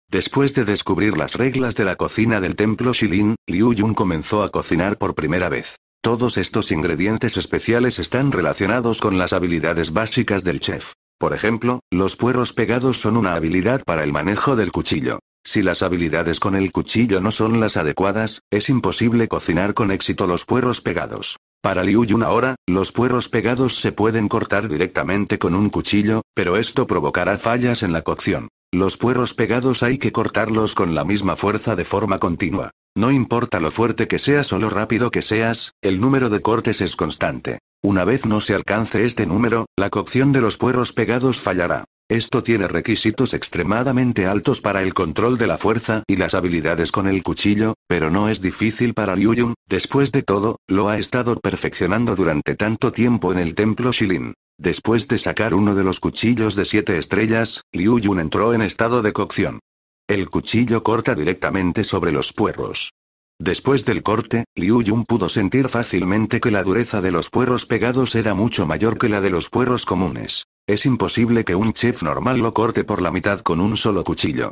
Después de descubrir las reglas de la cocina del templo Shilin, Liu Yun comenzó a cocinar por primera vez. Todos estos ingredientes especiales están relacionados con las habilidades básicas del chef. Por ejemplo, los puerros pegados son una habilidad para el manejo del cuchillo. Si las habilidades con el cuchillo no son las adecuadas, es imposible cocinar con éxito los puerros pegados. Para Liu Yun ahora, los puerros pegados se pueden cortar directamente con un cuchillo, pero esto provocará fallas en la cocción. Los puerros pegados hay que cortarlos con la misma fuerza de forma continua. No importa lo fuerte que seas o lo rápido que seas, el número de cortes es constante. Una vez no se alcance este número, la cocción de los puerros pegados fallará. Esto tiene requisitos extremadamente altos para el control de la fuerza y las habilidades con el cuchillo, pero no es difícil para Liu Yun, después de todo, lo ha estado perfeccionando durante tanto tiempo en el templo Shilin. Después de sacar uno de los cuchillos de siete estrellas, Liu Yun entró en estado de cocción. El cuchillo corta directamente sobre los puerros. Después del corte, Liu Yun pudo sentir fácilmente que la dureza de los puerros pegados era mucho mayor que la de los puerros comunes. Es imposible que un chef normal lo corte por la mitad con un solo cuchillo.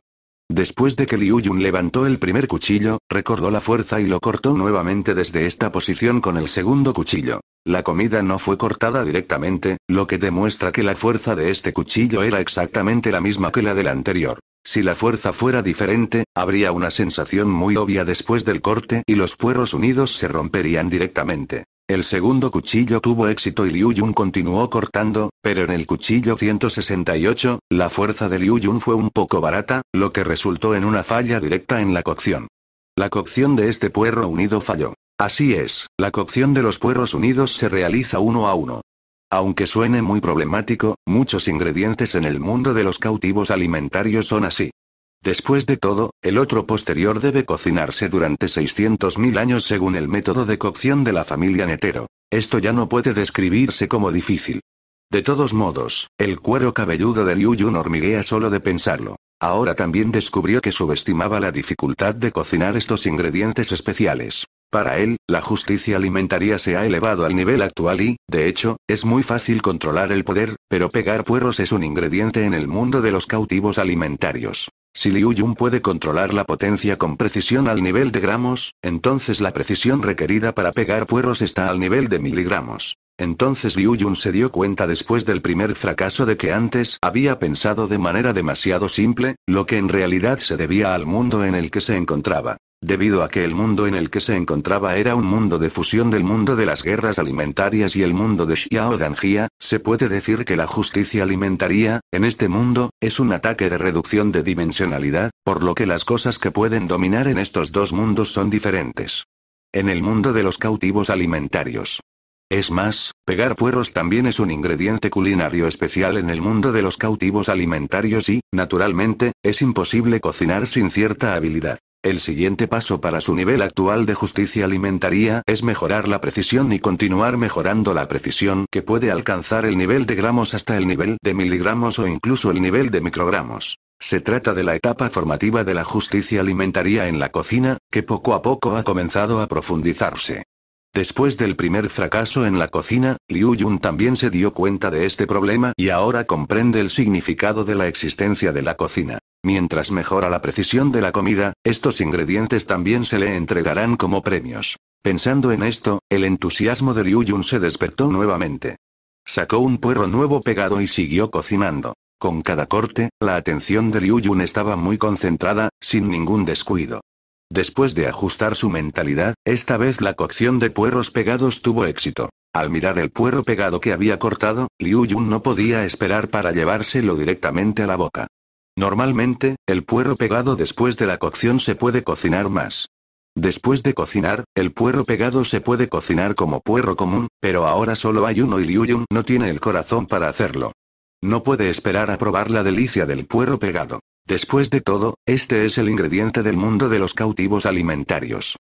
Después de que Liu Yun levantó el primer cuchillo, recordó la fuerza y lo cortó nuevamente desde esta posición con el segundo cuchillo. La comida no fue cortada directamente, lo que demuestra que la fuerza de este cuchillo era exactamente la misma que la del anterior. Si la fuerza fuera diferente, habría una sensación muy obvia después del corte y los puerros unidos se romperían directamente. El segundo cuchillo tuvo éxito y Liu Yun continuó cortando, pero en el cuchillo 168, la fuerza de Liu Yun fue un poco barata, lo que resultó en una falla directa en la cocción. La cocción de este puerro unido falló. Así es, la cocción de los puerros unidos se realiza uno a uno. Aunque suene muy problemático, muchos ingredientes en el mundo de los cautivos alimentarios son así. Después de todo, el otro posterior debe cocinarse durante 600.000 años según el método de cocción de la familia Netero. Esto ya no puede describirse como difícil. De todos modos, el cuero cabelludo de Liu Yun hormiguea solo de pensarlo. Ahora también descubrió que subestimaba la dificultad de cocinar estos ingredientes especiales. Para él, la justicia alimentaria se ha elevado al nivel actual y, de hecho, es muy fácil controlar el poder, pero pegar puerros es un ingrediente en el mundo de los cautivos alimentarios. Si Liu Yun puede controlar la potencia con precisión al nivel de gramos, entonces la precisión requerida para pegar puerros está al nivel de miligramos. Entonces Liu Yun se dio cuenta después del primer fracaso de que antes había pensado de manera demasiado simple, lo que en realidad se debía al mundo en el que se encontraba debido a que el mundo en el que se encontraba era un mundo de fusión del mundo de las guerras alimentarias y el mundo de Xiao Danjia, se puede decir que la justicia alimentaria, en este mundo, es un ataque de reducción de dimensionalidad, por lo que las cosas que pueden dominar en estos dos mundos son diferentes. En el mundo de los cautivos alimentarios. Es más, pegar puerros también es un ingrediente culinario especial en el mundo de los cautivos alimentarios y, naturalmente, es imposible cocinar sin cierta habilidad. El siguiente paso para su nivel actual de justicia alimentaria es mejorar la precisión y continuar mejorando la precisión que puede alcanzar el nivel de gramos hasta el nivel de miligramos o incluso el nivel de microgramos. Se trata de la etapa formativa de la justicia alimentaria en la cocina, que poco a poco ha comenzado a profundizarse. Después del primer fracaso en la cocina, Liu Yun también se dio cuenta de este problema y ahora comprende el significado de la existencia de la cocina. Mientras mejora la precisión de la comida, estos ingredientes también se le entregarán como premios. Pensando en esto, el entusiasmo de Liu Yun se despertó nuevamente. Sacó un puerro nuevo pegado y siguió cocinando. Con cada corte, la atención de Liu Yun estaba muy concentrada, sin ningún descuido. Después de ajustar su mentalidad, esta vez la cocción de puerros pegados tuvo éxito. Al mirar el puerro pegado que había cortado, Liu Yun no podía esperar para llevárselo directamente a la boca. Normalmente, el puerro pegado después de la cocción se puede cocinar más. Después de cocinar, el puerro pegado se puede cocinar como puerro común, pero ahora solo hay uno y Yun no tiene el corazón para hacerlo. No puede esperar a probar la delicia del puerro pegado. Después de todo, este es el ingrediente del mundo de los cautivos alimentarios.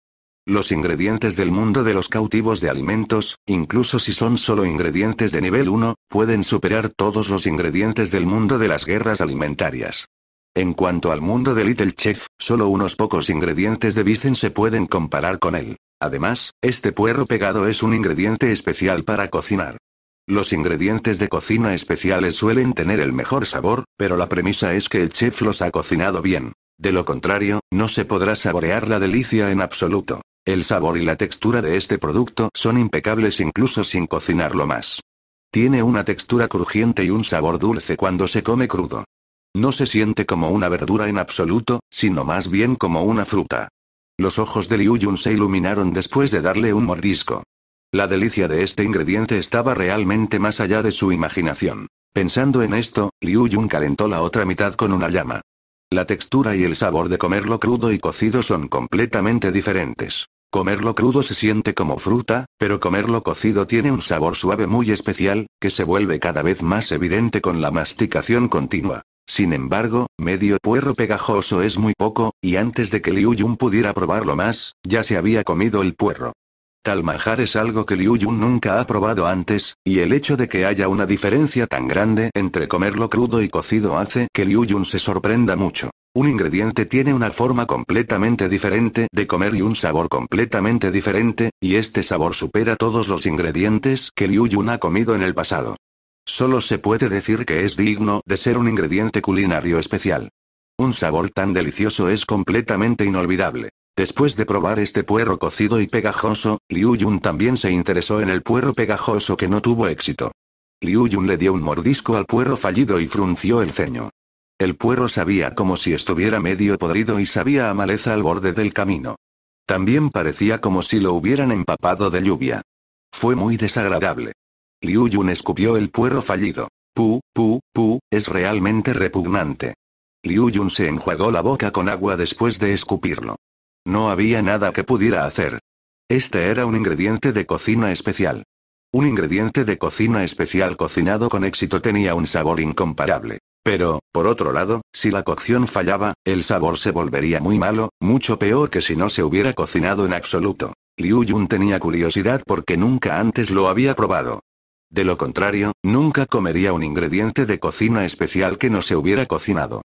Los ingredientes del mundo de los cautivos de alimentos, incluso si son solo ingredientes de nivel 1, pueden superar todos los ingredientes del mundo de las guerras alimentarias. En cuanto al mundo de Little Chef, solo unos pocos ingredientes de Vicen se pueden comparar con él. Además, este puerro pegado es un ingrediente especial para cocinar. Los ingredientes de cocina especiales suelen tener el mejor sabor, pero la premisa es que el chef los ha cocinado bien. De lo contrario, no se podrá saborear la delicia en absoluto. El sabor y la textura de este producto son impecables incluso sin cocinarlo más. Tiene una textura crujiente y un sabor dulce cuando se come crudo. No se siente como una verdura en absoluto, sino más bien como una fruta. Los ojos de Liu Yun se iluminaron después de darle un mordisco. La delicia de este ingrediente estaba realmente más allá de su imaginación. Pensando en esto, Liu Yun calentó la otra mitad con una llama. La textura y el sabor de comerlo crudo y cocido son completamente diferentes. Comerlo crudo se siente como fruta, pero comerlo cocido tiene un sabor suave muy especial, que se vuelve cada vez más evidente con la masticación continua. Sin embargo, medio puerro pegajoso es muy poco, y antes de que Liu Yun pudiera probarlo más, ya se había comido el puerro. Tal manjar es algo que Liu Yun nunca ha probado antes, y el hecho de que haya una diferencia tan grande entre comerlo crudo y cocido hace que Liu Yun se sorprenda mucho. Un ingrediente tiene una forma completamente diferente de comer y un sabor completamente diferente, y este sabor supera todos los ingredientes que Liu Yun ha comido en el pasado. Solo se puede decir que es digno de ser un ingrediente culinario especial. Un sabor tan delicioso es completamente inolvidable. Después de probar este puerro cocido y pegajoso, Liu Yun también se interesó en el puerro pegajoso que no tuvo éxito. Liu Yun le dio un mordisco al puerro fallido y frunció el ceño. El puerro sabía como si estuviera medio podrido y sabía a maleza al borde del camino. También parecía como si lo hubieran empapado de lluvia. Fue muy desagradable. Liu Yun escupió el puerro fallido. Pu, pu, pu, es realmente repugnante. Liu Yun se enjuagó la boca con agua después de escupirlo. No había nada que pudiera hacer. Este era un ingrediente de cocina especial. Un ingrediente de cocina especial cocinado con éxito tenía un sabor incomparable. Pero, por otro lado, si la cocción fallaba, el sabor se volvería muy malo, mucho peor que si no se hubiera cocinado en absoluto. Liu Yun tenía curiosidad porque nunca antes lo había probado. De lo contrario, nunca comería un ingrediente de cocina especial que no se hubiera cocinado.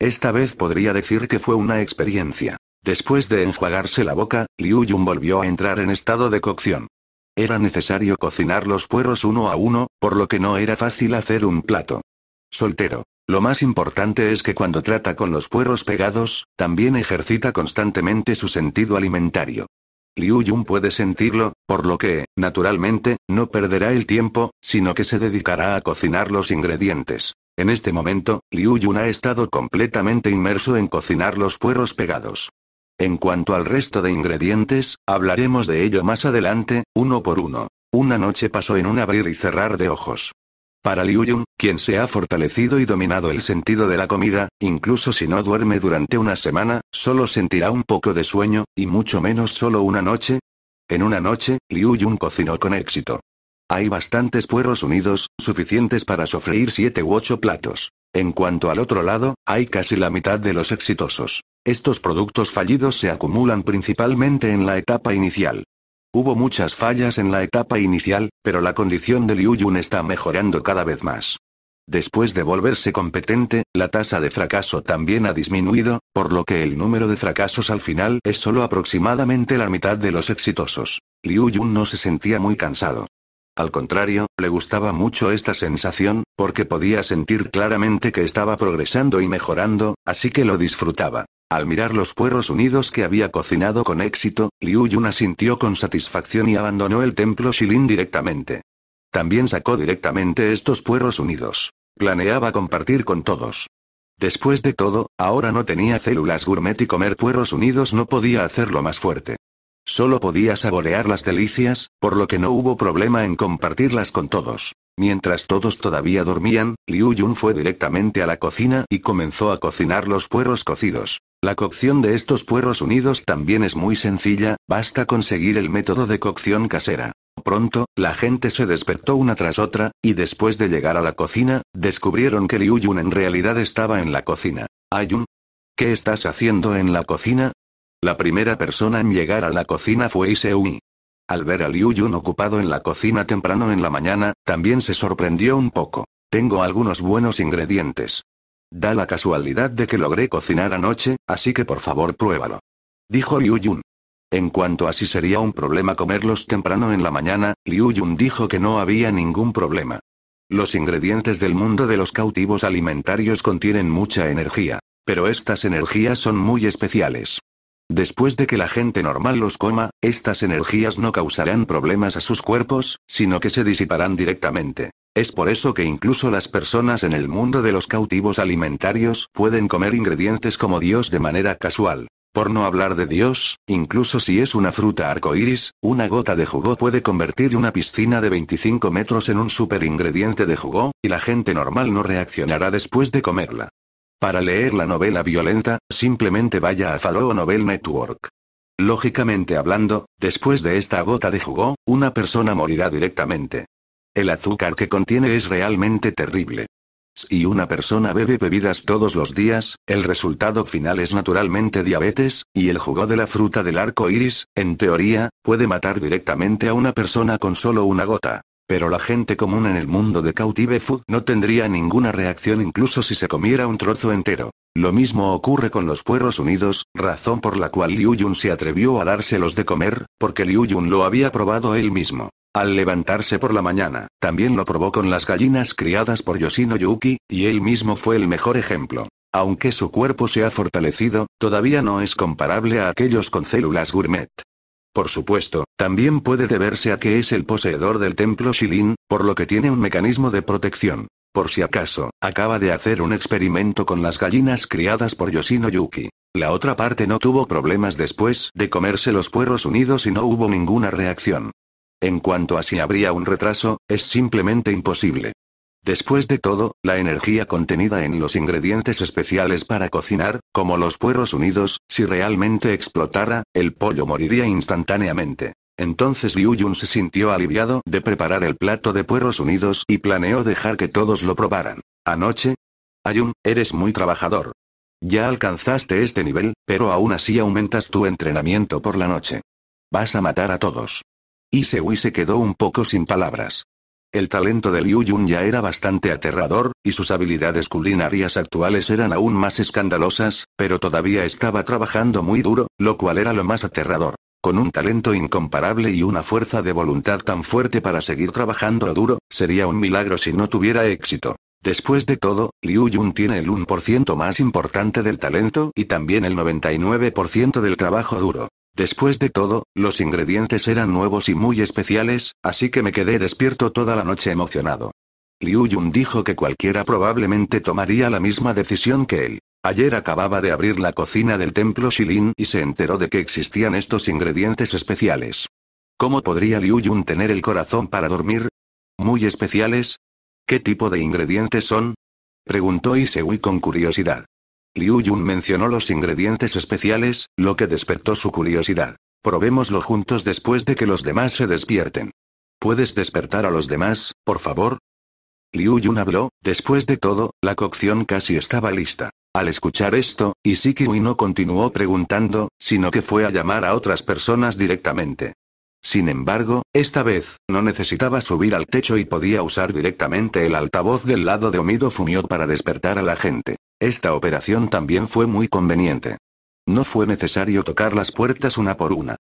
Esta vez podría decir que fue una experiencia. Después de enjuagarse la boca, Liu Yun volvió a entrar en estado de cocción. Era necesario cocinar los puerros uno a uno, por lo que no era fácil hacer un plato. Soltero. Lo más importante es que cuando trata con los puerros pegados, también ejercita constantemente su sentido alimentario. Liu Yun puede sentirlo, por lo que, naturalmente, no perderá el tiempo, sino que se dedicará a cocinar los ingredientes. En este momento, Liu Yun ha estado completamente inmerso en cocinar los puerros pegados. En cuanto al resto de ingredientes, hablaremos de ello más adelante, uno por uno. Una noche pasó en un abrir y cerrar de ojos. Para Liu Yun, quien se ha fortalecido y dominado el sentido de la comida, incluso si no duerme durante una semana, solo sentirá un poco de sueño, y mucho menos solo una noche. En una noche, Liu Yun cocinó con éxito. Hay bastantes puerros unidos, suficientes para sofreír siete u ocho platos. En cuanto al otro lado, hay casi la mitad de los exitosos. Estos productos fallidos se acumulan principalmente en la etapa inicial. Hubo muchas fallas en la etapa inicial, pero la condición de Liu Yun está mejorando cada vez más. Después de volverse competente, la tasa de fracaso también ha disminuido, por lo que el número de fracasos al final es solo aproximadamente la mitad de los exitosos. Liu Yun no se sentía muy cansado. Al contrario, le gustaba mucho esta sensación, porque podía sentir claramente que estaba progresando y mejorando, así que lo disfrutaba. Al mirar los puerros unidos que había cocinado con éxito, Liu Yuna sintió con satisfacción y abandonó el templo Shilin directamente. También sacó directamente estos puerros unidos. Planeaba compartir con todos. Después de todo, ahora no tenía células gourmet y comer puerros unidos no podía hacerlo más fuerte. Solo podía saborear las delicias, por lo que no hubo problema en compartirlas con todos. Mientras todos todavía dormían, Liu Yun fue directamente a la cocina y comenzó a cocinar los puerros cocidos. La cocción de estos puerros unidos también es muy sencilla, basta conseguir el método de cocción casera. Pronto, la gente se despertó una tras otra, y después de llegar a la cocina, descubrieron que Liu Yun en realidad estaba en la cocina. Ayun, ¿Qué estás haciendo en la cocina? La primera persona en llegar a la cocina fue Iseui. Al ver a Liu Yun ocupado en la cocina temprano en la mañana, también se sorprendió un poco. Tengo algunos buenos ingredientes. Da la casualidad de que logré cocinar anoche, así que por favor pruébalo. Dijo Liu Yun. En cuanto a si sería un problema comerlos temprano en la mañana, Liu Yun dijo que no había ningún problema. Los ingredientes del mundo de los cautivos alimentarios contienen mucha energía. Pero estas energías son muy especiales. Después de que la gente normal los coma, estas energías no causarán problemas a sus cuerpos, sino que se disiparán directamente. Es por eso que incluso las personas en el mundo de los cautivos alimentarios pueden comer ingredientes como Dios de manera casual. Por no hablar de Dios, incluso si es una fruta arcoíris, una gota de jugo puede convertir una piscina de 25 metros en un ingrediente de jugo, y la gente normal no reaccionará después de comerla. Para leer la novela violenta, simplemente vaya a Faloo Novel Network. Lógicamente hablando, después de esta gota de jugo, una persona morirá directamente. El azúcar que contiene es realmente terrible. Si una persona bebe bebidas todos los días, el resultado final es naturalmente diabetes, y el jugo de la fruta del arco iris, en teoría, puede matar directamente a una persona con solo una gota. Pero la gente común en el mundo de Cautive Food no tendría ninguna reacción incluso si se comiera un trozo entero. Lo mismo ocurre con los puerros unidos, razón por la cual Liu Yun se atrevió a dárselos de comer, porque Liu Yun lo había probado él mismo. Al levantarse por la mañana, también lo probó con las gallinas criadas por Yoshino Yuki, y él mismo fue el mejor ejemplo. Aunque su cuerpo se ha fortalecido, todavía no es comparable a aquellos con células gourmet. Por supuesto, también puede deberse a que es el poseedor del templo Shilin, por lo que tiene un mecanismo de protección. Por si acaso, acaba de hacer un experimento con las gallinas criadas por Yoshino Yuki. La otra parte no tuvo problemas después de comerse los puerros unidos y no hubo ninguna reacción. En cuanto a si habría un retraso, es simplemente imposible. Después de todo, la energía contenida en los ingredientes especiales para cocinar, como los puerros unidos, si realmente explotara, el pollo moriría instantáneamente. Entonces Liu Yun se sintió aliviado de preparar el plato de puerros unidos y planeó dejar que todos lo probaran. Anoche. Ayun, eres muy trabajador. Ya alcanzaste este nivel, pero aún así aumentas tu entrenamiento por la noche. Vas a matar a todos. Y Yi-seui se quedó un poco sin palabras. El talento de Liu Yun ya era bastante aterrador, y sus habilidades culinarias actuales eran aún más escandalosas, pero todavía estaba trabajando muy duro, lo cual era lo más aterrador. Con un talento incomparable y una fuerza de voluntad tan fuerte para seguir trabajando duro, sería un milagro si no tuviera éxito. Después de todo, Liu Yun tiene el 1% más importante del talento y también el 99% del trabajo duro. Después de todo, los ingredientes eran nuevos y muy especiales, así que me quedé despierto toda la noche emocionado. Liu Yun dijo que cualquiera probablemente tomaría la misma decisión que él. Ayer acababa de abrir la cocina del templo Shilin y se enteró de que existían estos ingredientes especiales. ¿Cómo podría Liu Yun tener el corazón para dormir? ¿Muy especiales? ¿Qué tipo de ingredientes son? Preguntó Iseui con curiosidad. Liu Yun mencionó los ingredientes especiales, lo que despertó su curiosidad. Probémoslo juntos después de que los demás se despierten. ¿Puedes despertar a los demás, por favor? Liu Yun habló, después de todo, la cocción casi estaba lista. Al escuchar esto, Isiki no continuó preguntando, sino que fue a llamar a otras personas directamente. Sin embargo, esta vez, no necesitaba subir al techo y podía usar directamente el altavoz del lado de Omido Fumio para despertar a la gente. Esta operación también fue muy conveniente. No fue necesario tocar las puertas una por una.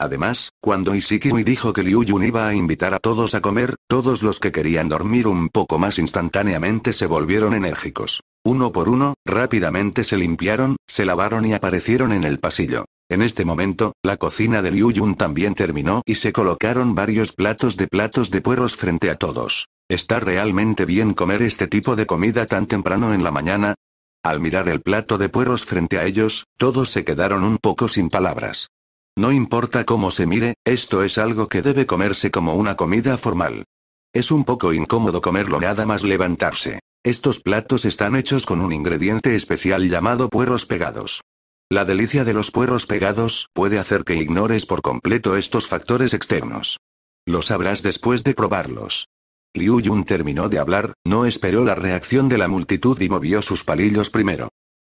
Además, cuando Ishikimi dijo que Liu Yun iba a invitar a todos a comer, todos los que querían dormir un poco más instantáneamente se volvieron enérgicos. Uno por uno, rápidamente se limpiaron, se lavaron y aparecieron en el pasillo. En este momento, la cocina de Liu Yun también terminó y se colocaron varios platos de platos de puerros frente a todos. ¿Está realmente bien comer este tipo de comida tan temprano en la mañana? Al mirar el plato de puerros frente a ellos, todos se quedaron un poco sin palabras. No importa cómo se mire, esto es algo que debe comerse como una comida formal. Es un poco incómodo comerlo nada más levantarse. Estos platos están hechos con un ingrediente especial llamado puerros pegados. La delicia de los puerros pegados puede hacer que ignores por completo estos factores externos. Lo sabrás después de probarlos. Liu Yun terminó de hablar, no esperó la reacción de la multitud y movió sus palillos primero.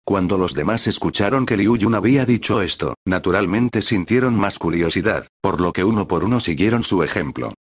Cuando los demás escucharon que Liu Yun había dicho esto, naturalmente sintieron más curiosidad, por lo que uno por uno siguieron su ejemplo.